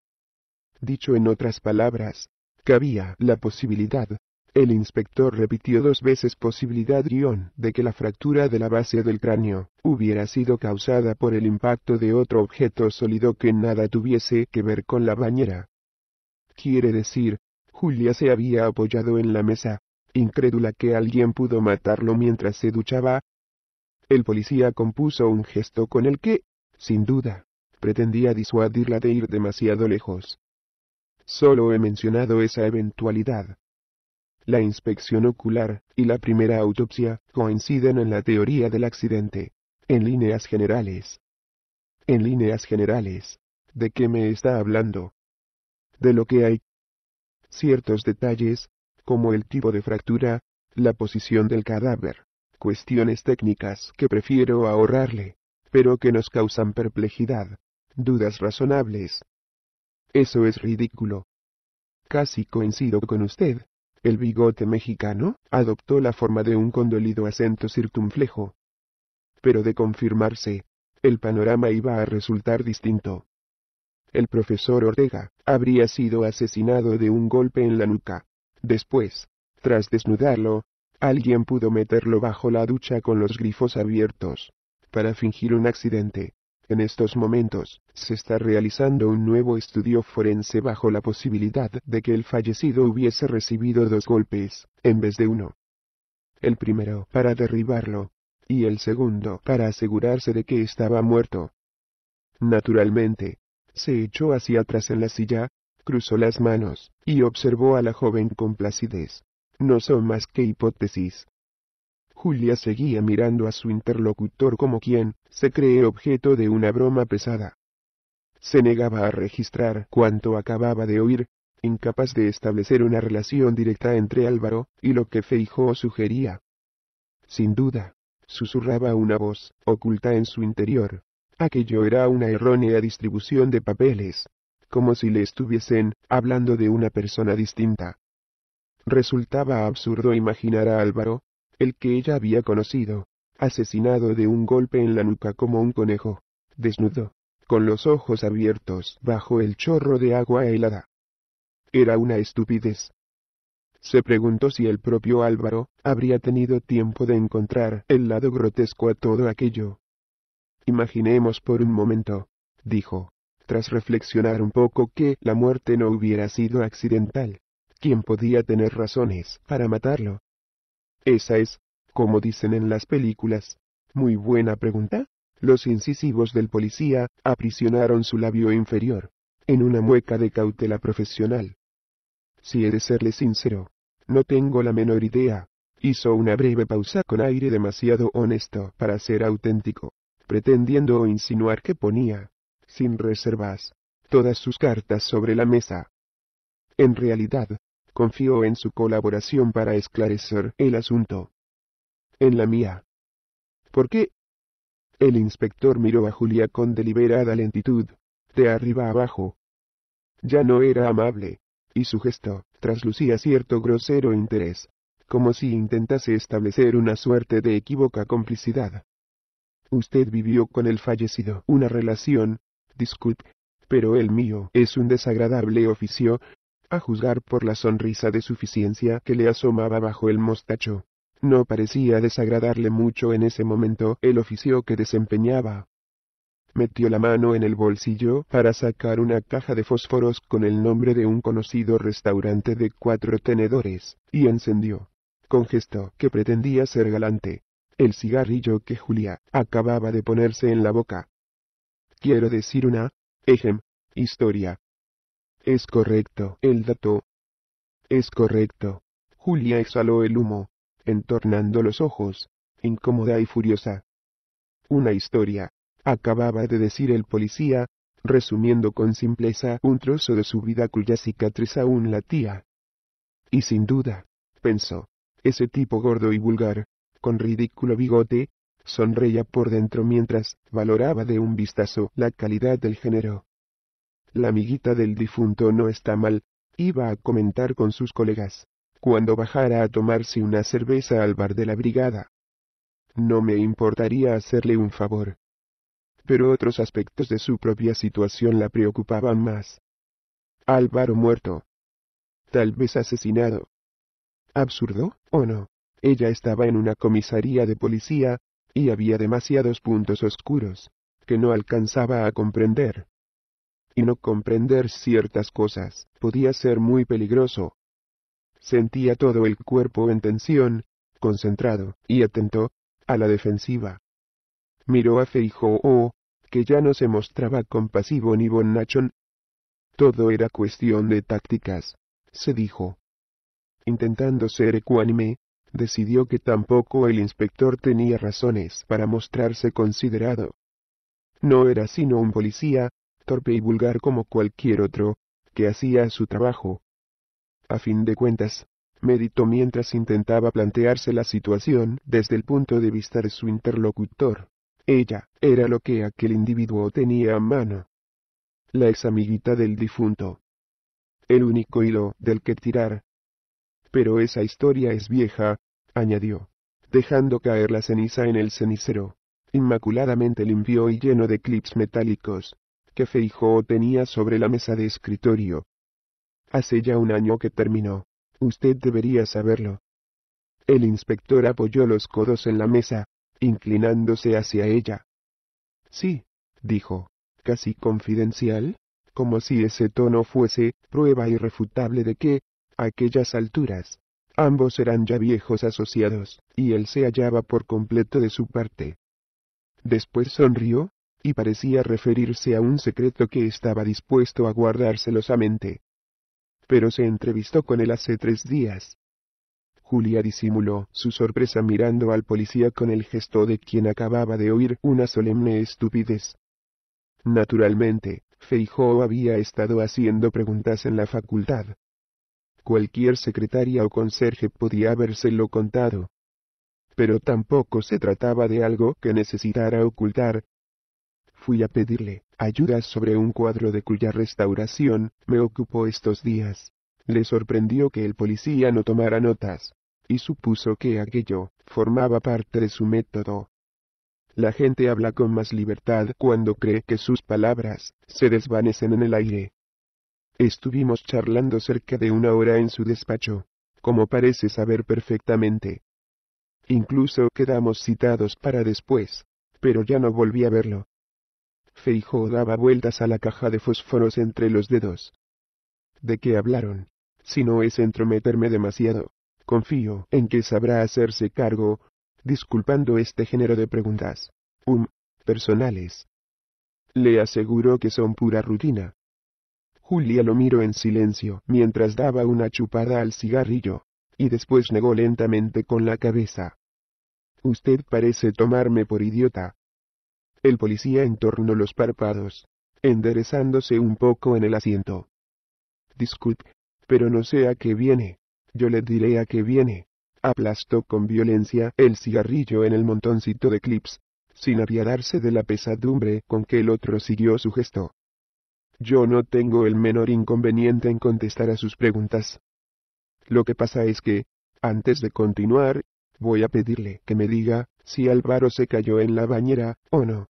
Dicho en otras palabras, cabía la posibilidad, el inspector repitió dos veces posibilidad de que la fractura de la base del cráneo hubiera sido causada por el impacto de otro objeto sólido que nada tuviese que ver con la bañera. Quiere decir, Julia se había apoyado en la mesa, incrédula que alguien pudo matarlo mientras se duchaba, el policía compuso un gesto con el que, sin duda, pretendía disuadirla de ir demasiado lejos. Solo he mencionado esa eventualidad. La inspección ocular y la primera autopsia coinciden en la teoría del accidente, en líneas generales. En líneas generales, ¿de qué me está hablando? De lo que hay. Ciertos detalles, como el tipo de fractura, la posición del cadáver, cuestiones técnicas que prefiero ahorrarle, pero que nos causan perplejidad, dudas razonables. Eso es ridículo. Casi coincido con usted. El bigote mexicano adoptó la forma de un condolido acento circunflejo. Pero de confirmarse, el panorama iba a resultar distinto. El profesor Ortega habría sido asesinado de un golpe en la nuca. Después, tras desnudarlo, Alguien pudo meterlo bajo la ducha con los grifos abiertos, para fingir un accidente. En estos momentos, se está realizando un nuevo estudio forense bajo la posibilidad de que el fallecido hubiese recibido dos golpes, en vez de uno. El primero para derribarlo, y el segundo para asegurarse de que estaba muerto. Naturalmente, se echó hacia atrás en la silla, cruzó las manos, y observó a la joven con placidez no son más que hipótesis. Julia seguía mirando a su interlocutor como quien se cree objeto de una broma pesada. Se negaba a registrar cuanto acababa de oír, incapaz de establecer una relación directa entre Álvaro y lo que Feijóo sugería. Sin duda, susurraba una voz, oculta en su interior. Aquello era una errónea distribución de papeles, como si le estuviesen hablando de una persona distinta. Resultaba absurdo imaginar a Álvaro, el que ella había conocido, asesinado de un golpe en la nuca como un conejo, desnudo, con los ojos abiertos bajo el chorro de agua helada. Era una estupidez. Se preguntó si el propio Álvaro habría tenido tiempo de encontrar el lado grotesco a todo aquello. Imaginemos por un momento, dijo, tras reflexionar un poco que la muerte no hubiera sido accidental. ¿Quién podía tener razones para matarlo. Esa es, como dicen en las películas, muy buena pregunta. Los incisivos del policía aprisionaron su labio inferior, en una mueca de cautela profesional. Si he de serle sincero, no tengo la menor idea. Hizo una breve pausa con aire demasiado honesto para ser auténtico, pretendiendo insinuar que ponía, sin reservas, todas sus cartas sobre la mesa. En realidad, confío en su colaboración para esclarecer el asunto. En la mía. ¿Por qué? El inspector miró a Julia con deliberada lentitud, de arriba abajo. Ya no era amable, y su gesto traslucía cierto grosero interés, como si intentase establecer una suerte de equívoca complicidad. Usted vivió con el fallecido una relación, disculpe, pero el mío es un desagradable oficio, a juzgar por la sonrisa de suficiencia que le asomaba bajo el mostacho. No parecía desagradarle mucho en ese momento el oficio que desempeñaba. Metió la mano en el bolsillo para sacar una caja de fósforos con el nombre de un conocido restaurante de cuatro tenedores, y encendió, con gesto que pretendía ser galante, el cigarrillo que Julia acababa de ponerse en la boca. Quiero decir una, ejem, historia, es correcto. El dato. Es correcto. Julia exhaló el humo, entornando los ojos, incómoda y furiosa. Una historia, acababa de decir el policía, resumiendo con simpleza un trozo de su vida cuya cicatriz aún latía. Y sin duda, pensó, ese tipo gordo y vulgar, con ridículo bigote, sonreía por dentro mientras valoraba de un vistazo la calidad del género. La amiguita del difunto no está mal, iba a comentar con sus colegas, cuando bajara a tomarse una cerveza al bar de la brigada. No me importaría hacerle un favor. Pero otros aspectos de su propia situación la preocupaban más. Álvaro muerto. Tal vez asesinado. ¿Absurdo, o no? Ella estaba en una comisaría de policía, y había demasiados puntos oscuros, que no alcanzaba a comprender y no comprender ciertas cosas, podía ser muy peligroso. Sentía todo el cuerpo en tensión, concentrado, y atento, a la defensiva. Miró a Feijóo, que ya no se mostraba compasivo ni bonachón. Todo era cuestión de tácticas, se dijo. Intentando ser ecuánime, decidió que tampoco el inspector tenía razones para mostrarse considerado. No era sino un policía, torpe y vulgar como cualquier otro, que hacía su trabajo. A fin de cuentas, meditó mientras intentaba plantearse la situación desde el punto de vista de su interlocutor. Ella, era lo que aquel individuo tenía a mano. La examiguita amiguita del difunto. El único hilo del que tirar. Pero esa historia es vieja, añadió, dejando caer la ceniza en el cenicero, inmaculadamente limpio y lleno de clips metálicos que Feijóo tenía sobre la mesa de escritorio. Hace ya un año que terminó. Usted debería saberlo. El inspector apoyó los codos en la mesa, inclinándose hacia ella. Sí, dijo, casi confidencial, como si ese tono fuese prueba irrefutable de que, a aquellas alturas, ambos eran ya viejos asociados, y él se hallaba por completo de su parte. Después sonrió, y parecía referirse a un secreto que estaba dispuesto a guardar celosamente. Pero se entrevistó con él hace tres días. Julia disimuló su sorpresa mirando al policía con el gesto de quien acababa de oír una solemne estupidez. Naturalmente, Feijó había estado haciendo preguntas en la facultad. Cualquier secretaria o conserje podía habérselo contado. Pero tampoco se trataba de algo que necesitara ocultar, fui a pedirle ayuda sobre un cuadro de cuya restauración me ocupó estos días. Le sorprendió que el policía no tomara notas, y supuso que aquello formaba parte de su método. La gente habla con más libertad cuando cree que sus palabras se desvanecen en el aire. Estuvimos charlando cerca de una hora en su despacho, como parece saber perfectamente. Incluso quedamos citados para después, pero ya no volví a verlo. Feijóo daba vueltas a la caja de fósforos entre los dedos. ¿De qué hablaron? Si no es entrometerme demasiado, confío en que sabrá hacerse cargo, disculpando este género de preguntas, um, personales. Le aseguro que son pura rutina. Julia lo miró en silencio mientras daba una chupada al cigarrillo, y después negó lentamente con la cabeza. Usted parece tomarme por idiota, el policía entornó los párpados, enderezándose un poco en el asiento. Disculpe, pero no sé a qué viene. Yo le diré a qué viene. Aplastó con violencia el cigarrillo en el montoncito de clips, sin apiadarse de la pesadumbre con que el otro siguió su gesto. Yo no tengo el menor inconveniente en contestar a sus preguntas. Lo que pasa es que, antes de continuar, voy a pedirle que me diga si Álvaro se cayó en la bañera, o no.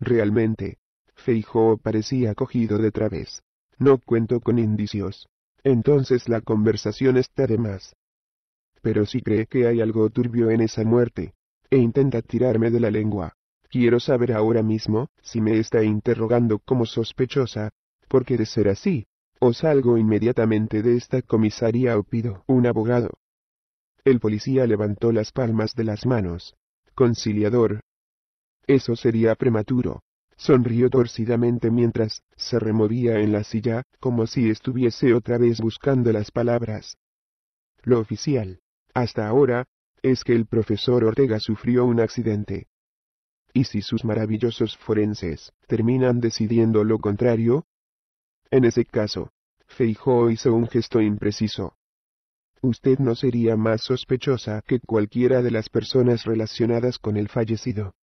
Realmente, feijó parecía cogido de través. No cuento con indicios. Entonces la conversación está de más. Pero si cree que hay algo turbio en esa muerte, e intenta tirarme de la lengua. Quiero saber ahora mismo, si me está interrogando como sospechosa, porque de ser así, o salgo inmediatamente de esta comisaría o pido un abogado. El policía levantó las palmas de las manos conciliador. Eso sería prematuro. Sonrió torcidamente mientras se removía en la silla, como si estuviese otra vez buscando las palabras. Lo oficial, hasta ahora, es que el profesor Ortega sufrió un accidente. ¿Y si sus maravillosos forenses terminan decidiendo lo contrario? En ese caso, Feijó hizo un gesto impreciso usted no sería más sospechosa que cualquiera de las personas relacionadas con el fallecido.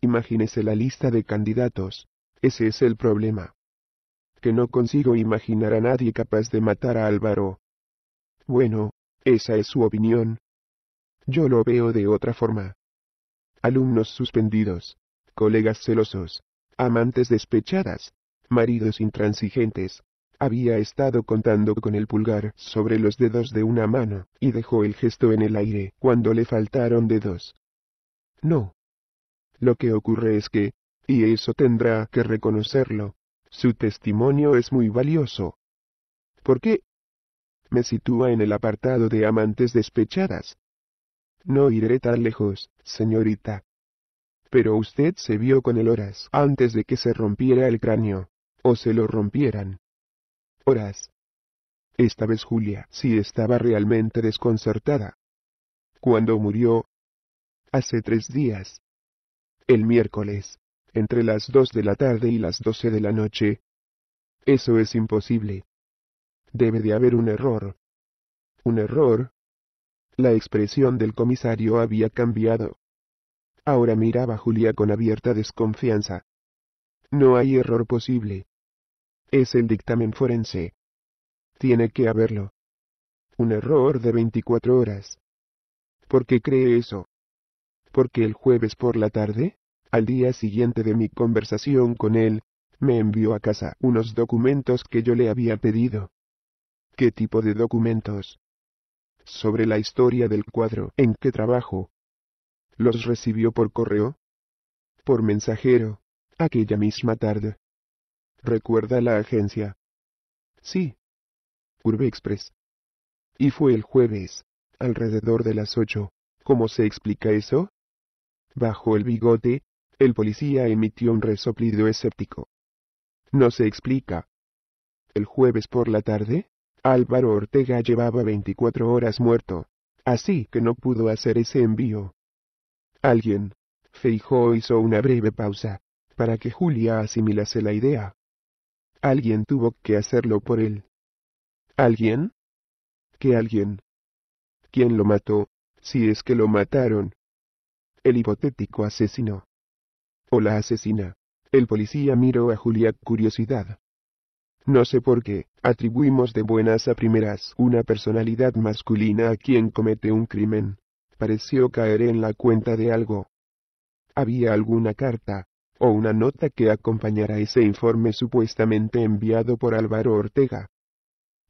Imagínese la lista de candidatos. Ese es el problema. Que no consigo imaginar a nadie capaz de matar a Álvaro. Bueno, esa es su opinión. Yo lo veo de otra forma. Alumnos suspendidos, colegas celosos, amantes despechadas, maridos intransigentes, había estado contando con el pulgar sobre los dedos de una mano, y dejó el gesto en el aire cuando le faltaron dedos. No. Lo que ocurre es que, y eso tendrá que reconocerlo, su testimonio es muy valioso. ¿Por qué? Me sitúa en el apartado de amantes despechadas. No iré tan lejos, señorita. Pero usted se vio con el horas antes de que se rompiera el cráneo, o se lo rompieran horas. Esta vez Julia sí estaba realmente desconcertada. Cuando murió? Hace tres días. El miércoles, entre las dos de la tarde y las doce de la noche. Eso es imposible. Debe de haber un error. ¿Un error? La expresión del comisario había cambiado. Ahora miraba a Julia con abierta desconfianza. No hay error posible. Es el dictamen forense. Tiene que haberlo. Un error de 24 horas. ¿Por qué cree eso? Porque el jueves por la tarde, al día siguiente de mi conversación con él, me envió a casa unos documentos que yo le había pedido. ¿Qué tipo de documentos? Sobre la historia del cuadro en que trabajo. ¿Los recibió por correo? Por mensajero, aquella misma tarde recuerda la agencia. Sí. Urbexpress. Y fue el jueves, alrededor de las ocho. ¿Cómo se explica eso? Bajo el bigote, el policía emitió un resoplido escéptico. No se explica. El jueves por la tarde, Álvaro Ortega llevaba 24 horas muerto, así que no pudo hacer ese envío. Alguien, Feijó hizo una breve pausa, para que Julia asimilase la idea. Alguien tuvo que hacerlo por él. ¿Alguien? ¿Qué alguien? ¿Quién lo mató, si es que lo mataron? El hipotético asesino. O la asesina. El policía miró a Julia curiosidad. No sé por qué, atribuimos de buenas a primeras una personalidad masculina a quien comete un crimen. Pareció caer en la cuenta de algo. Había alguna carta, o una nota que acompañara ese informe supuestamente enviado por Álvaro Ortega.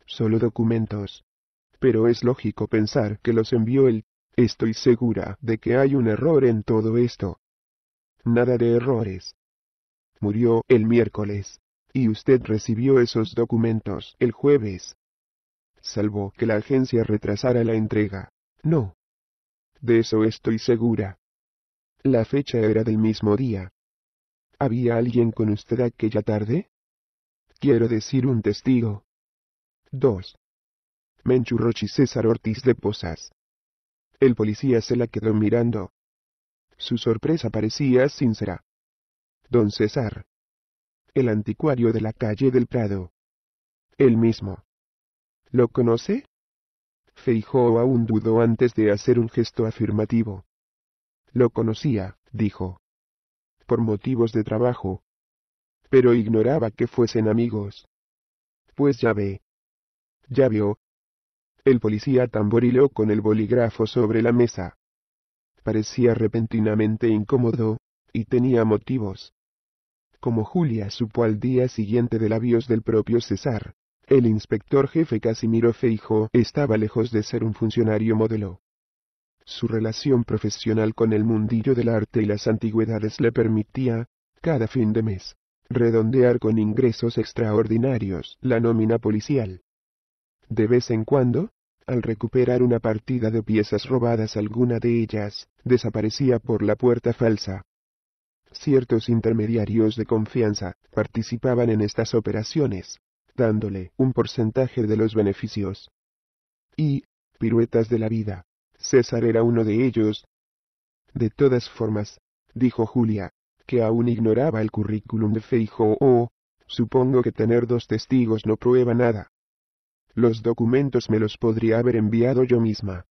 Solo documentos. Pero es lógico pensar que los envió él. Estoy segura de que hay un error en todo esto. Nada de errores. Murió el miércoles. Y usted recibió esos documentos el jueves. Salvo que la agencia retrasara la entrega. No. De eso estoy segura. La fecha era del mismo día, ¿Había alguien con usted aquella tarde? Quiero decir un testigo. 2. Menchurrochi César Ortiz de Posas. El policía se la quedó mirando. Su sorpresa parecía sincera. Don César. El anticuario de la calle del Prado. El mismo. ¿Lo conoce? Feijó aún dudó antes de hacer un gesto afirmativo. Lo conocía, dijo por motivos de trabajo. Pero ignoraba que fuesen amigos. Pues ya ve. Ya vio. El policía tamboriló con el bolígrafo sobre la mesa. Parecía repentinamente incómodo, y tenía motivos. Como Julia supo al día siguiente de labios del propio César, el inspector jefe Casimiro Feijo estaba lejos de ser un funcionario modelo. Su relación profesional con el mundillo del arte y las antigüedades le permitía, cada fin de mes, redondear con ingresos extraordinarios la nómina policial. De vez en cuando, al recuperar una partida de piezas robadas alguna de ellas, desaparecía por la puerta falsa. Ciertos intermediarios de confianza participaban en estas operaciones, dándole un porcentaje de los beneficios. Y, piruetas de la vida, César era uno de ellos. De todas formas, dijo Julia, que aún ignoraba el currículum de Feijóo, oh, supongo que tener dos testigos no prueba nada. Los documentos me los podría haber enviado yo misma.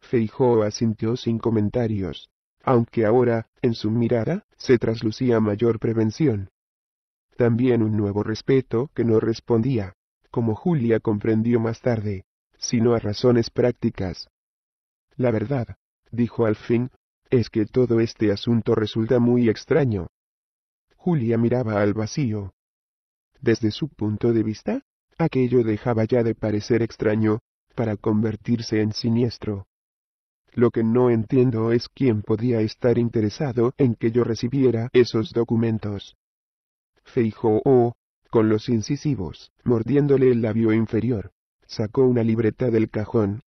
Feijo asintió sin comentarios, aunque ahora, en su mirada, se traslucía mayor prevención. También un nuevo respeto que no respondía, como Julia comprendió más tarde, sino a razones prácticas. La verdad, dijo al fin, es que todo este asunto resulta muy extraño. Julia miraba al vacío. Desde su punto de vista, aquello dejaba ya de parecer extraño, para convertirse en siniestro. Lo que no entiendo es quién podía estar interesado en que yo recibiera esos documentos. Feijó, o, con los incisivos, mordiéndole el labio inferior, sacó una libreta del cajón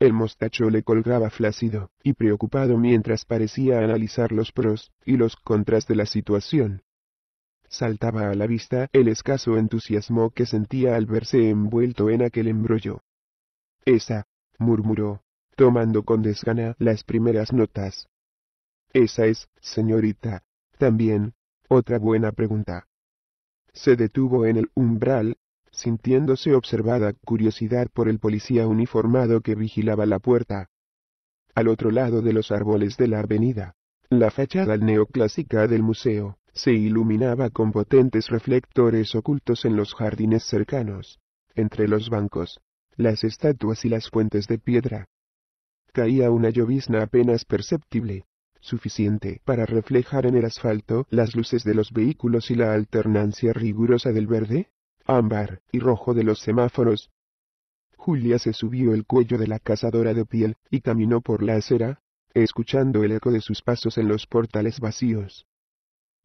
el mostacho le colgaba flácido y preocupado mientras parecía analizar los pros y los contras de la situación. Saltaba a la vista el escaso entusiasmo que sentía al verse envuelto en aquel embrollo. Esa, murmuró, tomando con desgana las primeras notas. Esa es, señorita, también, otra buena pregunta. Se detuvo en el umbral sintiéndose observada curiosidad por el policía uniformado que vigilaba la puerta. Al otro lado de los árboles de la avenida, la fachada neoclásica del museo se iluminaba con potentes reflectores ocultos en los jardines cercanos, entre los bancos, las estatuas y las fuentes de piedra. Caía una llovizna apenas perceptible, suficiente para reflejar en el asfalto las luces de los vehículos y la alternancia rigurosa del verde, ámbar y rojo de los semáforos. Julia se subió el cuello de la cazadora de piel y caminó por la acera, escuchando el eco de sus pasos en los portales vacíos.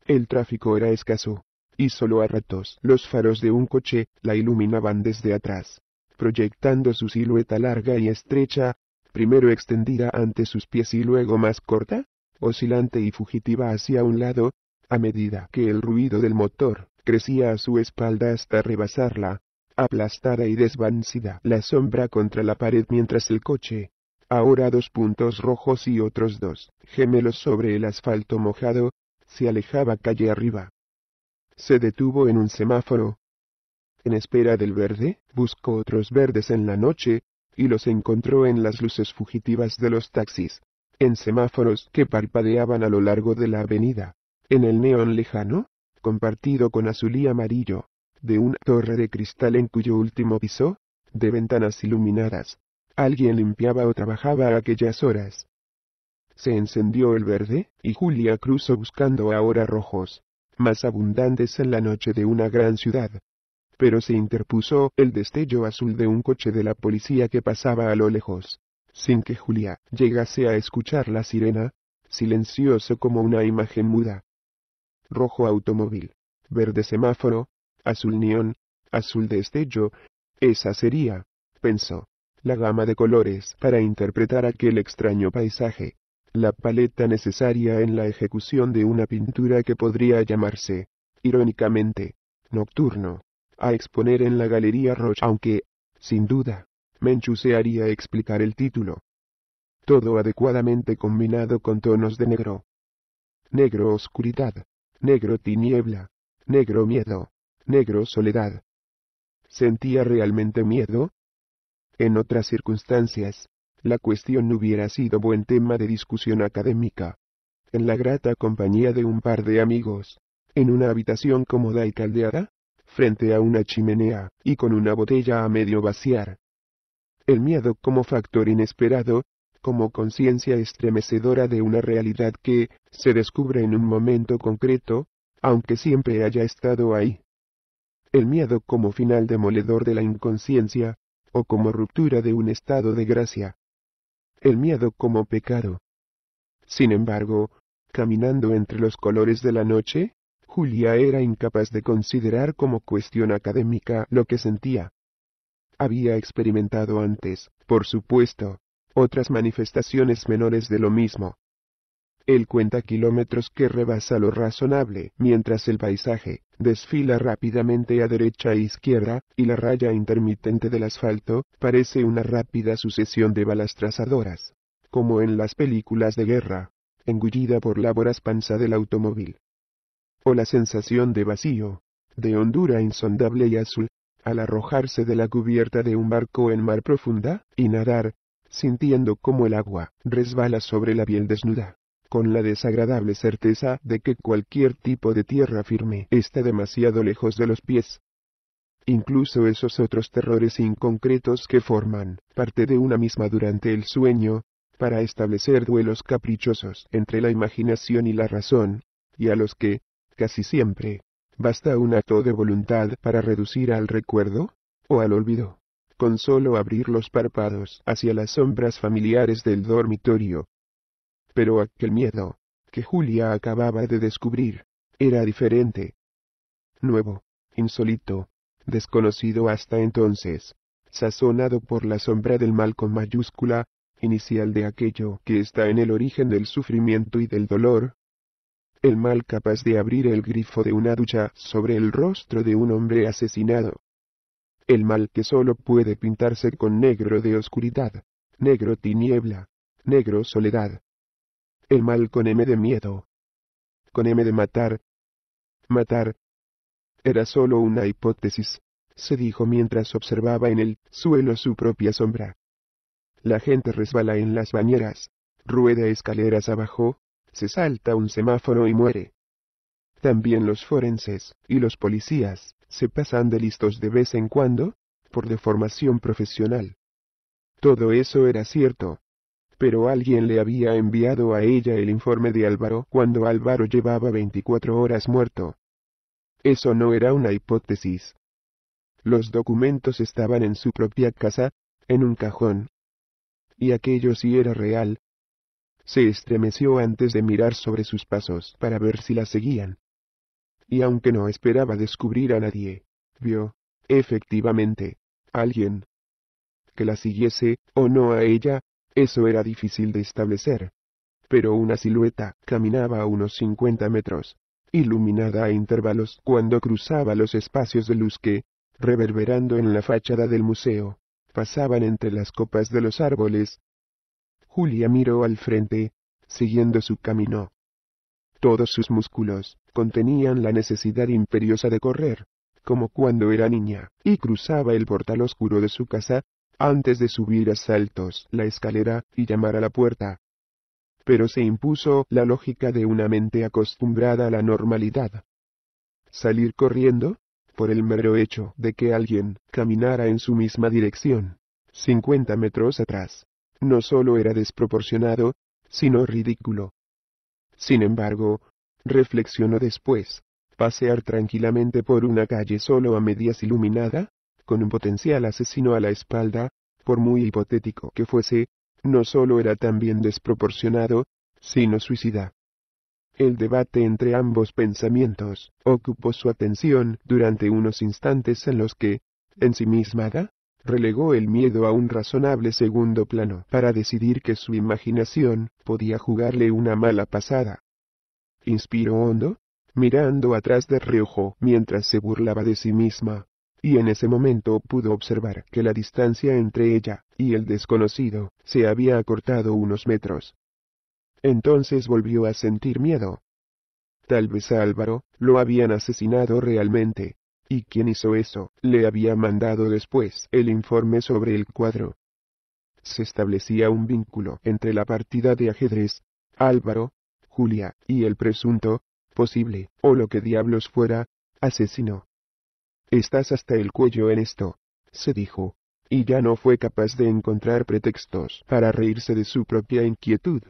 El tráfico era escaso, y solo a ratos los faros de un coche la iluminaban desde atrás, proyectando su silueta larga y estrecha, primero extendida ante sus pies y luego más corta, oscilante y fugitiva hacia un lado, a medida que el ruido del motor crecía a su espalda hasta rebasarla, aplastada y desvancida. la sombra contra la pared mientras el coche, ahora dos puntos rojos y otros dos, gemelos sobre el asfalto mojado, se alejaba calle arriba. Se detuvo en un semáforo. En espera del verde, buscó otros verdes en la noche, y los encontró en las luces fugitivas de los taxis, en semáforos que parpadeaban a lo largo de la avenida, en el neón lejano, compartido con azul y amarillo, de una torre de cristal en cuyo último piso, de ventanas iluminadas, alguien limpiaba o trabajaba a aquellas horas. Se encendió el verde, y Julia cruzó buscando ahora rojos, más abundantes en la noche de una gran ciudad. Pero se interpuso el destello azul de un coche de la policía que pasaba a lo lejos, sin que Julia llegase a escuchar la sirena, silencioso como una imagen muda rojo automóvil, verde semáforo, azul neón, azul destello, esa sería, pensó, la gama de colores para interpretar aquel extraño paisaje, la paleta necesaria en la ejecución de una pintura que podría llamarse, irónicamente, nocturno, a exponer en la Galería Roche, aunque, sin duda, Menchu se haría explicar el título. Todo adecuadamente combinado con tonos de negro. Negro oscuridad, negro tiniebla, negro miedo, negro soledad. ¿Sentía realmente miedo? En otras circunstancias, la cuestión no hubiera sido buen tema de discusión académica. En la grata compañía de un par de amigos, en una habitación cómoda y caldeada, frente a una chimenea, y con una botella a medio vaciar. El miedo como factor inesperado, como conciencia estremecedora de una realidad que, se descubre en un momento concreto, aunque siempre haya estado ahí. El miedo como final demoledor de la inconsciencia, o como ruptura de un estado de gracia. El miedo como pecado. Sin embargo, caminando entre los colores de la noche, Julia era incapaz de considerar como cuestión académica lo que sentía. Había experimentado antes, por supuesto, otras manifestaciones menores de lo mismo. El cuenta kilómetros que rebasa lo razonable, mientras el paisaje desfila rápidamente a derecha e izquierda, y la raya intermitente del asfalto parece una rápida sucesión de balas trazadoras, como en las películas de guerra, engullida por la voraz panza del automóvil. O la sensación de vacío, de hondura insondable y azul, al arrojarse de la cubierta de un barco en mar profunda, y nadar, sintiendo como el agua resbala sobre la piel desnuda, con la desagradable certeza de que cualquier tipo de tierra firme está demasiado lejos de los pies. Incluso esos otros terrores inconcretos que forman parte de una misma durante el sueño, para establecer duelos caprichosos entre la imaginación y la razón, y a los que, casi siempre, basta un acto de voluntad para reducir al recuerdo, o al olvido con solo abrir los párpados hacia las sombras familiares del dormitorio. Pero aquel miedo, que Julia acababa de descubrir, era diferente. Nuevo, insólito, desconocido hasta entonces, sazonado por la sombra del mal con mayúscula, inicial de aquello que está en el origen del sufrimiento y del dolor. El mal capaz de abrir el grifo de una ducha sobre el rostro de un hombre asesinado, el mal que solo puede pintarse con negro de oscuridad, negro tiniebla, negro soledad. El mal con M de miedo. Con M de matar. Matar. Era solo una hipótesis, se dijo mientras observaba en el suelo su propia sombra. La gente resbala en las bañeras, rueda escaleras abajo, se salta un semáforo y muere. También los forenses, y los policías, se pasan de listos de vez en cuando, por deformación profesional. Todo eso era cierto. Pero alguien le había enviado a ella el informe de Álvaro cuando Álvaro llevaba 24 horas muerto. Eso no era una hipótesis. Los documentos estaban en su propia casa, en un cajón. Y aquello sí era real. Se estremeció antes de mirar sobre sus pasos para ver si la seguían y aunque no esperaba descubrir a nadie, vio, efectivamente, a alguien. Que la siguiese, o no a ella, eso era difícil de establecer. Pero una silueta caminaba a unos 50 metros, iluminada a intervalos cuando cruzaba los espacios de luz que, reverberando en la fachada del museo, pasaban entre las copas de los árboles. Julia miró al frente, siguiendo su camino, todos sus músculos contenían la necesidad imperiosa de correr, como cuando era niña, y cruzaba el portal oscuro de su casa, antes de subir a saltos la escalera y llamar a la puerta. Pero se impuso la lógica de una mente acostumbrada a la normalidad. ¿Salir corriendo? Por el mero hecho de que alguien caminara en su misma dirección, 50 metros atrás. No solo era desproporcionado, sino ridículo. Sin embargo, reflexionó después, pasear tranquilamente por una calle solo a medias iluminada, con un potencial asesino a la espalda, por muy hipotético que fuese, no solo era también desproporcionado, sino suicida. El debate entre ambos pensamientos ocupó su atención durante unos instantes en los que, en sí da relegó el miedo a un razonable segundo plano para decidir que su imaginación podía jugarle una mala pasada. Inspiró hondo, mirando atrás de reojo mientras se burlaba de sí misma, y en ese momento pudo observar que la distancia entre ella y el desconocido se había acortado unos metros. Entonces volvió a sentir miedo. Tal vez Álvaro lo habían asesinado realmente. ¿Y quién hizo eso? Le había mandado después el informe sobre el cuadro. Se establecía un vínculo entre la partida de ajedrez, Álvaro, Julia, y el presunto, posible, o lo que diablos fuera, asesino. Estás hasta el cuello en esto, se dijo, y ya no fue capaz de encontrar pretextos para reírse de su propia inquietud.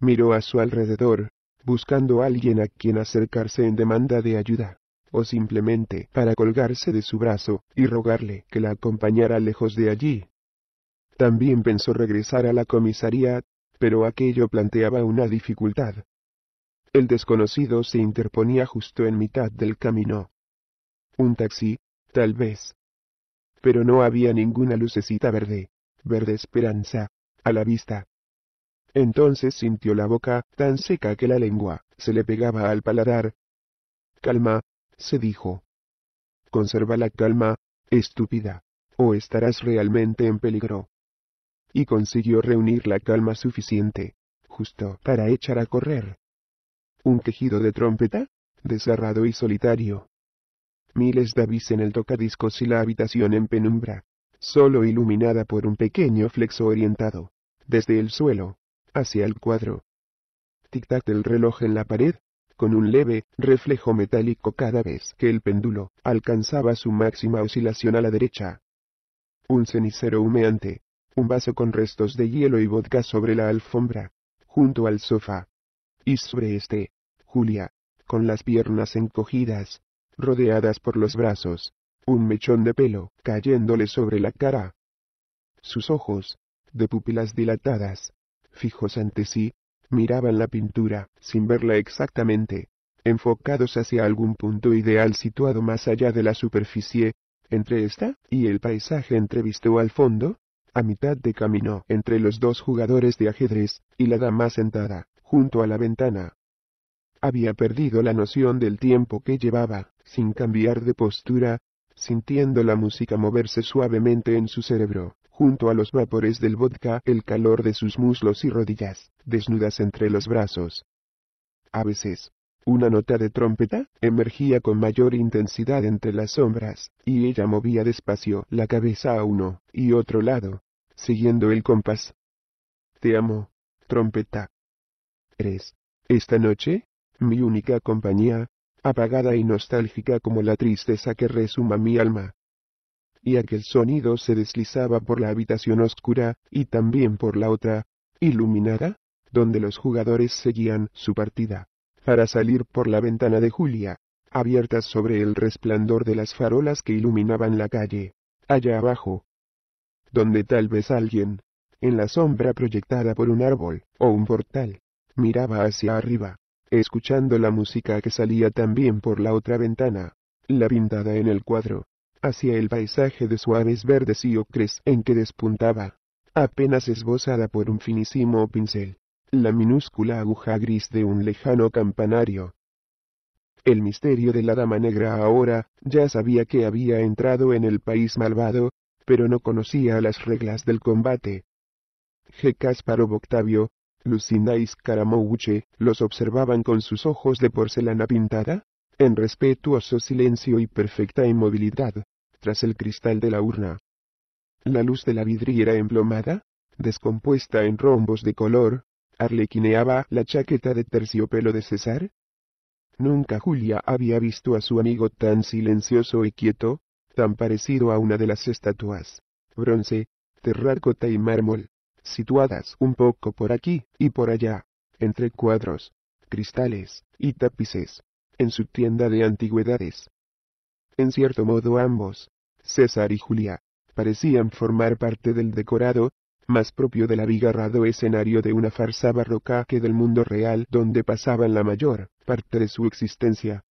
Miró a su alrededor, buscando a alguien a quien acercarse en demanda de ayuda o simplemente para colgarse de su brazo y rogarle que la acompañara lejos de allí. También pensó regresar a la comisaría, pero aquello planteaba una dificultad. El desconocido se interponía justo en mitad del camino. Un taxi, tal vez. Pero no había ninguna lucecita verde, verde esperanza, a la vista. Entonces sintió la boca tan seca que la lengua se le pegaba al paladar. Calma, se dijo. Conserva la calma, estúpida, o estarás realmente en peligro. Y consiguió reunir la calma suficiente, justo para echar a correr. Un quejido de trompeta, desgarrado y solitario. Miles de avis en el tocadiscos y la habitación en penumbra, solo iluminada por un pequeño flexo orientado, desde el suelo, hacia el cuadro. Tic-tac del reloj en la pared, con un leve reflejo metálico cada vez que el péndulo alcanzaba su máxima oscilación a la derecha. Un cenicero humeante, un vaso con restos de hielo y vodka sobre la alfombra, junto al sofá. Y sobre este, Julia, con las piernas encogidas, rodeadas por los brazos, un mechón de pelo cayéndole sobre la cara. Sus ojos, de pupilas dilatadas, fijos ante sí, miraban la pintura, sin verla exactamente, enfocados hacia algún punto ideal situado más allá de la superficie, entre ésta y el paisaje entrevistó al fondo, a mitad de camino entre los dos jugadores de ajedrez y la dama sentada, junto a la ventana. Había perdido la noción del tiempo que llevaba, sin cambiar de postura, sintiendo la música moverse suavemente en su cerebro junto a los vapores del vodka el calor de sus muslos y rodillas, desnudas entre los brazos. A veces, una nota de trompeta emergía con mayor intensidad entre las sombras, y ella movía despacio la cabeza a uno y otro lado, siguiendo el compás. Te amo, trompeta. Eres, esta noche, mi única compañía, apagada y nostálgica como la tristeza que resuma mi alma y aquel sonido se deslizaba por la habitación oscura, y también por la otra, iluminada, donde los jugadores seguían su partida, para salir por la ventana de Julia, abierta sobre el resplandor de las farolas que iluminaban la calle, allá abajo, donde tal vez alguien, en la sombra proyectada por un árbol o un portal, miraba hacia arriba, escuchando la música que salía también por la otra ventana, la pintada en el cuadro, hacia el paisaje de suaves verdes y ocres en que despuntaba, apenas esbozada por un finísimo pincel, la minúscula aguja gris de un lejano campanario. El misterio de la Dama Negra ahora, ya sabía que había entrado en el país malvado, pero no conocía las reglas del combate. G. Octavio, Lucinda y Scaramouche los observaban con sus ojos de porcelana pintada, en respetuoso silencio y perfecta inmovilidad, tras el cristal de la urna. La luz de la vidriera emplomada, descompuesta en rombos de color, arlequineaba la chaqueta de terciopelo de César. Nunca Julia había visto a su amigo tan silencioso y quieto, tan parecido a una de las estatuas, bronce, terracota y mármol, situadas un poco por aquí y por allá, entre cuadros, cristales y tapices, en su tienda de antigüedades. En cierto modo ambos, César y Julia, parecían formar parte del decorado, más propio del abigarrado escenario de una farsa barroca que del mundo real donde pasaban la mayor parte de su existencia.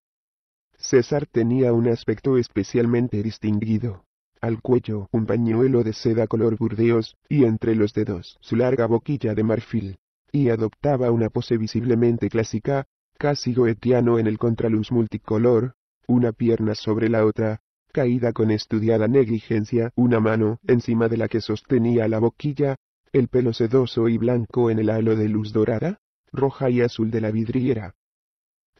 César tenía un aspecto especialmente distinguido. Al cuello un pañuelo de seda color burdeos, y entre los dedos su larga boquilla de marfil, y adoptaba una pose visiblemente clásica, casi goetiano en el contraluz multicolor, una pierna sobre la otra, caída con estudiada negligencia, una mano, encima de la que sostenía la boquilla, el pelo sedoso y blanco en el halo de luz dorada, roja y azul de la vidriera.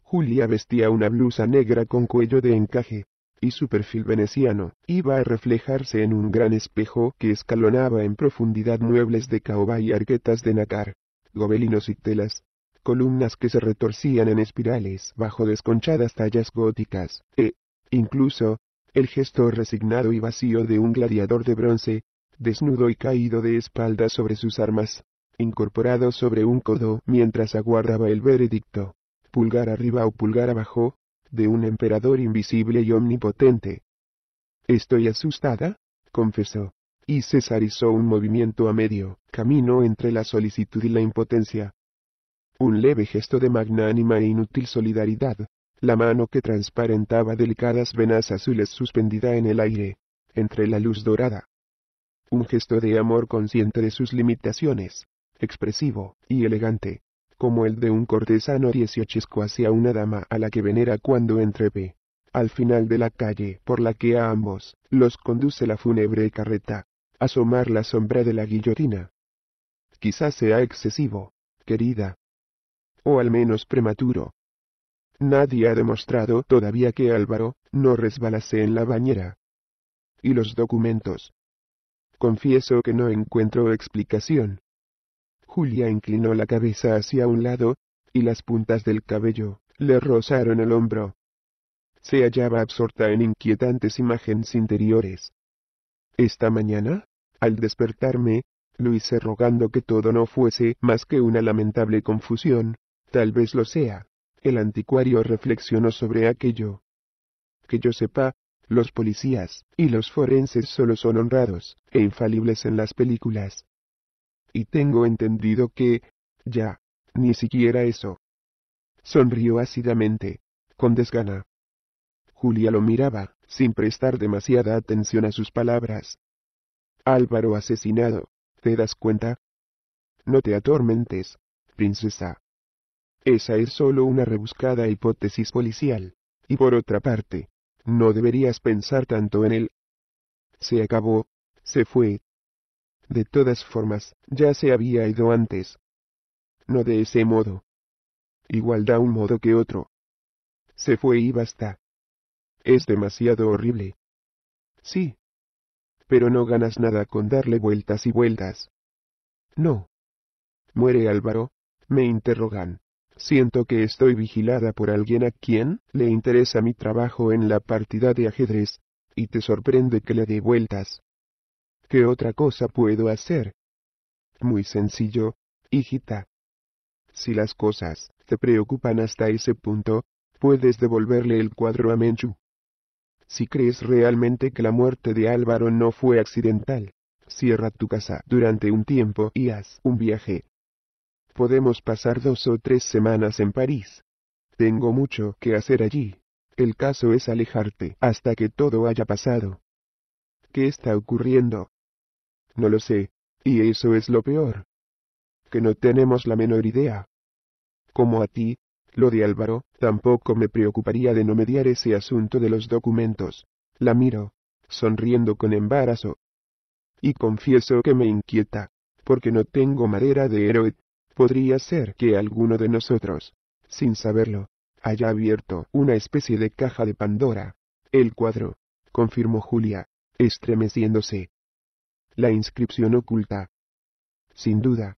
Julia vestía una blusa negra con cuello de encaje, y su perfil veneciano iba a reflejarse en un gran espejo que escalonaba en profundidad muebles de caoba y arquetas de nácar, gobelinos y telas, columnas que se retorcían en espirales bajo desconchadas tallas góticas, e, incluso, el gesto resignado y vacío de un gladiador de bronce, desnudo y caído de espaldas sobre sus armas, incorporado sobre un codo mientras aguardaba el veredicto, pulgar arriba o pulgar abajo, de un emperador invisible y omnipotente. Estoy asustada, confesó, y cesarizó un movimiento a medio camino entre la solicitud y la impotencia. Un leve gesto de magnánima e inútil solidaridad, la mano que transparentaba delicadas venas azules suspendida en el aire, entre la luz dorada. Un gesto de amor consciente de sus limitaciones, expresivo y elegante, como el de un cortesano dieciochesco hacia una dama a la que venera cuando entreve, al final de la calle por la que a ambos los conduce la fúnebre carreta, asomar la sombra de la guillotina. Quizás sea excesivo, querida. O al menos prematuro, Nadie ha demostrado todavía que Álvaro no resbalase en la bañera. ¿Y los documentos? Confieso que no encuentro explicación. Julia inclinó la cabeza hacia un lado, y las puntas del cabello le rozaron el hombro. Se hallaba absorta en inquietantes imágenes interiores. Esta mañana, al despertarme, lo hice rogando que todo no fuese más que una lamentable confusión, tal vez lo sea, el anticuario reflexionó sobre aquello. Que yo sepa, los policías y los forenses solo son honrados e infalibles en las películas. Y tengo entendido que, ya, ni siquiera eso. Sonrió ácidamente, con desgana. Julia lo miraba, sin prestar demasiada atención a sus palabras. Álvaro asesinado, ¿te das cuenta? No te atormentes, princesa. Esa es solo una rebuscada hipótesis policial. Y por otra parte, no deberías pensar tanto en él. Se acabó, se fue. De todas formas, ya se había ido antes. No de ese modo. Igual da un modo que otro. Se fue y basta. Es demasiado horrible. Sí. Pero no ganas nada con darle vueltas y vueltas. No. Muere Álvaro, me interrogan. Siento que estoy vigilada por alguien a quien le interesa mi trabajo en la partida de ajedrez, y te sorprende que le dé vueltas. ¿Qué otra cosa puedo hacer? Muy sencillo, hijita. Si las cosas te preocupan hasta ese punto, puedes devolverle el cuadro a Menchu. Si crees realmente que la muerte de Álvaro no fue accidental, cierra tu casa durante un tiempo y haz un viaje Podemos pasar dos o tres semanas en París. Tengo mucho que hacer allí. El caso es alejarte hasta que todo haya pasado. ¿Qué está ocurriendo? No lo sé, y eso es lo peor. Que no tenemos la menor idea. Como a ti, lo de Álvaro, tampoco me preocuparía de no mediar ese asunto de los documentos. La miro, sonriendo con embarazo. Y confieso que me inquieta, porque no tengo madera de héroe. Podría ser que alguno de nosotros, sin saberlo, haya abierto una especie de caja de Pandora. El cuadro, confirmó Julia, estremeciéndose. La inscripción oculta. Sin duda.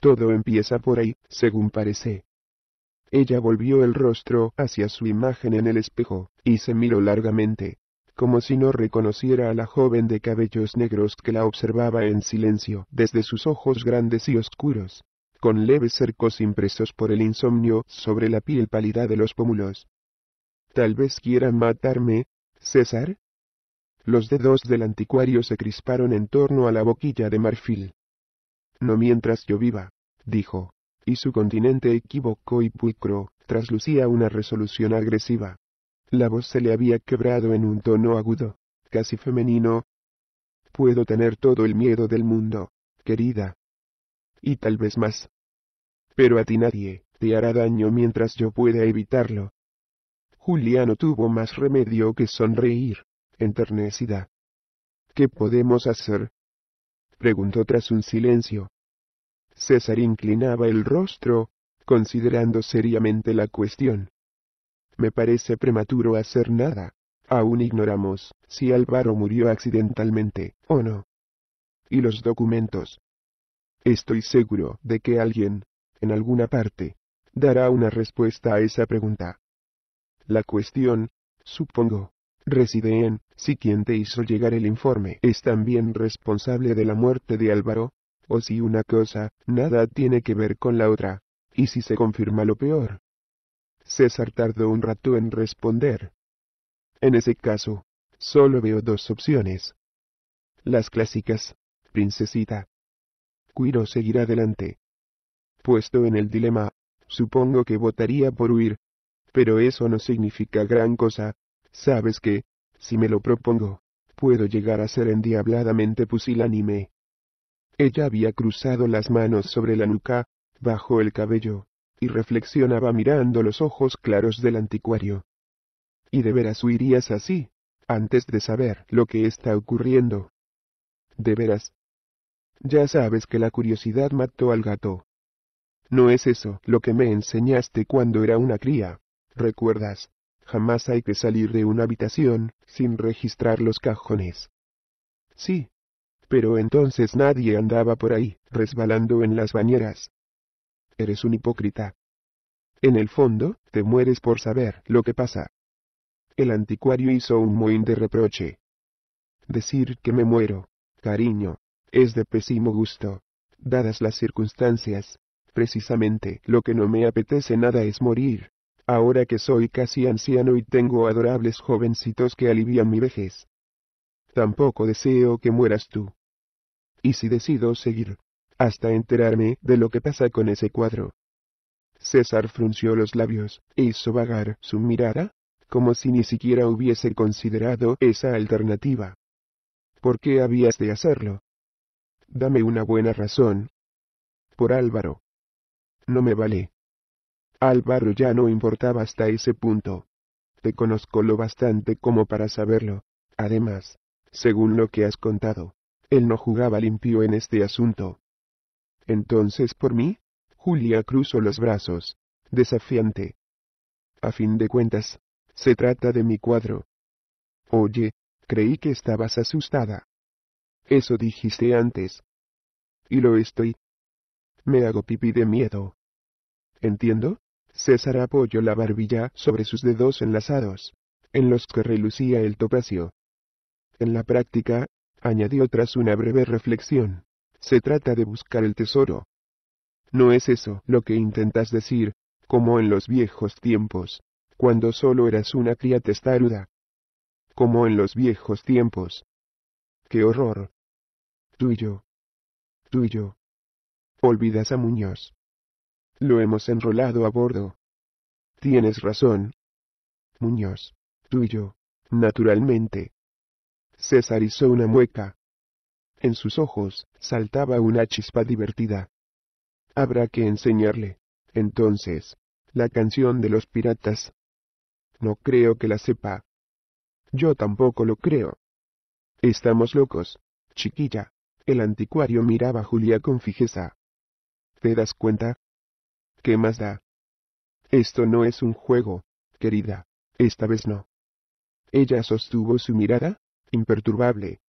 Todo empieza por ahí, según parece. Ella volvió el rostro hacia su imagen en el espejo, y se miró largamente, como si no reconociera a la joven de cabellos negros que la observaba en silencio desde sus ojos grandes y oscuros con leves cercos impresos por el insomnio sobre la piel pálida de los pómulos. Tal vez quieran matarme, César. Los dedos del anticuario se crisparon en torno a la boquilla de marfil. No mientras yo viva, dijo, y su continente equivocó y pulcro, traslucía una resolución agresiva. La voz se le había quebrado en un tono agudo, casi femenino. Puedo tener todo el miedo del mundo, querida. Y tal vez más pero a ti nadie, te hará daño mientras yo pueda evitarlo. Juliano no tuvo más remedio que sonreír, enternecida. ¿Qué podemos hacer? preguntó tras un silencio. César inclinaba el rostro, considerando seriamente la cuestión. Me parece prematuro hacer nada. Aún ignoramos si Álvaro murió accidentalmente o no. ¿Y los documentos? Estoy seguro de que alguien en alguna parte, dará una respuesta a esa pregunta. La cuestión, supongo, reside en si quien te hizo llegar el informe es también responsable de la muerte de Álvaro, o si una cosa, nada tiene que ver con la otra, y si se confirma lo peor. César tardó un rato en responder. En ese caso, solo veo dos opciones. Las clásicas, princesita. Cuido seguir adelante, Puesto en el dilema, supongo que votaría por huir. Pero eso no significa gran cosa. Sabes que, si me lo propongo, puedo llegar a ser endiabladamente pusilánime. Ella había cruzado las manos sobre la nuca, bajo el cabello, y reflexionaba mirando los ojos claros del anticuario. ¿Y de veras huirías así, antes de saber lo que está ocurriendo? ¿De veras? Ya sabes que la curiosidad mató al gato. No es eso lo que me enseñaste cuando era una cría. ¿Recuerdas? Jamás hay que salir de una habitación sin registrar los cajones. Sí. Pero entonces nadie andaba por ahí, resbalando en las bañeras. Eres un hipócrita. En el fondo, te mueres por saber lo que pasa. El anticuario hizo un mohín de reproche. Decir que me muero, cariño, es de pésimo gusto, dadas las circunstancias, Precisamente, lo que no me apetece nada es morir. Ahora que soy casi anciano y tengo adorables jovencitos que alivian mi vejez. Tampoco deseo que mueras tú. Y si decido seguir, hasta enterarme de lo que pasa con ese cuadro. César frunció los labios, e hizo vagar su mirada, como si ni siquiera hubiese considerado esa alternativa. ¿Por qué habías de hacerlo? Dame una buena razón. Por Álvaro. No me vale. Álvaro ya no importaba hasta ese punto. Te conozco lo bastante como para saberlo. Además, según lo que has contado, él no jugaba limpio en este asunto. Entonces, por mí, Julia cruzó los brazos, desafiante. A fin de cuentas, se trata de mi cuadro. Oye, creí que estabas asustada. Eso dijiste antes. Y lo estoy, me hago pipí de miedo. ¿Entiendo? César apoyó la barbilla sobre sus dedos enlazados, en los que relucía el topacio. En la práctica, añadió tras una breve reflexión, se trata de buscar el tesoro. No es eso lo que intentas decir, como en los viejos tiempos, cuando solo eras una cría testaruda. Como en los viejos tiempos. ¡Qué horror! Tuyo. Tuyo. Olvidas a Muñoz. Lo hemos enrolado a bordo. Tienes razón. Muñoz. Tú y yo. Naturalmente. César hizo una mueca. En sus ojos, saltaba una chispa divertida. Habrá que enseñarle, entonces, la canción de los piratas. No creo que la sepa. Yo tampoco lo creo. Estamos locos, chiquilla. El anticuario miraba a Julia con fijeza. ¿Te das cuenta? ¿Qué más da? Esto no es un juego, querida, esta vez no. Ella sostuvo su mirada, imperturbable.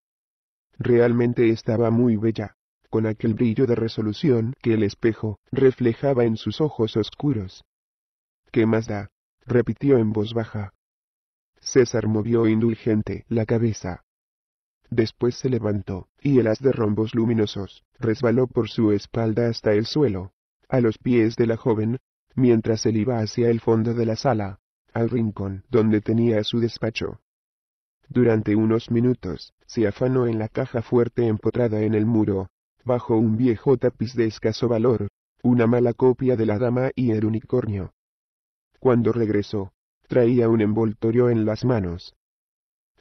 Realmente estaba muy bella, con aquel brillo de resolución que el espejo reflejaba en sus ojos oscuros. ¿Qué más da? repitió en voz baja. César movió indulgente la cabeza. Después se levantó, y el haz de rombos luminosos, resbaló por su espalda hasta el suelo, a los pies de la joven, mientras él iba hacia el fondo de la sala, al rincón donde tenía su despacho. Durante unos minutos, se afanó en la caja fuerte empotrada en el muro, bajo un viejo tapiz de escaso valor, una mala copia de la dama y el unicornio. Cuando regresó, traía un envoltorio en las manos.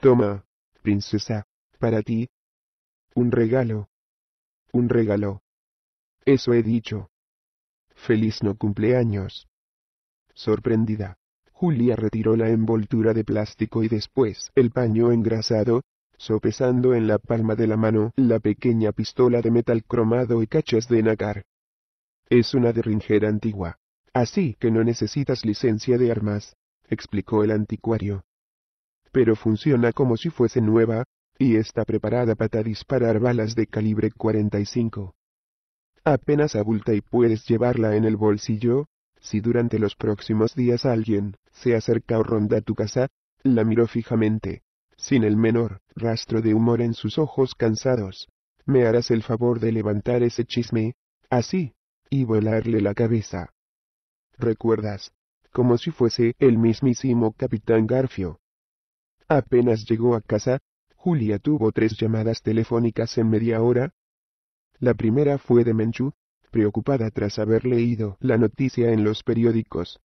Toma, princesa, para ti. Un regalo. Un regalo. Eso he dicho. Feliz no cumpleaños. Sorprendida, Julia retiró la envoltura de plástico y después el paño engrasado, sopesando en la palma de la mano la pequeña pistola de metal cromado y cachas de nácar. Es una derringera antigua, así que no necesitas licencia de armas, explicó el anticuario. Pero funciona como si fuese nueva, y está preparada para disparar balas de calibre 45. Apenas abulta y puedes llevarla en el bolsillo, si durante los próximos días alguien se acerca o ronda tu casa, la miró fijamente, sin el menor rastro de humor en sus ojos cansados. Me harás el favor de levantar ese chisme, así, y volarle la cabeza. ¿Recuerdas? Como si fuese el mismísimo capitán Garfio. Apenas llegó a casa, Julia tuvo tres llamadas telefónicas en media hora. La primera fue de Menchu, preocupada tras haber leído la noticia en los periódicos.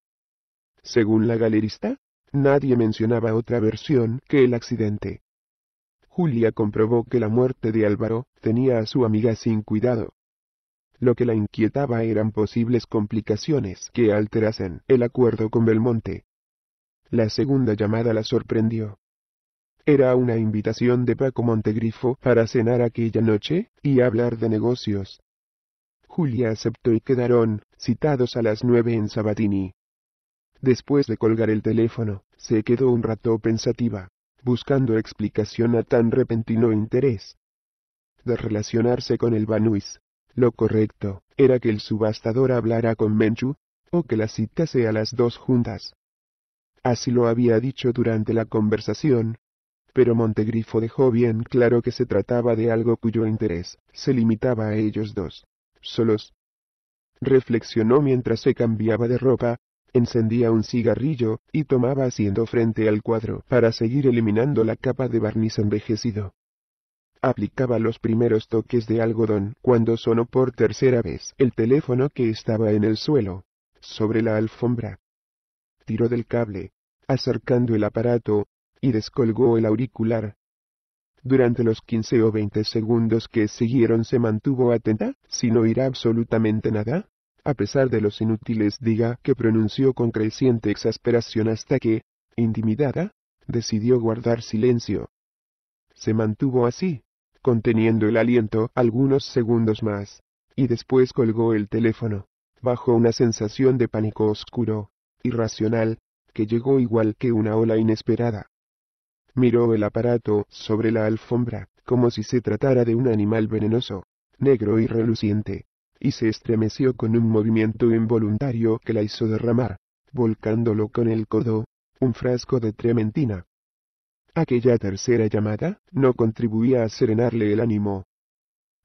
Según la galerista, nadie mencionaba otra versión que el accidente. Julia comprobó que la muerte de Álvaro tenía a su amiga sin cuidado. Lo que la inquietaba eran posibles complicaciones que alterasen el acuerdo con Belmonte. La segunda llamada la sorprendió. Era una invitación de Paco Montegrifo para cenar aquella noche, y hablar de negocios. Julia aceptó y quedaron, citados a las nueve en Sabatini. Después de colgar el teléfono, se quedó un rato pensativa, buscando explicación a tan repentino interés. De relacionarse con el Banuis, lo correcto era que el subastador hablara con Menchu, o que la citase a las dos juntas. Así lo había dicho durante la conversación, pero Montegrifo dejó bien claro que se trataba de algo cuyo interés se limitaba a ellos dos, solos. Reflexionó mientras se cambiaba de ropa, encendía un cigarrillo y tomaba asiento frente al cuadro para seguir eliminando la capa de barniz envejecido. Aplicaba los primeros toques de algodón cuando sonó por tercera vez el teléfono que estaba en el suelo, sobre la alfombra. Tiró del cable, acercando el aparato y descolgó el auricular. Durante los quince o veinte segundos que siguieron se mantuvo atenta, sin oír absolutamente nada, a pesar de los inútiles diga que pronunció con creciente exasperación hasta que, intimidada, decidió guardar silencio. Se mantuvo así, conteniendo el aliento algunos segundos más, y después colgó el teléfono, bajo una sensación de pánico oscuro, irracional, que llegó igual que una ola inesperada. Miró el aparato sobre la alfombra, como si se tratara de un animal venenoso, negro y reluciente, y se estremeció con un movimiento involuntario que la hizo derramar, volcándolo con el codo, un frasco de trementina. Aquella tercera llamada no contribuía a serenarle el ánimo.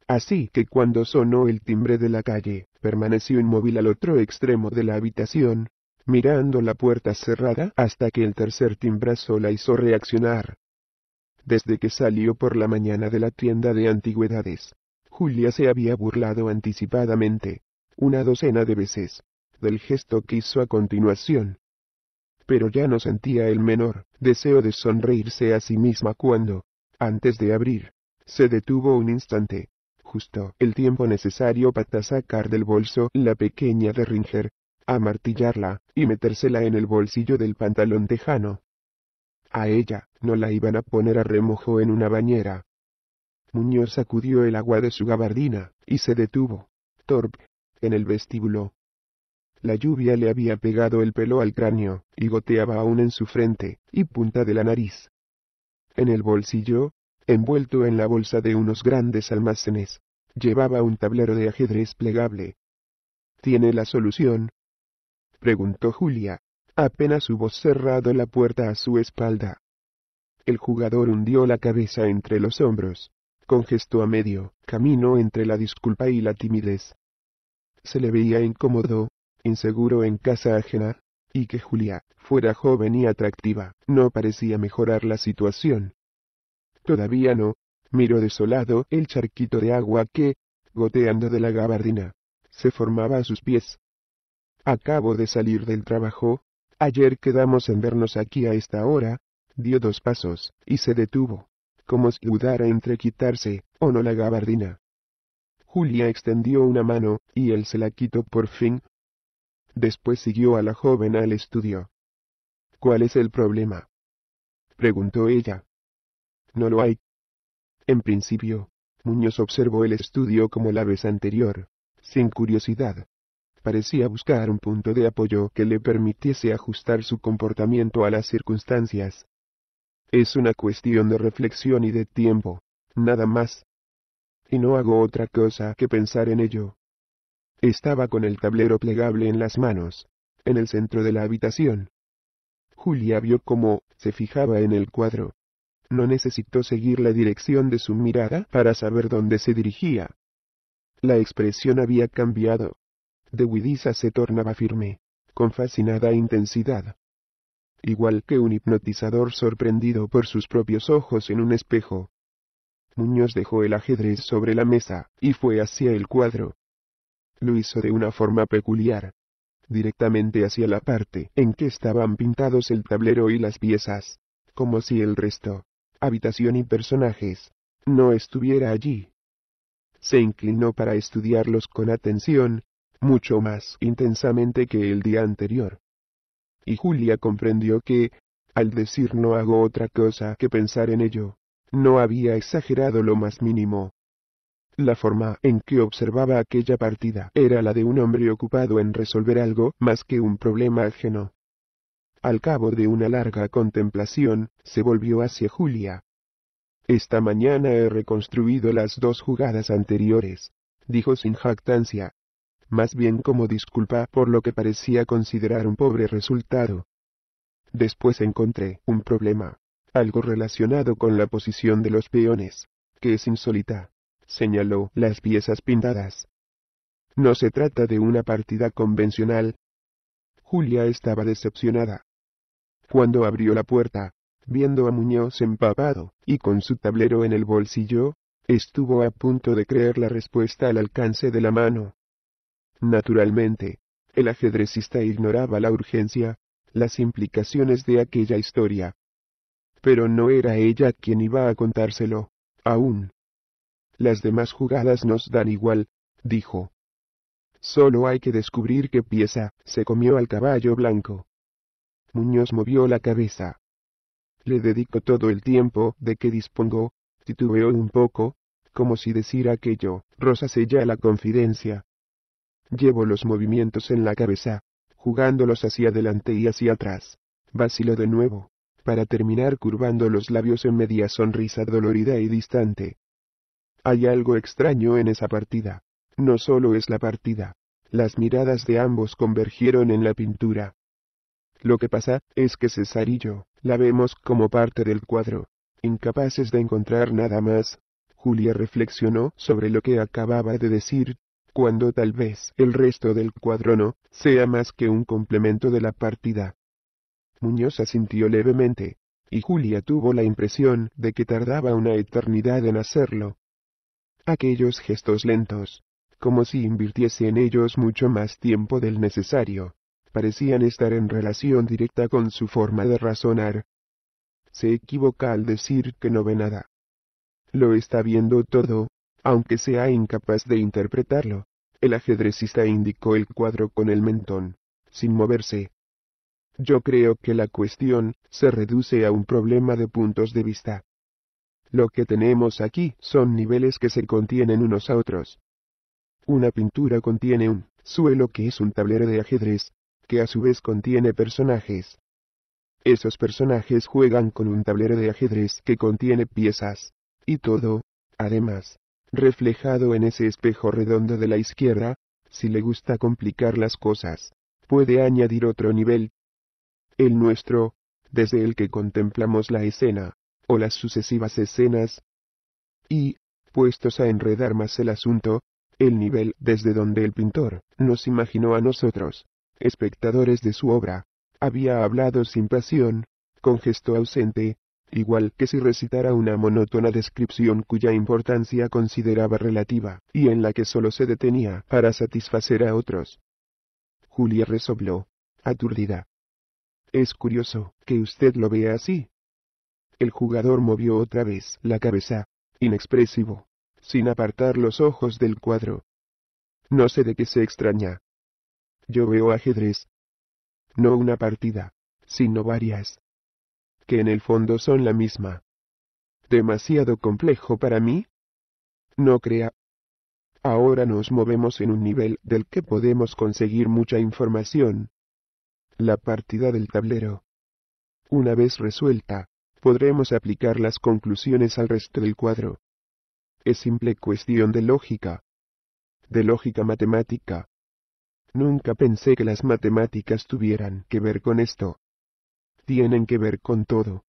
Así que cuando sonó el timbre de la calle, permaneció inmóvil al otro extremo de la habitación, mirando la puerta cerrada hasta que el tercer timbrazo la hizo reaccionar. Desde que salió por la mañana de la tienda de antigüedades, Julia se había burlado anticipadamente, una docena de veces, del gesto que hizo a continuación. Pero ya no sentía el menor deseo de sonreírse a sí misma cuando, antes de abrir, se detuvo un instante, justo el tiempo necesario para sacar del bolso la pequeña derringer, a martillarla, y metérsela en el bolsillo del pantalón tejano. A ella, no la iban a poner a remojo en una bañera. Muñoz sacudió el agua de su gabardina, y se detuvo, torpe, en el vestíbulo. La lluvia le había pegado el pelo al cráneo, y goteaba aún en su frente, y punta de la nariz. En el bolsillo, envuelto en la bolsa de unos grandes almacenes, llevaba un tablero de ajedrez plegable. Tiene la solución, preguntó Julia, apenas hubo cerrado la puerta a su espalda. El jugador hundió la cabeza entre los hombros, con gesto a medio camino entre la disculpa y la timidez. Se le veía incómodo, inseguro en casa ajena, y que Julia fuera joven y atractiva no parecía mejorar la situación. Todavía no, miró desolado el charquito de agua que, goteando de la gabardina, se formaba a sus pies. Acabo de salir del trabajo, ayer quedamos en vernos aquí a esta hora, dio dos pasos, y se detuvo, como si dudara entre quitarse, o no la gabardina. Julia extendió una mano, y él se la quitó por fin. Después siguió a la joven al estudio. ¿Cuál es el problema? preguntó ella. No lo hay. En principio, Muñoz observó el estudio como la vez anterior, sin curiosidad parecía buscar un punto de apoyo que le permitiese ajustar su comportamiento a las circunstancias. Es una cuestión de reflexión y de tiempo, nada más. Y no hago otra cosa que pensar en ello. Estaba con el tablero plegable en las manos, en el centro de la habitación. Julia vio cómo se fijaba en el cuadro. No necesitó seguir la dirección de su mirada para saber dónde se dirigía. La expresión había cambiado de Widisa se tornaba firme, con fascinada intensidad. Igual que un hipnotizador sorprendido por sus propios ojos en un espejo. Muñoz dejó el ajedrez sobre la mesa, y fue hacia el cuadro. Lo hizo de una forma peculiar. Directamente hacia la parte en que estaban pintados el tablero y las piezas, como si el resto, habitación y personajes, no estuviera allí. Se inclinó para estudiarlos con atención, mucho más intensamente que el día anterior. Y Julia comprendió que, al decir no hago otra cosa que pensar en ello, no había exagerado lo más mínimo. La forma en que observaba aquella partida era la de un hombre ocupado en resolver algo más que un problema ajeno. Al cabo de una larga contemplación, se volvió hacia Julia. Esta mañana he reconstruido las dos jugadas anteriores, dijo sin jactancia, más bien como disculpa por lo que parecía considerar un pobre resultado. Después encontré un problema, algo relacionado con la posición de los peones, que es insólita, señaló las piezas pintadas. No se trata de una partida convencional. Julia estaba decepcionada. Cuando abrió la puerta, viendo a Muñoz empapado, y con su tablero en el bolsillo, estuvo a punto de creer la respuesta al alcance de la mano. Naturalmente, el ajedrecista ignoraba la urgencia, las implicaciones de aquella historia. Pero no era ella quien iba a contárselo, aún. Las demás jugadas nos dan igual, dijo. Solo hay que descubrir qué pieza se comió al caballo blanco. Muñoz movió la cabeza. Le dedico todo el tiempo de que dispongo, titubeó un poco, como si decir aquello, Rosa ya la confidencia. Llevo los movimientos en la cabeza, jugándolos hacia adelante y hacia atrás. Vacilo de nuevo, para terminar curvando los labios en media sonrisa dolorida y distante. Hay algo extraño en esa partida. No solo es la partida. Las miradas de ambos convergieron en la pintura. Lo que pasa, es que y yo, la vemos como parte del cuadro. Incapaces de encontrar nada más, Julia reflexionó sobre lo que acababa de decir, cuando tal vez el resto del no sea más que un complemento de la partida. Muñoz asintió levemente, y Julia tuvo la impresión de que tardaba una eternidad en hacerlo. Aquellos gestos lentos, como si invirtiese en ellos mucho más tiempo del necesario, parecían estar en relación directa con su forma de razonar. Se equivoca al decir que no ve nada. Lo está viendo todo, aunque sea incapaz de interpretarlo, el ajedrecista indicó el cuadro con el mentón, sin moverse. Yo creo que la cuestión se reduce a un problema de puntos de vista. Lo que tenemos aquí son niveles que se contienen unos a otros. Una pintura contiene un suelo que es un tablero de ajedrez, que a su vez contiene personajes. Esos personajes juegan con un tablero de ajedrez que contiene piezas, y todo, además, reflejado en ese espejo redondo de la izquierda, si le gusta complicar las cosas, puede añadir otro nivel. El nuestro, desde el que contemplamos la escena, o las sucesivas escenas. Y, puestos a enredar más el asunto, el nivel desde donde el pintor nos imaginó a nosotros, espectadores de su obra, había hablado sin pasión, con gesto ausente, igual que si recitara una monótona descripción cuya importancia consideraba relativa, y en la que sólo se detenía para satisfacer a otros. Julia resopló, aturdida. Es curioso, que usted lo vea así. El jugador movió otra vez la cabeza, inexpresivo, sin apartar los ojos del cuadro. No sé de qué se extraña. Yo veo ajedrez. No una partida, sino varias que en el fondo son la misma. ¿Demasiado complejo para mí? No crea. Ahora nos movemos en un nivel del que podemos conseguir mucha información. La partida del tablero. Una vez resuelta, podremos aplicar las conclusiones al resto del cuadro. Es simple cuestión de lógica. De lógica matemática. Nunca pensé que las matemáticas tuvieran que ver con esto tienen que ver con todo.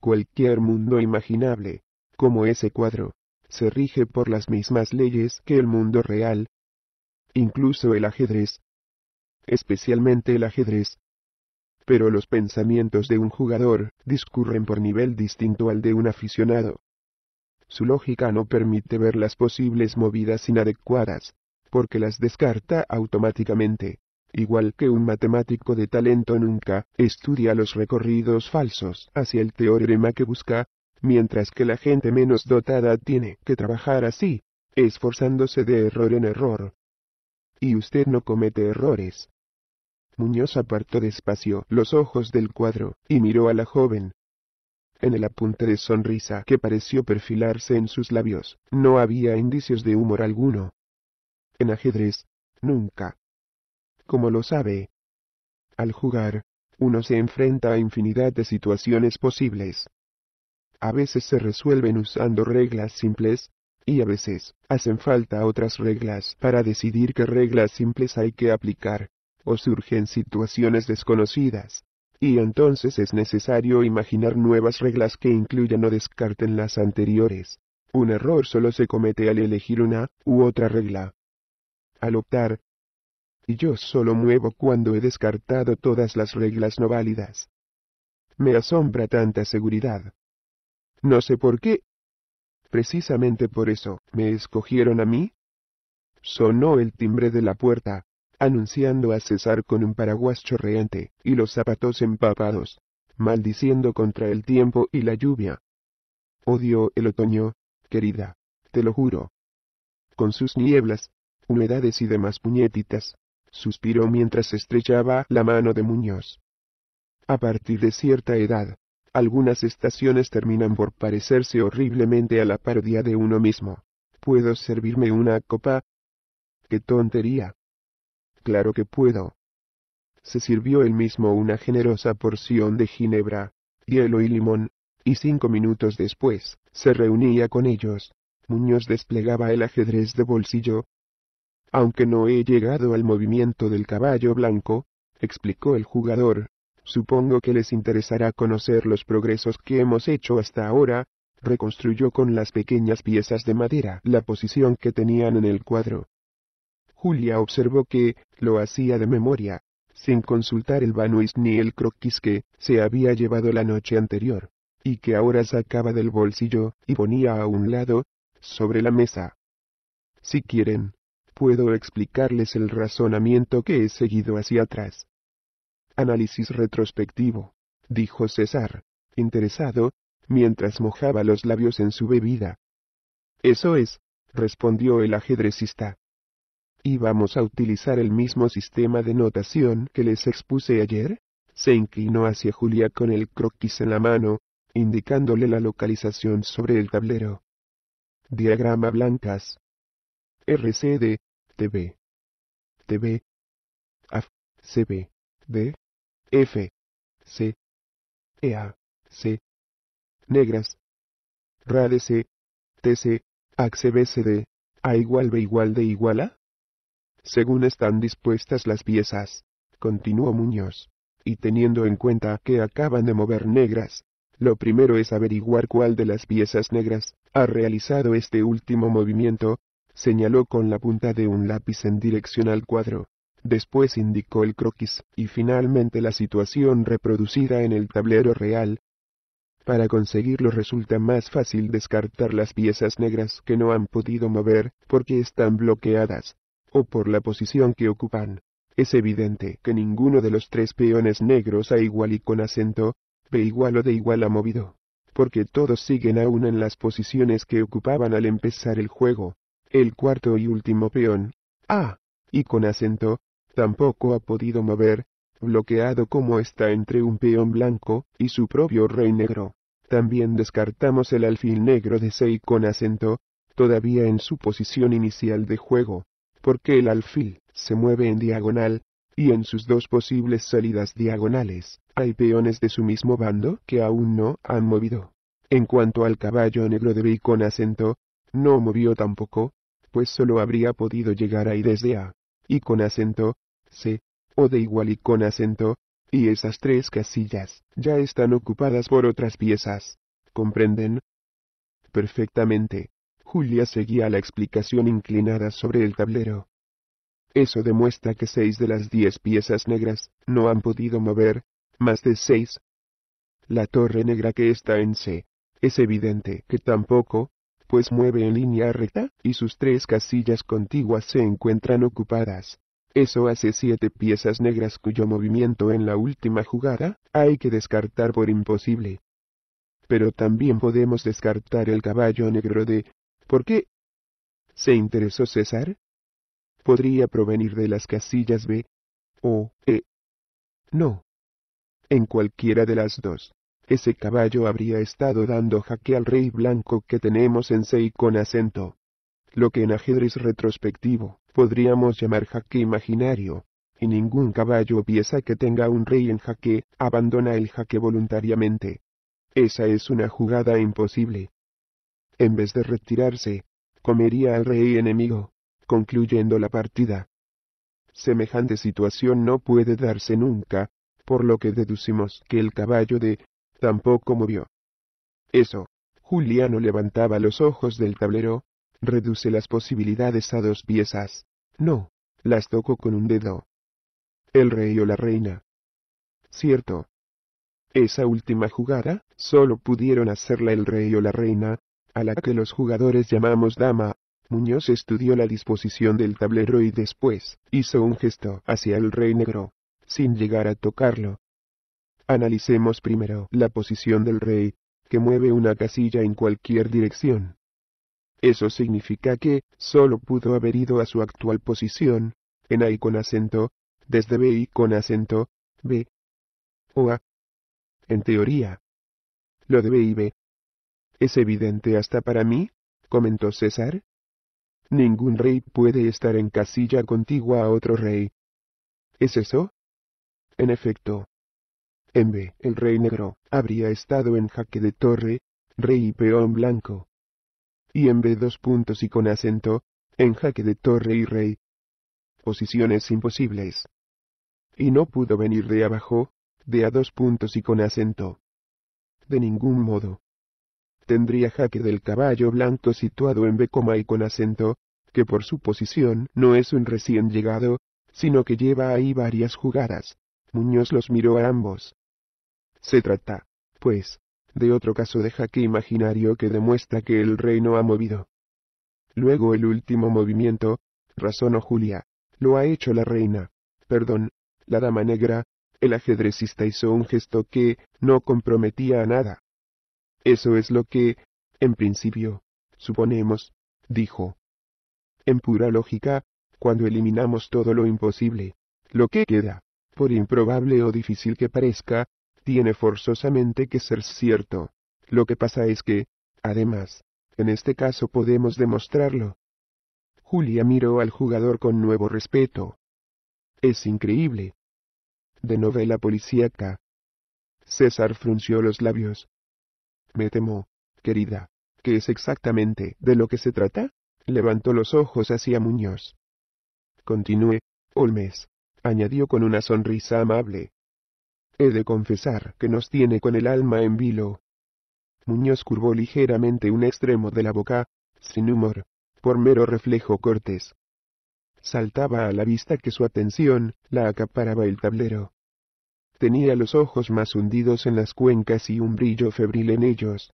Cualquier mundo imaginable, como ese cuadro, se rige por las mismas leyes que el mundo real. Incluso el ajedrez. Especialmente el ajedrez. Pero los pensamientos de un jugador discurren por nivel distinto al de un aficionado. Su lógica no permite ver las posibles movidas inadecuadas, porque las descarta automáticamente igual que un matemático de talento nunca, estudia los recorridos falsos hacia el teorema que busca, mientras que la gente menos dotada tiene que trabajar así, esforzándose de error en error. Y usted no comete errores. Muñoz apartó despacio los ojos del cuadro, y miró a la joven. En el apunte de sonrisa que pareció perfilarse en sus labios, no había indicios de humor alguno. En ajedrez, nunca como lo sabe. Al jugar, uno se enfrenta a infinidad de situaciones posibles. A veces se resuelven usando reglas simples, y a veces hacen falta otras reglas para decidir qué reglas simples hay que aplicar, o surgen situaciones desconocidas, y entonces es necesario imaginar nuevas reglas que incluyan o descarten las anteriores. Un error solo se comete al elegir una u otra regla. Al optar y yo solo muevo cuando he descartado todas las reglas no válidas. Me asombra tanta seguridad. No sé por qué. Precisamente por eso, ¿me escogieron a mí? Sonó el timbre de la puerta, anunciando a César con un paraguas chorreante, y los zapatos empapados, maldiciendo contra el tiempo y la lluvia. Odio el otoño, querida, te lo juro. Con sus nieblas, humedades y demás puñetitas, suspiró mientras estrechaba la mano de Muñoz. A partir de cierta edad, algunas estaciones terminan por parecerse horriblemente a la parodia de uno mismo. ¿Puedo servirme una copa? ¡Qué tontería! Claro que puedo. Se sirvió él mismo una generosa porción de ginebra, hielo y limón, y cinco minutos después, se reunía con ellos. Muñoz desplegaba el ajedrez de bolsillo, aunque no he llegado al movimiento del caballo blanco, explicó el jugador, supongo que les interesará conocer los progresos que hemos hecho hasta ahora, reconstruyó con las pequeñas piezas de madera la posición que tenían en el cuadro. Julia observó que, lo hacía de memoria, sin consultar el banuis ni el croquis que se había llevado la noche anterior, y que ahora sacaba del bolsillo y ponía a un lado, sobre la mesa. Si quieren, puedo explicarles el razonamiento que he seguido hacia atrás. Análisis retrospectivo, dijo César, interesado, mientras mojaba los labios en su bebida. Eso es, respondió el ajedrecista. ¿Y vamos a utilizar el mismo sistema de notación que les expuse ayer? Se inclinó hacia Julia con el croquis en la mano, indicándole la localización sobre el tablero. Diagrama blancas, RCD, TV, TV, AF, CB, D, F, C, EA, C, negras, RADC, TC, ACBCD, A igual B igual D igual A. Según están dispuestas las piezas, continuó Muñoz, y teniendo en cuenta que acaban de mover negras, lo primero es averiguar cuál de las piezas negras ha realizado este último movimiento, señaló con la punta de un lápiz en dirección al cuadro, después indicó el croquis, y finalmente la situación reproducida en el tablero real. Para conseguirlo resulta más fácil descartar las piezas negras que no han podido mover, porque están bloqueadas, o por la posición que ocupan. Es evidente que ninguno de los tres peones negros a igual y con acento, ve igual o de igual ha movido, porque todos siguen aún en las posiciones que ocupaban al empezar el juego el cuarto y último peón, ah, y con acento, tampoco ha podido mover, bloqueado como está entre un peón blanco y su propio rey negro. También descartamos el alfil negro de y con acento, todavía en su posición inicial de juego, porque el alfil se mueve en diagonal, y en sus dos posibles salidas diagonales, hay peones de su mismo bando que aún no han movido. En cuanto al caballo negro de B con acento, no movió tampoco, pues sólo habría podido llegar ahí desde A, y con acento, C, o de igual y con acento, y esas tres casillas, ya están ocupadas por otras piezas. ¿Comprenden? Perfectamente. Julia seguía la explicación inclinada sobre el tablero. Eso demuestra que seis de las diez piezas negras no han podido mover, más de seis. La torre negra que está en C. Es evidente que tampoco, pues mueve en línea recta, y sus tres casillas contiguas se encuentran ocupadas. Eso hace siete piezas negras cuyo movimiento en la última jugada, hay que descartar por imposible. Pero también podemos descartar el caballo negro de... ¿Por qué? ¿Se interesó César? Podría provenir de las casillas B o E. No. En cualquiera de las dos ese caballo habría estado dando jaque al rey blanco que tenemos en Sei con acento. Lo que en ajedrez retrospectivo, podríamos llamar jaque imaginario, y ningún caballo pieza que tenga un rey en jaque, abandona el jaque voluntariamente. Esa es una jugada imposible. En vez de retirarse, comería al rey enemigo, concluyendo la partida. Semejante situación no puede darse nunca, por lo que deducimos que el caballo de Tampoco movió. Eso. Juliano levantaba los ojos del tablero. Reduce las posibilidades a dos piezas. No. Las tocó con un dedo. El rey o la reina. Cierto. Esa última jugada, solo pudieron hacerla el rey o la reina, a la que los jugadores llamamos dama. Muñoz estudió la disposición del tablero y después hizo un gesto hacia el rey negro, sin llegar a tocarlo, Analicemos primero la posición del rey, que mueve una casilla en cualquier dirección. Eso significa que, solo pudo haber ido a su actual posición, en A con acento, desde B y con acento, B. O A. En teoría. Lo de B y B. ¿Es evidente hasta para mí? comentó César. Ningún rey puede estar en casilla contigua a otro rey. ¿Es eso? En efecto. B, El rey negro, habría estado en jaque de torre, rey y peón blanco. Y en B dos puntos y con acento, en jaque de torre y rey. Posiciones imposibles. Y no pudo venir de abajo, de a dos puntos y con acento. De ningún modo. Tendría jaque del caballo blanco situado en B, y con acento, que por su posición no es un recién llegado, sino que lleva ahí varias jugadas. Muñoz los miró a ambos. Se trata, pues, de otro caso de jaque imaginario que demuestra que el rey no ha movido. Luego el último movimiento, razonó Julia, lo ha hecho la reina, perdón, la dama negra, el ajedrecista hizo un gesto que no comprometía a nada. Eso es lo que, en principio, suponemos, dijo. En pura lógica, cuando eliminamos todo lo imposible, lo que queda, por improbable o difícil que parezca, tiene forzosamente que ser cierto. Lo que pasa es que, además, en este caso podemos demostrarlo. Julia miró al jugador con nuevo respeto. Es increíble. De novela policíaca. César frunció los labios. Me temo, querida, que es exactamente de lo que se trata. Levantó los ojos hacia Muñoz. Continúe, Olmes, añadió con una sonrisa amable de confesar que nos tiene con el alma en vilo. Muñoz curvó ligeramente un extremo de la boca, sin humor, por mero reflejo cortés. Saltaba a la vista que su atención la acaparaba el tablero. Tenía los ojos más hundidos en las cuencas y un brillo febril en ellos.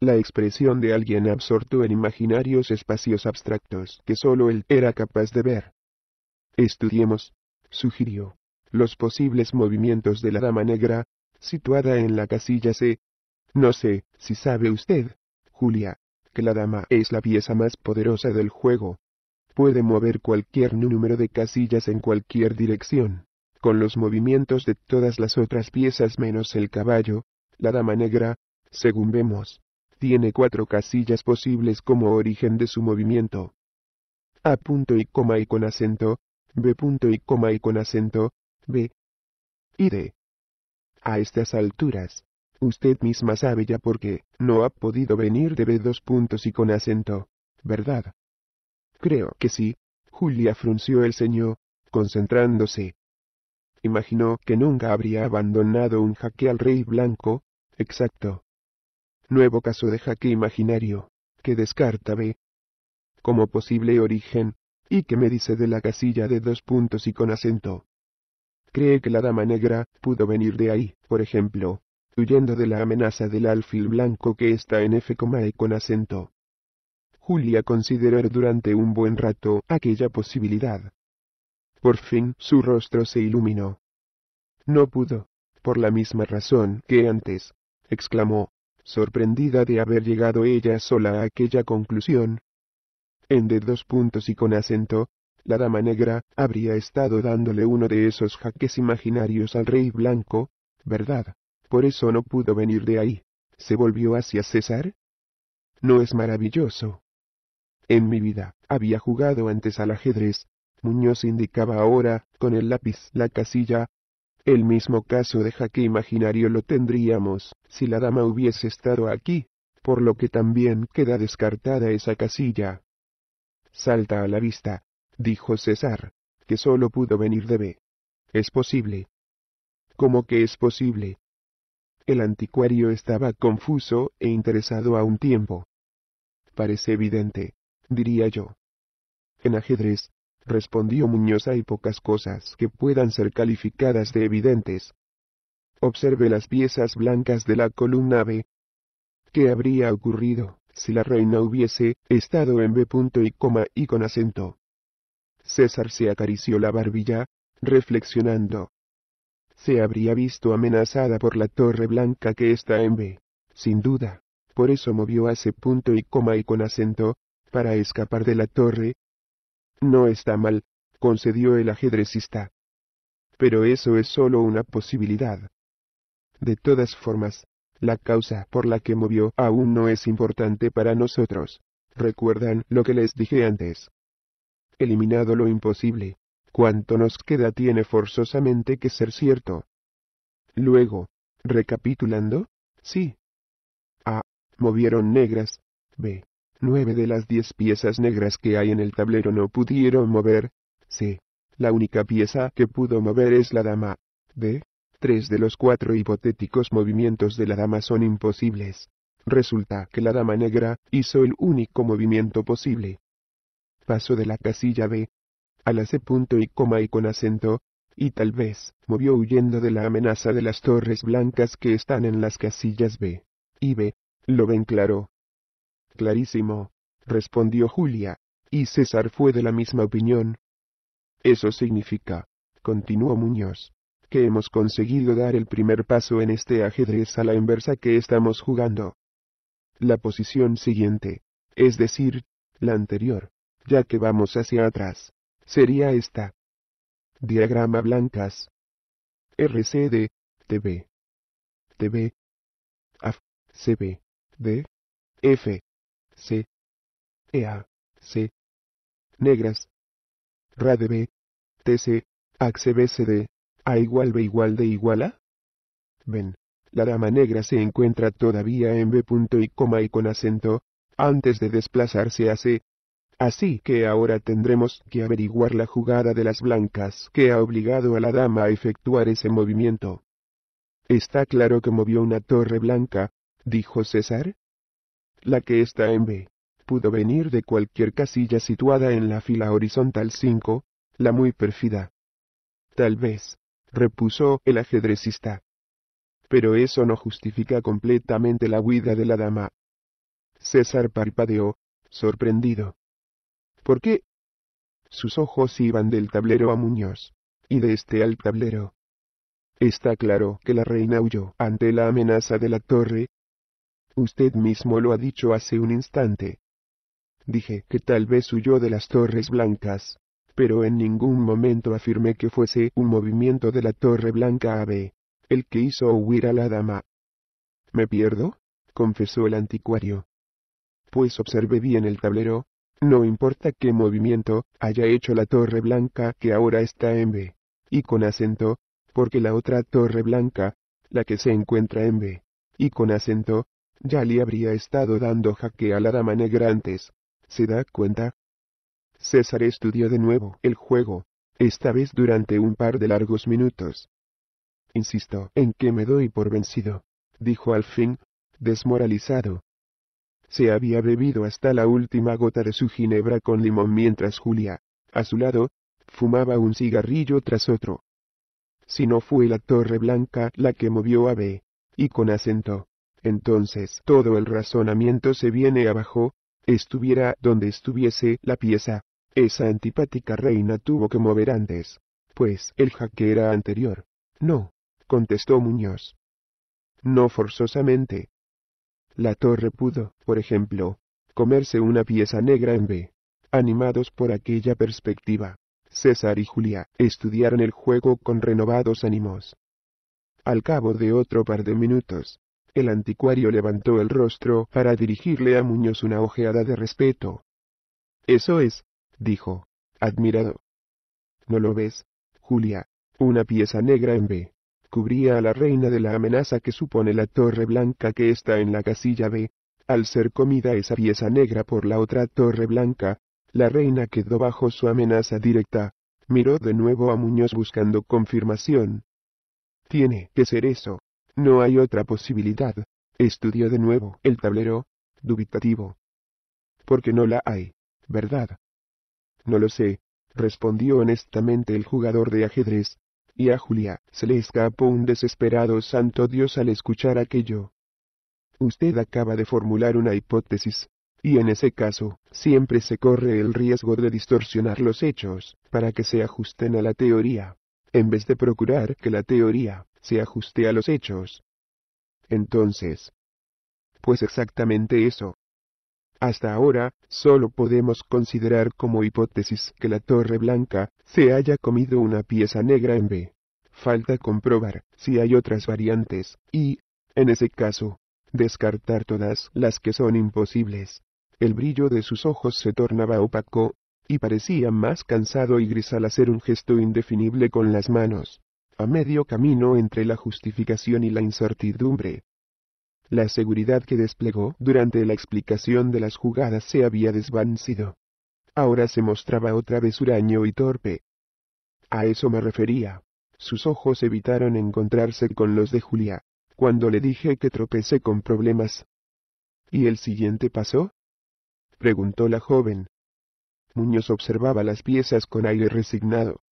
La expresión de alguien absorto en imaginarios espacios abstractos que sólo él era capaz de ver. Estudiemos, sugirió los posibles movimientos de la dama negra, situada en la casilla C. No sé, si sabe usted, Julia, que la dama es la pieza más poderosa del juego. Puede mover cualquier número de casillas en cualquier dirección. Con los movimientos de todas las otras piezas menos el caballo, la dama negra, según vemos, tiene cuatro casillas posibles como origen de su movimiento. A punto y coma y con acento, B punto y coma y con acento, B. y A estas alturas, usted misma sabe ya por qué, no ha podido venir de B dos puntos y con acento, ¿verdad? Creo que sí, Julia frunció el ceño, concentrándose. Imaginó que nunca habría abandonado un jaque al rey blanco, exacto. Nuevo caso de jaque imaginario, que descarta B como posible origen, y que me dice de la casilla de dos puntos y con acento cree que la Dama Negra pudo venir de ahí, por ejemplo, huyendo de la amenaza del alfil blanco que está en F, y e con acento. Julia consideró durante un buen rato aquella posibilidad. Por fin su rostro se iluminó. No pudo, por la misma razón que antes, exclamó, sorprendida de haber llegado ella sola a aquella conclusión. En de dos puntos y con acento, la dama negra, habría estado dándole uno de esos jaques imaginarios al rey blanco, ¿verdad? Por eso no pudo venir de ahí. ¿Se volvió hacia César? ¿No es maravilloso? En mi vida, había jugado antes al ajedrez. Muñoz indicaba ahora, con el lápiz, la casilla. El mismo caso de jaque imaginario lo tendríamos, si la dama hubiese estado aquí, por lo que también queda descartada esa casilla. Salta a la vista, dijo César, que solo pudo venir de B. Es posible. ¿Cómo que es posible? El anticuario estaba confuso e interesado a un tiempo. Parece evidente, diría yo. En ajedrez, respondió Muñoz, hay pocas cosas que puedan ser calificadas de evidentes. Observe las piezas blancas de la columna B. ¿Qué habría ocurrido si la reina hubiese estado en B. y y con acento? César se acarició la barbilla, reflexionando. Se habría visto amenazada por la torre blanca que está en B, sin duda, por eso movió hace punto y coma y con acento, para escapar de la torre. No está mal, concedió el ajedrecista. Pero eso es solo una posibilidad. De todas formas, la causa por la que movió aún no es importante para nosotros. ¿Recuerdan lo que les dije antes? eliminado lo imposible, cuanto nos queda tiene forzosamente que ser cierto. Luego, recapitulando, sí. A. Movieron negras. B. Nueve de las diez piezas negras que hay en el tablero no pudieron mover. C. La única pieza que pudo mover es la dama. D. Tres de los cuatro hipotéticos movimientos de la dama son imposibles. Resulta que la dama negra hizo el único movimiento posible paso de la casilla B a la C. Punto y coma y con acento, y tal vez, movió huyendo de la amenaza de las torres blancas que están en las casillas B y B, lo ven claro. Clarísimo, respondió Julia, y César fue de la misma opinión. Eso significa, continuó Muñoz, que hemos conseguido dar el primer paso en este ajedrez a la inversa que estamos jugando. La posición siguiente, es decir, la anterior, ya que vamos hacia atrás. Sería esta. Diagrama blancas. RCD, TB. TB. AF, CB, D, F, C, e. A, C. Negras. RADB, TC, D A igual B igual D igual a. Ven. La dama negra se encuentra todavía en B punto y coma y con acento, antes de desplazarse a C, Así que ahora tendremos que averiguar la jugada de las blancas que ha obligado a la dama a efectuar ese movimiento. Está claro que movió una torre blanca, dijo César. La que está en B. Pudo venir de cualquier casilla situada en la fila horizontal 5, la muy perfida. Tal vez, repuso el ajedrecista. Pero eso no justifica completamente la huida de la dama. César parpadeó, sorprendido. «¿Por qué?» sus ojos iban del tablero a Muñoz, y de este al tablero. Está claro que la reina huyó ante la amenaza de la torre. Usted mismo lo ha dicho hace un instante. Dije que tal vez huyó de las torres blancas, pero en ningún momento afirmé que fuese un movimiento de la torre blanca AB, el que hizo huir a la dama. ¿Me pierdo? confesó el anticuario. Pues observé bien el tablero, no importa qué movimiento haya hecho la torre blanca que ahora está en B, y con acento, porque la otra torre blanca, la que se encuentra en B, y con acento, ya le habría estado dando jaque a la dama negra antes. ¿Se da cuenta? César estudió de nuevo el juego, esta vez durante un par de largos minutos. Insisto en que me doy por vencido, dijo al fin, desmoralizado se había bebido hasta la última gota de su ginebra con limón mientras Julia, a su lado, fumaba un cigarrillo tras otro. Si no fue la Torre Blanca la que movió a B, y con acento, entonces todo el razonamiento se viene abajo, estuviera donde estuviese la pieza, esa antipática reina tuvo que mover antes, pues el jaque era anterior. No, contestó Muñoz. No forzosamente, la torre pudo, por ejemplo, comerse una pieza negra en B. Animados por aquella perspectiva, César y Julia estudiaron el juego con renovados ánimos. Al cabo de otro par de minutos, el anticuario levantó el rostro para dirigirle a Muñoz una ojeada de respeto. Eso es, dijo, admirado. ¿No lo ves, Julia? Una pieza negra en B cubría a la reina de la amenaza que supone la torre blanca que está en la casilla B, al ser comida esa pieza negra por la otra torre blanca, la reina quedó bajo su amenaza directa, miró de nuevo a Muñoz buscando confirmación. Tiene que ser eso. No hay otra posibilidad. Estudió de nuevo el tablero, dubitativo. Porque no la hay, ¿verdad? No lo sé, respondió honestamente el jugador de ajedrez, y a Julia, se le escapó un desesperado santo Dios al escuchar aquello. Usted acaba de formular una hipótesis, y en ese caso, siempre se corre el riesgo de distorsionar los hechos, para que se ajusten a la teoría, en vez de procurar que la teoría se ajuste a los hechos. Entonces, pues exactamente eso, hasta ahora, solo podemos considerar como hipótesis que la Torre Blanca se haya comido una pieza negra en B. Falta comprobar si hay otras variantes, y, en ese caso, descartar todas las que son imposibles. El brillo de sus ojos se tornaba opaco, y parecía más cansado y gris al hacer un gesto indefinible con las manos. A medio camino entre la justificación y la incertidumbre, la seguridad que desplegó durante la explicación de las jugadas se había desvanecido. Ahora se mostraba otra vez huraño y torpe. A eso me refería. Sus ojos evitaron encontrarse con los de Julia, cuando le dije que tropecé con problemas. ¿Y el siguiente pasó? preguntó la joven. Muñoz observaba las piezas con aire resignado.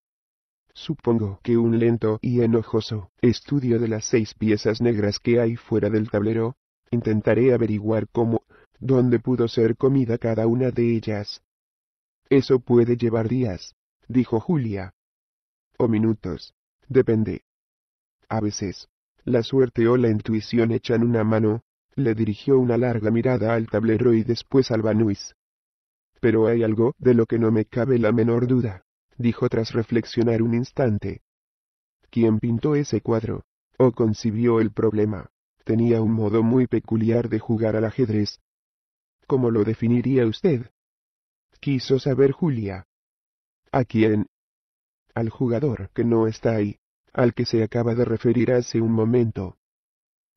Supongo que un lento y enojoso estudio de las seis piezas negras que hay fuera del tablero. Intentaré averiguar cómo, dónde pudo ser comida cada una de ellas. Eso puede llevar días, dijo Julia. O minutos, depende. A veces, la suerte o la intuición echan una mano, le dirigió una larga mirada al tablero y después al banúis. Pero hay algo de lo que no me cabe la menor duda dijo tras reflexionar un instante. ¿Quién pintó ese cuadro, o concibió el problema, tenía un modo muy peculiar de jugar al ajedrez. ¿Cómo lo definiría usted? Quiso saber Julia. ¿A quién? Al jugador que no está ahí, al que se acaba de referir hace un momento.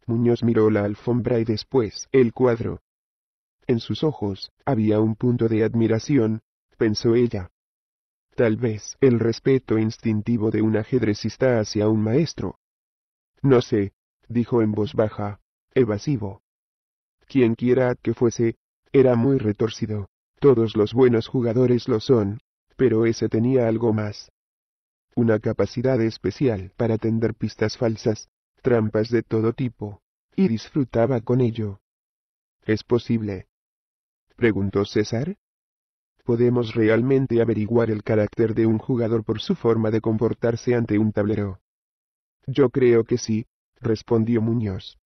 Muñoz miró la alfombra y después el cuadro. En sus ojos había un punto de admiración, pensó ella. Tal vez, el respeto instintivo de un ajedrecista hacia un maestro. No sé, dijo en voz baja, evasivo. Quien quiera que fuese, era muy retorcido. Todos los buenos jugadores lo son, pero ese tenía algo más. Una capacidad especial para tender pistas falsas, trampas de todo tipo, y disfrutaba con ello. ¿Es posible? preguntó César podemos realmente averiguar el carácter de un jugador por su forma de comportarse ante un tablero. Yo creo que sí, respondió Muñoz.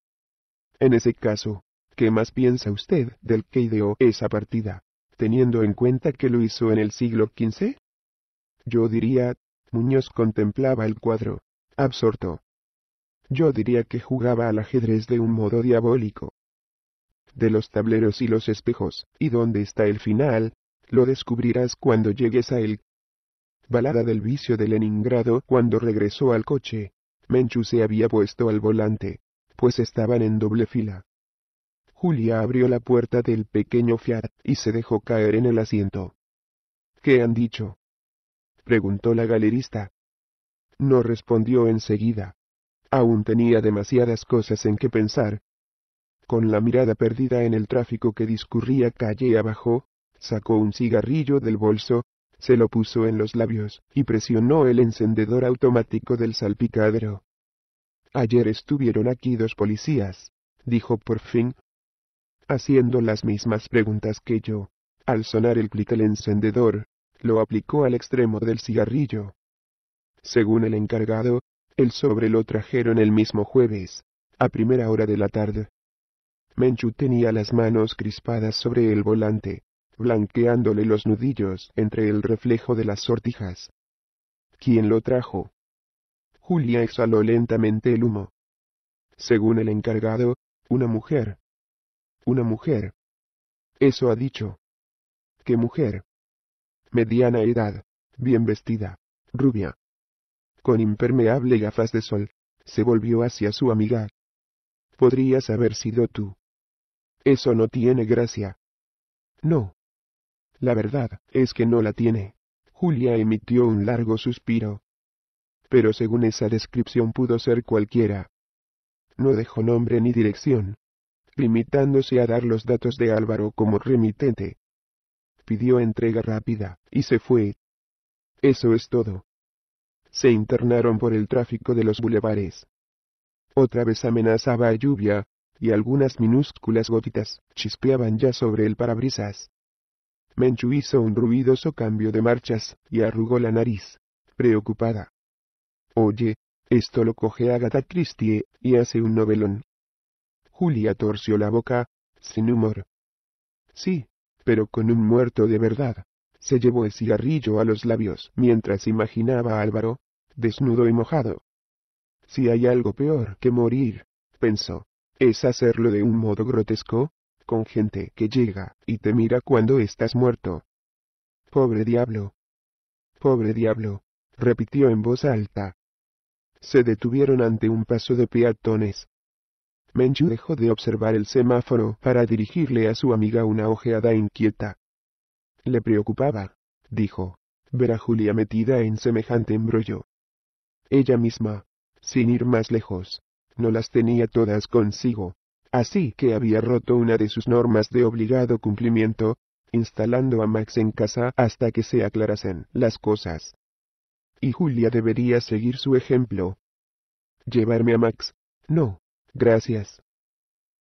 En ese caso, ¿qué más piensa usted del que ideó esa partida, teniendo en cuenta que lo hizo en el siglo XV? Yo diría, Muñoz contemplaba el cuadro, absorto. Yo diría que jugaba al ajedrez de un modo diabólico. De los tableros y los espejos, ¿y dónde está el final? Lo descubrirás cuando llegues a él. Balada del vicio de Leningrado cuando regresó al coche. Menchu se había puesto al volante, pues estaban en doble fila. Julia abrió la puerta del pequeño Fiat y se dejó caer en el asiento. ¿Qué han dicho? preguntó la galerista. No respondió enseguida. Aún tenía demasiadas cosas en que pensar. Con la mirada perdida en el tráfico que discurría calle abajo, Sacó un cigarrillo del bolso, se lo puso en los labios, y presionó el encendedor automático del salpicadero. Ayer estuvieron aquí dos policías, dijo por fin, haciendo las mismas preguntas que yo. Al sonar el clic del encendedor, lo aplicó al extremo del cigarrillo. Según el encargado, el sobre lo trajeron el mismo jueves, a primera hora de la tarde. Menchu tenía las manos crispadas sobre el volante, blanqueándole los nudillos entre el reflejo de las sortijas. ¿Quién lo trajo? Julia exhaló lentamente el humo. Según el encargado, una mujer. Una mujer. Eso ha dicho. ¿Qué mujer? Mediana edad, bien vestida, rubia. Con impermeable gafas de sol, se volvió hacia su amiga. Podrías haber sido tú. Eso no tiene gracia. No. La verdad, es que no la tiene. Julia emitió un largo suspiro. Pero según esa descripción pudo ser cualquiera. No dejó nombre ni dirección, limitándose a dar los datos de Álvaro como remitente. Pidió entrega rápida, y se fue. Eso es todo. Se internaron por el tráfico de los bulevares. Otra vez amenazaba lluvia, y algunas minúsculas gotitas chispeaban ya sobre el parabrisas. Menchu hizo un ruidoso cambio de marchas, y arrugó la nariz, preocupada. Oye, esto lo coge Agatha Christie, y hace un novelón. Julia torció la boca, sin humor. Sí, pero con un muerto de verdad. Se llevó el cigarrillo a los labios mientras imaginaba a Álvaro, desnudo y mojado. Si hay algo peor que morir, pensó, es hacerlo de un modo grotesco, con gente que llega y te mira cuando estás muerto. Pobre diablo. Pobre diablo, repitió en voz alta. Se detuvieron ante un paso de peatones. Menchu dejó de observar el semáforo para dirigirle a su amiga una ojeada inquieta. Le preocupaba, dijo, ver a Julia metida en semejante embrollo. Ella misma, sin ir más lejos, no las tenía todas consigo. Así que había roto una de sus normas de obligado cumplimiento, instalando a Max en casa hasta que se aclarasen las cosas. Y Julia debería seguir su ejemplo. Llevarme a Max. No, gracias.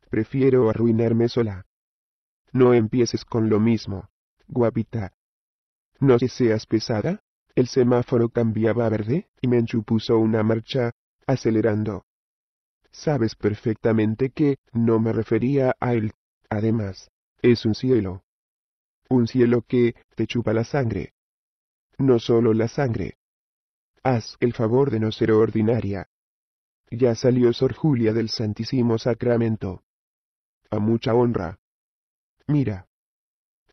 Prefiero arruinarme sola. No empieces con lo mismo, guapita. No si seas pesada. El semáforo cambiaba a verde, y Menchu puso una marcha, acelerando. Sabes perfectamente que no me refería a él. Además, es un cielo. Un cielo que te chupa la sangre. No solo la sangre. Haz el favor de no ser ordinaria. Ya salió Sor Julia del Santísimo Sacramento. A mucha honra. Mira.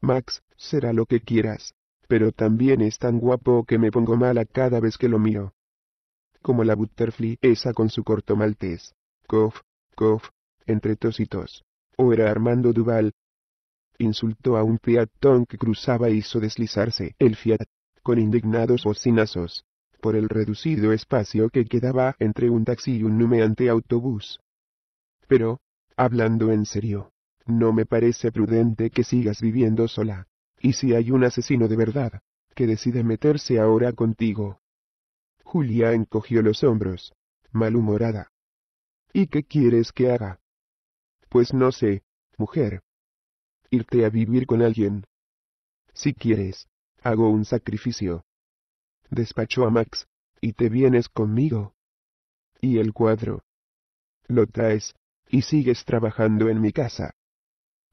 Max, será lo que quieras, pero también es tan guapo que me pongo mala cada vez que lo miro. Como la Butterfly esa con su corto maltés cof, cof, entre tos y tos. O era Armando Duval. Insultó a un peatón que cruzaba e hizo deslizarse el Fiat, con indignados bocinazos, por el reducido espacio que quedaba entre un taxi y un numeante autobús. Pero, hablando en serio, no me parece prudente que sigas viviendo sola. Y si hay un asesino de verdad, que decide meterse ahora contigo. Julia encogió los hombros, malhumorada. ¿Y qué quieres que haga? Pues no sé, mujer. Irte a vivir con alguien. Si quieres, hago un sacrificio. Despacho a Max, y te vienes conmigo. Y el cuadro. Lo traes, y sigues trabajando en mi casa.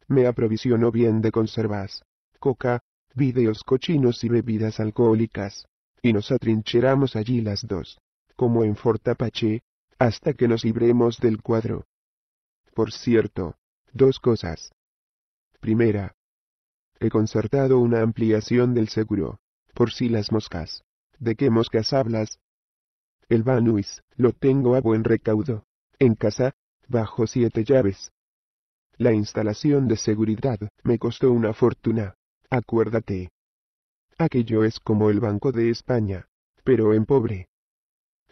Me aprovisiono bien de conservas, coca, vídeos cochinos y bebidas alcohólicas, y nos atrincheramos allí las dos, como en Fortapache, hasta que nos libremos del cuadro. Por cierto, dos cosas. Primera, he concertado una ampliación del seguro, por si las moscas. ¿De qué moscas hablas? El Banuis, lo tengo a buen recaudo. En casa, bajo siete llaves. La instalación de seguridad me costó una fortuna. Acuérdate. Aquello es como el Banco de España, pero en pobre.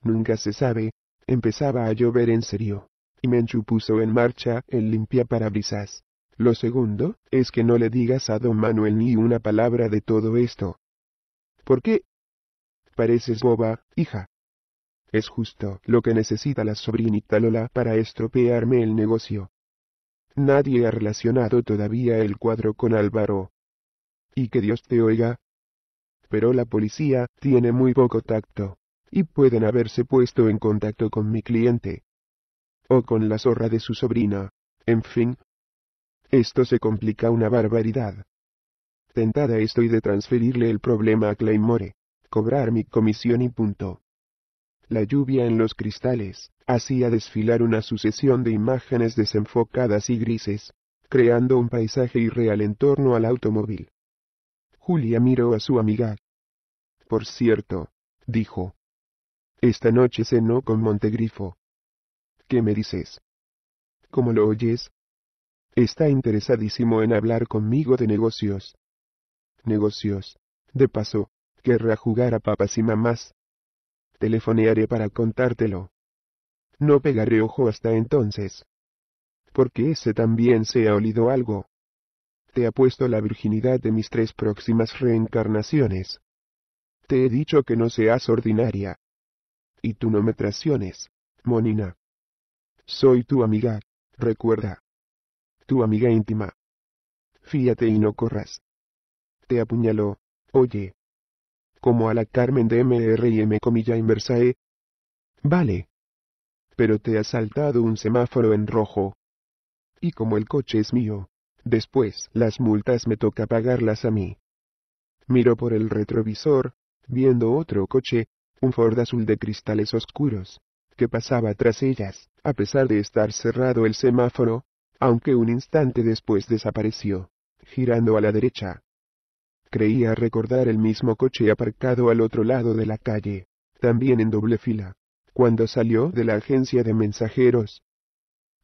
Nunca se sabe, empezaba a llover en serio. Y Menchu puso en marcha el limpiaparabrisas. Lo segundo, es que no le digas a don Manuel ni una palabra de todo esto. ¿Por qué? Pareces boba, hija. Es justo lo que necesita la sobrinita Lola para estropearme el negocio. Nadie ha relacionado todavía el cuadro con Álvaro. Y que Dios te oiga. Pero la policía tiene muy poco tacto y pueden haberse puesto en contacto con mi cliente o con la zorra de su sobrina, en fin. Esto se complica una barbaridad. Tentada estoy de transferirle el problema a Claymore, cobrar mi comisión y punto. La lluvia en los cristales hacía desfilar una sucesión de imágenes desenfocadas y grises, creando un paisaje irreal en torno al automóvil. Julia miró a su amiga. Por cierto, dijo, esta noche cenó con Montegrifo. ¿Qué me dices? ¿Cómo lo oyes? Está interesadísimo en hablar conmigo de negocios. Negocios. De paso, querrá jugar a papas y mamás. Telefonearé para contártelo. No pegaré ojo hasta entonces. Porque ese también se ha olido algo. Te ha puesto la virginidad de mis tres próximas reencarnaciones. Te he dicho que no seas ordinaria y tú no me traiciones, Monina. Soy tu amiga, recuerda. Tu amiga íntima. Fíate y no corras. Te apuñaló, oye. Como a la Carmen de MR y M comilla inversa e. Vale. Pero te ha saltado un semáforo en rojo. Y como el coche es mío, después las multas me toca pagarlas a mí. Miro por el retrovisor, viendo otro coche, un Ford azul de cristales oscuros, que pasaba tras ellas, a pesar de estar cerrado el semáforo, aunque un instante después desapareció, girando a la derecha. Creía recordar el mismo coche aparcado al otro lado de la calle, también en doble fila, cuando salió de la agencia de mensajeros.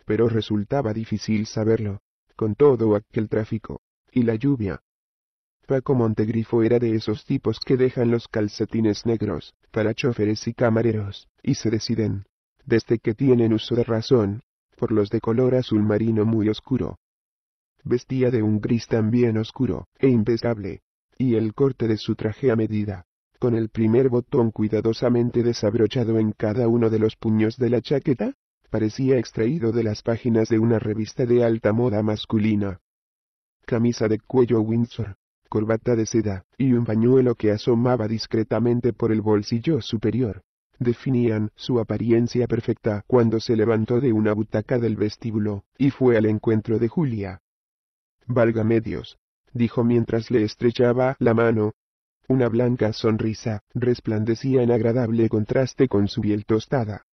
Pero resultaba difícil saberlo, con todo aquel tráfico, y la lluvia, Paco Montegrifo era de esos tipos que dejan los calcetines negros, para choferes y camareros, y se deciden, desde que tienen uso de razón, por los de color azul marino muy oscuro. Vestía de un gris también oscuro, e impecable, y el corte de su traje a medida, con el primer botón cuidadosamente desabrochado en cada uno de los puños de la chaqueta, parecía extraído de las páginas de una revista de alta moda masculina. Camisa de cuello Windsor, corbata de seda, y un pañuelo que asomaba discretamente por el bolsillo superior, definían su apariencia perfecta cuando se levantó de una butaca del vestíbulo, y fue al encuentro de Julia. Válgame Dios, dijo mientras le estrechaba la mano. Una blanca sonrisa resplandecía en agradable contraste con su piel tostada.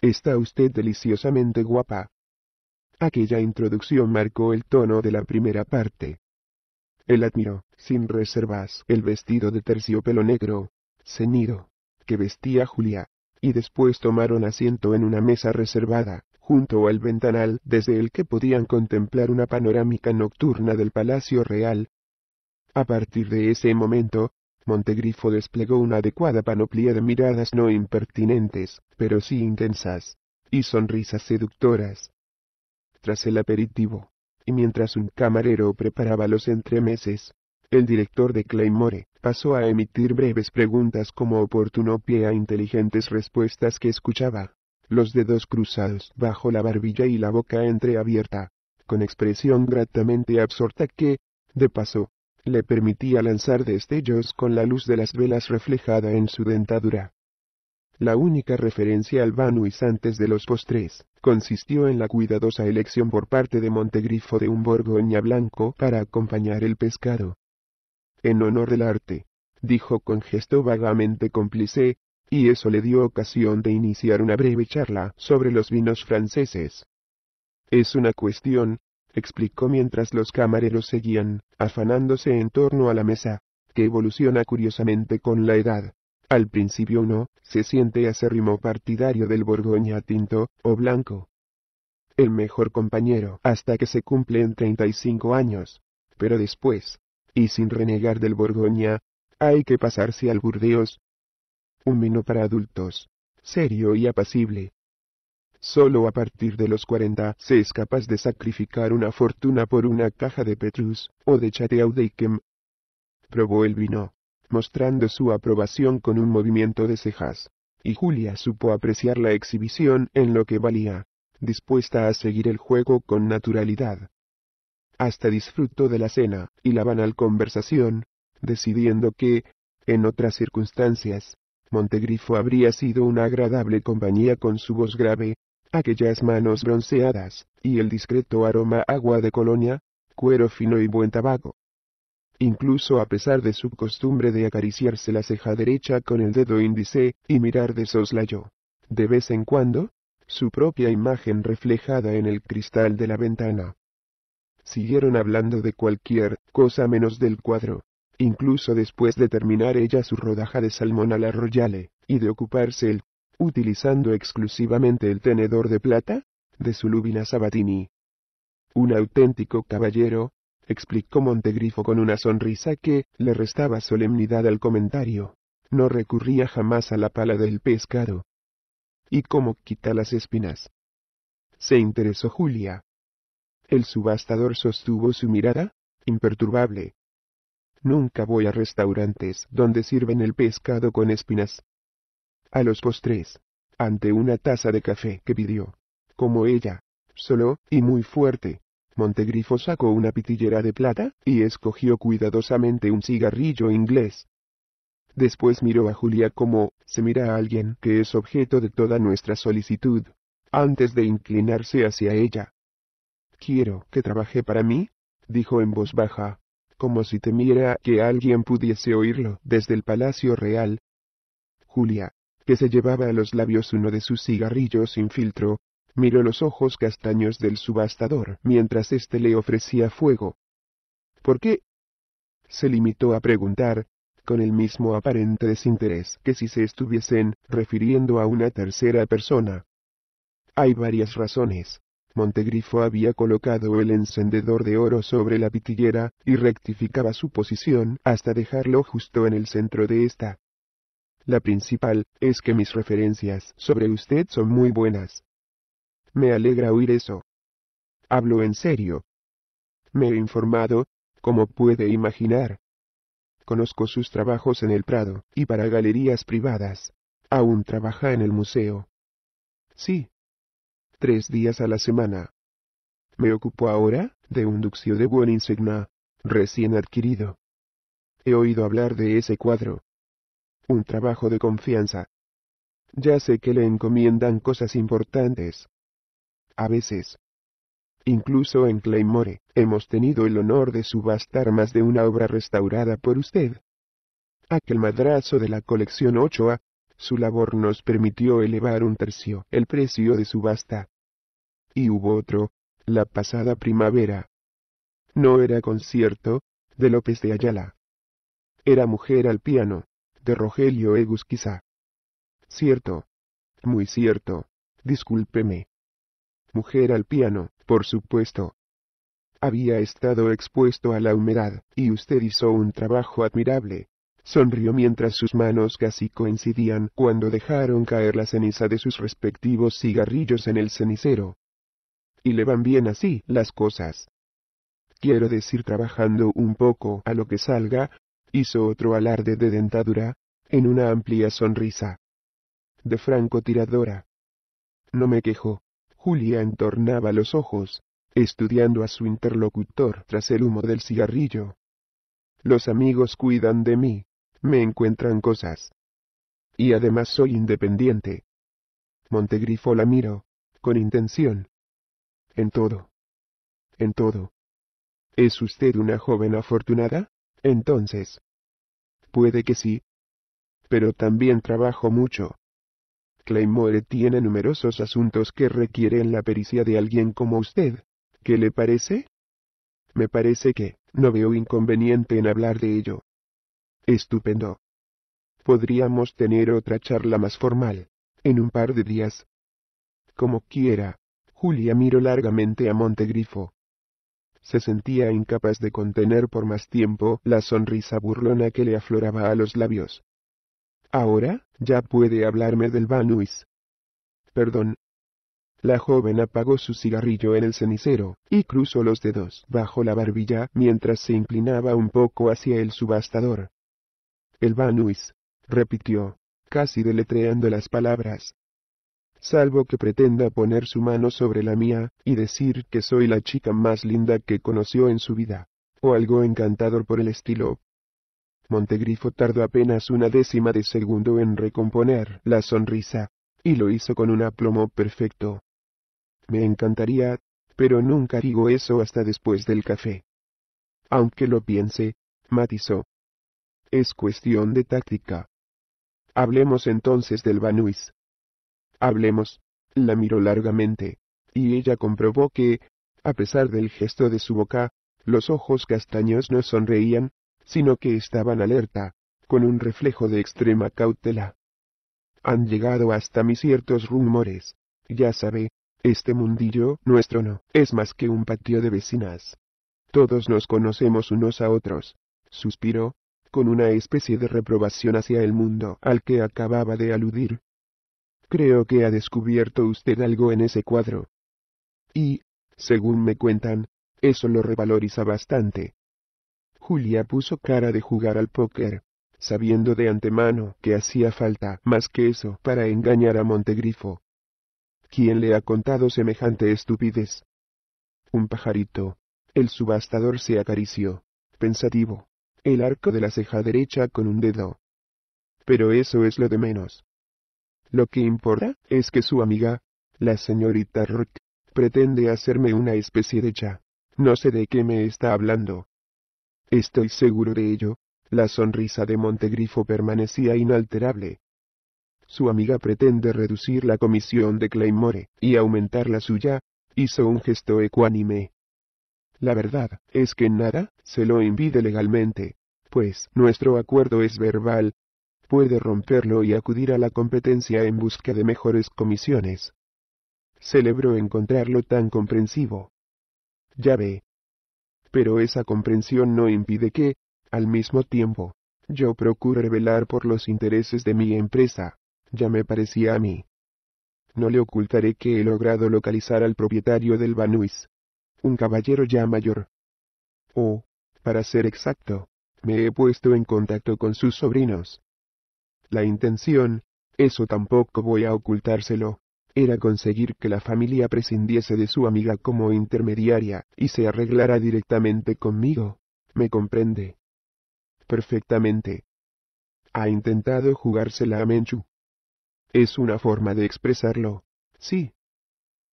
Está usted deliciosamente guapa. Aquella introducción marcó el tono de la primera parte. Él admiró, sin reservas, el vestido de terciopelo negro, ceñido, que vestía Julia, y después tomaron asiento en una mesa reservada, junto al ventanal desde el que podían contemplar una panorámica nocturna del Palacio Real. A partir de ese momento, Montegrifo desplegó una adecuada panoplia de miradas no impertinentes, pero sí intensas, y sonrisas seductoras. Tras el aperitivo, mientras un camarero preparaba los entremeses, el director de Claymore pasó a emitir breves preguntas como oportuno pie a inteligentes respuestas que escuchaba, los dedos cruzados bajo la barbilla y la boca entreabierta, con expresión gratamente absorta que, de paso, le permitía lanzar destellos con la luz de las velas reflejada en su dentadura. La única referencia al y antes de los postres consistió en la cuidadosa elección por parte de Montegrifo de un borgoña blanco para acompañar el pescado. En honor del arte, dijo con gesto vagamente cómplice, y eso le dio ocasión de iniciar una breve charla sobre los vinos franceses. Es una cuestión, explicó mientras los camareros seguían, afanándose en torno a la mesa, que evoluciona curiosamente con la edad. Al principio uno, se siente acérrimo partidario del Borgoña tinto, o blanco. El mejor compañero hasta que se cumplen 35 años. Pero después, y sin renegar del Borgoña, hay que pasarse al Burdeos. Un vino para adultos, serio y apacible. Solo a partir de los 40 se es capaz de sacrificar una fortuna por una caja de Petrus o de Chateau Iquem. Probó el vino, mostrando su aprobación con un movimiento de cejas. Y Julia supo apreciar la exhibición en lo que valía, dispuesta a seguir el juego con naturalidad. Hasta disfrutó de la cena y la banal conversación, decidiendo que, en otras circunstancias, Montegrifo habría sido una agradable compañía con su voz grave, aquellas manos bronceadas, y el discreto aroma agua de colonia, cuero fino y buen tabaco incluso a pesar de su costumbre de acariciarse la ceja derecha con el dedo índice, y mirar de soslayo. De vez en cuando, su propia imagen reflejada en el cristal de la ventana. Siguieron hablando de cualquier cosa menos del cuadro. Incluso después de terminar ella su rodaja de salmón a la royale, y de ocuparse él, utilizando exclusivamente el tenedor de plata, de su lubina Sabatini. Un auténtico caballero, explicó Montegrifo con una sonrisa que le restaba solemnidad al comentario. No recurría jamás a la pala del pescado. ¿Y cómo quita las espinas? Se interesó Julia. El subastador sostuvo su mirada, imperturbable. Nunca voy a restaurantes donde sirven el pescado con espinas. A los postres, ante una taza de café que pidió, como ella, solo y muy fuerte, Montegrifo sacó una pitillera de plata, y escogió cuidadosamente un cigarrillo inglés. Después miró a Julia como se mira a alguien que es objeto de toda nuestra solicitud, antes de inclinarse hacia ella. Quiero que trabaje para mí, dijo en voz baja, como si temiera que alguien pudiese oírlo desde el Palacio Real. Julia, que se llevaba a los labios uno de sus cigarrillos sin filtro, miró los ojos castaños del subastador mientras éste le ofrecía fuego. ¿Por qué? se limitó a preguntar, con el mismo aparente desinterés que si se estuviesen refiriendo a una tercera persona. Hay varias razones. Montegrifo había colocado el encendedor de oro sobre la pitillera, y rectificaba su posición hasta dejarlo justo en el centro de esta. La principal, es que mis referencias sobre usted son muy buenas. Me alegra oír eso. Hablo en serio. Me he informado, como puede imaginar. Conozco sus trabajos en el Prado y para galerías privadas. Aún trabaja en el museo. Sí. Tres días a la semana. Me ocupo ahora de un duxio de buen insignia, recién adquirido. He oído hablar de ese cuadro. Un trabajo de confianza. Ya sé que le encomiendan cosas importantes, a veces. Incluso en Claymore, hemos tenido el honor de subastar más de una obra restaurada por usted. Aquel madrazo de la colección 8A, su labor nos permitió elevar un tercio el precio de subasta. Y hubo otro, la pasada primavera. No era concierto, de López de Ayala. Era mujer al piano, de Rogelio Egusquiza. Cierto. Muy cierto. Discúlpeme mujer al piano, por supuesto. Había estado expuesto a la humedad, y usted hizo un trabajo admirable. Sonrió mientras sus manos casi coincidían cuando dejaron caer la ceniza de sus respectivos cigarrillos en el cenicero. Y le van bien así las cosas. Quiero decir trabajando un poco a lo que salga, hizo otro alarde de dentadura, en una amplia sonrisa. De franco tiradora. No me quejo. Julia entornaba los ojos, estudiando a su interlocutor tras el humo del cigarrillo. Los amigos cuidan de mí, me encuentran cosas. Y además soy independiente. Montegrifo la miro, con intención. En todo. En todo. ¿Es usted una joven afortunada? Entonces. Puede que sí. Pero también trabajo mucho. Claymore tiene numerosos asuntos que requieren la pericia de alguien como usted. ¿Qué le parece? Me parece que, no veo inconveniente en hablar de ello. Estupendo. Podríamos tener otra charla más formal, en un par de días. Como quiera, Julia miró largamente a Montegrifo. Se sentía incapaz de contener por más tiempo la sonrisa burlona que le afloraba a los labios. Ahora, ya puede hablarme del Banuis. Perdón. La joven apagó su cigarrillo en el cenicero, y cruzó los dedos bajo la barbilla mientras se inclinaba un poco hacia el subastador. El Banuis, repitió, casi deletreando las palabras. Salvo que pretenda poner su mano sobre la mía, y decir que soy la chica más linda que conoció en su vida, o algo encantador por el estilo. Montegrifo tardó apenas una décima de segundo en recomponer la sonrisa, y lo hizo con un aplomo perfecto. Me encantaría, pero nunca digo eso hasta después del café. Aunque lo piense, matizó. Es cuestión de táctica. Hablemos entonces del Banuis. Hablemos, la miró largamente, y ella comprobó que, a pesar del gesto de su boca, los ojos castaños no sonreían, sino que estaban alerta, con un reflejo de extrema cautela. Han llegado hasta mí ciertos rumores. Ya sabe, este mundillo nuestro no es más que un patio de vecinas. Todos nos conocemos unos a otros. Suspiró, con una especie de reprobación hacia el mundo al que acababa de aludir. Creo que ha descubierto usted algo en ese cuadro. Y, según me cuentan, eso lo revaloriza bastante. Julia puso cara de jugar al póker, sabiendo de antemano que hacía falta más que eso para engañar a Montegrifo. ¿Quién le ha contado semejante estupidez? Un pajarito. El subastador se acarició, pensativo, el arco de la ceja derecha con un dedo. Pero eso es lo de menos. Lo que importa es que su amiga, la señorita Rock, pretende hacerme una especie de cha. No sé de qué me está hablando. Estoy seguro de ello. La sonrisa de Montegrifo permanecía inalterable. Su amiga pretende reducir la comisión de Claymore, y aumentar la suya, hizo un gesto ecuánime. La verdad, es que nada, se lo impide legalmente, pues nuestro acuerdo es verbal. Puede romperlo y acudir a la competencia en busca de mejores comisiones. Celebro encontrarlo tan comprensivo. Ya ve, pero esa comprensión no impide que, al mismo tiempo, yo procure velar por los intereses de mi empresa. Ya me parecía a mí. No le ocultaré que he logrado localizar al propietario del Banuis. Un caballero ya mayor. O, para ser exacto, me he puesto en contacto con sus sobrinos. La intención, eso tampoco voy a ocultárselo, era conseguir que la familia prescindiese de su amiga como intermediaria, y se arreglara directamente conmigo. ¿Me comprende? Perfectamente. Ha intentado jugársela a Menchu. Es una forma de expresarlo. Sí.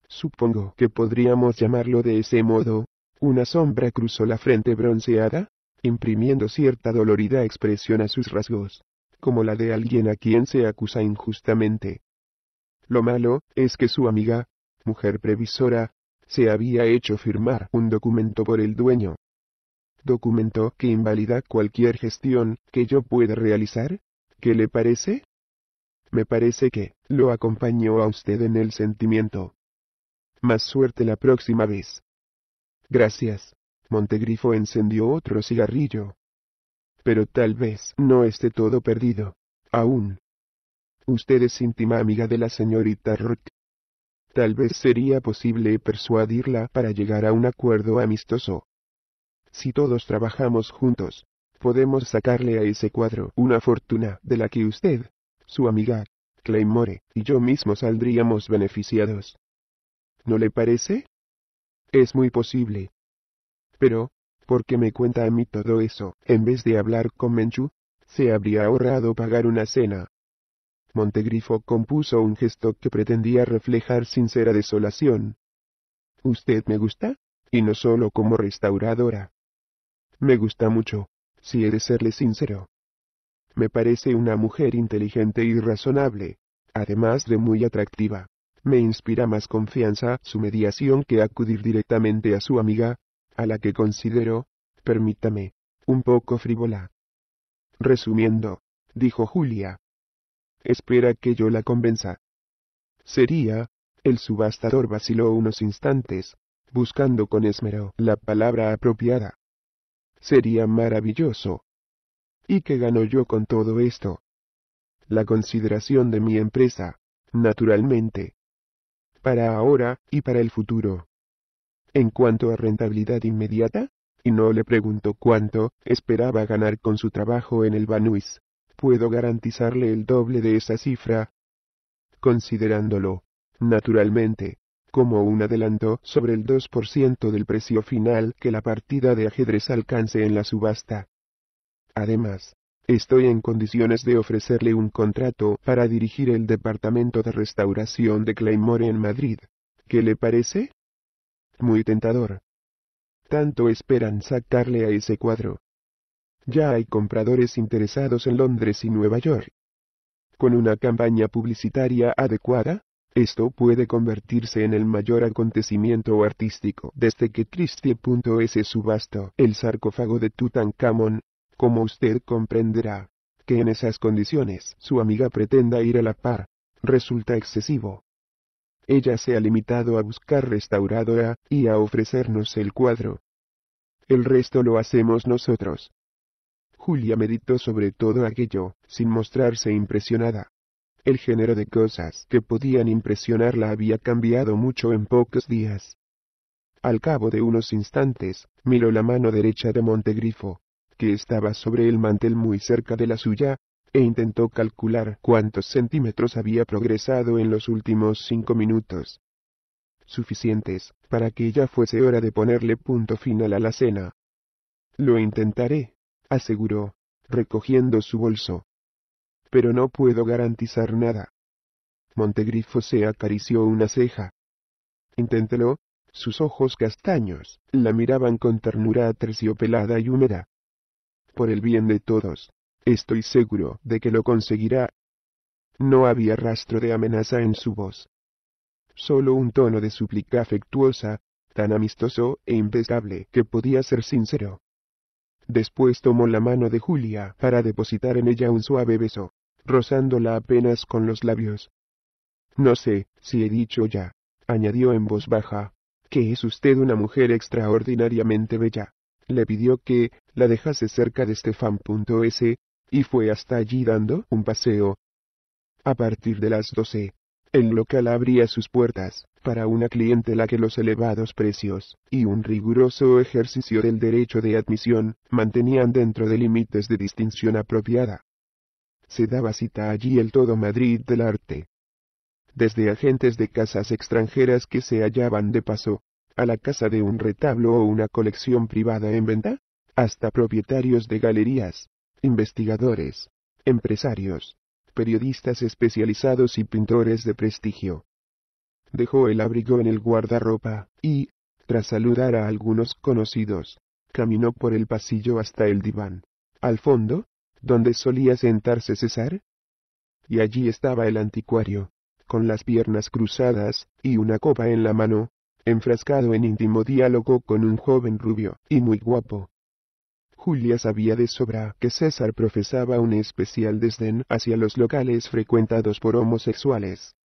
Supongo que podríamos llamarlo de ese modo. Una sombra cruzó la frente bronceada, imprimiendo cierta dolorida expresión a sus rasgos, como la de alguien a quien se acusa injustamente. Lo malo es que su amiga, mujer previsora, se había hecho firmar un documento por el dueño. Documento que invalida cualquier gestión que yo pueda realizar. ¿Qué le parece? Me parece que lo acompañó a usted en el sentimiento. Más suerte la próxima vez. Gracias. Montegrifo encendió otro cigarrillo. Pero tal vez no esté todo perdido. Aún. Usted es íntima amiga de la señorita Rook. Tal vez sería posible persuadirla para llegar a un acuerdo amistoso. Si todos trabajamos juntos, podemos sacarle a ese cuadro una fortuna de la que usted, su amiga, Claymore, y yo mismo saldríamos beneficiados. ¿No le parece? Es muy posible. Pero, ¿por qué me cuenta a mí todo eso, en vez de hablar con Menchu? Se habría ahorrado pagar una cena. Montegrifo compuso un gesto que pretendía reflejar sincera desolación. Usted me gusta, y no solo como restauradora. Me gusta mucho, si he de serle sincero. Me parece una mujer inteligente y razonable, además de muy atractiva. Me inspira más confianza su mediación que acudir directamente a su amiga, a la que considero, permítame, un poco frívola. Resumiendo, dijo Julia, espera que yo la convenza. Sería, el subastador vaciló unos instantes, buscando con esmero la palabra apropiada. Sería maravilloso. ¿Y qué gano yo con todo esto? La consideración de mi empresa, naturalmente. Para ahora y para el futuro. En cuanto a rentabilidad inmediata, y no le preguntó cuánto esperaba ganar con su trabajo en el Banuis puedo garantizarle el doble de esa cifra, considerándolo, naturalmente, como un adelanto sobre el 2% del precio final que la partida de ajedrez alcance en la subasta. Además, estoy en condiciones de ofrecerle un contrato para dirigir el departamento de restauración de Claymore en Madrid. ¿Qué le parece? Muy tentador. Tanto esperan sacarle a ese cuadro. Ya hay compradores interesados en Londres y Nueva York. Con una campaña publicitaria adecuada, esto puede convertirse en el mayor acontecimiento artístico desde que Christie's subastó el sarcófago de Tutankamón, como usted comprenderá, que en esas condiciones su amiga pretenda ir a la par, resulta excesivo. Ella se ha limitado a buscar restauradora y a ofrecernos el cuadro. El resto lo hacemos nosotros. Julia meditó sobre todo aquello, sin mostrarse impresionada. El género de cosas que podían impresionarla había cambiado mucho en pocos días. Al cabo de unos instantes, miró la mano derecha de Montegrifo, que estaba sobre el mantel muy cerca de la suya, e intentó calcular cuántos centímetros había progresado en los últimos cinco minutos. Suficientes, para que ya fuese hora de ponerle punto final a la cena. Lo intentaré, aseguró, recogiendo su bolso. Pero no puedo garantizar nada. Montegrifo se acarició una ceja. Inténtelo, sus ojos castaños la miraban con ternura aterciopelada y húmeda. Por el bien de todos, estoy seguro de que lo conseguirá. No había rastro de amenaza en su voz. Solo un tono de súplica afectuosa, tan amistoso e impecable que podía ser sincero. Después tomó la mano de Julia para depositar en ella un suave beso, rozándola apenas con los labios. No sé si he dicho ya, añadió en voz baja, que es usted una mujer extraordinariamente bella. Le pidió que la dejase cerca de Stefan.s, y fue hasta allí dando un paseo. A partir de las doce, el local abría sus puertas, para una clientela que los elevados precios, y un riguroso ejercicio del derecho de admisión, mantenían dentro de límites de distinción apropiada. Se daba cita allí el todo Madrid del arte. Desde agentes de casas extranjeras que se hallaban de paso, a la casa de un retablo o una colección privada en venta, hasta propietarios de galerías, investigadores, empresarios, periodistas especializados y pintores de prestigio. Dejó el abrigo en el guardarropa, y, tras saludar a algunos conocidos, caminó por el pasillo hasta el diván. Al fondo, donde solía sentarse César. Y allí estaba el anticuario, con las piernas cruzadas, y una copa en la mano, enfrascado en íntimo diálogo con un joven rubio y muy guapo, Julia sabía de sobra que César profesaba un especial desdén hacia los locales frecuentados por homosexuales.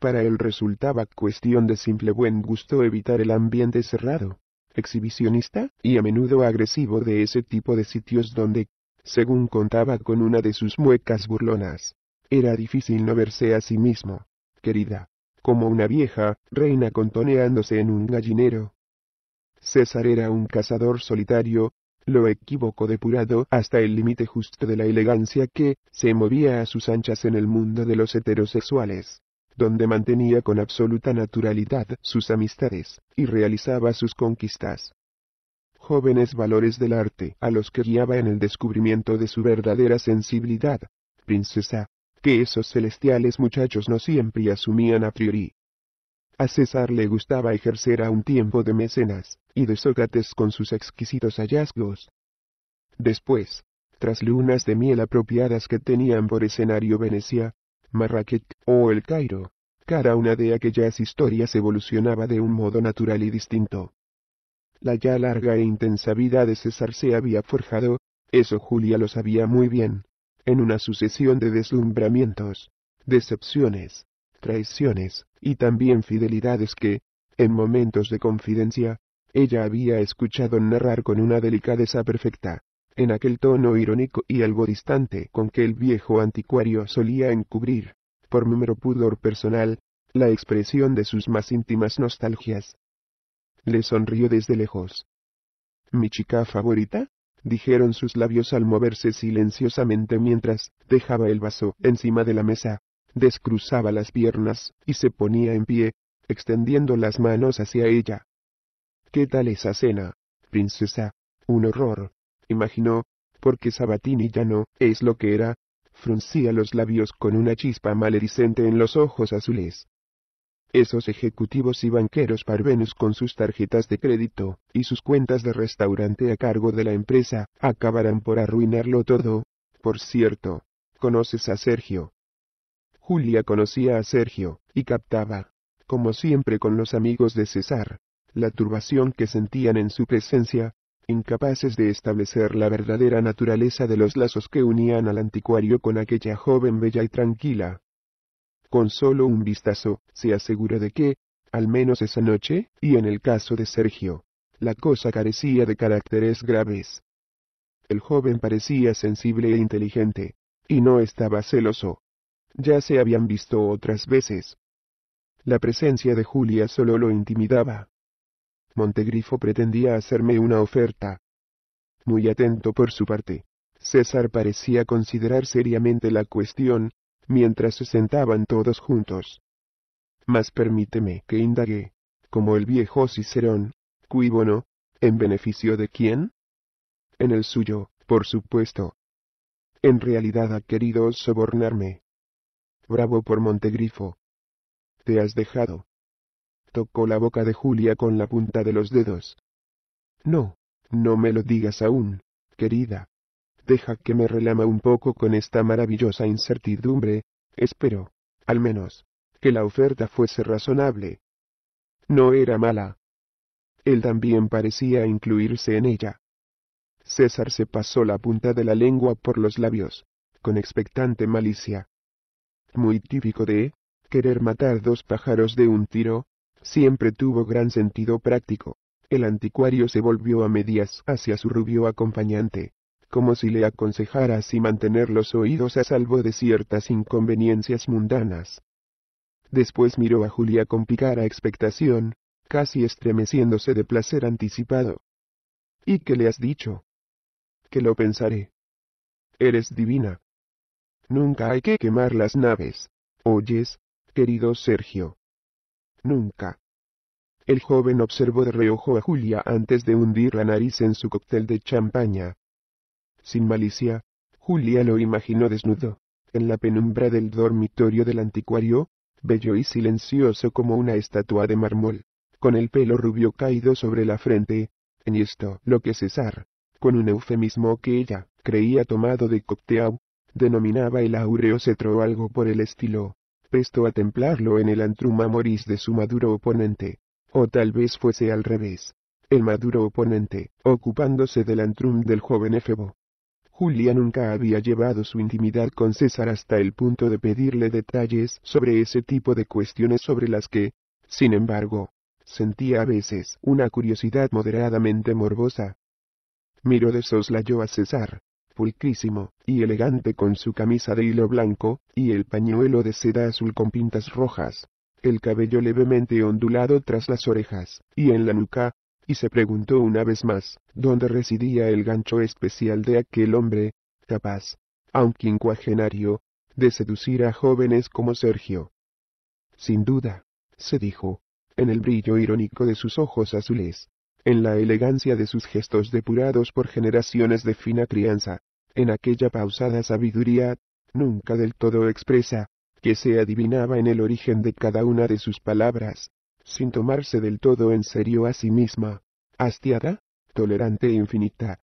Para él resultaba cuestión de simple buen gusto evitar el ambiente cerrado, exhibicionista y a menudo agresivo de ese tipo de sitios donde, según contaba con una de sus muecas burlonas, era difícil no verse a sí mismo, querida, como una vieja reina contoneándose en un gallinero. César era un cazador solitario, lo equívoco depurado hasta el límite justo de la elegancia que se movía a sus anchas en el mundo de los heterosexuales donde mantenía con absoluta naturalidad sus amistades, y realizaba sus conquistas. Jóvenes valores del arte a los que guiaba en el descubrimiento de su verdadera sensibilidad, princesa, que esos celestiales muchachos no siempre asumían a priori. A César le gustaba ejercer a un tiempo de mecenas, y de Sócrates con sus exquisitos hallazgos. Después, tras lunas de miel apropiadas que tenían por escenario Venecia, Marrakech o El Cairo, cada una de aquellas historias evolucionaba de un modo natural y distinto. La ya larga e intensa vida de César se había forjado, eso Julia lo sabía muy bien, en una sucesión de deslumbramientos, decepciones, traiciones, y también fidelidades que, en momentos de confidencia, ella había escuchado narrar con una delicadeza perfecta, en aquel tono irónico y algo distante con que el viejo anticuario solía encubrir, por mero pudor personal, la expresión de sus más íntimas nostalgias. Le sonrió desde lejos. ¿Mi chica favorita? dijeron sus labios al moverse silenciosamente mientras dejaba el vaso encima de la mesa, descruzaba las piernas y se ponía en pie, extendiendo las manos hacia ella. ¿Qué tal esa cena, princesa? Un horror, imaginó, porque Sabatini ya no es lo que era, fruncía los labios con una chispa maledicente en los ojos azules. Esos ejecutivos y banqueros parvenus con sus tarjetas de crédito y sus cuentas de restaurante a cargo de la empresa acabarán por arruinarlo todo. Por cierto, conoces a Sergio, Julia conocía a Sergio, y captaba, como siempre con los amigos de César, la turbación que sentían en su presencia, incapaces de establecer la verdadera naturaleza de los lazos que unían al anticuario con aquella joven bella y tranquila. Con solo un vistazo, se aseguró de que, al menos esa noche, y en el caso de Sergio, la cosa carecía de caracteres graves. El joven parecía sensible e inteligente, y no estaba celoso, ya se habían visto otras veces. La presencia de Julia solo lo intimidaba. Montegrifo pretendía hacerme una oferta. Muy atento por su parte, César parecía considerar seriamente la cuestión, mientras se sentaban todos juntos. Mas permíteme que indague, como el viejo Cicerón, cuíbono, ¿en beneficio de quién? En el suyo, por supuesto. En realidad ha querido sobornarme, Bravo por Montegrifo. Te has dejado. Tocó la boca de Julia con la punta de los dedos. No, no me lo digas aún, querida. Deja que me relama un poco con esta maravillosa incertidumbre, espero, al menos, que la oferta fuese razonable. No era mala. Él también parecía incluirse en ella. César se pasó la punta de la lengua por los labios, con expectante malicia muy típico de querer matar dos pájaros de un tiro, siempre tuvo gran sentido práctico. El anticuario se volvió a medias hacia su rubio acompañante, como si le aconsejara así mantener los oídos a salvo de ciertas inconveniencias mundanas. Después miró a Julia con picara expectación, casi estremeciéndose de placer anticipado. ¿Y qué le has dicho? Que lo pensaré. Eres divina. Nunca hay que quemar las naves. Oyes, querido Sergio. Nunca. El joven observó de reojo a Julia antes de hundir la nariz en su cóctel de champaña. Sin malicia, Julia lo imaginó desnudo, en la penumbra del dormitorio del anticuario, bello y silencioso como una estatua de mármol, con el pelo rubio caído sobre la frente, en esto lo que César, con un eufemismo que ella creía tomado de Cocteau, denominaba el áureo cetro algo por el estilo, presto a templarlo en el antrum amoris de su maduro oponente, o tal vez fuese al revés, el maduro oponente, ocupándose del antrum del joven Éfebo. Julia nunca había llevado su intimidad con César hasta el punto de pedirle detalles sobre ese tipo de cuestiones sobre las que, sin embargo, sentía a veces una curiosidad moderadamente morbosa. Miró de soslayo a César, pulcrísimo, y elegante con su camisa de hilo blanco, y el pañuelo de seda azul con pintas rojas, el cabello levemente ondulado tras las orejas, y en la nuca, y se preguntó una vez más, dónde residía el gancho especial de aquel hombre, capaz, aunque quincuagenario, de seducir a jóvenes como Sergio. Sin duda, se dijo, en el brillo irónico de sus ojos azules, en la elegancia de sus gestos depurados por generaciones de fina crianza, en aquella pausada sabiduría, nunca del todo expresa, que se adivinaba en el origen de cada una de sus palabras, sin tomarse del todo en serio a sí misma, hastiada, tolerante e infinita.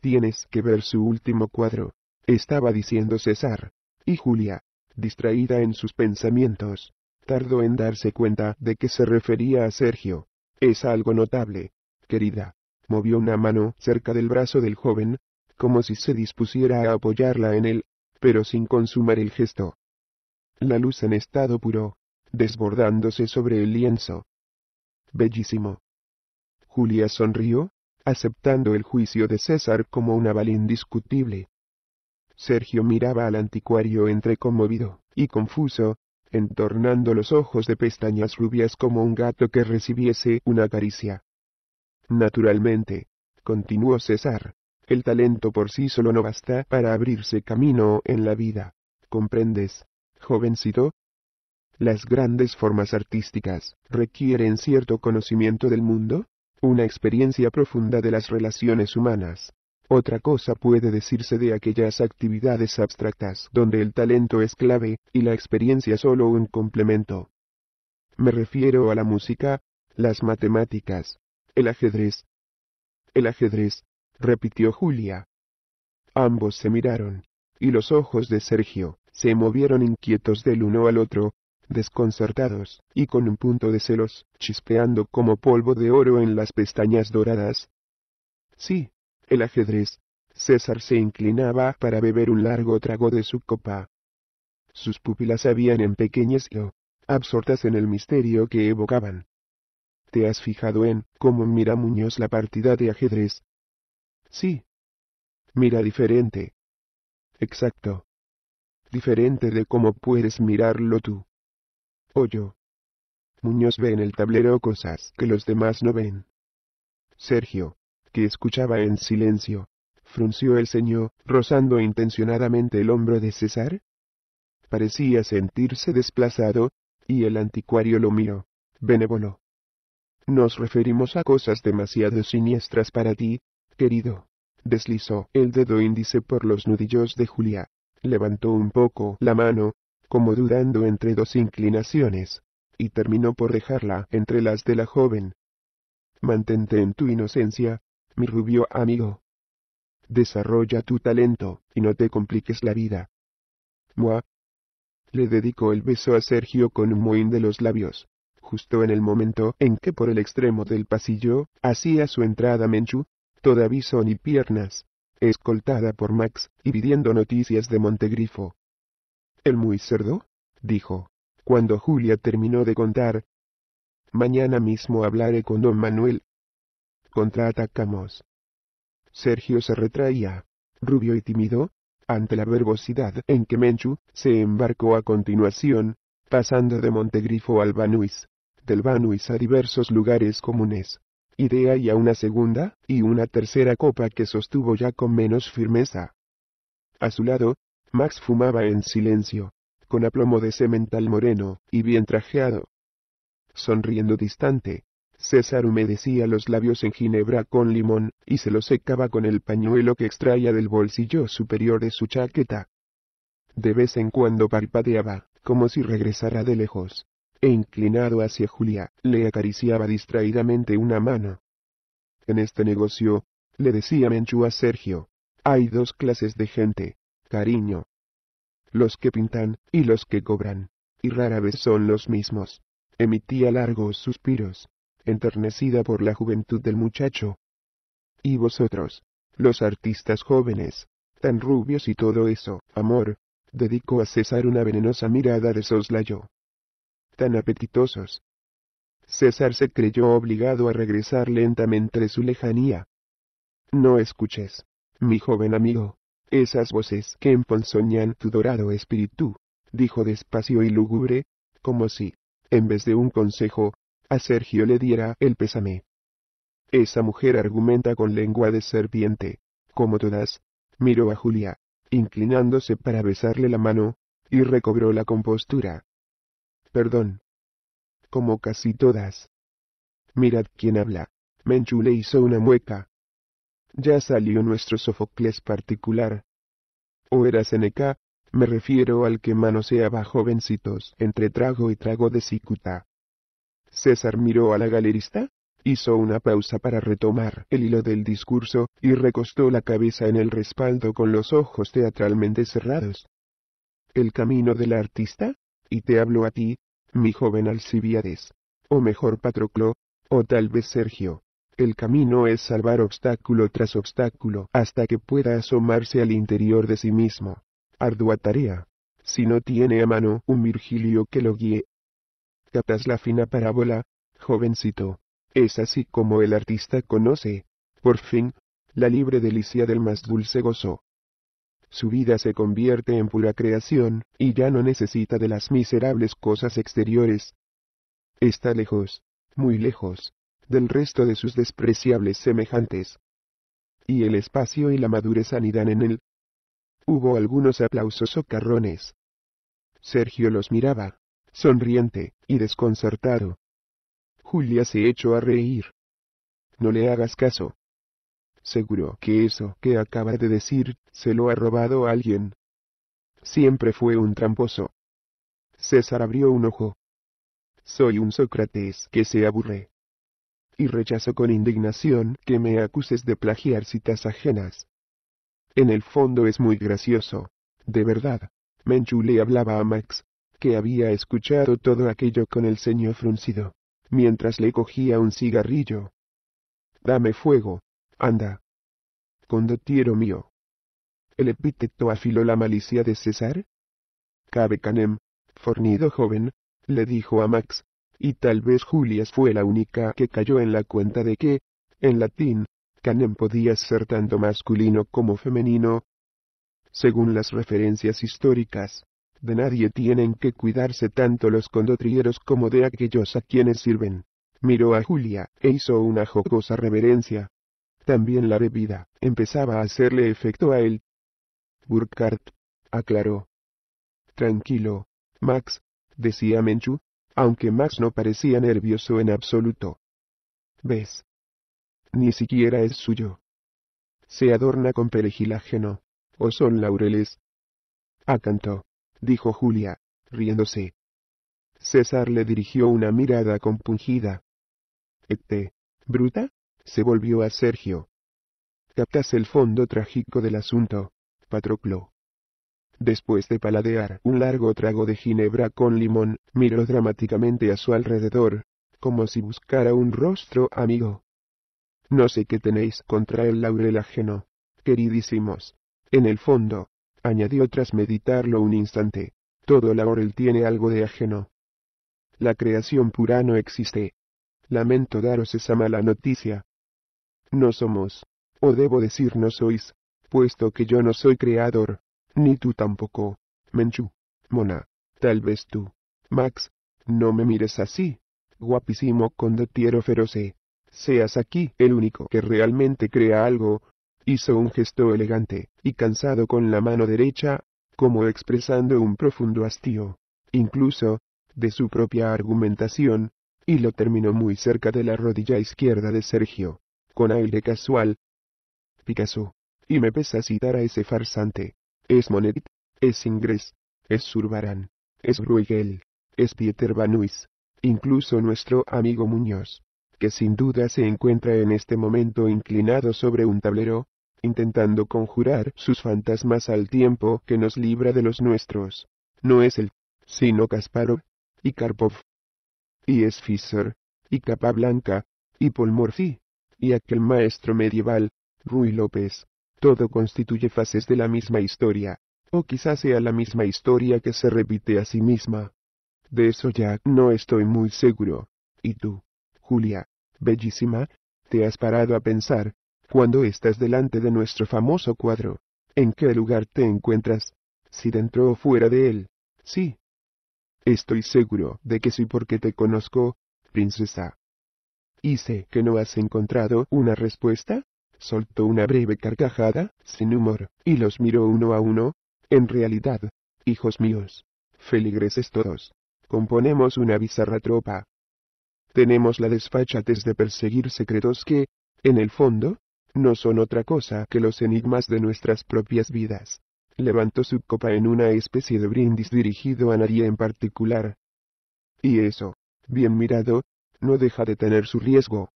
Tienes que ver su último cuadro, estaba diciendo César, y Julia, distraída en sus pensamientos, tardó en darse cuenta de que se refería a Sergio, es algo notable, querida. Movió una mano cerca del brazo del joven, como si se dispusiera a apoyarla en él, pero sin consumar el gesto. La luz en estado puro, desbordándose sobre el lienzo. Bellísimo. Julia sonrió, aceptando el juicio de César como una aval indiscutible. Sergio miraba al anticuario entre conmovido y confuso, entornando los ojos de pestañas rubias como un gato que recibiese una caricia. Naturalmente, continuó César, el talento por sí solo no basta para abrirse camino en la vida. ¿Comprendes, jovencito? Las grandes formas artísticas requieren cierto conocimiento del mundo, una experiencia profunda de las relaciones humanas, otra cosa puede decirse de aquellas actividades abstractas donde el talento es clave, y la experiencia solo un complemento. Me refiero a la música, las matemáticas, el ajedrez. El ajedrez, repitió Julia. Ambos se miraron, y los ojos de Sergio se movieron inquietos del uno al otro, desconcertados, y con un punto de celos, chispeando como polvo de oro en las pestañas doradas. Sí, el ajedrez. César se inclinaba para beber un largo trago de su copa. Sus pupilas habían en empequeñecido, absortas en el misterio que evocaban. ¿Te has fijado en cómo mira Muñoz la partida de ajedrez? Sí. Mira diferente. Exacto. Diferente de cómo puedes mirarlo tú. O yo. Muñoz ve en el tablero cosas que los demás no ven. Sergio que escuchaba en silencio. Frunció el ceño, rozando intencionadamente el hombro de César. Parecía sentirse desplazado, y el anticuario lo miró. Benévolo. Nos referimos a cosas demasiado siniestras para ti, querido. Deslizó el dedo índice por los nudillos de Julia. Levantó un poco la mano, como dudando entre dos inclinaciones, y terminó por dejarla entre las de la joven. Mantente en tu inocencia, mi rubio amigo. Desarrolla tu talento, y no te compliques la vida. Mua. Le dedicó el beso a Sergio con un mohín de los labios, justo en el momento en que por el extremo del pasillo, hacía su entrada Menchu, toda son y piernas, escoltada por Max, y pidiendo noticias de Montegrifo. ¿El muy cerdo? dijo, cuando Julia terminó de contar. Mañana mismo hablaré con don Manuel, contraatacamos. Sergio se retraía, rubio y tímido, ante la verbosidad en que Menchu se embarcó a continuación, pasando de Montegrifo al Banuis, del Banuis a diversos lugares comunes, idea y a una segunda y una tercera copa que sostuvo ya con menos firmeza. A su lado, Max fumaba en silencio, con aplomo de semental moreno y bien trajeado. Sonriendo distante, César humedecía los labios en ginebra con limón, y se los secaba con el pañuelo que extraía del bolsillo superior de su chaqueta. De vez en cuando parpadeaba, como si regresara de lejos, e inclinado hacia Julia, le acariciaba distraídamente una mano. En este negocio, le decía Menchú a Sergio, hay dos clases de gente, cariño. Los que pintan, y los que cobran, y rara vez son los mismos. Emitía largos suspiros enternecida por la juventud del muchacho. Y vosotros, los artistas jóvenes, tan rubios y todo eso, amor, dedicó a César una venenosa mirada de soslayo. Tan apetitosos. César se creyó obligado a regresar lentamente de su lejanía. No escuches, mi joven amigo, esas voces que emponzoñan tu dorado espíritu, dijo despacio y lúgubre, como si, en vez de un consejo, a Sergio le diera el pésame. Esa mujer argumenta con lengua de serpiente, como todas, miró a Julia, inclinándose para besarle la mano, y recobró la compostura. Perdón. Como casi todas. Mirad quién habla. le hizo una mueca. Ya salió nuestro Sofocles particular. O era Seneca, me refiero al que manoseaba jovencitos entre trago y trago de cicuta. César miró a la galerista, hizo una pausa para retomar el hilo del discurso, y recostó la cabeza en el respaldo con los ojos teatralmente cerrados. El camino del artista, y te hablo a ti, mi joven Alcibiades, o mejor Patroclo, o tal vez Sergio. El camino es salvar obstáculo tras obstáculo hasta que pueda asomarse al interior de sí mismo. Ardua tarea. Si no tiene a mano un Virgilio que lo guíe, captas la fina parábola, jovencito. Es así como el artista conoce, por fin, la libre delicia del más dulce gozo. Su vida se convierte en pura creación, y ya no necesita de las miserables cosas exteriores. Está lejos, muy lejos, del resto de sus despreciables semejantes. Y el espacio y la madurez anidan en él. Hubo algunos aplausos socarrones. Sergio los miraba, sonriente, y desconcertado. Julia se echó a reír. No le hagas caso. Seguro que eso que acaba de decir, se lo ha robado a alguien. Siempre fue un tramposo. César abrió un ojo. Soy un Sócrates que se aburre. Y rechazo con indignación que me acuses de plagiar citas ajenas. En el fondo es muy gracioso. De verdad. Menchu le hablaba a Max, que había escuchado todo aquello con el ceño fruncido, mientras le cogía un cigarrillo. Dame fuego, anda. Condotiero mío. El epíteto afiló la malicia de César. Cabe Canem, fornido joven, le dijo a Max, y tal vez Julias fue la única que cayó en la cuenta de que, en latín, canem podía ser tanto masculino como femenino. Según las referencias históricas, de nadie tienen que cuidarse tanto los condotrieros como de aquellos a quienes sirven. Miró a Julia, e hizo una jocosa reverencia. También la bebida, empezaba a hacerle efecto a él. Burkhardt, aclaró. Tranquilo, Max, decía Menchu, aunque Max no parecía nervioso en absoluto. ¿Ves? Ni siquiera es suyo. Se adorna con perejilágeno, o son laureles. Acantó dijo Julia, riéndose. César le dirigió una mirada compungida. «¿Este, bruta, se volvió a Sergio. Captas el fondo trágico del asunto, Patroclo. Después de paladear un largo trago de ginebra con limón, miró dramáticamente a su alrededor, como si buscara un rostro amigo. No sé qué tenéis contra el laurel ajeno, queridísimos. En el fondo, añadió tras meditarlo un instante, todo laurel tiene algo de ajeno. La creación pura no existe. Lamento daros esa mala noticia. No somos, o debo decir no sois, puesto que yo no soy creador, ni tú tampoco, Menchu, Mona, tal vez tú, Max, no me mires así, guapísimo condotiero feroce, seas aquí el único que realmente crea algo, hizo un gesto elegante, y cansado con la mano derecha, como expresando un profundo hastío, incluso, de su propia argumentación, y lo terminó muy cerca de la rodilla izquierda de Sergio, con aire casual. Picasso. Y me pesa citar a ese farsante. Es Monet, es Ingres, es Zurbarán, es Bruegel, es Pieter Banuis, incluso nuestro amigo Muñoz, que sin duda se encuentra en este momento inclinado sobre un tablero, intentando conjurar sus fantasmas al tiempo que nos libra de los nuestros. No es él, sino Kasparov, y Karpov, y Sfizer, y Capablanca, y Morphy, y aquel maestro medieval, Ruy López. Todo constituye fases de la misma historia, o quizás sea la misma historia que se repite a sí misma. De eso ya no estoy muy seguro. ¿Y tú, Julia, bellísima, te has parado a pensar, cuando estás delante de nuestro famoso cuadro, ¿en qué lugar te encuentras? Si dentro o fuera de él. Sí. Estoy seguro de que sí porque te conozco, princesa. ¿Y sé que no has encontrado una respuesta? Soltó una breve carcajada, sin humor, y los miró uno a uno. En realidad, hijos míos, feligreses todos, componemos una bizarra tropa. Tenemos la desfachatez de perseguir secretos que, en el fondo, no son otra cosa que los enigmas de nuestras propias vidas. Levantó su copa en una especie de brindis dirigido a nadie en particular. Y eso, bien mirado, no deja de tener su riesgo.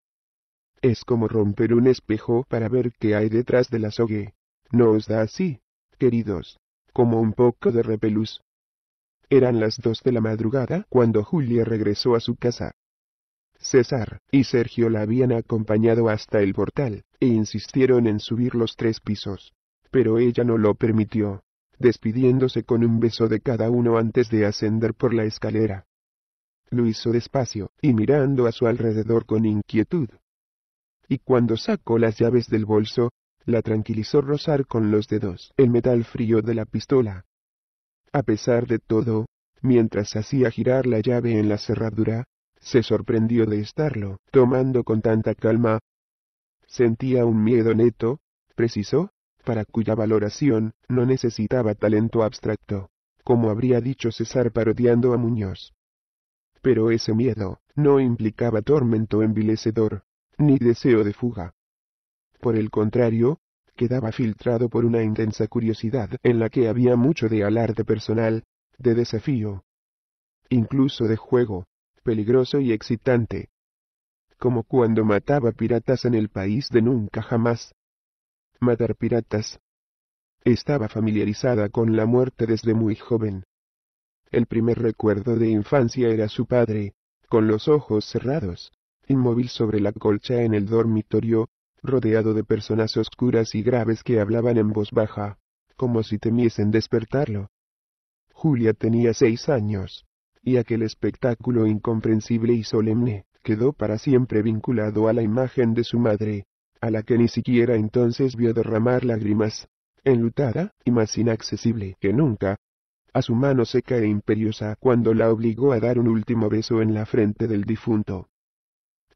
Es como romper un espejo para ver qué hay detrás de la ¿No os da así, queridos? Como un poco de repelús. Eran las dos de la madrugada cuando Julia regresó a su casa. César y Sergio la habían acompañado hasta el portal, e insistieron en subir los tres pisos. Pero ella no lo permitió, despidiéndose con un beso de cada uno antes de ascender por la escalera. Lo hizo despacio, y mirando a su alrededor con inquietud. Y cuando sacó las llaves del bolso, la tranquilizó rozar con los dedos el metal frío de la pistola. A pesar de todo, mientras hacía girar la llave en la cerradura, se sorprendió de estarlo tomando con tanta calma. Sentía un miedo neto, preciso, para cuya valoración no necesitaba talento abstracto, como habría dicho César parodiando a Muñoz. Pero ese miedo no implicaba tormento envilecedor, ni deseo de fuga. Por el contrario, quedaba filtrado por una intensa curiosidad en la que había mucho de alarde personal, de desafío, incluso de juego peligroso y excitante. Como cuando mataba piratas en el país de nunca jamás. Matar piratas. Estaba familiarizada con la muerte desde muy joven. El primer recuerdo de infancia era su padre, con los ojos cerrados, inmóvil sobre la colcha en el dormitorio, rodeado de personas oscuras y graves que hablaban en voz baja, como si temiesen despertarlo. Julia tenía seis años y aquel espectáculo incomprensible y solemne, quedó para siempre vinculado a la imagen de su madre, a la que ni siquiera entonces vio derramar lágrimas, enlutada, y más inaccesible que nunca, a su mano seca e imperiosa cuando la obligó a dar un último beso en la frente del difunto.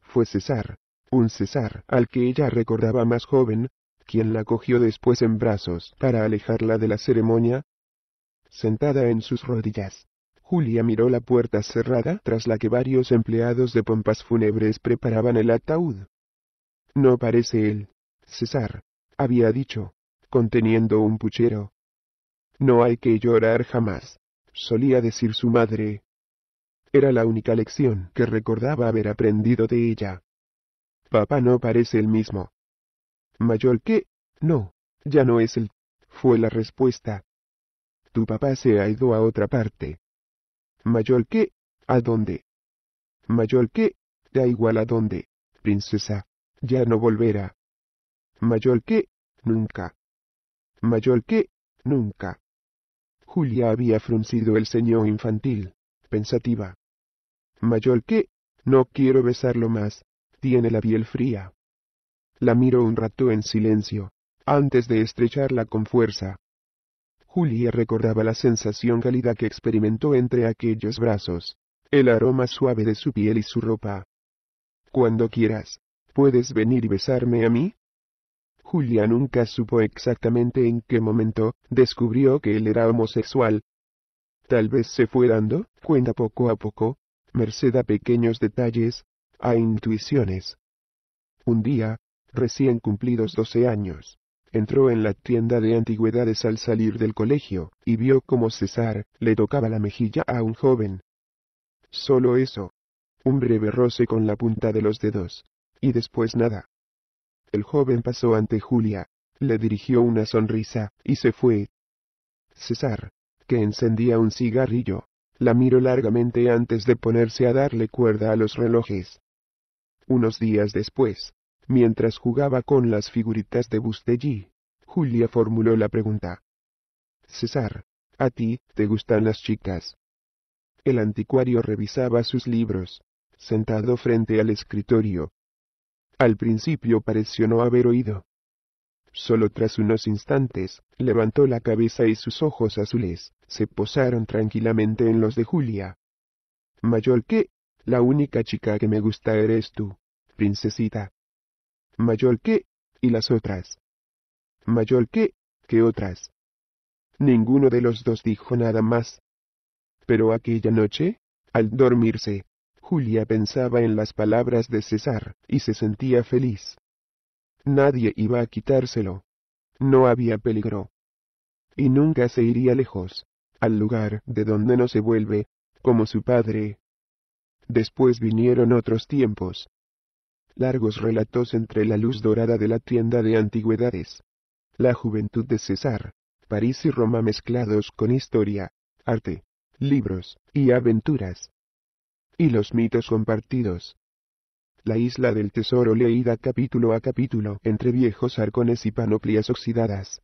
Fue César, un César al que ella recordaba más joven, quien la cogió después en brazos para alejarla de la ceremonia. Sentada en sus rodillas, Julia miró la puerta cerrada tras la que varios empleados de pompas fúnebres preparaban el ataúd. No parece él, César, había dicho, conteniendo un puchero. No hay que llorar jamás, solía decir su madre. Era la única lección que recordaba haber aprendido de ella. Papá no parece el mismo. Mayor que, no, ya no es él, fue la respuesta. Tu papá se ha ido a otra parte mayor que, ¿a dónde? Mayor que, da igual a dónde, princesa, ya no volverá. Mayor que, nunca. Mayor que, nunca. Julia había fruncido el ceño infantil, pensativa. Mayor que, no quiero besarlo más, tiene la piel fría. La miró un rato en silencio, antes de estrecharla con fuerza. Julia recordaba la sensación cálida que experimentó entre aquellos brazos, el aroma suave de su piel y su ropa. Cuando quieras, ¿puedes venir y besarme a mí? Julia nunca supo exactamente en qué momento descubrió que él era homosexual. Tal vez se fue dando cuenta poco a poco, merced a pequeños detalles, a intuiciones. Un día, recién cumplidos doce años, entró en la tienda de antigüedades al salir del colegio, y vio cómo César le tocaba la mejilla a un joven. Solo eso. Un breve roce con la punta de los dedos. Y después nada. El joven pasó ante Julia, le dirigió una sonrisa, y se fue. César, que encendía un cigarrillo, la miró largamente antes de ponerse a darle cuerda a los relojes. Unos días después, Mientras jugaba con las figuritas de Bustelli, Julia formuló la pregunta. César, ¿a ti te gustan las chicas? El anticuario revisaba sus libros, sentado frente al escritorio. Al principio pareció no haber oído. Solo tras unos instantes, levantó la cabeza y sus ojos azules se posaron tranquilamente en los de Julia. Mayor que, la única chica que me gusta eres tú, princesita mayor que y las otras. Mayor que, que otras. Ninguno de los dos dijo nada más. Pero aquella noche, al dormirse, Julia pensaba en las palabras de César, y se sentía feliz. Nadie iba a quitárselo. No había peligro. Y nunca se iría lejos, al lugar de donde no se vuelve, como su padre. Después vinieron otros tiempos largos relatos entre la luz dorada de la tienda de antigüedades. La juventud de César, París y Roma mezclados con historia, arte, libros y aventuras. Y los mitos compartidos. La isla del tesoro leída capítulo a capítulo entre viejos arcones y panoplias oxidadas.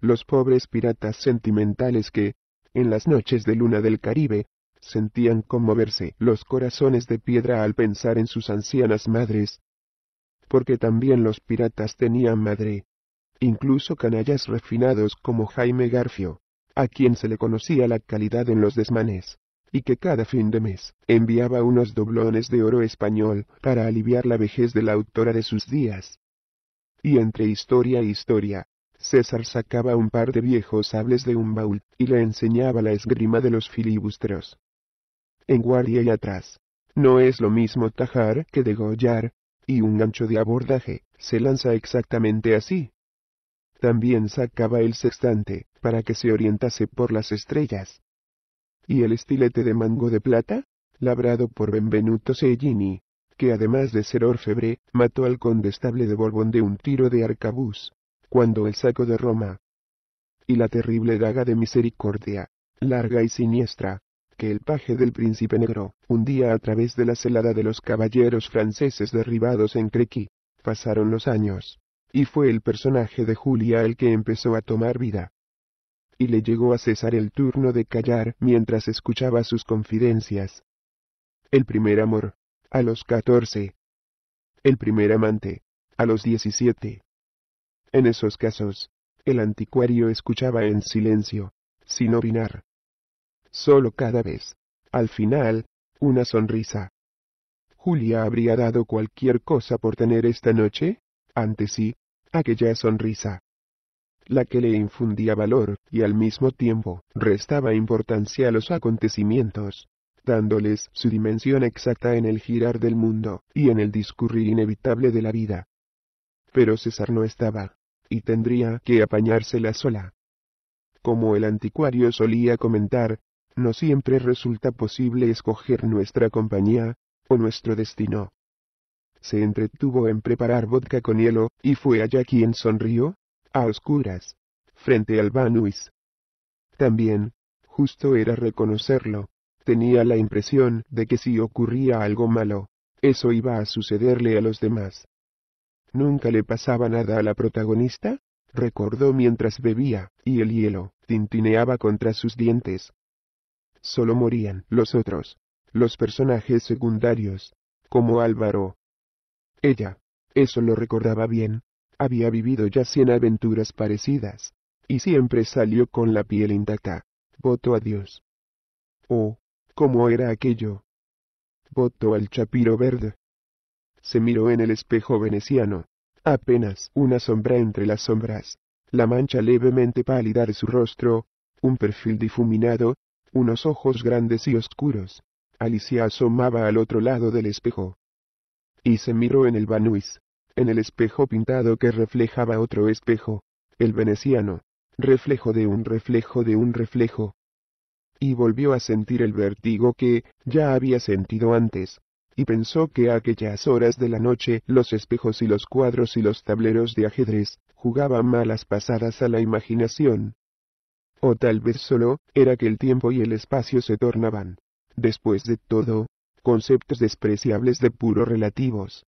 Los pobres piratas sentimentales que, en las noches de luna del Caribe, sentían conmoverse los corazones de piedra al pensar en sus ancianas madres. Porque también los piratas tenían madre. Incluso canallas refinados como Jaime Garfio, a quien se le conocía la calidad en los desmanes, y que cada fin de mes enviaba unos doblones de oro español para aliviar la vejez de la autora de sus días. Y entre historia e historia, César sacaba un par de viejos sables de un baúl y le enseñaba la esgrima de los filibustros en guardia y atrás. No es lo mismo tajar que degollar, y un gancho de abordaje, se lanza exactamente así. También sacaba el sextante, para que se orientase por las estrellas. Y el estilete de mango de plata, labrado por Benvenuto Cellini, que además de ser orfebre, mató al condestable de Borbón de un tiro de arcabuz, cuando el saco de Roma. Y la terrible daga de misericordia, larga y siniestra, que el paje del príncipe negro, un día a través de la celada de los caballeros franceses derribados en Crequi. Pasaron los años, y fue el personaje de Julia el que empezó a tomar vida. Y le llegó a cesar el turno de callar mientras escuchaba sus confidencias. El primer amor, a los catorce. El primer amante, a los diecisiete. En esos casos, el anticuario escuchaba en silencio, sin opinar, solo cada vez. Al final, una sonrisa. Julia habría dado cualquier cosa por tener esta noche, ante sí, aquella sonrisa. La que le infundía valor y al mismo tiempo restaba importancia a los acontecimientos, dándoles su dimensión exacta en el girar del mundo y en el discurrir inevitable de la vida. Pero César no estaba, y tendría que apañársela sola. Como el anticuario solía comentar, no siempre resulta posible escoger nuestra compañía, o nuestro destino. Se entretuvo en preparar vodka con hielo, y fue allá quien sonrió, a oscuras, frente al Banuis. También, justo era reconocerlo, tenía la impresión de que si ocurría algo malo, eso iba a sucederle a los demás. Nunca le pasaba nada a la protagonista, recordó mientras bebía, y el hielo tintineaba contra sus dientes solo morían los otros, los personajes secundarios, como Álvaro. Ella, eso lo recordaba bien, había vivido ya cien aventuras parecidas, y siempre salió con la piel intacta. Voto a Dios. Oh, cómo era aquello. Voto al chapiro verde. Se miró en el espejo veneciano, apenas una sombra entre las sombras, la mancha levemente pálida de su rostro, un perfil difuminado, unos ojos grandes y oscuros. Alicia asomaba al otro lado del espejo. Y se miró en el Banuis, en el espejo pintado que reflejaba otro espejo, el veneciano, reflejo de un reflejo de un reflejo. Y volvió a sentir el vértigo que ya había sentido antes, y pensó que a aquellas horas de la noche los espejos y los cuadros y los tableros de ajedrez jugaban malas pasadas a la imaginación, o tal vez solo, era que el tiempo y el espacio se tornaban, después de todo, conceptos despreciables de puro relativos.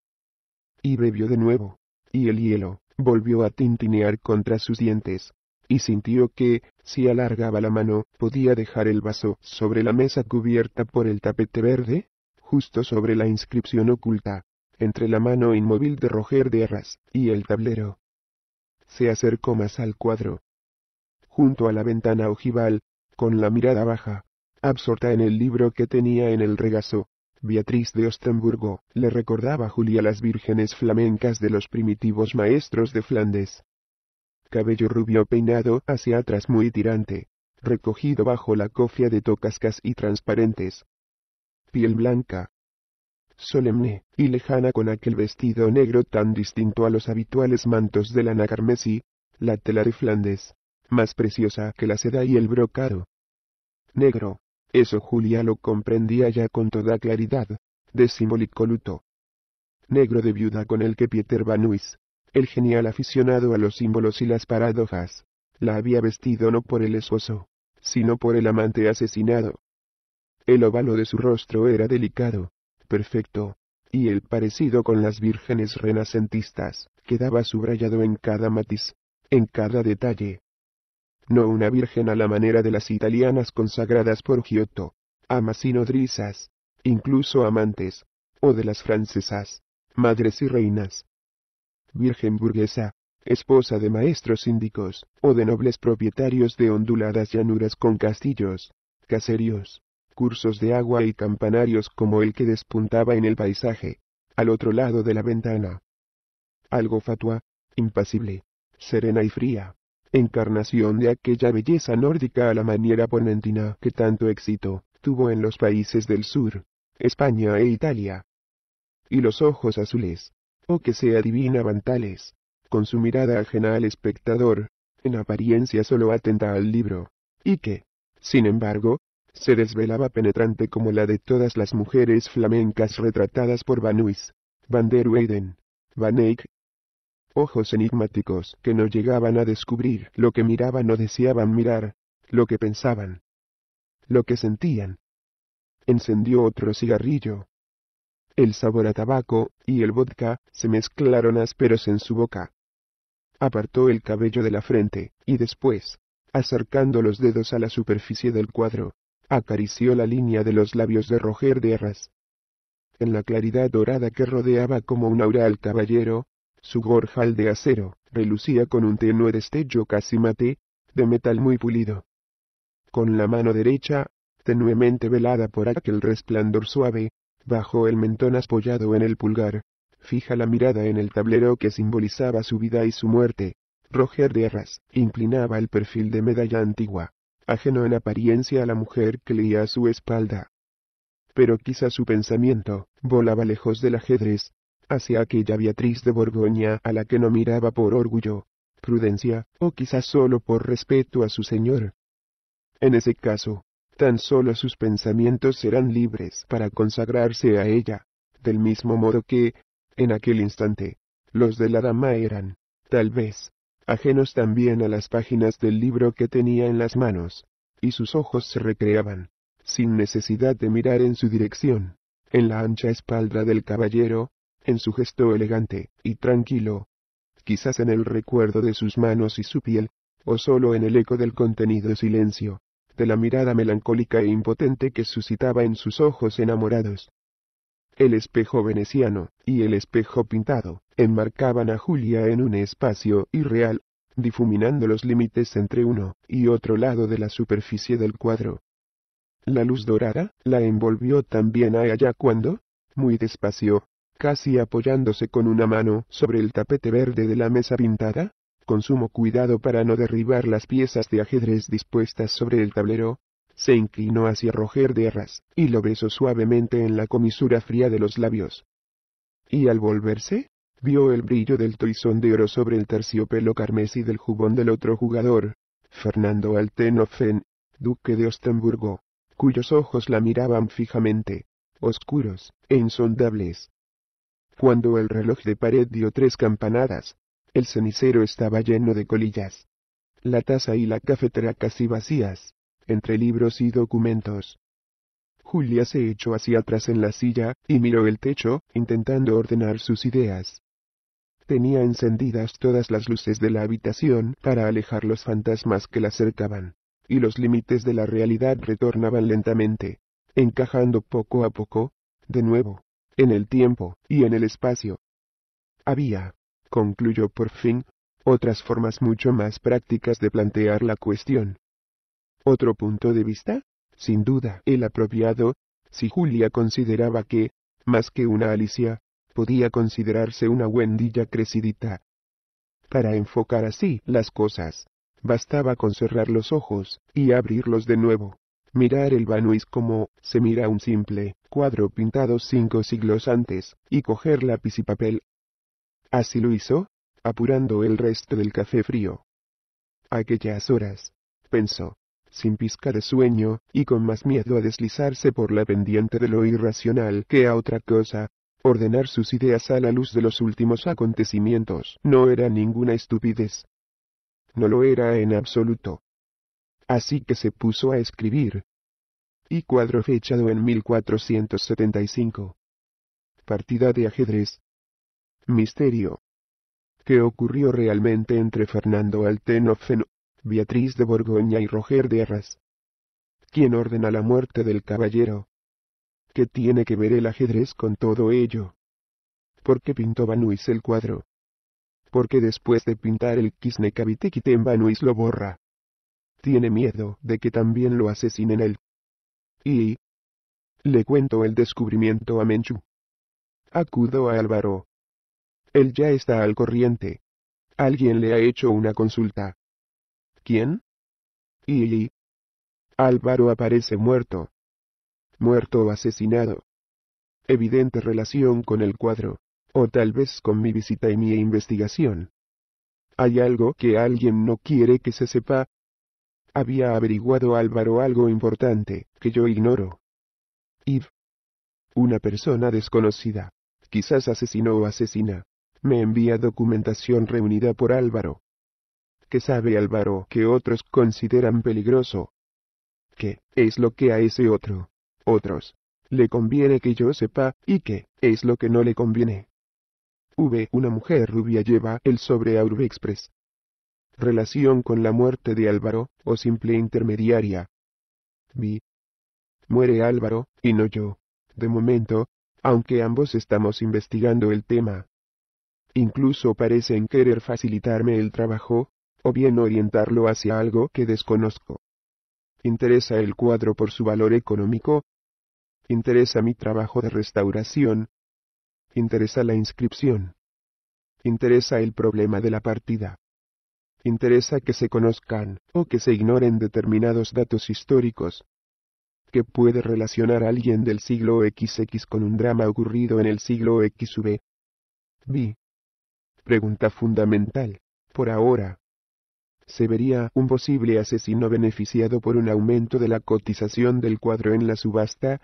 Y bebió de nuevo, y el hielo, volvió a tintinear contra sus dientes, y sintió que, si alargaba la mano, podía dejar el vaso sobre la mesa cubierta por el tapete verde, justo sobre la inscripción oculta, entre la mano inmóvil de Roger de Arras y el tablero. Se acercó más al cuadro, junto a la ventana ojival, con la mirada baja, absorta en el libro que tenía en el regazo. Beatriz de Ostenburgo, le recordaba a Julia las vírgenes flamencas de los primitivos maestros de Flandes. Cabello rubio peinado hacia atrás muy tirante, recogido bajo la cofia de tocascas y transparentes. Piel blanca. Solemne, y lejana con aquel vestido negro tan distinto a los habituales mantos de lana carmesí, la tela de Flandes más preciosa que la seda y el brocado. Negro. Eso Julia lo comprendía ya con toda claridad, de simbólico luto. Negro de viuda con el que Pieter Nuys, el genial aficionado a los símbolos y las paradojas, la había vestido no por el esposo, sino por el amante asesinado. El ovalo de su rostro era delicado, perfecto, y el parecido con las vírgenes renacentistas quedaba subrayado en cada matiz, en cada detalle no una virgen a la manera de las italianas consagradas por Giotto, amas y nodrizas, incluso amantes, o de las francesas, madres y reinas. Virgen burguesa, esposa de maestros síndicos, o de nobles propietarios de onduladas llanuras con castillos, caserios, cursos de agua y campanarios como el que despuntaba en el paisaje, al otro lado de la ventana. Algo fatua, impasible, serena y fría, encarnación de aquella belleza nórdica a la manera ponentina que tanto éxito tuvo en los países del sur, España e Italia. Y los ojos azules, o oh, que sea adivinaban tales, con su mirada ajena al espectador, en apariencia solo atenta al libro, y que, sin embargo, se desvelaba penetrante como la de todas las mujeres flamencas retratadas por Van Uys, Van der Weyden, Van Eyck ojos enigmáticos que no llegaban a descubrir lo que miraban o deseaban mirar, lo que pensaban, lo que sentían. Encendió otro cigarrillo. El sabor a tabaco y el vodka se mezclaron ásperos en su boca. Apartó el cabello de la frente, y después, acercando los dedos a la superficie del cuadro, acarició la línea de los labios de Roger de Arras. En la claridad dorada que rodeaba como un aura al caballero, su gorjal de acero, relucía con un tenue destello casi mate, de metal muy pulido. Con la mano derecha, tenuemente velada por aquel resplandor suave, bajo el mentón apoyado en el pulgar, fija la mirada en el tablero que simbolizaba su vida y su muerte. Roger de Arras inclinaba el perfil de medalla antigua, ajeno en apariencia a la mujer que leía a su espalda. Pero quizá su pensamiento volaba lejos del ajedrez, hacia aquella Beatriz de Borgoña a la que no miraba por orgullo, prudencia, o quizás solo por respeto a su señor. En ese caso, tan solo sus pensamientos serán libres para consagrarse a ella, del mismo modo que, en aquel instante, los de la dama eran, tal vez, ajenos también a las páginas del libro que tenía en las manos, y sus ojos se recreaban, sin necesidad de mirar en su dirección, en la ancha espalda del caballero, en su gesto elegante y tranquilo. Quizás en el recuerdo de sus manos y su piel, o solo en el eco del contenido silencio, de la mirada melancólica e impotente que suscitaba en sus ojos enamorados. El espejo veneciano y el espejo pintado enmarcaban a Julia en un espacio irreal, difuminando los límites entre uno y otro lado de la superficie del cuadro. La luz dorada la envolvió también a allá cuando, muy despacio, casi apoyándose con una mano sobre el tapete verde de la mesa pintada, con sumo cuidado para no derribar las piezas de ajedrez dispuestas sobre el tablero, se inclinó hacia Roger de Arras, y lo besó suavemente en la comisura fría de los labios. Y al volverse, vio el brillo del toisón de oro sobre el terciopelo carmesí del jubón del otro jugador, Fernando Altenofen, duque de Ostenburgo, cuyos ojos la miraban fijamente, oscuros e insondables. Cuando el reloj de pared dio tres campanadas, el cenicero estaba lleno de colillas. La taza y la cafetera casi vacías, entre libros y documentos. Julia se echó hacia atrás en la silla, y miró el techo, intentando ordenar sus ideas. Tenía encendidas todas las luces de la habitación para alejar los fantasmas que la cercaban, y los límites de la realidad retornaban lentamente, encajando poco a poco, de nuevo en el tiempo y en el espacio. Había, concluyó por fin, otras formas mucho más prácticas de plantear la cuestión. Otro punto de vista, sin duda el apropiado, si Julia consideraba que, más que una Alicia, podía considerarse una huendilla crecidita. Para enfocar así las cosas, bastaba con cerrar los ojos y abrirlos de nuevo mirar el vanoís como se mira un simple cuadro pintado cinco siglos antes, y coger lápiz y papel. Así lo hizo, apurando el resto del café frío. Aquellas horas, pensó, sin pizca de sueño, y con más miedo a deslizarse por la pendiente de lo irracional que a otra cosa, ordenar sus ideas a la luz de los últimos acontecimientos no era ninguna estupidez. No lo era en absoluto así que se puso a escribir. Y cuadro fechado en 1475. Partida de ajedrez. Misterio. ¿Qué ocurrió realmente entre Fernando Altenofen, Beatriz de Borgoña y Roger de Arras? ¿Quién ordena la muerte del caballero? ¿Qué tiene que ver el ajedrez con todo ello? ¿Por qué pintó Banuis el cuadro? ¿Por qué después de pintar el en Banuis lo borra? tiene miedo de que también lo asesinen él. Y... Le cuento el descubrimiento a Menchu. Acudo a Álvaro. Él ya está al corriente. Alguien le ha hecho una consulta. ¿Quién? Y... Álvaro aparece muerto. Muerto o asesinado. Evidente relación con el cuadro, o tal vez con mi visita y mi investigación. Hay algo que alguien no quiere que se sepa, había averiguado Álvaro algo importante, que yo ignoro. Iv. Una persona desconocida, quizás asesino o asesina, me envía documentación reunida por Álvaro. ¿Qué sabe Álvaro que otros consideran peligroso? ¿Qué es lo que a ese otro, otros, le conviene que yo sepa, y qué es lo que no le conviene? V. Una mujer rubia lleva el sobre a relación con la muerte de Álvaro, o simple intermediaria. Vi. Muere Álvaro, y no yo. De momento, aunque ambos estamos investigando el tema. Incluso parecen querer facilitarme el trabajo, o bien orientarlo hacia algo que desconozco. Interesa el cuadro por su valor económico. Interesa mi trabajo de restauración. Interesa la inscripción. Interesa el problema de la partida interesa que se conozcan o que se ignoren determinados datos históricos ¿Qué puede relacionar a alguien del siglo XX con un drama ocurrido en el siglo XV. B. Pregunta fundamental. Por ahora, se vería un posible asesino beneficiado por un aumento de la cotización del cuadro en la subasta.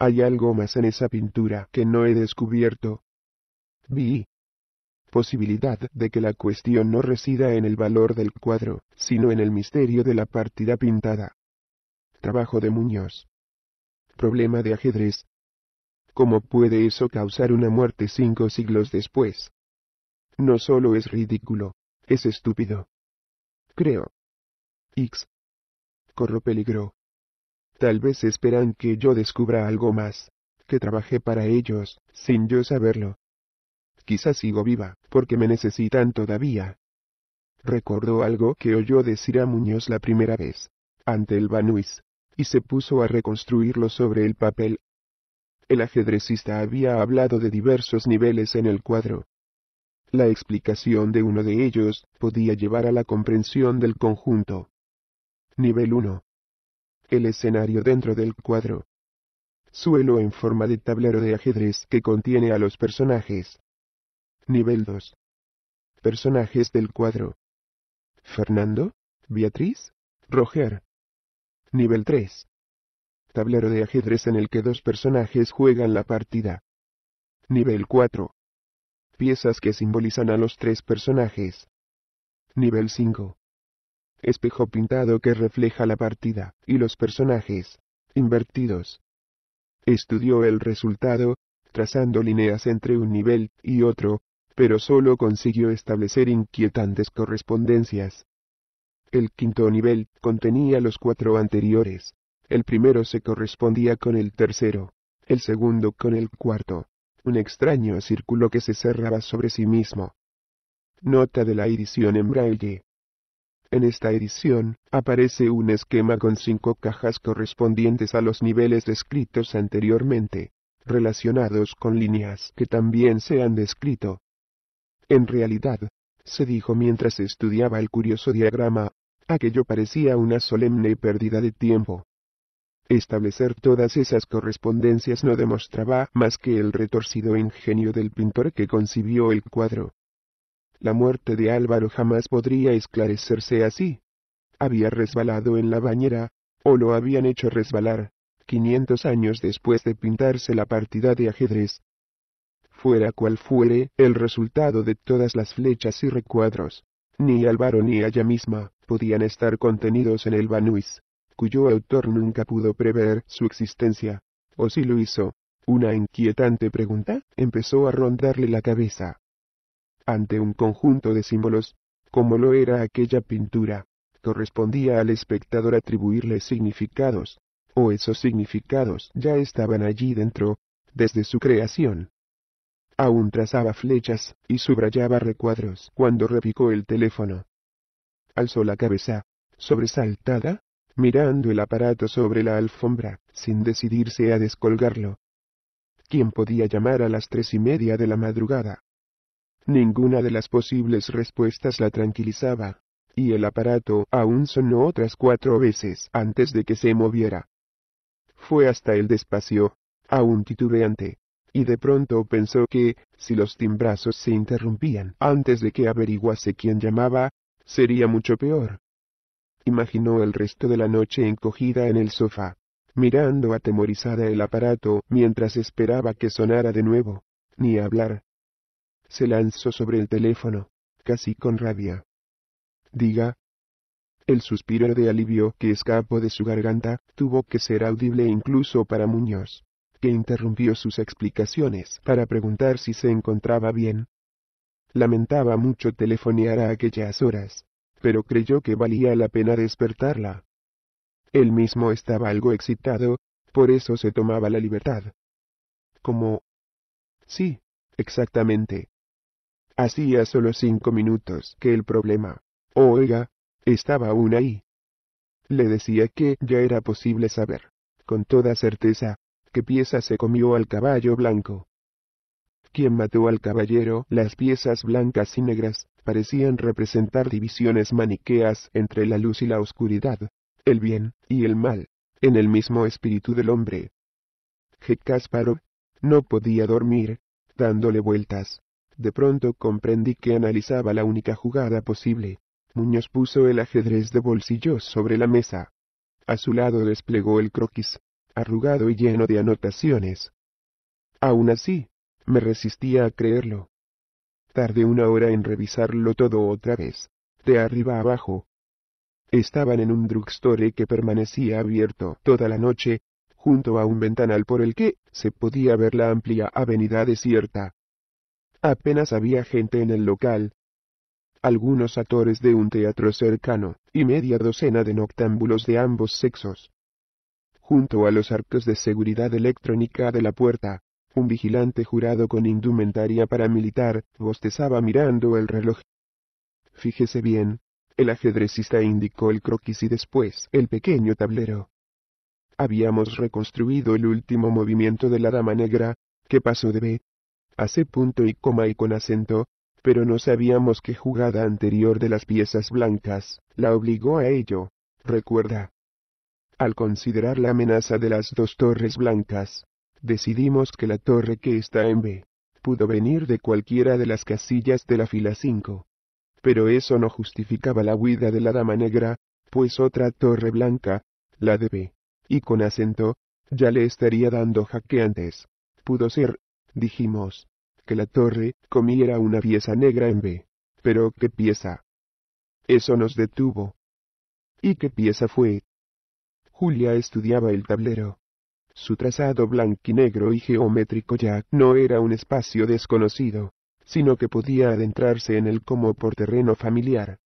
Hay algo más en esa pintura que no he descubierto. B posibilidad de que la cuestión no resida en el valor del cuadro, sino en el misterio de la partida pintada. Trabajo de Muñoz. Problema de ajedrez. ¿Cómo puede eso causar una muerte cinco siglos después? No solo es ridículo, es estúpido. Creo. X. Corro peligro. Tal vez esperan que yo descubra algo más, que trabajé para ellos, sin yo saberlo, Quizás sigo viva, porque me necesitan todavía. Recordó algo que oyó decir a Muñoz la primera vez, ante el Banuis, y se puso a reconstruirlo sobre el papel. El ajedrecista había hablado de diversos niveles en el cuadro. La explicación de uno de ellos podía llevar a la comprensión del conjunto. Nivel 1. El escenario dentro del cuadro. Suelo en forma de tablero de ajedrez que contiene a los personajes, Nivel 2. Personajes del cuadro. Fernando, Beatriz, Roger. Nivel 3. Tablero de ajedrez en el que dos personajes juegan la partida. Nivel 4. Piezas que simbolizan a los tres personajes. Nivel 5. Espejo pintado que refleja la partida y los personajes invertidos. Estudió el resultado, trazando líneas entre un nivel y otro, pero solo consiguió establecer inquietantes correspondencias. El quinto nivel contenía los cuatro anteriores. El primero se correspondía con el tercero, el segundo con el cuarto, un extraño círculo que se cerraba sobre sí mismo. Nota de la edición en braille. En esta edición, aparece un esquema con cinco cajas correspondientes a los niveles descritos anteriormente, relacionados con líneas que también se han descrito. En realidad, se dijo mientras estudiaba el curioso diagrama, aquello parecía una solemne pérdida de tiempo. Establecer todas esas correspondencias no demostraba más que el retorcido ingenio del pintor que concibió el cuadro. La muerte de Álvaro jamás podría esclarecerse así. Había resbalado en la bañera, o lo habían hecho resbalar, 500 años después de pintarse la partida de ajedrez fuera cual fuere el resultado de todas las flechas y recuadros. Ni Álvaro ni ella misma podían estar contenidos en el Banuis, cuyo autor nunca pudo prever su existencia. ¿O si lo hizo? Una inquietante pregunta empezó a rondarle la cabeza. Ante un conjunto de símbolos, como lo era aquella pintura, correspondía al espectador atribuirle significados, o esos significados ya estaban allí dentro, desde su creación. Aún trazaba flechas, y subrayaba recuadros cuando repicó el teléfono. Alzó la cabeza, sobresaltada, mirando el aparato sobre la alfombra, sin decidirse a descolgarlo. ¿Quién podía llamar a las tres y media de la madrugada? Ninguna de las posibles respuestas la tranquilizaba, y el aparato aún sonó otras cuatro veces antes de que se moviera. Fue hasta el despacio, aún titubeante, y de pronto pensó que, si los timbrazos se interrumpían antes de que averiguase quién llamaba, sería mucho peor. Imaginó el resto de la noche encogida en el sofá, mirando atemorizada el aparato mientras esperaba que sonara de nuevo, ni hablar. Se lanzó sobre el teléfono, casi con rabia. Diga. El suspiro de alivio que escapó de su garganta tuvo que ser audible incluso para Muñoz que interrumpió sus explicaciones para preguntar si se encontraba bien. Lamentaba mucho telefonear a aquellas horas, pero creyó que valía la pena despertarla. Él mismo estaba algo excitado, por eso se tomaba la libertad. Como... Sí, exactamente. Hacía solo cinco minutos que el problema, oiga, estaba aún ahí. Le decía que ya era posible saber, con toda certeza, ¿Qué pieza se comió al caballo blanco? ¿Quién mató al caballero? Las piezas blancas y negras parecían representar divisiones maniqueas entre la luz y la oscuridad, el bien y el mal, en el mismo espíritu del hombre. G. Kasparov no podía dormir, dándole vueltas. De pronto comprendí que analizaba la única jugada posible. Muñoz puso el ajedrez de bolsillos sobre la mesa. A su lado desplegó el croquis, arrugado y lleno de anotaciones. Aún así, me resistía a creerlo. Tardé una hora en revisarlo todo otra vez, de arriba abajo. Estaban en un drugstore que permanecía abierto toda la noche, junto a un ventanal por el que se podía ver la amplia avenida desierta. Apenas había gente en el local. Algunos actores de un teatro cercano, y media docena de noctámbulos de ambos sexos junto a los arcos de seguridad electrónica de la puerta. Un vigilante jurado con indumentaria paramilitar bostezaba mirando el reloj. Fíjese bien. El ajedrecista indicó el croquis y después el pequeño tablero. Habíamos reconstruido el último movimiento de la dama negra, que pasó de B a C punto y coma y con acento, pero no sabíamos qué jugada anterior de las piezas blancas la obligó a ello. Recuerda, al considerar la amenaza de las dos torres blancas, decidimos que la torre que está en B, pudo venir de cualquiera de las casillas de la fila 5. Pero eso no justificaba la huida de la dama negra, pues otra torre blanca, la de B, y con acento, ya le estaría dando jaque antes. Pudo ser, dijimos, que la torre comiera una pieza negra en B. Pero ¿qué pieza? Eso nos detuvo. ¿Y qué pieza fue? Julia estudiaba el tablero. Su trazado blanquinegro y geométrico ya no era un espacio desconocido, sino que podía adentrarse en él como por terreno familiar.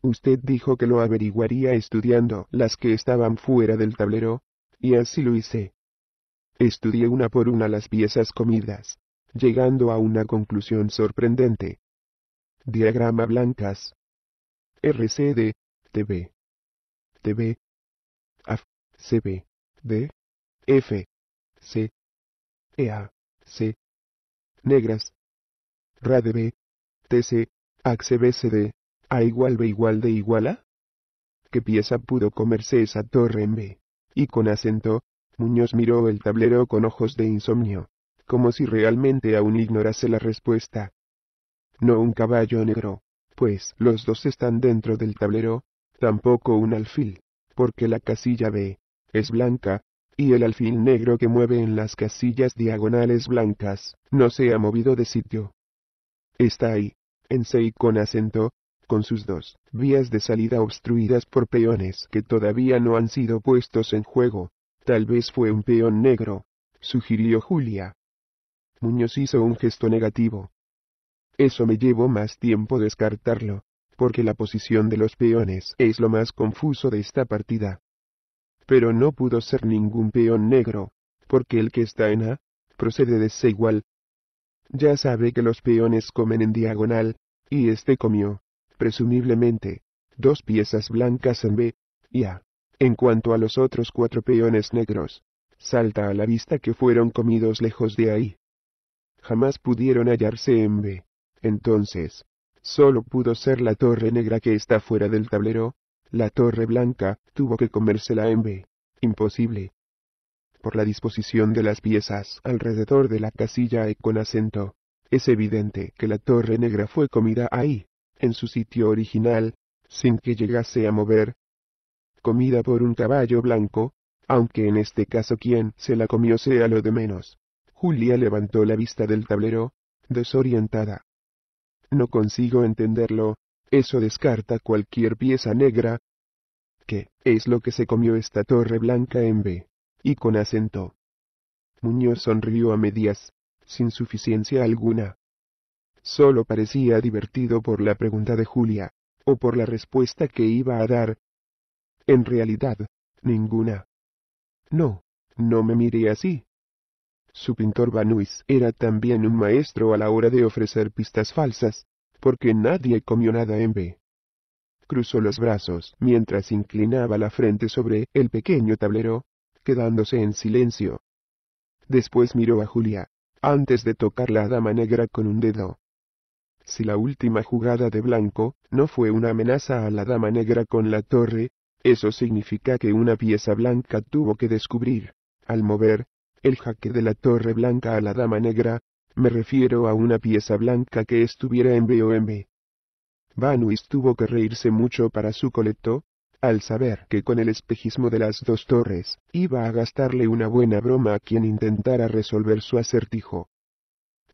Usted dijo que lo averiguaría estudiando las que estaban fuera del tablero, y así lo hice. Estudié una por una las piezas comidas, llegando a una conclusión sorprendente. Diagrama blancas. RCD, TV. TV, a, C, B, D, F, C, E, A, C, negras, R. D. B, TC, C. D. A igual B igual D igual A. ¿Qué pieza pudo comerse esa torre en B? Y con acento, Muñoz miró el tablero con ojos de insomnio, como si realmente aún ignorase la respuesta. No un caballo negro, pues los dos están dentro del tablero, tampoco un alfil porque la casilla B es blanca, y el alfil negro que mueve en las casillas diagonales blancas, no se ha movido de sitio. Está ahí, en C con acento, con sus dos vías de salida obstruidas por peones que todavía no han sido puestos en juego. Tal vez fue un peón negro, sugirió Julia. Muñoz hizo un gesto negativo. Eso me llevó más tiempo descartarlo porque la posición de los peones es lo más confuso de esta partida. Pero no pudo ser ningún peón negro, porque el que está en A, procede de C igual. Ya sabe que los peones comen en diagonal, y este comió, presumiblemente, dos piezas blancas en B, y A. En cuanto a los otros cuatro peones negros, salta a la vista que fueron comidos lejos de ahí. Jamás pudieron hallarse en B. Entonces, solo pudo ser la torre negra que está fuera del tablero, la torre blanca tuvo que comérsela en B. Imposible. Por la disposición de las piezas alrededor de la casilla E con acento, es evidente que la torre negra fue comida ahí, en su sitio original, sin que llegase a mover. Comida por un caballo blanco, aunque en este caso quien se la comió sea lo de menos. Julia levantó la vista del tablero, desorientada. No consigo entenderlo, eso descarta cualquier pieza negra. ¿Qué es lo que se comió esta torre blanca en B? Y con acento. Muñoz sonrió a medias, sin suficiencia alguna. Solo parecía divertido por la pregunta de Julia, o por la respuesta que iba a dar. En realidad, ninguna. No, no me miré así, su pintor Banuis era también un maestro a la hora de ofrecer pistas falsas, porque nadie comió nada en B. Cruzó los brazos mientras inclinaba la frente sobre el pequeño tablero, quedándose en silencio. Después miró a Julia, antes de tocar la dama negra con un dedo. Si la última jugada de blanco no fue una amenaza a la dama negra con la torre, eso significa que una pieza blanca tuvo que descubrir, al mover el jaque de la torre blanca a la dama negra, me refiero a una pieza blanca que estuviera en BOM. Vanuis tuvo que reírse mucho para su colecto, al saber que con el espejismo de las dos torres, iba a gastarle una buena broma a quien intentara resolver su acertijo.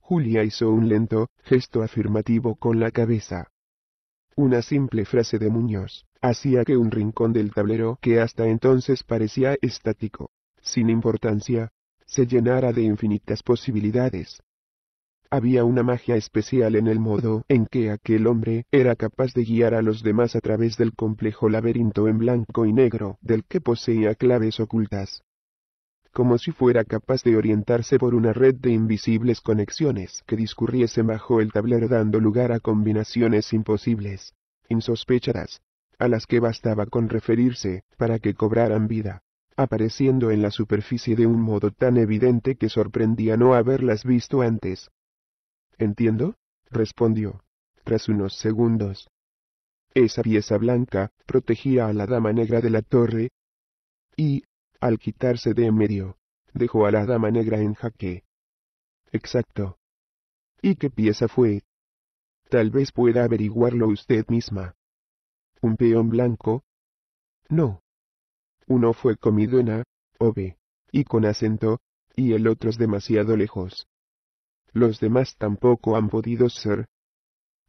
Julia hizo un lento gesto afirmativo con la cabeza. Una simple frase de Muñoz hacía que un rincón del tablero que hasta entonces parecía estático, sin importancia, se llenara de infinitas posibilidades. Había una magia especial en el modo en que aquel hombre era capaz de guiar a los demás a través del complejo laberinto en blanco y negro del que poseía claves ocultas. Como si fuera capaz de orientarse por una red de invisibles conexiones que discurriesen bajo el tablero dando lugar a combinaciones imposibles, insospechadas, a las que bastaba con referirse para que cobraran vida apareciendo en la superficie de un modo tan evidente que sorprendía no haberlas visto antes. Entiendo, respondió, tras unos segundos. Esa pieza blanca protegía a la dama negra de la torre. Y, al quitarse de en medio, dejó a la dama negra en jaque. Exacto. ¿Y qué pieza fue? Tal vez pueda averiguarlo usted misma. ¿Un peón blanco? No. Uno fue comido en A, o B, y con acento, y el otro es demasiado lejos. Los demás tampoco han podido ser.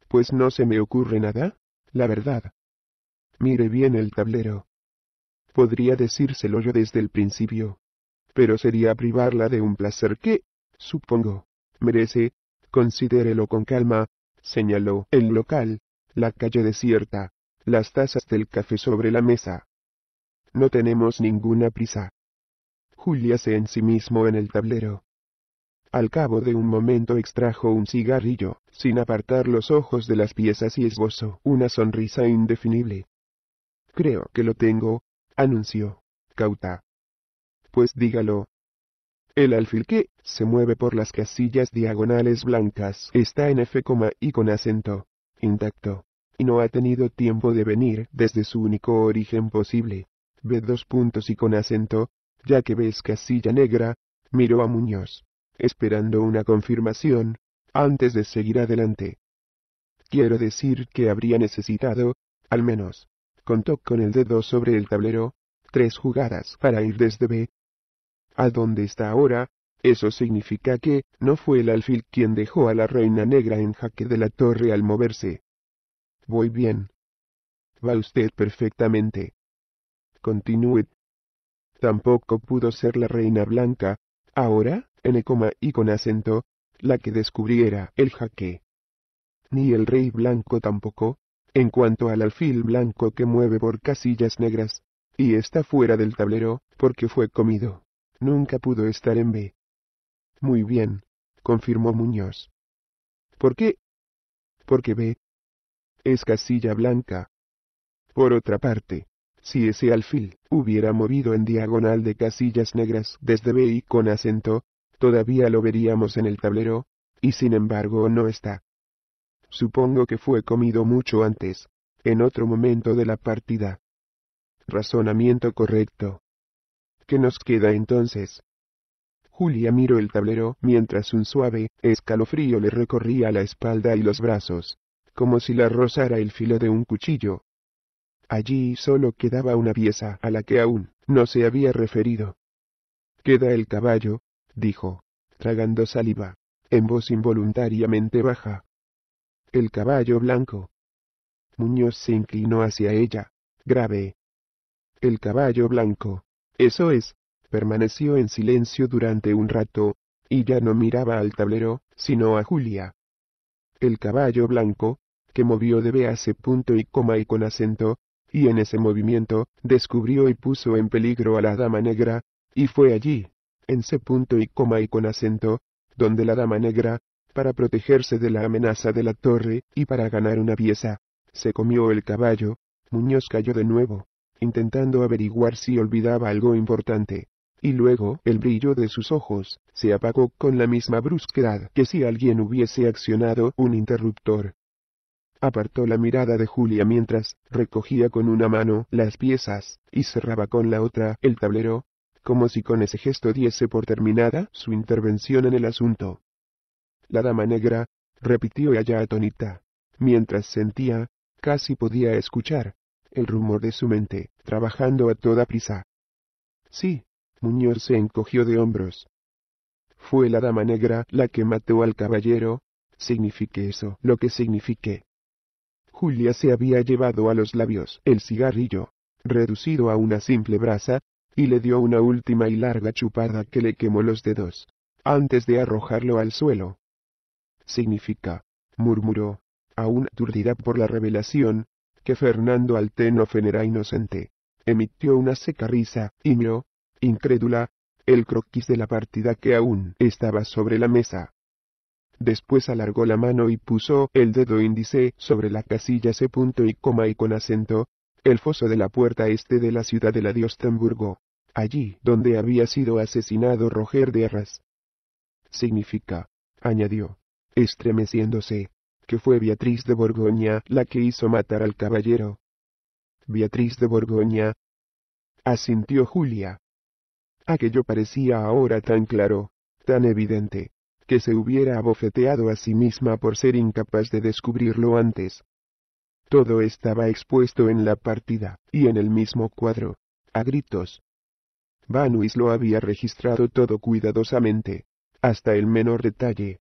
Pues no se me ocurre nada, la verdad. Mire bien el tablero. Podría decírselo yo desde el principio. Pero sería privarla de un placer que, supongo, merece, considérelo con calma, señaló el local, la calle desierta, las tazas del café sobre la mesa, no tenemos ninguna prisa. Julia se mismo en el tablero. Al cabo de un momento extrajo un cigarrillo, sin apartar los ojos de las piezas y esbozó una sonrisa indefinible. Creo que lo tengo, anunció, cauta. Pues dígalo. El alfil que se mueve por las casillas diagonales blancas está en F, y con acento intacto, y no ha tenido tiempo de venir desde su único origen posible ve dos puntos y con acento, ya que ves casilla negra, miró a Muñoz, esperando una confirmación, antes de seguir adelante. Quiero decir que habría necesitado, al menos, contó con el dedo sobre el tablero, tres jugadas para ir desde B. A dónde está ahora, eso significa que, no fue el alfil quien dejó a la reina negra en jaque de la torre al moverse. Voy bien. Va usted perfectamente. Continúe. Tampoco pudo ser la reina blanca, ahora, en Ecoma y con acento, la que descubriera el jaque. Ni el rey blanco tampoco, en cuanto al alfil blanco que mueve por casillas negras, y está fuera del tablero, porque fue comido. Nunca pudo estar en B. Muy bien, confirmó Muñoz. ¿Por qué? Porque B. Es casilla blanca. Por otra parte, si ese alfil hubiera movido en diagonal de casillas negras desde B y con acento, todavía lo veríamos en el tablero, y sin embargo no está. Supongo que fue comido mucho antes, en otro momento de la partida. Razonamiento correcto. ¿Qué nos queda entonces? Julia miró el tablero mientras un suave escalofrío le recorría la espalda y los brazos, como si la rozara el filo de un cuchillo. Allí solo quedaba una pieza a la que aún no se había referido. Queda el caballo, dijo, tragando saliva, en voz involuntariamente baja. El caballo blanco. Muñoz se inclinó hacia ella, grave. El caballo blanco. Eso es. Permaneció en silencio durante un rato, y ya no miraba al tablero, sino a Julia. El caballo blanco, que movió de B a punto y coma y con acento, y en ese movimiento, descubrió y puso en peligro a la dama negra, y fue allí, en ese punto y coma y con acento, donde la dama negra, para protegerse de la amenaza de la torre, y para ganar una pieza, se comió el caballo, Muñoz cayó de nuevo, intentando averiguar si olvidaba algo importante, y luego el brillo de sus ojos se apagó con la misma brusquedad que si alguien hubiese accionado un interruptor. Apartó la mirada de Julia mientras recogía con una mano las piezas y cerraba con la otra el tablero, como si con ese gesto diese por terminada su intervención en el asunto. La dama negra, repitió ella atónita, mientras sentía, casi podía escuchar, el rumor de su mente, trabajando a toda prisa. Sí, Muñoz se encogió de hombros. Fue la dama negra la que mató al caballero, signifique eso lo que signifique. Julia se había llevado a los labios el cigarrillo, reducido a una simple brasa, y le dio una última y larga chupada que le quemó los dedos, antes de arrojarlo al suelo. Significa, murmuró, aún aturdida por la revelación, que Fernando Alteno era inocente. Emitió una seca risa, y miró, incrédula, el croquis de la partida que aún estaba sobre la mesa. Después alargó la mano y puso el dedo índice sobre la casilla C. y coma y con acento, el foso de la puerta este de la ciudad de la Diostamburgo, allí donde había sido asesinado Roger de Arras. Significa, añadió, estremeciéndose, que fue Beatriz de Borgoña la que hizo matar al caballero. Beatriz de Borgoña. Asintió Julia. Aquello parecía ahora tan claro, tan evidente, que se hubiera abofeteado a sí misma por ser incapaz de descubrirlo antes. Todo estaba expuesto en la partida, y en el mismo cuadro, a gritos. Vanuis lo había registrado todo cuidadosamente, hasta el menor detalle.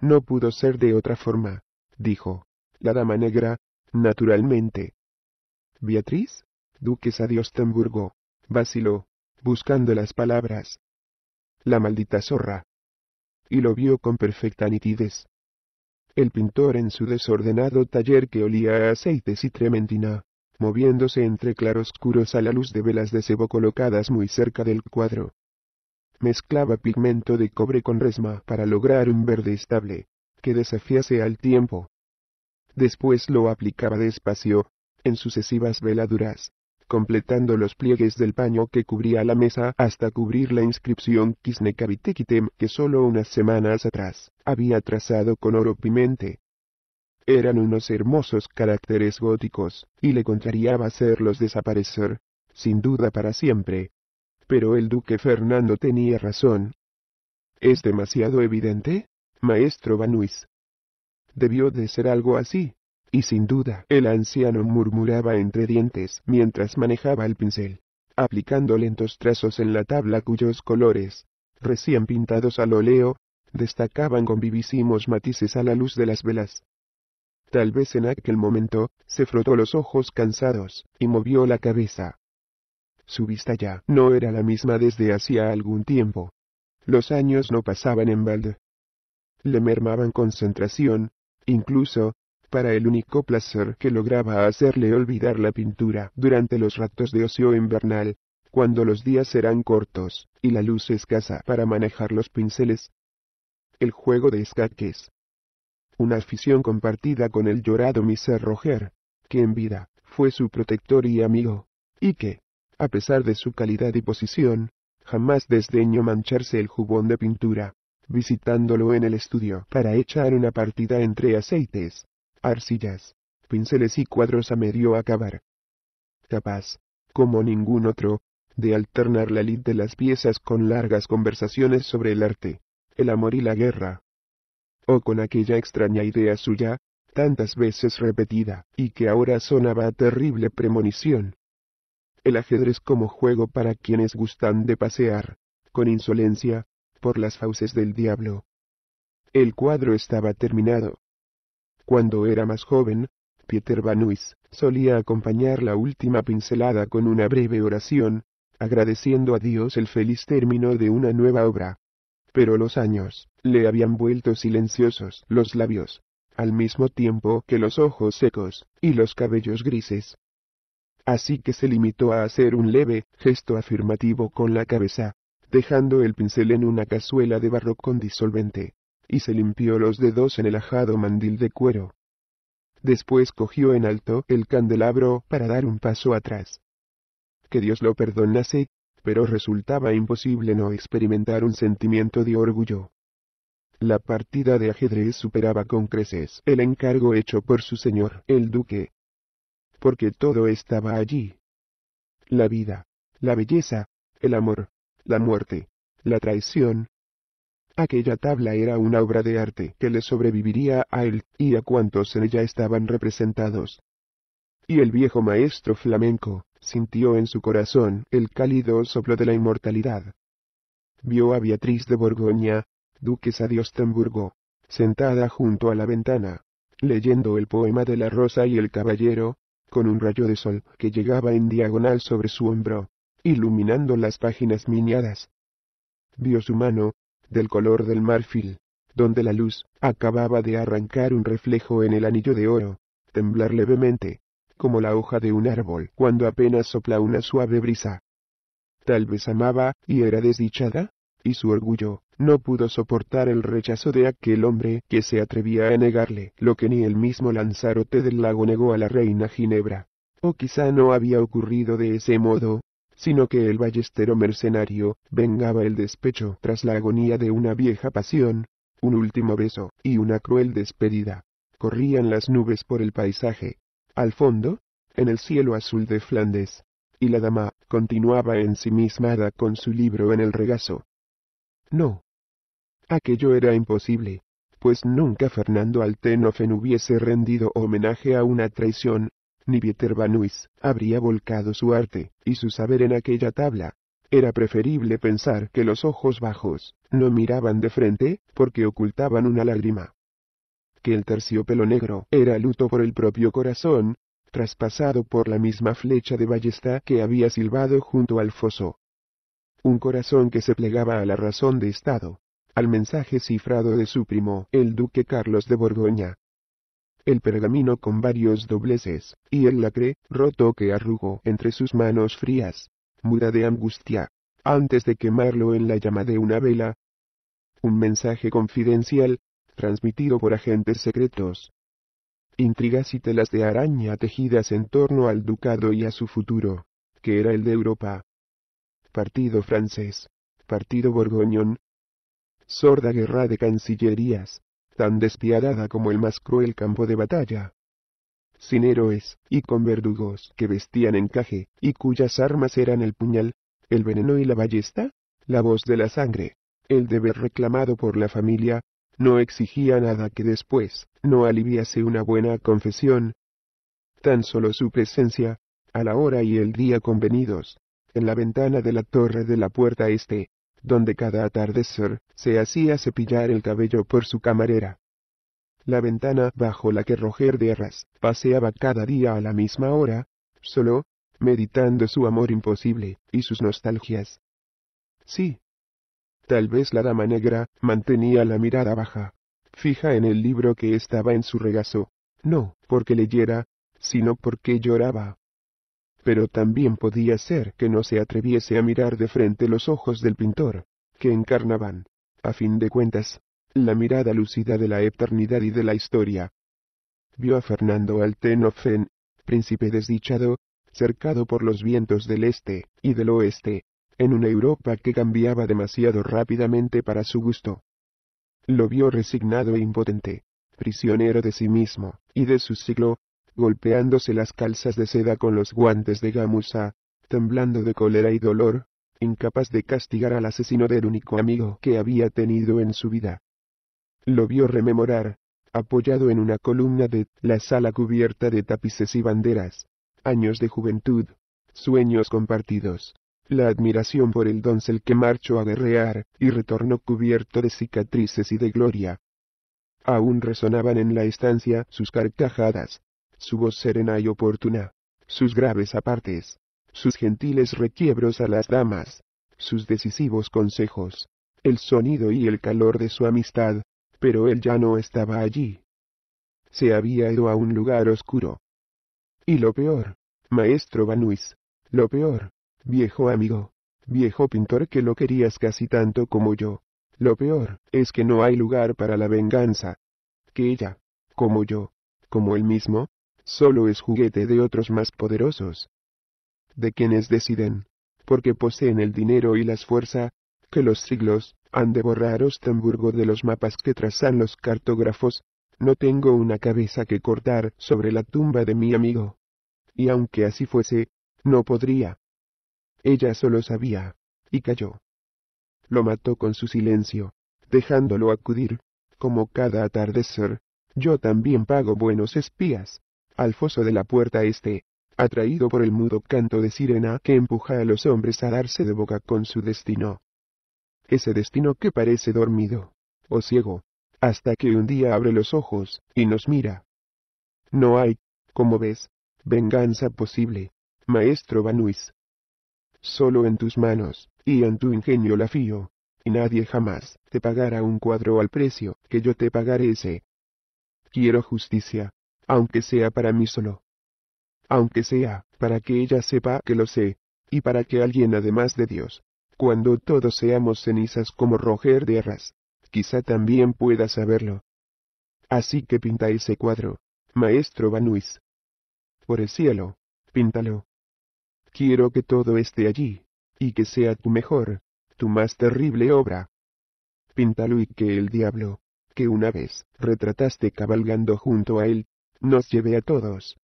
No pudo ser de otra forma, dijo. La dama negra, naturalmente. Beatriz, duquesa de Ostenburgo, vaciló, buscando las palabras. La maldita zorra y lo vio con perfecta nitidez. El pintor en su desordenado taller que olía a aceites y trementina, moviéndose entre claroscuros a la luz de velas de cebo colocadas muy cerca del cuadro. Mezclaba pigmento de cobre con resma para lograr un verde estable, que desafiase al tiempo. Después lo aplicaba despacio, en sucesivas veladuras, completando los pliegues del paño que cubría la mesa hasta cubrir la inscripción Kisnekavitekitem que solo unas semanas atrás había trazado con oro pimente. Eran unos hermosos caracteres góticos, y le contrariaba hacerlos desaparecer, sin duda para siempre. Pero el duque Fernando tenía razón. ¿Es demasiado evidente? Maestro Banuis. Debió de ser algo así, y sin duda, el anciano murmuraba entre dientes mientras manejaba el pincel, aplicando lentos trazos en la tabla cuyos colores, recién pintados al óleo, destacaban con vivísimos matices a la luz de las velas. Tal vez en aquel momento, se frotó los ojos cansados, y movió la cabeza. Su vista ya no era la misma desde hacía algún tiempo. Los años no pasaban en balde. Le mermaban concentración, incluso, para el único placer que lograba hacerle olvidar la pintura durante los ratos de ocio invernal, cuando los días eran cortos, y la luz escasa para manejar los pinceles. El juego de escaques. Una afición compartida con el llorado Mr. Roger, que en vida, fue su protector y amigo, y que, a pesar de su calidad y posición, jamás desdeñó mancharse el jubón de pintura, visitándolo en el estudio para echar una partida entre aceites, arcillas, pinceles y cuadros a medio acabar. Capaz, como ningún otro, de alternar la lid de las piezas con largas conversaciones sobre el arte, el amor y la guerra. O con aquella extraña idea suya, tantas veces repetida, y que ahora sonaba a terrible premonición. El ajedrez como juego para quienes gustan de pasear, con insolencia, por las fauces del diablo. El cuadro estaba terminado, cuando era más joven, Pieter Banuis solía acompañar la última pincelada con una breve oración, agradeciendo a Dios el feliz término de una nueva obra. Pero los años le habían vuelto silenciosos los labios, al mismo tiempo que los ojos secos y los cabellos grises. Así que se limitó a hacer un leve gesto afirmativo con la cabeza, dejando el pincel en una cazuela de barro con disolvente y se limpió los dedos en el ajado mandil de cuero. Después cogió en alto el candelabro para dar un paso atrás. Que Dios lo perdonase, pero resultaba imposible no experimentar un sentimiento de orgullo. La partida de ajedrez superaba con creces el encargo hecho por su señor, el duque. Porque todo estaba allí. La vida, la belleza, el amor, la muerte, la traición, Aquella tabla era una obra de arte que le sobreviviría a él y a cuantos en ella estaban representados. Y el viejo maestro flamenco, sintió en su corazón el cálido soplo de la inmortalidad. Vio a Beatriz de Borgoña, duquesa de Ostenburgo, sentada junto a la ventana, leyendo el poema de la rosa y el caballero, con un rayo de sol que llegaba en diagonal sobre su hombro, iluminando las páginas miniadas. Vio su mano, del color del marfil, donde la luz acababa de arrancar un reflejo en el anillo de oro, temblar levemente, como la hoja de un árbol cuando apenas sopla una suave brisa. Tal vez amaba y era desdichada, y su orgullo no pudo soportar el rechazo de aquel hombre que se atrevía a negarle lo que ni el mismo Lanzarote del lago negó a la reina Ginebra. O quizá no había ocurrido de ese modo, sino que el ballestero mercenario vengaba el despecho tras la agonía de una vieja pasión, un último beso y una cruel despedida. Corrían las nubes por el paisaje. Al fondo, en el cielo azul de Flandes, y la dama continuaba ensimismada con su libro en el regazo. No. Aquello era imposible, pues nunca Fernando Altenofen hubiese rendido homenaje a una traición ni Pieter habría volcado su arte y su saber en aquella tabla. Era preferible pensar que los ojos bajos no miraban de frente, porque ocultaban una lágrima. Que el terciopelo negro era luto por el propio corazón, traspasado por la misma flecha de ballesta que había silbado junto al foso. Un corazón que se plegaba a la razón de Estado, al mensaje cifrado de su primo, el duque Carlos de Borgoña, el pergamino con varios dobleces, y el lacre, roto que arrugó entre sus manos frías. Muda de angustia. Antes de quemarlo en la llama de una vela. Un mensaje confidencial, transmitido por agentes secretos. Intrigas y telas de araña tejidas en torno al ducado y a su futuro, que era el de Europa. Partido francés. Partido borgoñón. Sorda guerra de cancillerías tan despiadada como el más cruel campo de batalla. Sin héroes, y con verdugos que vestían encaje, y cuyas armas eran el puñal, el veneno y la ballesta, la voz de la sangre, el deber reclamado por la familia, no exigía nada que después no aliviase una buena confesión. Tan solo su presencia, a la hora y el día convenidos, en la ventana de la torre de la puerta este, donde cada atardecer se hacía cepillar el cabello por su camarera. La ventana bajo la que Roger de Arras paseaba cada día a la misma hora, solo, meditando su amor imposible y sus nostalgias. Sí. Tal vez la dama negra mantenía la mirada baja, fija en el libro que estaba en su regazo, no porque leyera, sino porque lloraba pero también podía ser que no se atreviese a mirar de frente los ojos del pintor, que encarnaban, a fin de cuentas, la mirada lucida de la eternidad y de la historia. Vio a Fernando Altenofen, príncipe desdichado, cercado por los vientos del este y del oeste, en una Europa que cambiaba demasiado rápidamente para su gusto. Lo vio resignado e impotente, prisionero de sí mismo y de su siglo, golpeándose las calzas de seda con los guantes de gamuza, temblando de cólera y dolor, incapaz de castigar al asesino del único amigo que había tenido en su vida. Lo vio rememorar, apoyado en una columna de la sala cubierta de tapices y banderas, años de juventud, sueños compartidos, la admiración por el doncel que marchó a guerrear, y retornó cubierto de cicatrices y de gloria. Aún resonaban en la estancia sus carcajadas, su voz serena y oportuna, sus graves apartes, sus gentiles requiebros a las damas, sus decisivos consejos, el sonido y el calor de su amistad, pero él ya no estaba allí. Se había ido a un lugar oscuro. Y lo peor, maestro Banuis, lo peor, viejo amigo, viejo pintor que lo querías casi tanto como yo, lo peor es que no hay lugar para la venganza. Que ella, como yo, como él mismo, solo es juguete de otros más poderosos. De quienes deciden, porque poseen el dinero y las fuerza, que los siglos, han de borrar Ostenburgo de los mapas que trazan los cartógrafos, no tengo una cabeza que cortar sobre la tumba de mi amigo. Y aunque así fuese, no podría. Ella solo sabía, y cayó. Lo mató con su silencio, dejándolo acudir, como cada atardecer, yo también pago buenos espías al foso de la puerta este, atraído por el mudo canto de sirena que empuja a los hombres a darse de boca con su destino. Ese destino que parece dormido, o ciego, hasta que un día abre los ojos, y nos mira. No hay, como ves, venganza posible, maestro Banuis. Solo en tus manos, y en tu ingenio la fío, y nadie jamás te pagará un cuadro al precio que yo te pagaré ese. Quiero justicia, aunque sea para mí solo. Aunque sea, para que ella sepa que lo sé, y para que alguien además de Dios, cuando todos seamos cenizas como Roger de Arras, quizá también pueda saberlo. Así que pinta ese cuadro, maestro Banuis. Por el cielo, píntalo. Quiero que todo esté allí, y que sea tu mejor, tu más terrible obra. Píntalo y que el diablo, que una vez retrataste cabalgando junto a él, nos llevé a todos.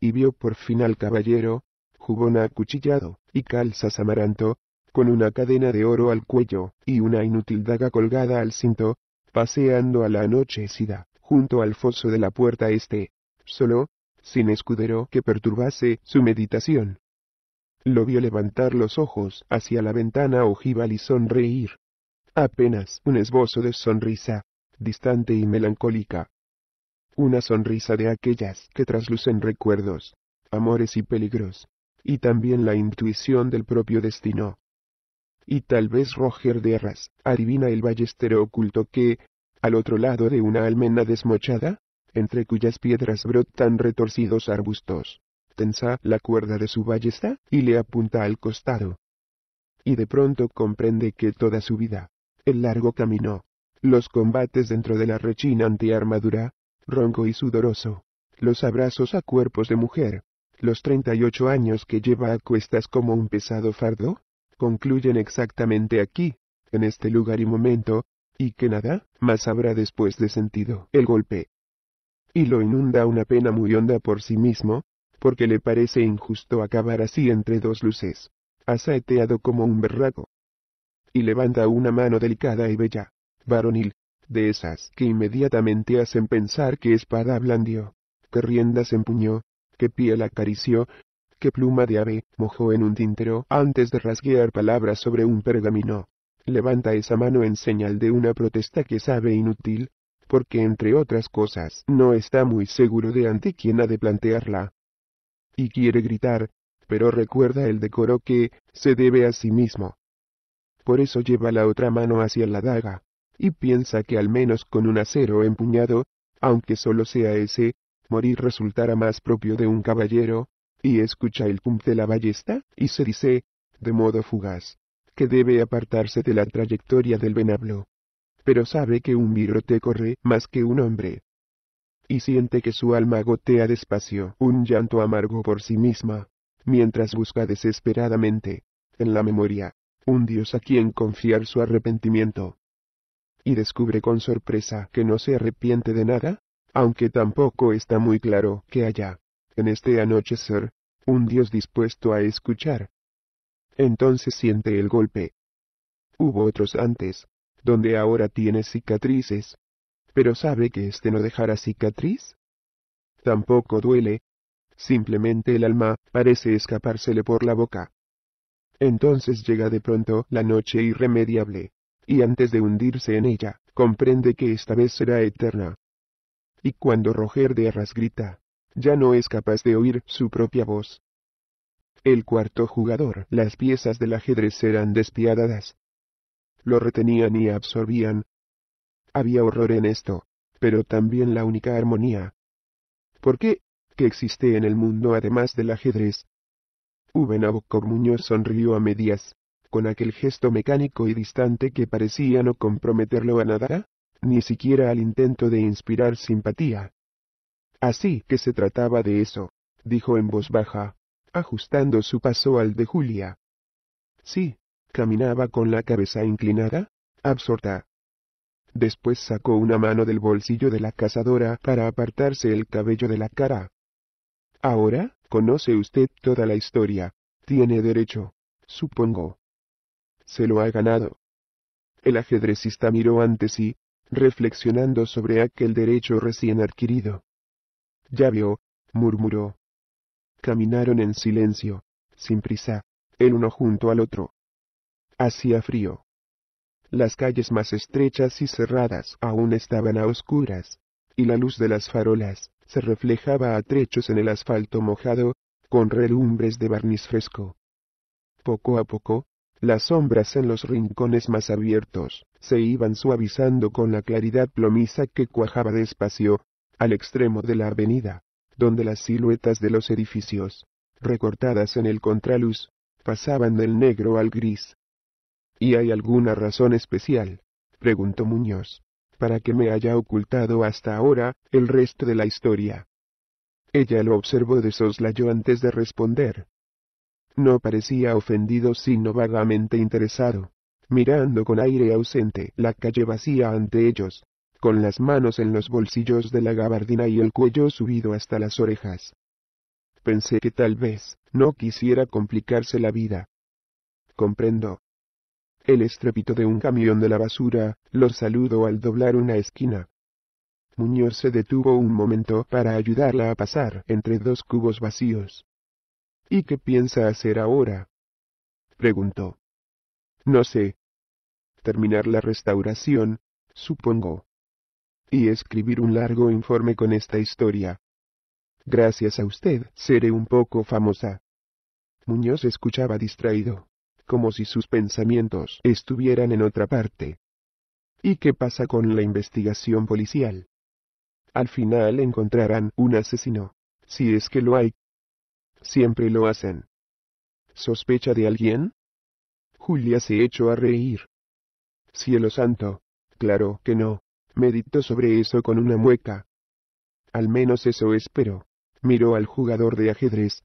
Y vio por fin al caballero, jubón acuchillado, y calzas amaranto, con una cadena de oro al cuello, y una inútil daga colgada al cinto, paseando a la anochecida, junto al foso de la puerta este, solo, sin escudero que perturbase su meditación. Lo vio levantar los ojos hacia la ventana ojival y sonreír. Apenas un esbozo de sonrisa, distante y melancólica, una sonrisa de aquellas que traslucen recuerdos, amores y peligros, y también la intuición del propio destino. Y tal vez Roger de Arras adivina el ballestero oculto que, al otro lado de una almena desmochada, entre cuyas piedras brotan retorcidos arbustos, tensa la cuerda de su ballesta y le apunta al costado. Y de pronto comprende que toda su vida, el largo camino, los combates dentro de la rechina armadura, ronco y sudoroso, los abrazos a cuerpos de mujer, los 38 años que lleva a cuestas como un pesado fardo, concluyen exactamente aquí, en este lugar y momento, y que nada más habrá después de sentido el golpe. Y lo inunda una pena muy honda por sí mismo, porque le parece injusto acabar así entre dos luces, asaeteado como un berrago. Y levanta una mano delicada y bella, varonil, de esas que inmediatamente hacen pensar que espada blandió, que riendas empuñó, que piel acarició, que pluma de ave mojó en un tintero antes de rasguear palabras sobre un pergamino. Levanta esa mano en señal de una protesta que sabe inútil, porque entre otras cosas no está muy seguro de ante quién ha de plantearla. Y quiere gritar, pero recuerda el decoro que se debe a sí mismo. Por eso lleva la otra mano hacia la daga, y piensa que al menos con un acero empuñado, aunque solo sea ese, morir resultará más propio de un caballero, y escucha el pum de la ballesta, y se dice, de modo fugaz, que debe apartarse de la trayectoria del venablo. Pero sabe que un virote corre más que un hombre. Y siente que su alma gotea despacio un llanto amargo por sí misma, mientras busca desesperadamente, en la memoria, un Dios a quien confiar su arrepentimiento y descubre con sorpresa que no se arrepiente de nada, aunque tampoco está muy claro que haya, en este anochecer, un Dios dispuesto a escuchar. Entonces siente el golpe. Hubo otros antes, donde ahora tiene cicatrices. Pero sabe que este no dejará cicatriz. Tampoco duele. Simplemente el alma parece escapársele por la boca. Entonces llega de pronto la noche irremediable y antes de hundirse en ella, comprende que esta vez será eterna. Y cuando Roger de Arras grita, ya no es capaz de oír su propia voz. El cuarto jugador, las piezas del ajedrez eran despiadadas. Lo retenían y absorbían. Había horror en esto, pero también la única armonía. ¿Por qué? que existe en el mundo además del ajedrez. Ubenabokov Muñoz sonrió a medias con aquel gesto mecánico y distante que parecía no comprometerlo a nada, ni siquiera al intento de inspirar simpatía. Así que se trataba de eso, dijo en voz baja, ajustando su paso al de Julia. Sí, caminaba con la cabeza inclinada, absorta. Después sacó una mano del bolsillo de la cazadora para apartarse el cabello de la cara. Ahora, conoce usted toda la historia, tiene derecho, supongo. Se lo ha ganado. El ajedrecista miró ante sí, reflexionando sobre aquel derecho recién adquirido. Ya vio, murmuró. Caminaron en silencio, sin prisa, el uno junto al otro. Hacía frío. Las calles más estrechas y cerradas aún estaban a oscuras, y la luz de las farolas se reflejaba a trechos en el asfalto mojado, con relumbres de barniz fresco. Poco a poco, las sombras en los rincones más abiertos, se iban suavizando con la claridad plomiza que cuajaba despacio, al extremo de la avenida, donde las siluetas de los edificios, recortadas en el contraluz, pasaban del negro al gris. ¿Y hay alguna razón especial? preguntó Muñoz, para que me haya ocultado hasta ahora el resto de la historia. Ella lo observó de soslayo antes de responder. No parecía ofendido sino vagamente interesado, mirando con aire ausente la calle vacía ante ellos, con las manos en los bolsillos de la gabardina y el cuello subido hasta las orejas. Pensé que tal vez no quisiera complicarse la vida. Comprendo. El estrépito de un camión de la basura los saludó al doblar una esquina. Muñoz se detuvo un momento para ayudarla a pasar entre dos cubos vacíos. ¿Y qué piensa hacer ahora? preguntó. No sé. Terminar la restauración, supongo. Y escribir un largo informe con esta historia. Gracias a usted, seré un poco famosa. Muñoz escuchaba distraído, como si sus pensamientos estuvieran en otra parte. ¿Y qué pasa con la investigación policial? Al final encontrarán un asesino, si es que lo hay, Siempre lo hacen. ¿Sospecha de alguien? Julia se echó a reír. Cielo santo. Claro que no. Meditó sobre eso con una mueca. Al menos eso espero. Miró al jugador de ajedrez.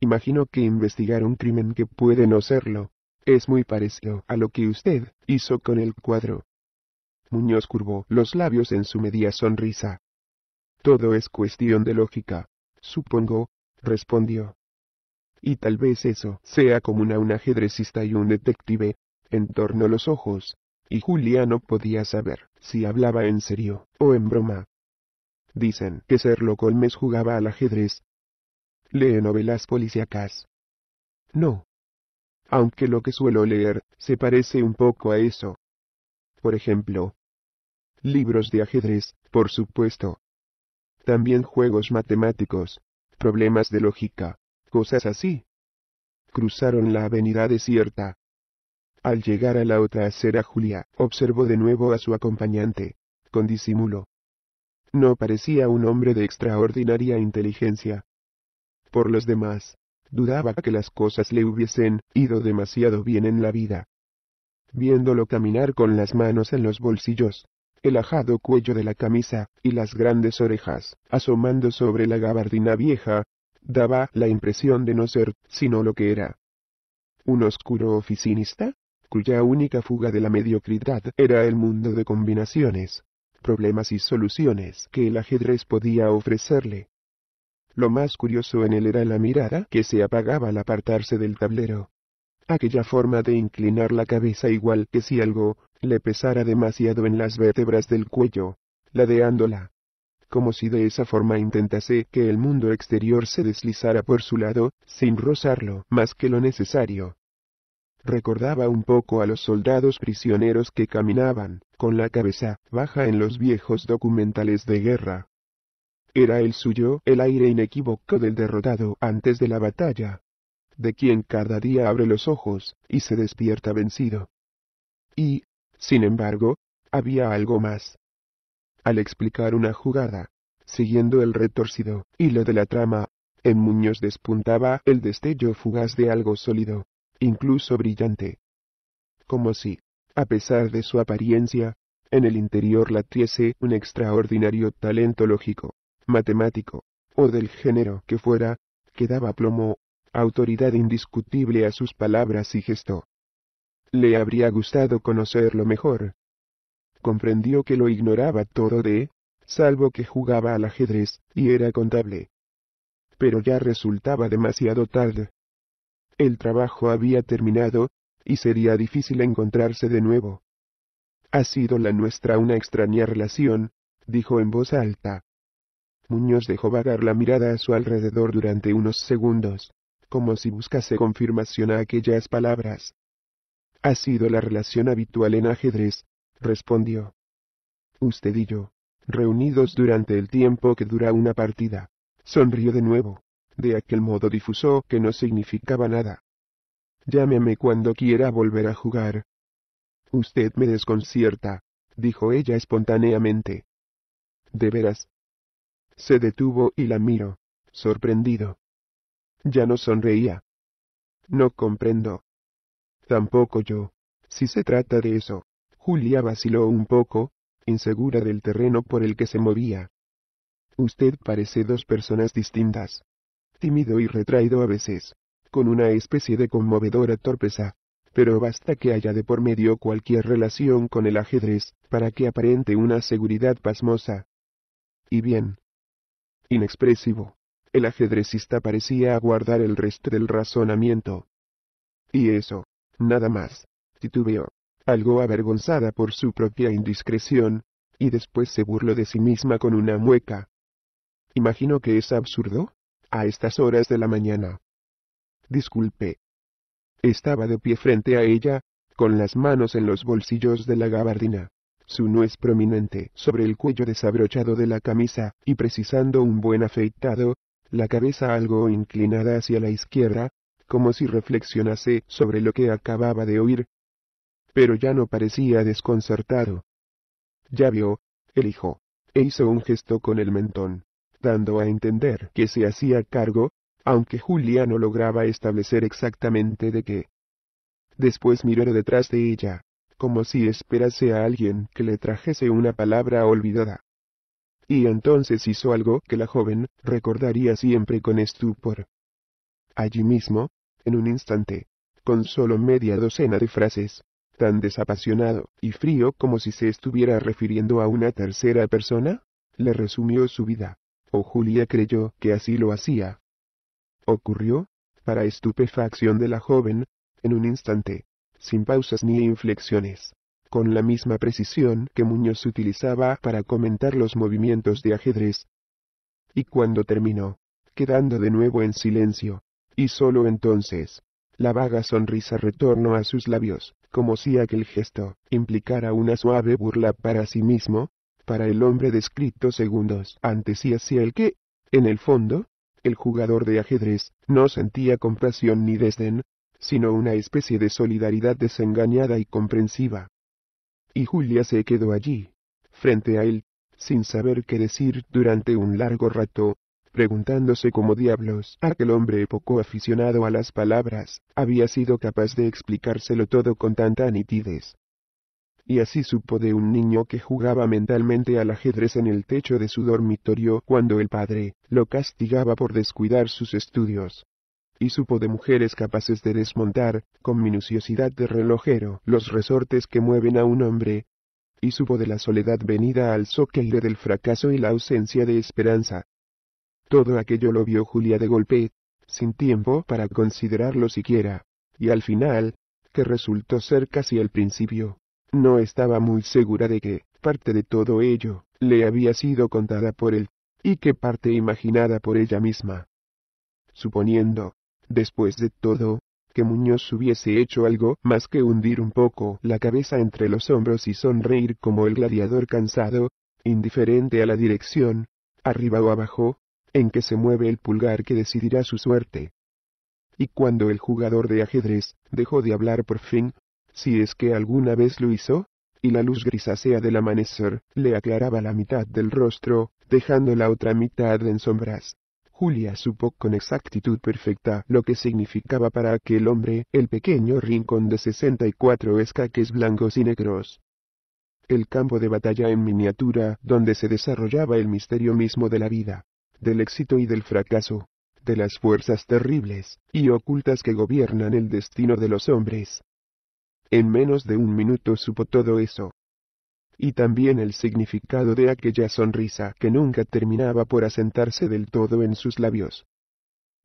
Imagino que investigar un crimen que puede no serlo. Es muy parecido a lo que usted hizo con el cuadro. Muñoz curvó los labios en su media sonrisa. Todo es cuestión de lógica, supongo respondió. Y tal vez eso sea común a un ajedrecista y un detective, en a los ojos, y Julia no podía saber si hablaba en serio o en broma. Dicen que Sherlock Holmes jugaba al ajedrez. Lee novelas policíacas. No. Aunque lo que suelo leer se parece un poco a eso. Por ejemplo, libros de ajedrez, por supuesto. También juegos matemáticos problemas de lógica, cosas así. Cruzaron la avenida desierta. Al llegar a la otra acera Julia observó de nuevo a su acompañante, con disimulo. No parecía un hombre de extraordinaria inteligencia. Por los demás, dudaba que las cosas le hubiesen ido demasiado bien en la vida. Viéndolo caminar con las manos en los bolsillos, el ajado cuello de la camisa y las grandes orejas, asomando sobre la gabardina vieja, daba la impresión de no ser sino lo que era. Un oscuro oficinista, cuya única fuga de la mediocridad era el mundo de combinaciones, problemas y soluciones que el ajedrez podía ofrecerle. Lo más curioso en él era la mirada que se apagaba al apartarse del tablero. Aquella forma de inclinar la cabeza igual que si algo le pesara demasiado en las vértebras del cuello, ladeándola. Como si de esa forma intentase que el mundo exterior se deslizara por su lado, sin rozarlo más que lo necesario. Recordaba un poco a los soldados prisioneros que caminaban, con la cabeza baja en los viejos documentales de guerra. Era el suyo el aire inequívoco del derrotado antes de la batalla, de quien cada día abre los ojos, y se despierta vencido. Y, sin embargo, había algo más. Al explicar una jugada, siguiendo el retorcido hilo de la trama, en Muñoz despuntaba el destello fugaz de algo sólido, incluso brillante. Como si, a pesar de su apariencia, en el interior latiese un extraordinario talento lógico, matemático, o del género que fuera, que daba plomo, autoridad indiscutible a sus palabras y gesto. Le habría gustado conocerlo mejor. Comprendió que lo ignoraba todo de, salvo que jugaba al ajedrez, y era contable. Pero ya resultaba demasiado tarde. El trabajo había terminado, y sería difícil encontrarse de nuevo. Ha sido la nuestra una extraña relación, dijo en voz alta. Muñoz dejó vagar la mirada a su alrededor durante unos segundos, como si buscase confirmación a aquellas palabras. Ha sido la relación habitual en ajedrez, respondió. Usted y yo, reunidos durante el tiempo que dura una partida, sonrió de nuevo, de aquel modo difuso que no significaba nada. Llámeme cuando quiera volver a jugar. Usted me desconcierta, dijo ella espontáneamente. De veras. Se detuvo y la miró, sorprendido. Ya no sonreía. No comprendo, Tampoco yo. Si se trata de eso. Julia vaciló un poco, insegura del terreno por el que se movía. Usted parece dos personas distintas. Tímido y retraído a veces, con una especie de conmovedora torpeza. Pero basta que haya de por medio cualquier relación con el ajedrez, para que aparente una seguridad pasmosa. Y bien. Inexpresivo. El ajedrecista parecía aguardar el resto del razonamiento. ¿Y eso? nada más. Titubeó, algo avergonzada por su propia indiscreción, y después se burló de sí misma con una mueca. Imagino que es absurdo, a estas horas de la mañana. Disculpe. Estaba de pie frente a ella, con las manos en los bolsillos de la gabardina, su nuez prominente sobre el cuello desabrochado de la camisa, y precisando un buen afeitado, la cabeza algo inclinada hacia la izquierda, como si reflexionase sobre lo que acababa de oír. Pero ya no parecía desconcertado. Ya vio, el hijo, e hizo un gesto con el mentón, dando a entender que se hacía cargo, aunque Julia no lograba establecer exactamente de qué. Después miró detrás de ella, como si esperase a alguien que le trajese una palabra olvidada. Y entonces hizo algo que la joven recordaría siempre con estupor allí mismo, en un instante, con solo media docena de frases, tan desapasionado y frío como si se estuviera refiriendo a una tercera persona, le resumió su vida, o oh, Julia creyó que así lo hacía. Ocurrió, para estupefacción de la joven, en un instante, sin pausas ni inflexiones, con la misma precisión que Muñoz utilizaba para comentar los movimientos de ajedrez. Y cuando terminó, quedando de nuevo en silencio, y sólo entonces, la vaga sonrisa retornó a sus labios, como si aquel gesto implicara una suave burla para sí mismo, para el hombre descrito segundos antes y hacia el que, en el fondo, el jugador de ajedrez, no sentía compasión ni desdén, sino una especie de solidaridad desengañada y comprensiva. Y Julia se quedó allí, frente a él, sin saber qué decir durante un largo rato, preguntándose cómo diablos aquel hombre poco aficionado a las palabras había sido capaz de explicárselo todo con tanta nitidez. Y así supo de un niño que jugaba mentalmente al ajedrez en el techo de su dormitorio cuando el padre lo castigaba por descuidar sus estudios. Y supo de mujeres capaces de desmontar, con minuciosidad de relojero, los resortes que mueven a un hombre. Y supo de la soledad venida al zócalo del fracaso y la ausencia de esperanza todo aquello lo vio Julia de golpe, sin tiempo para considerarlo siquiera, y al final, que resultó ser casi el principio, no estaba muy segura de que parte de todo ello le había sido contada por él, y que parte imaginada por ella misma. Suponiendo, después de todo, que Muñoz hubiese hecho algo más que hundir un poco la cabeza entre los hombros y sonreír como el gladiador cansado, indiferente a la dirección, arriba o abajo, en que se mueve el pulgar que decidirá su suerte. Y cuando el jugador de ajedrez dejó de hablar por fin, si es que alguna vez lo hizo, y la luz grisácea del amanecer le aclaraba la mitad del rostro, dejando la otra mitad en sombras. Julia supo con exactitud perfecta lo que significaba para aquel hombre el pequeño rincón de 64 escaques blancos y negros. El campo de batalla en miniatura donde se desarrollaba el misterio mismo de la vida del éxito y del fracaso, de las fuerzas terribles y ocultas que gobiernan el destino de los hombres. En menos de un minuto supo todo eso. Y también el significado de aquella sonrisa que nunca terminaba por asentarse del todo en sus labios.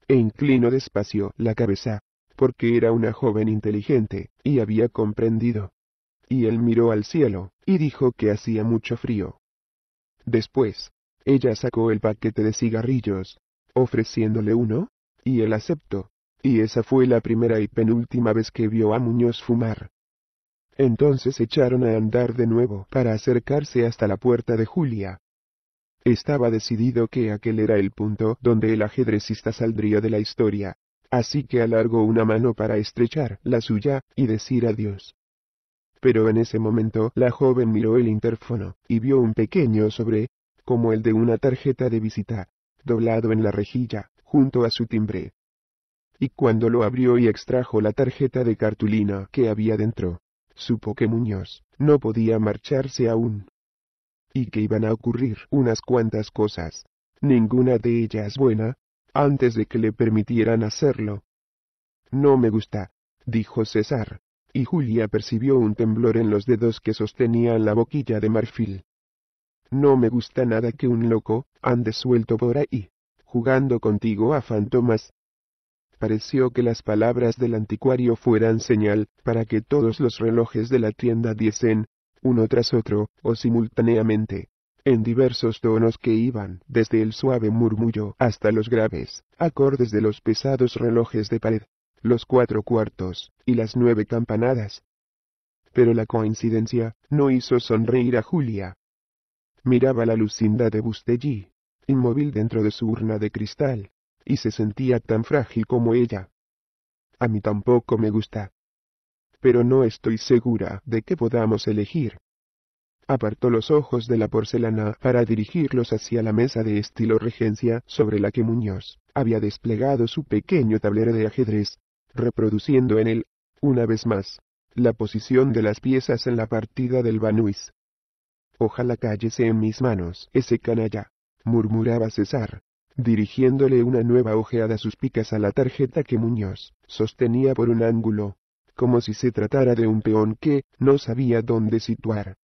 E inclinó despacio la cabeza, porque era una joven inteligente, y había comprendido. Y él miró al cielo, y dijo que hacía mucho frío. Después, ella sacó el paquete de cigarrillos, ofreciéndole uno, y él aceptó, y esa fue la primera y penúltima vez que vio a Muñoz fumar. Entonces echaron a andar de nuevo para acercarse hasta la puerta de Julia. Estaba decidido que aquel era el punto donde el ajedrecista saldría de la historia, así que alargó una mano para estrechar la suya y decir adiós. Pero en ese momento la joven miró el interfono y vio un pequeño sobre como el de una tarjeta de visita, doblado en la rejilla, junto a su timbre. Y cuando lo abrió y extrajo la tarjeta de cartulina que había dentro, supo que Muñoz no podía marcharse aún. Y que iban a ocurrir unas cuantas cosas, ninguna de ellas buena, antes de que le permitieran hacerlo. No me gusta, dijo César, y Julia percibió un temblor en los dedos que sostenían la boquilla de marfil. No me gusta nada que un loco, ande suelto por ahí, jugando contigo a fantomas. Pareció que las palabras del anticuario fueran señal, para que todos los relojes de la tienda diesen, uno tras otro, o simultáneamente, en diversos tonos que iban desde el suave murmullo hasta los graves, acordes de los pesados relojes de pared, los cuatro cuartos, y las nueve campanadas. Pero la coincidencia no hizo sonreír a Julia miraba la Lucinda de Bustelli, inmóvil dentro de su urna de cristal, y se sentía tan frágil como ella. A mí tampoco me gusta. Pero no estoy segura de que podamos elegir. Apartó los ojos de la porcelana para dirigirlos hacia la mesa de estilo regencia sobre la que Muñoz había desplegado su pequeño tablero de ajedrez, reproduciendo en él, una vez más, la posición de las piezas en la partida del Banuis. Ojalá cállese en mis manos, ese canalla, murmuraba César, dirigiéndole una nueva ojeada suspicaz a la tarjeta que Muñoz sostenía por un ángulo, como si se tratara de un peón que no sabía dónde situar.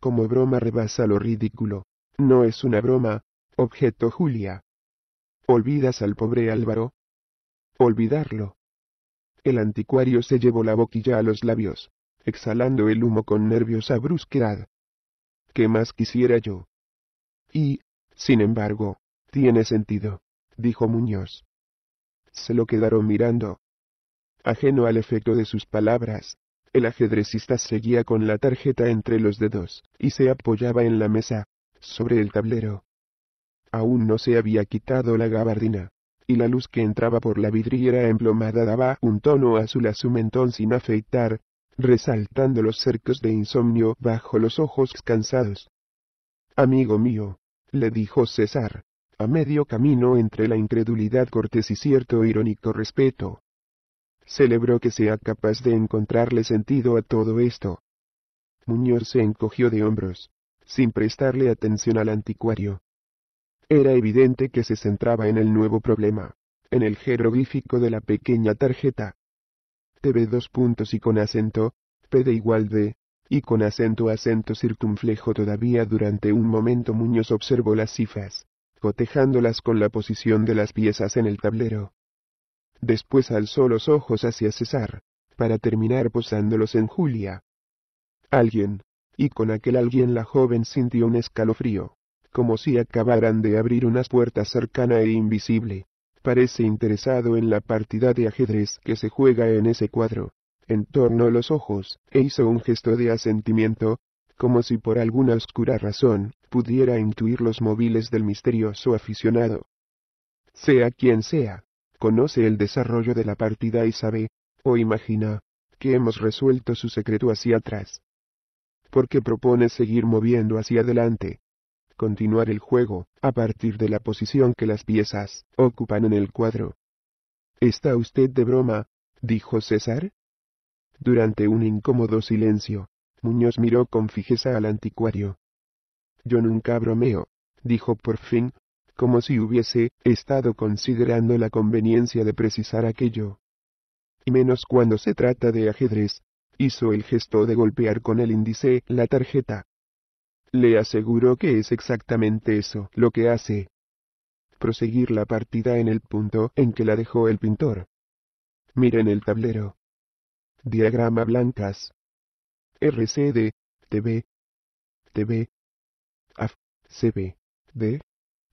Como broma rebasa lo ridículo. No es una broma, objetó Julia. ¿Olvidas al pobre Álvaro? Olvidarlo. El anticuario se llevó la boquilla a los labios, exhalando el humo con nerviosa brusquedad. ¿Qué más quisiera yo? Y, sin embargo, tiene sentido, dijo Muñoz. Se lo quedaron mirando. Ajeno al efecto de sus palabras, el ajedrecista seguía con la tarjeta entre los dedos, y se apoyaba en la mesa, sobre el tablero. Aún no se había quitado la gabardina, y la luz que entraba por la vidriera emplomada daba un tono azul a su mentón sin afeitar, resaltando los cercos de insomnio bajo los ojos cansados. Amigo mío, le dijo César, a medio camino entre la incredulidad cortés y cierto irónico respeto. «Celebro que sea capaz de encontrarle sentido a todo esto. Muñoz se encogió de hombros, sin prestarle atención al anticuario. Era evidente que se centraba en el nuevo problema, en el jeroglífico de la pequeña tarjeta. TV dos puntos y con acento, P de igual de, y con acento acento circunflejo todavía durante un momento Muñoz observó las cifras, cotejándolas con la posición de las piezas en el tablero. Después alzó los ojos hacia César, para terminar posándolos en Julia. Alguien, y con aquel alguien la joven sintió un escalofrío, como si acabaran de abrir unas puertas cercana e invisible parece interesado en la partida de ajedrez que se juega en ese cuadro. Entornó los ojos, e hizo un gesto de asentimiento, como si por alguna oscura razón, pudiera intuir los móviles del misterioso aficionado. Sea quien sea, conoce el desarrollo de la partida y sabe, o imagina, que hemos resuelto su secreto hacia atrás. Porque propone seguir moviendo hacia adelante, continuar el juego, a partir de la posición que las piezas ocupan en el cuadro. ¿Está usted de broma? dijo César. Durante un incómodo silencio, Muñoz miró con fijeza al anticuario. Yo nunca bromeo, dijo por fin, como si hubiese estado considerando la conveniencia de precisar aquello. Y menos cuando se trata de ajedrez, hizo el gesto de golpear con el índice la tarjeta. Le aseguro que es exactamente eso lo que hace. Proseguir la partida en el punto en que la dejó el pintor. Miren el tablero. Diagrama blancas. RCD, TB, TB, AF, CB, D,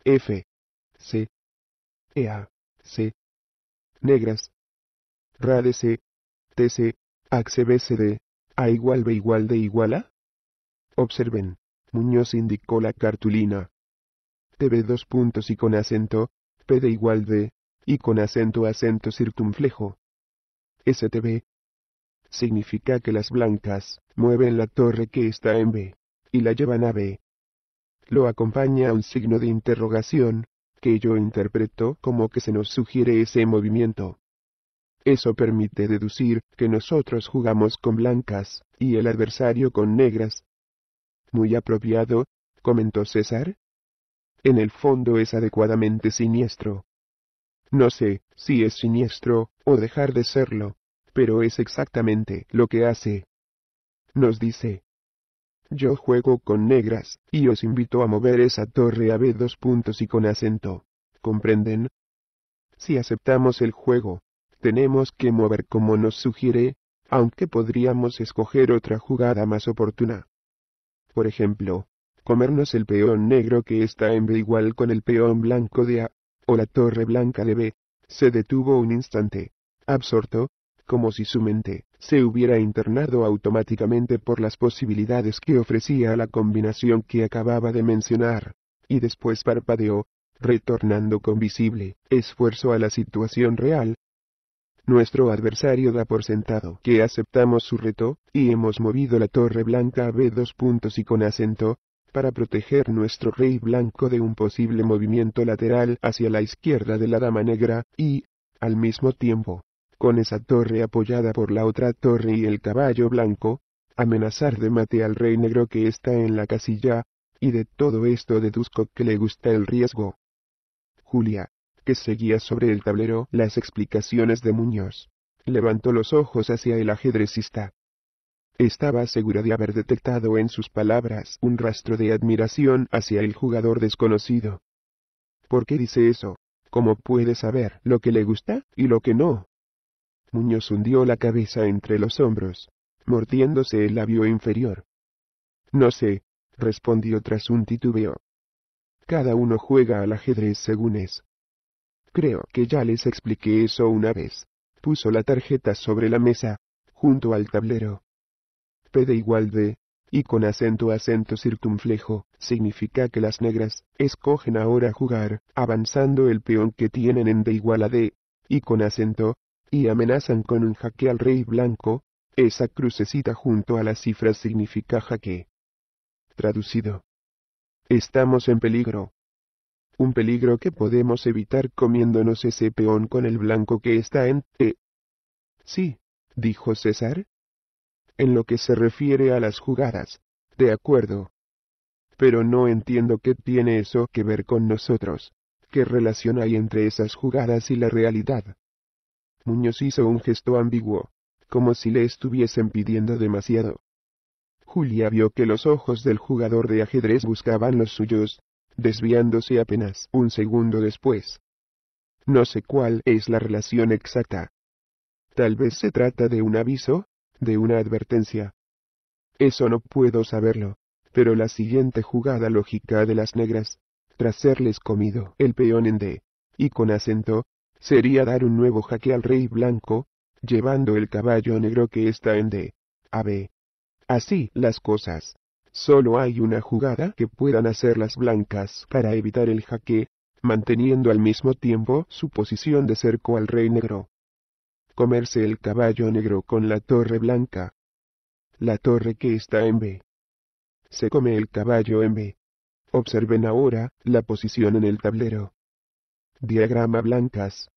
F, C, e, A, C, negras, c TC, BCD. A igual B igual D igual a. Observen. Muñoz indicó la cartulina. TV dos puntos y con acento, P de igual de, y con acento acento circunflejo. STB. Significa que las blancas mueven la torre que está en B, y la llevan a B. Lo acompaña un signo de interrogación, que yo interpreto como que se nos sugiere ese movimiento. Eso permite deducir que nosotros jugamos con blancas, y el adversario con negras, muy apropiado, comentó César. En el fondo es adecuadamente siniestro. No sé si es siniestro o dejar de serlo, pero es exactamente lo que hace. Nos dice. Yo juego con negras, y os invito a mover esa torre a B dos puntos y con acento. ¿Comprenden? Si aceptamos el juego, tenemos que mover como nos sugiere, aunque podríamos escoger otra jugada más oportuna. Por ejemplo, comernos el peón negro que está en B igual con el peón blanco de A, o la torre blanca de B. Se detuvo un instante, absorto, como si su mente se hubiera internado automáticamente por las posibilidades que ofrecía la combinación que acababa de mencionar, y después parpadeó, retornando con visible esfuerzo a la situación real, nuestro adversario da por sentado que aceptamos su reto, y hemos movido la torre blanca a B2 puntos y con acento, para proteger nuestro rey blanco de un posible movimiento lateral hacia la izquierda de la dama negra, y, al mismo tiempo, con esa torre apoyada por la otra torre y el caballo blanco, amenazar de mate al rey negro que está en la casilla, y de todo esto deduzco que le gusta el riesgo. Julia, que seguía sobre el tablero las explicaciones de Muñoz. Levantó los ojos hacia el ajedrecista. Estaba segura de haber detectado en sus palabras un rastro de admiración hacia el jugador desconocido. ¿Por qué dice eso? ¿Cómo puede saber lo que le gusta y lo que no? Muñoz hundió la cabeza entre los hombros, mordiéndose el labio inferior. No sé, respondió tras un titubeo. Cada uno juega al ajedrez según es. Creo que ya les expliqué eso una vez. Puso la tarjeta sobre la mesa, junto al tablero. P de igual de, y con acento acento circunflejo, significa que las negras, escogen ahora jugar, avanzando el peón que tienen en de igual a D, y con acento, y amenazan con un jaque al rey blanco, esa crucecita junto a las cifras significa jaque. Traducido. Estamos en peligro un peligro que podemos evitar comiéndonos ese peón con el blanco que está en T. Sí, dijo César. En lo que se refiere a las jugadas, de acuerdo. Pero no entiendo qué tiene eso que ver con nosotros, qué relación hay entre esas jugadas y la realidad. Muñoz hizo un gesto ambiguo, como si le estuviesen pidiendo demasiado. Julia vio que los ojos del jugador de ajedrez buscaban los suyos, desviándose apenas un segundo después. No sé cuál es la relación exacta. Tal vez se trata de un aviso, de una advertencia. Eso no puedo saberlo, pero la siguiente jugada lógica de las negras, tras serles comido el peón en D, y con acento, sería dar un nuevo jaque al rey blanco, llevando el caballo negro que está en D, a B. Así las cosas. Solo hay una jugada que puedan hacer las blancas para evitar el jaque, manteniendo al mismo tiempo su posición de cerco al rey negro. Comerse el caballo negro con la torre blanca. La torre que está en B. Se come el caballo en B. Observen ahora la posición en el tablero. Diagrama blancas.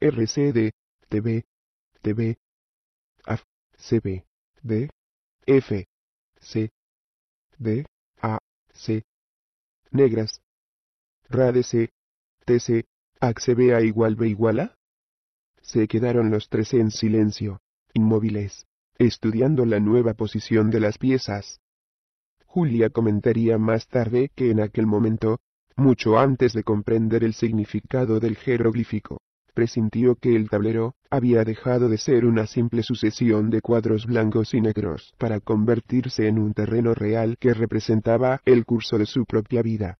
RCD, TB, TB, AF, CB, D, F, C, D, A, C. Negras. Rade C, TC, B A igual B igual A. Se quedaron los tres en silencio, inmóviles, estudiando la nueva posición de las piezas. Julia comentaría más tarde que en aquel momento, mucho antes de comprender el significado del jeroglífico, presintió que el tablero, había dejado de ser una simple sucesión de cuadros blancos y negros para convertirse en un terreno real que representaba el curso de su propia vida.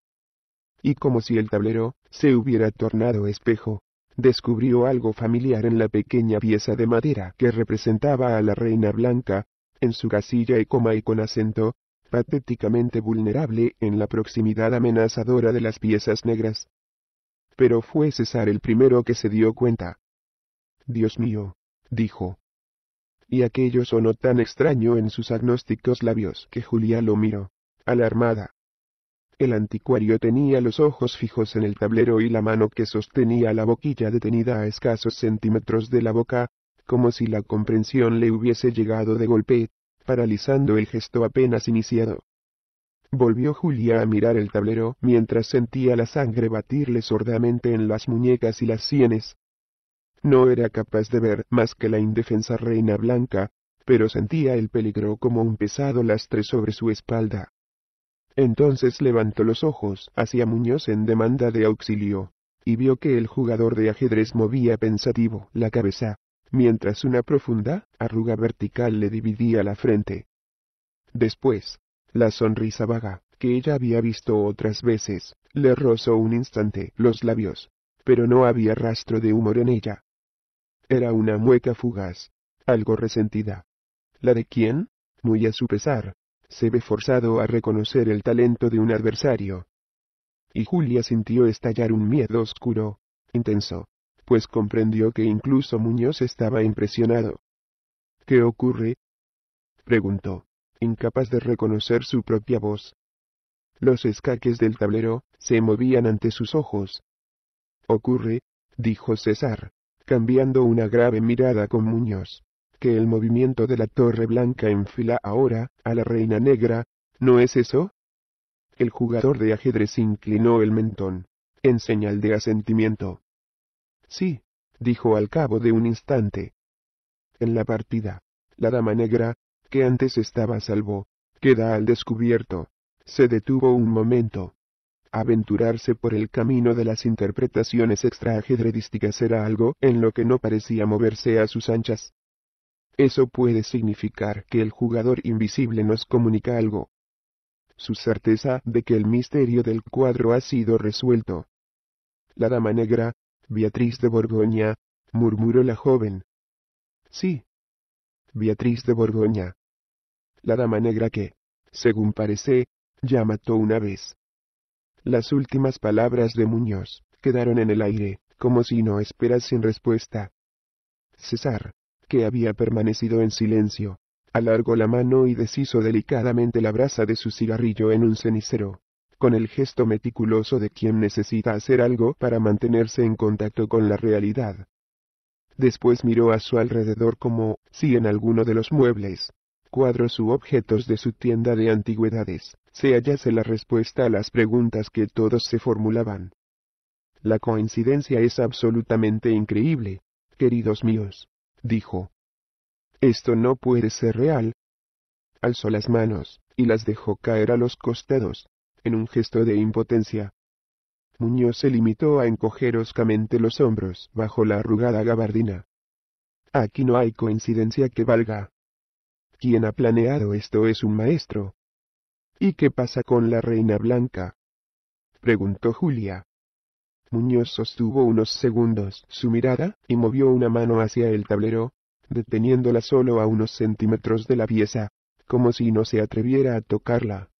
Y como si el tablero, se hubiera tornado espejo, descubrió algo familiar en la pequeña pieza de madera que representaba a la reina blanca, en su casilla y coma y con acento, patéticamente vulnerable en la proximidad amenazadora de las piezas negras, pero fue César el primero que se dio cuenta. Dios mío, dijo. Y aquello sonó tan extraño en sus agnósticos labios que Julia lo miró, alarmada. El anticuario tenía los ojos fijos en el tablero y la mano que sostenía la boquilla detenida a escasos centímetros de la boca, como si la comprensión le hubiese llegado de golpe, paralizando el gesto apenas iniciado. Volvió Julia a mirar el tablero mientras sentía la sangre batirle sordamente en las muñecas y las sienes. No era capaz de ver más que la indefensa reina blanca, pero sentía el peligro como un pesado lastre sobre su espalda. Entonces levantó los ojos hacia Muñoz en demanda de auxilio, y vio que el jugador de ajedrez movía pensativo la cabeza, mientras una profunda arruga vertical le dividía la frente. Después, la sonrisa vaga, que ella había visto otras veces, le rozó un instante los labios, pero no había rastro de humor en ella. Era una mueca fugaz, algo resentida. ¿La de quién? Muy a su pesar, se ve forzado a reconocer el talento de un adversario. Y Julia sintió estallar un miedo oscuro, intenso, pues comprendió que incluso Muñoz estaba impresionado. ¿Qué ocurre? preguntó incapaz de reconocer su propia voz. Los escaques del tablero se movían ante sus ojos. Ocurre, dijo César, cambiando una grave mirada con Muñoz, que el movimiento de la torre blanca enfila ahora a la reina negra, ¿no es eso? El jugador de ajedrez inclinó el mentón, en señal de asentimiento. Sí, dijo al cabo de un instante. En la partida, la dama negra que antes estaba salvo, queda al descubierto. Se detuvo un momento. Aventurarse por el camino de las interpretaciones extraajedredísticas era algo en lo que no parecía moverse a sus anchas. Eso puede significar que el jugador invisible nos comunica algo. Su certeza de que el misterio del cuadro ha sido resuelto. La dama negra, Beatriz de Borgoña, murmuró la joven. Sí. Beatriz de Borgoña la dama negra que, según parece, ya mató una vez. Las últimas palabras de Muñoz quedaron en el aire, como si no esperas sin respuesta. César, que había permanecido en silencio, alargó la mano y deshizo delicadamente la brasa de su cigarrillo en un cenicero, con el gesto meticuloso de quien necesita hacer algo para mantenerse en contacto con la realidad. Después miró a su alrededor como si en alguno de los muebles cuadros u objetos de su tienda de antigüedades, se hallase la respuesta a las preguntas que todos se formulaban. La coincidencia es absolutamente increíble, queridos míos, dijo. Esto no puede ser real. Alzó las manos, y las dejó caer a los costados, en un gesto de impotencia. Muñoz se limitó a encoger oscamente los hombros bajo la arrugada gabardina. Aquí no hay coincidencia que valga, quien ha planeado esto es un maestro. ¿Y qué pasa con la reina blanca? preguntó Julia. Muñoz sostuvo unos segundos su mirada y movió una mano hacia el tablero, deteniéndola solo a unos centímetros de la pieza, como si no se atreviera a tocarla.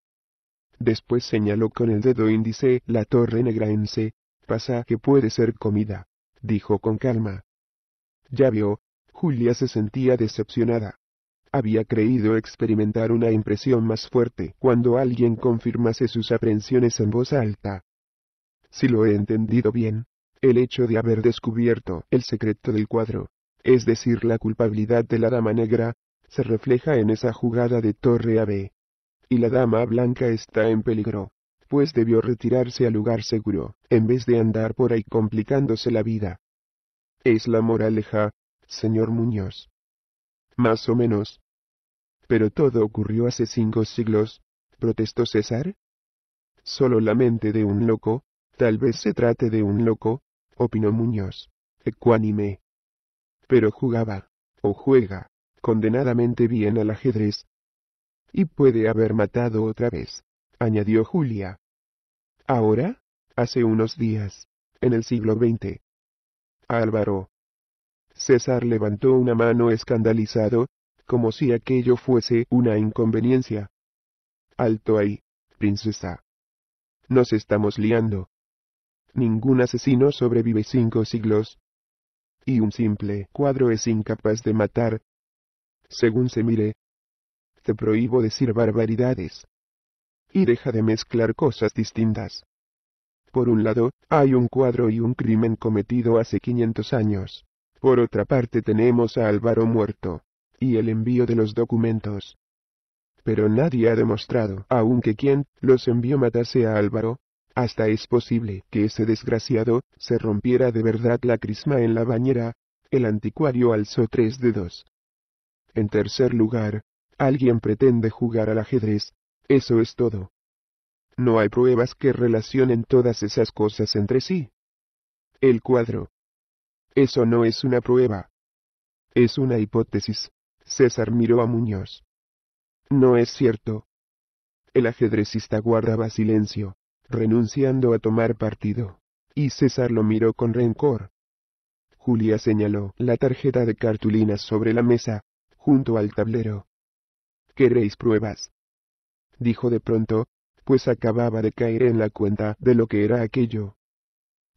Después señaló con el dedo índice la torre negra en C, pasa que puede ser comida, dijo con calma. Ya vio, Julia se sentía decepcionada había creído experimentar una impresión más fuerte cuando alguien confirmase sus aprensiones en voz alta. Si lo he entendido bien, el hecho de haber descubierto el secreto del cuadro, es decir, la culpabilidad de la dama negra, se refleja en esa jugada de torre AB. Y la dama blanca está en peligro, pues debió retirarse al lugar seguro, en vez de andar por ahí complicándose la vida. Es la moraleja, señor Muñoz. Más o menos, pero todo ocurrió hace cinco siglos, protestó César. Solo la mente de un loco, tal vez se trate de un loco, opinó Muñoz, ecuánime. Pero jugaba, o juega, condenadamente bien al ajedrez. Y puede haber matado otra vez, añadió Julia. Ahora, hace unos días, en el siglo XX. Álvaro. César levantó una mano escandalizado, como si aquello fuese una inconveniencia. Alto ahí, princesa. Nos estamos liando. Ningún asesino sobrevive cinco siglos. Y un simple cuadro es incapaz de matar. Según se mire. Te prohíbo decir barbaridades. Y deja de mezclar cosas distintas. Por un lado, hay un cuadro y un crimen cometido hace 500 años. Por otra parte tenemos a Álvaro muerto y el envío de los documentos. Pero nadie ha demostrado aunque que quien los envió matase a Álvaro. Hasta es posible que ese desgraciado se rompiera de verdad la crisma en la bañera. El anticuario alzó tres dedos. En tercer lugar, alguien pretende jugar al ajedrez. Eso es todo. No hay pruebas que relacionen todas esas cosas entre sí. El cuadro. Eso no es una prueba. Es una hipótesis. César miró a Muñoz. No es cierto. El ajedrecista guardaba silencio, renunciando a tomar partido, y César lo miró con rencor. Julia señaló la tarjeta de cartulinas sobre la mesa, junto al tablero. ¿Queréis pruebas? dijo de pronto, pues acababa de caer en la cuenta de lo que era aquello.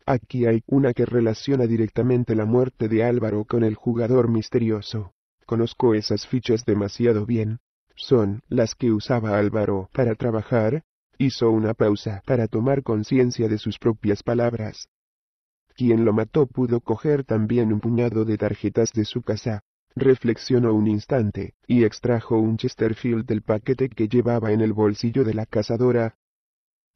Aquí hay una que relaciona directamente la muerte de Álvaro con el jugador misterioso. Conozco esas fichas demasiado bien. Son las que usaba Álvaro para trabajar. Hizo una pausa para tomar conciencia de sus propias palabras. Quien lo mató pudo coger también un puñado de tarjetas de su casa. Reflexionó un instante, y extrajo un Chesterfield del paquete que llevaba en el bolsillo de la cazadora,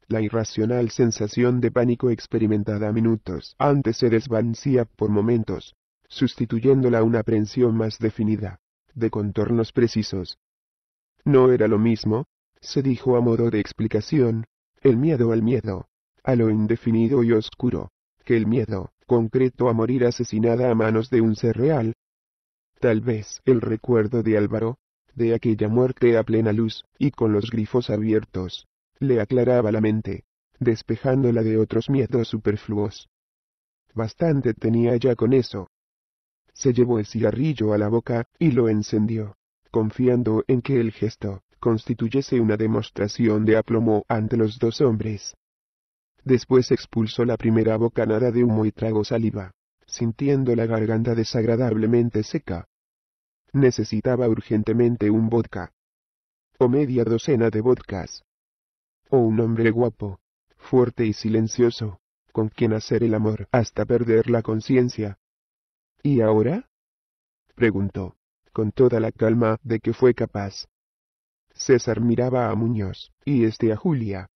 la irracional sensación de pánico experimentada minutos antes se desvanecía por momentos, sustituyéndola una aprensión más definida, de contornos precisos. No era lo mismo, se dijo a modo de explicación, el miedo al miedo, a lo indefinido y oscuro, que el miedo, concreto a morir asesinada a manos de un ser real. Tal vez el recuerdo de Álvaro, de aquella muerte a plena luz, y con los grifos abiertos, le aclaraba la mente, despejándola de otros miedos superfluos. Bastante tenía ya con eso se llevó el cigarrillo a la boca y lo encendió, confiando en que el gesto constituyese una demostración de aplomo ante los dos hombres. Después expulsó la primera bocanada de humo y tragó saliva, sintiendo la garganta desagradablemente seca. Necesitaba urgentemente un vodka. O media docena de vodkas. O oh, un hombre guapo, fuerte y silencioso, con quien hacer el amor hasta perder la conciencia. ¿Y ahora? preguntó, con toda la calma de que fue capaz. César miraba a Muñoz, y este a Julia.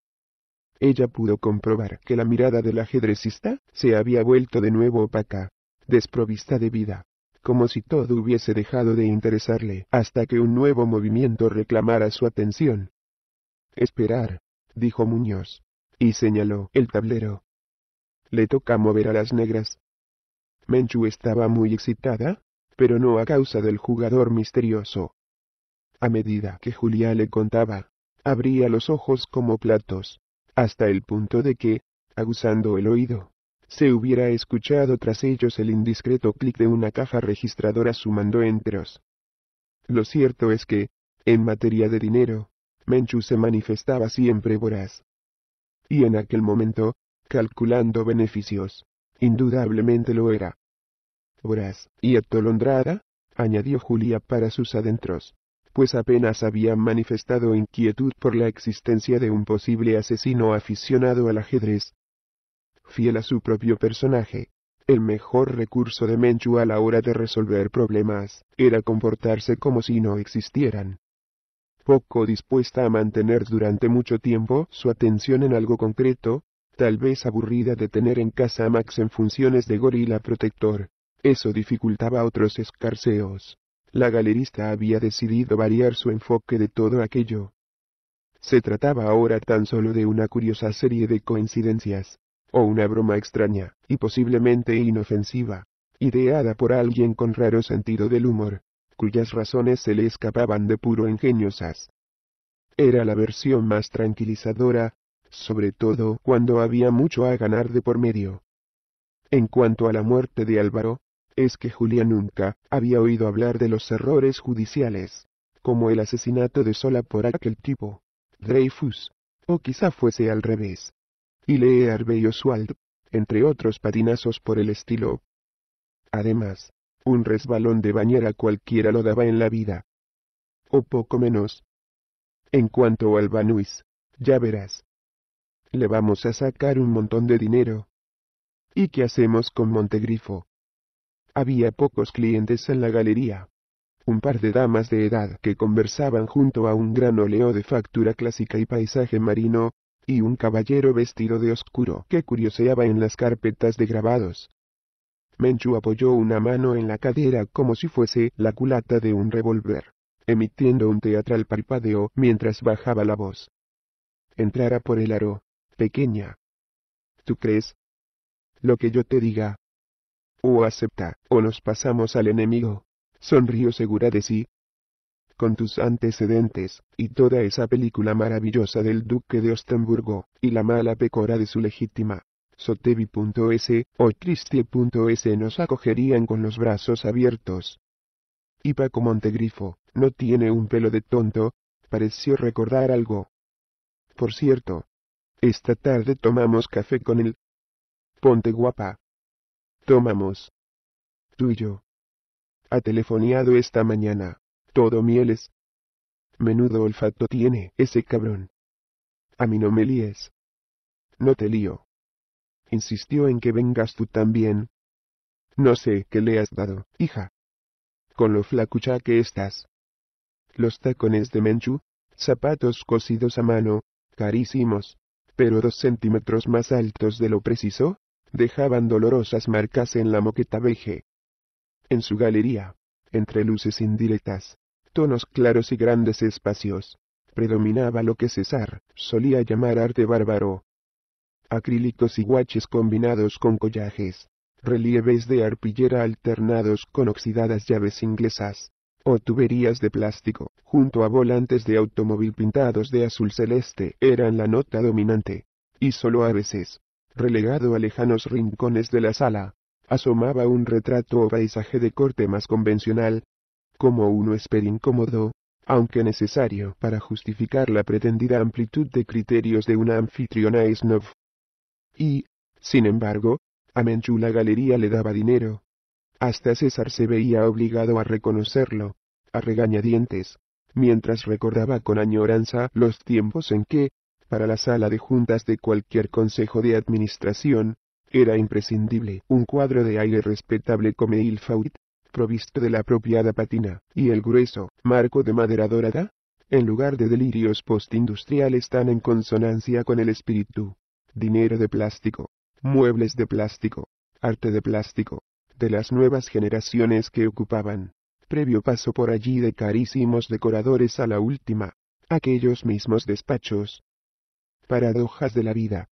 Ella pudo comprobar que la mirada del ajedrecista se había vuelto de nuevo opaca, desprovista de vida, como si todo hubiese dejado de interesarle hasta que un nuevo movimiento reclamara su atención. Esperar, dijo Muñoz, y señaló el tablero. Le toca mover a las negras, Menchu estaba muy excitada, pero no a causa del jugador misterioso. A medida que Julia le contaba, abría los ojos como platos, hasta el punto de que, aguzando el oído, se hubiera escuchado tras ellos el indiscreto clic de una caja registradora sumando enteros. Lo cierto es que, en materia de dinero, Menchu se manifestaba siempre voraz. Y en aquel momento, calculando beneficios, indudablemente lo era. Horas, y atolondrada, añadió Julia para sus adentros, pues apenas había manifestado inquietud por la existencia de un posible asesino aficionado al ajedrez. Fiel a su propio personaje, el mejor recurso de Menchu a la hora de resolver problemas era comportarse como si no existieran. Poco dispuesta a mantener durante mucho tiempo su atención en algo concreto, tal vez aburrida de tener en casa a Max en funciones de gorila protector, eso dificultaba otros escarceos. La galerista había decidido variar su enfoque de todo aquello. Se trataba ahora tan solo de una curiosa serie de coincidencias, o una broma extraña, y posiblemente inofensiva, ideada por alguien con raro sentido del humor, cuyas razones se le escapaban de puro ingeniosas. Era la versión más tranquilizadora, sobre todo cuando había mucho a ganar de por medio. En cuanto a la muerte de Álvaro, es que Julia nunca había oído hablar de los errores judiciales, como el asesinato de Sola por aquel tipo, Dreyfus, o quizá fuese al revés. Y Lee Harvey Oswald, entre otros patinazos por el estilo. Además, un resbalón de bañera cualquiera lo daba en la vida. O poco menos. En cuanto al Banuis, ya verás. Le vamos a sacar un montón de dinero. ¿Y qué hacemos con Montegrifo? Había pocos clientes en la galería. Un par de damas de edad que conversaban junto a un gran oleo de factura clásica y paisaje marino, y un caballero vestido de oscuro que curioseaba en las carpetas de grabados. Menchu apoyó una mano en la cadera como si fuese la culata de un revólver, emitiendo un teatral parpadeo mientras bajaba la voz. Entrara por el aro, pequeña. ¿Tú crees? Lo que yo te diga, o acepta, o nos pasamos al enemigo. Sonrió segura de sí. Con tus antecedentes, y toda esa película maravillosa del duque de Ostenburgo, y la mala pecora de su legítima, sotevi.s, o Christi.es, nos acogerían con los brazos abiertos. Y Paco Montegrifo, no tiene un pelo de tonto, pareció recordar algo. Por cierto, esta tarde tomamos café con el... Ponte guapa. Tomamos. Tú y yo. Ha telefoneado esta mañana. Todo mieles. Menudo olfato tiene ese cabrón. A mí no me líes. No te lío. Insistió en que vengas tú también. No sé qué le has dado, hija. Con lo flacucha que estás. Los tacones de Menchu, zapatos cosidos a mano, carísimos, pero dos centímetros más altos de lo preciso, dejaban dolorosas marcas en la moqueta veje. En su galería, entre luces indirectas, tonos claros y grandes espacios, predominaba lo que César solía llamar arte bárbaro. Acrílicos y guaches combinados con collajes, relieves de arpillera alternados con oxidadas llaves inglesas, o tuberías de plástico, junto a volantes de automóvil pintados de azul celeste, eran la nota dominante, y solo a veces, relegado a lejanos rincones de la sala, asomaba un retrato o paisaje de corte más convencional, como uno esperín incómodo, aunque necesario para justificar la pretendida amplitud de criterios de una anfitriona snob. Y, sin embargo, a Menchú la galería le daba dinero. Hasta César se veía obligado a reconocerlo, a regañadientes, mientras recordaba con añoranza los tiempos en que, para la sala de juntas de cualquier consejo de administración, era imprescindible un cuadro de aire respetable como il faut, provisto de la apropiada patina, y el grueso marco de madera dorada, en lugar de delirios postindustriales tan en consonancia con el espíritu. Dinero de plástico, muebles de plástico, arte de plástico, de las nuevas generaciones que ocupaban, previo paso por allí de carísimos decoradores a la última, aquellos mismos despachos, Paradojas de la vida.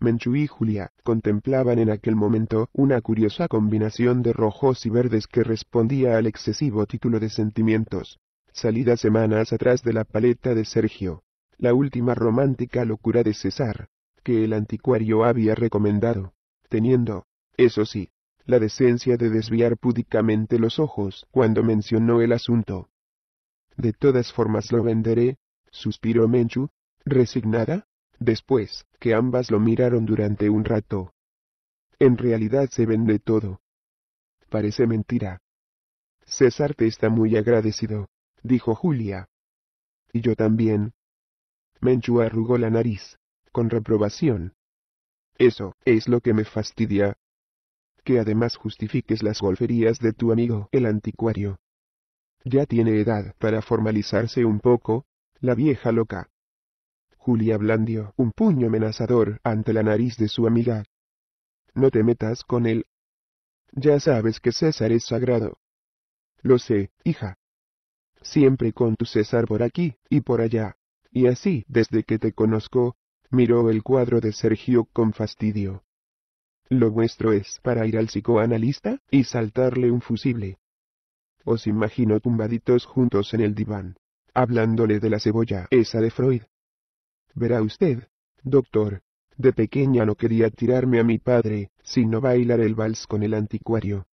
Menchú y Julia contemplaban en aquel momento una curiosa combinación de rojos y verdes que respondía al excesivo título de sentimientos. Salida semanas atrás de la paleta de Sergio. La última romántica locura de César, que el anticuario había recomendado, teniendo, eso sí, la decencia de desviar púdicamente los ojos cuando mencionó el asunto. De todas formas lo venderé, suspiró Menchu, ¿Resignada? Después, que ambas lo miraron durante un rato. En realidad se vende todo. Parece mentira. César te está muy agradecido, dijo Julia. Y yo también. Menchu arrugó la nariz, con reprobación. Eso es lo que me fastidia. Que además justifiques las golferías de tu amigo el anticuario. Ya tiene edad para formalizarse un poco, la vieja loca. Julia blandió un puño amenazador ante la nariz de su amiga. No te metas con él. Ya sabes que César es sagrado. Lo sé, hija. Siempre con tu César por aquí y por allá. Y así, desde que te conozco, miró el cuadro de Sergio con fastidio. Lo vuestro es para ir al psicoanalista y saltarle un fusible. Os imagino tumbaditos juntos en el diván, hablándole de la cebolla esa de Freud, Verá usted, doctor, de pequeña no quería tirarme a mi padre, sino bailar el vals con el anticuario.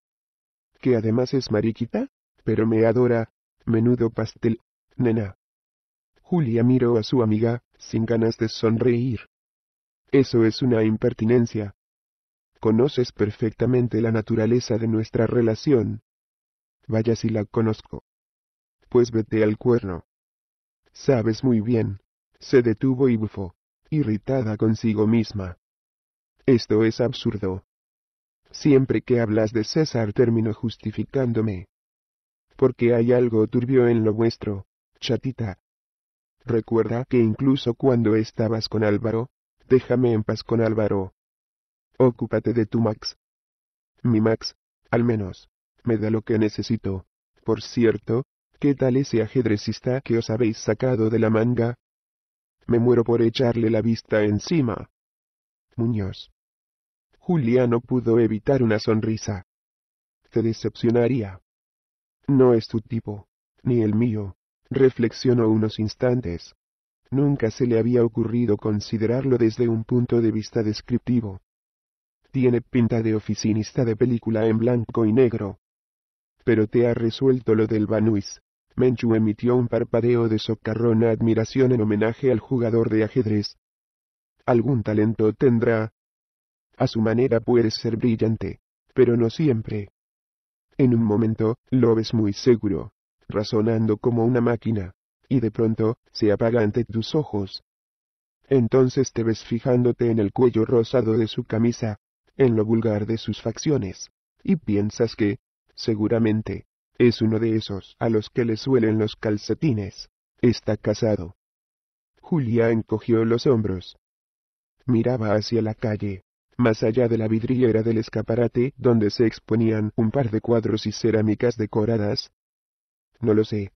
Que además es mariquita, pero me adora, menudo pastel, nena. Julia miró a su amiga, sin ganas de sonreír. Eso es una impertinencia. Conoces perfectamente la naturaleza de nuestra relación. Vaya si la conozco. Pues vete al cuerno. Sabes muy bien, se detuvo y bufó, irritada consigo misma. Esto es absurdo. Siempre que hablas de César termino justificándome. Porque hay algo turbio en lo vuestro, chatita. Recuerda que incluso cuando estabas con Álvaro, déjame en paz con Álvaro. Ocúpate de tu Max. Mi Max, al menos, me da lo que necesito. Por cierto, ¿qué tal ese ajedrecista que os habéis sacado de la manga? Me muero por echarle la vista encima. Muñoz. Julia no pudo evitar una sonrisa. Te decepcionaría. No es tu tipo, ni el mío, reflexionó unos instantes. Nunca se le había ocurrido considerarlo desde un punto de vista descriptivo. Tiene pinta de oficinista de película en blanco y negro. Pero te ha resuelto lo del Banuis. Menchu emitió un parpadeo de socarrona admiración en homenaje al jugador de ajedrez. Algún talento tendrá. A su manera puedes ser brillante, pero no siempre. En un momento, lo ves muy seguro, razonando como una máquina, y de pronto, se apaga ante tus ojos. Entonces te ves fijándote en el cuello rosado de su camisa, en lo vulgar de sus facciones, y piensas que, seguramente, es uno de esos a los que le suelen los calcetines. Está casado. Julia encogió los hombros. Miraba hacia la calle, más allá de la vidriera del escaparate donde se exponían un par de cuadros y cerámicas decoradas. No lo sé.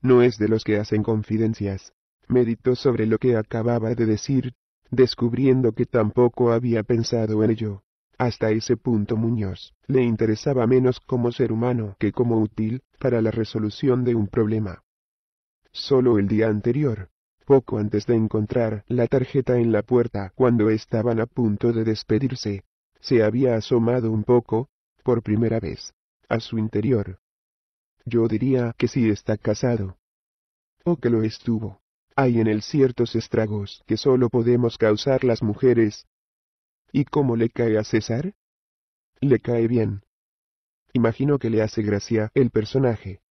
No es de los que hacen confidencias. Meditó sobre lo que acababa de decir, descubriendo que tampoco había pensado en ello. Hasta ese punto Muñoz le interesaba menos como ser humano que como útil para la resolución de un problema. Solo el día anterior, poco antes de encontrar la tarjeta en la puerta cuando estaban a punto de despedirse, se había asomado un poco, por primera vez, a su interior. Yo diría que sí está casado. O que lo estuvo. Hay en él ciertos estragos que solo podemos causar las mujeres, ¿Y cómo le cae a César? Le cae bien. Imagino que le hace gracia el personaje.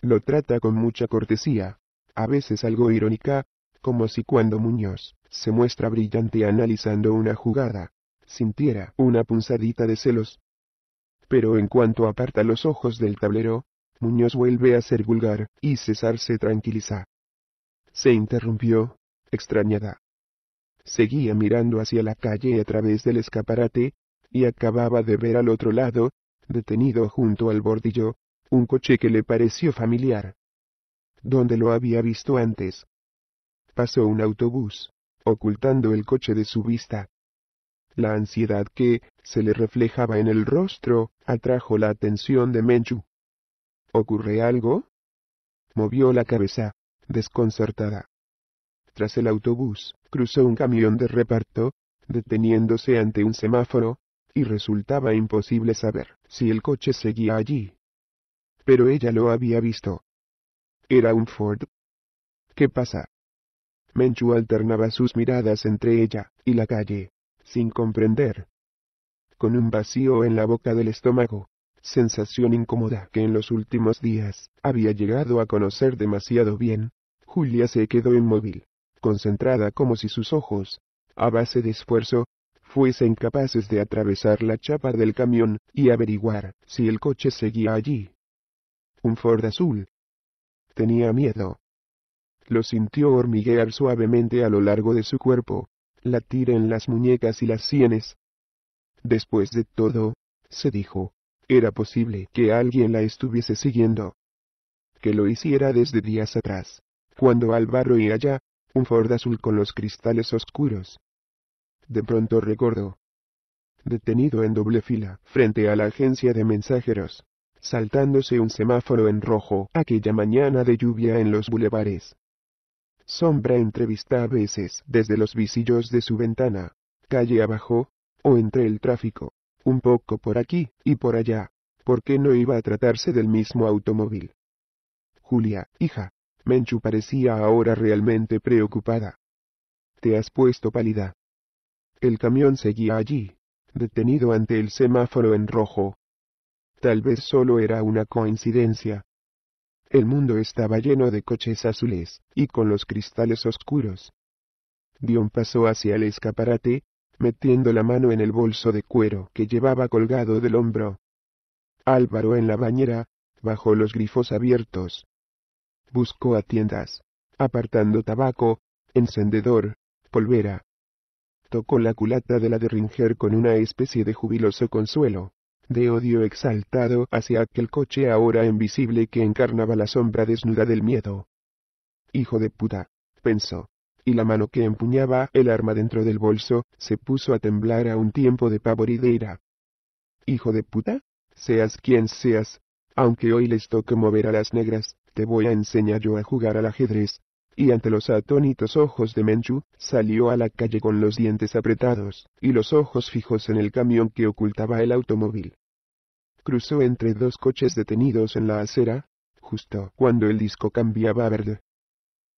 Lo trata con mucha cortesía, a veces algo irónica, como si cuando Muñoz se muestra brillante analizando una jugada, sintiera una punzadita de celos. Pero en cuanto aparta los ojos del tablero, Muñoz vuelve a ser vulgar, y César se tranquiliza. Se interrumpió, extrañada seguía mirando hacia la calle a través del escaparate, y acababa de ver al otro lado, detenido junto al bordillo, un coche que le pareció familiar. Donde lo había visto antes? Pasó un autobús, ocultando el coche de su vista. La ansiedad que se le reflejaba en el rostro atrajo la atención de Menchu. ¿Ocurre algo? Movió la cabeza, desconcertada. Tras el autobús, cruzó un camión de reparto, deteniéndose ante un semáforo, y resultaba imposible saber si el coche seguía allí. Pero ella lo había visto. Era un Ford. ¿Qué pasa? Menchu alternaba sus miradas entre ella y la calle, sin comprender. Con un vacío en la boca del estómago, sensación incómoda que en los últimos días había llegado a conocer demasiado bien, Julia se quedó inmóvil, concentrada como si sus ojos, a base de esfuerzo, fuesen capaces de atravesar la chapa del camión y averiguar si el coche seguía allí. Un Ford azul. Tenía miedo. Lo sintió hormiguear suavemente a lo largo de su cuerpo, latir en las muñecas y las sienes. Después de todo, se dijo, era posible que alguien la estuviese siguiendo. Que lo hiciera desde días atrás, cuando Álvaro y allá, un Ford azul con los cristales oscuros. De pronto recordó. Detenido en doble fila, frente a la agencia de mensajeros, saltándose un semáforo en rojo aquella mañana de lluvia en los bulevares. Sombra entrevista a veces desde los visillos de su ventana, calle abajo, o entre el tráfico, un poco por aquí y por allá, ¿Por qué no iba a tratarse del mismo automóvil. Julia, hija, Menchu parecía ahora realmente preocupada. Te has puesto pálida. El camión seguía allí, detenido ante el semáforo en rojo. Tal vez solo era una coincidencia. El mundo estaba lleno de coches azules, y con los cristales oscuros. Dion pasó hacia el escaparate, metiendo la mano en el bolso de cuero que llevaba colgado del hombro. Álvaro en la bañera, bajo los grifos abiertos, buscó a tiendas, apartando tabaco, encendedor, polvera. Tocó la culata de la de Ringer con una especie de jubiloso consuelo, de odio exaltado hacia aquel coche ahora invisible que encarnaba la sombra desnuda del miedo. Hijo de puta, pensó, y la mano que empuñaba el arma dentro del bolso se puso a temblar a un tiempo de pavor y Hijo de puta, seas quien seas, aunque hoy les toque mover a las negras, te voy a enseñar yo a jugar al ajedrez. Y ante los atónitos ojos de Menchu, salió a la calle con los dientes apretados, y los ojos fijos en el camión que ocultaba el automóvil. Cruzó entre dos coches detenidos en la acera, justo cuando el disco cambiaba a verde.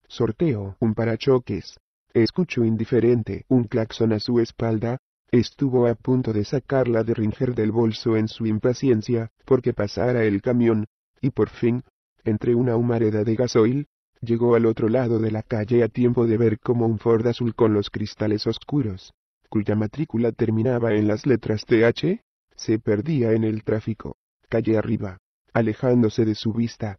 Sorteo un parachoques. Escuchó indiferente un claxon a su espalda, Estuvo a punto de sacarla de Ringer del bolso en su impaciencia, porque pasara el camión, y por fin, entre una humareda de gasoil, llegó al otro lado de la calle a tiempo de ver como un Ford azul con los cristales oscuros, cuya matrícula terminaba en las letras TH, se perdía en el tráfico, calle arriba, alejándose de su vista.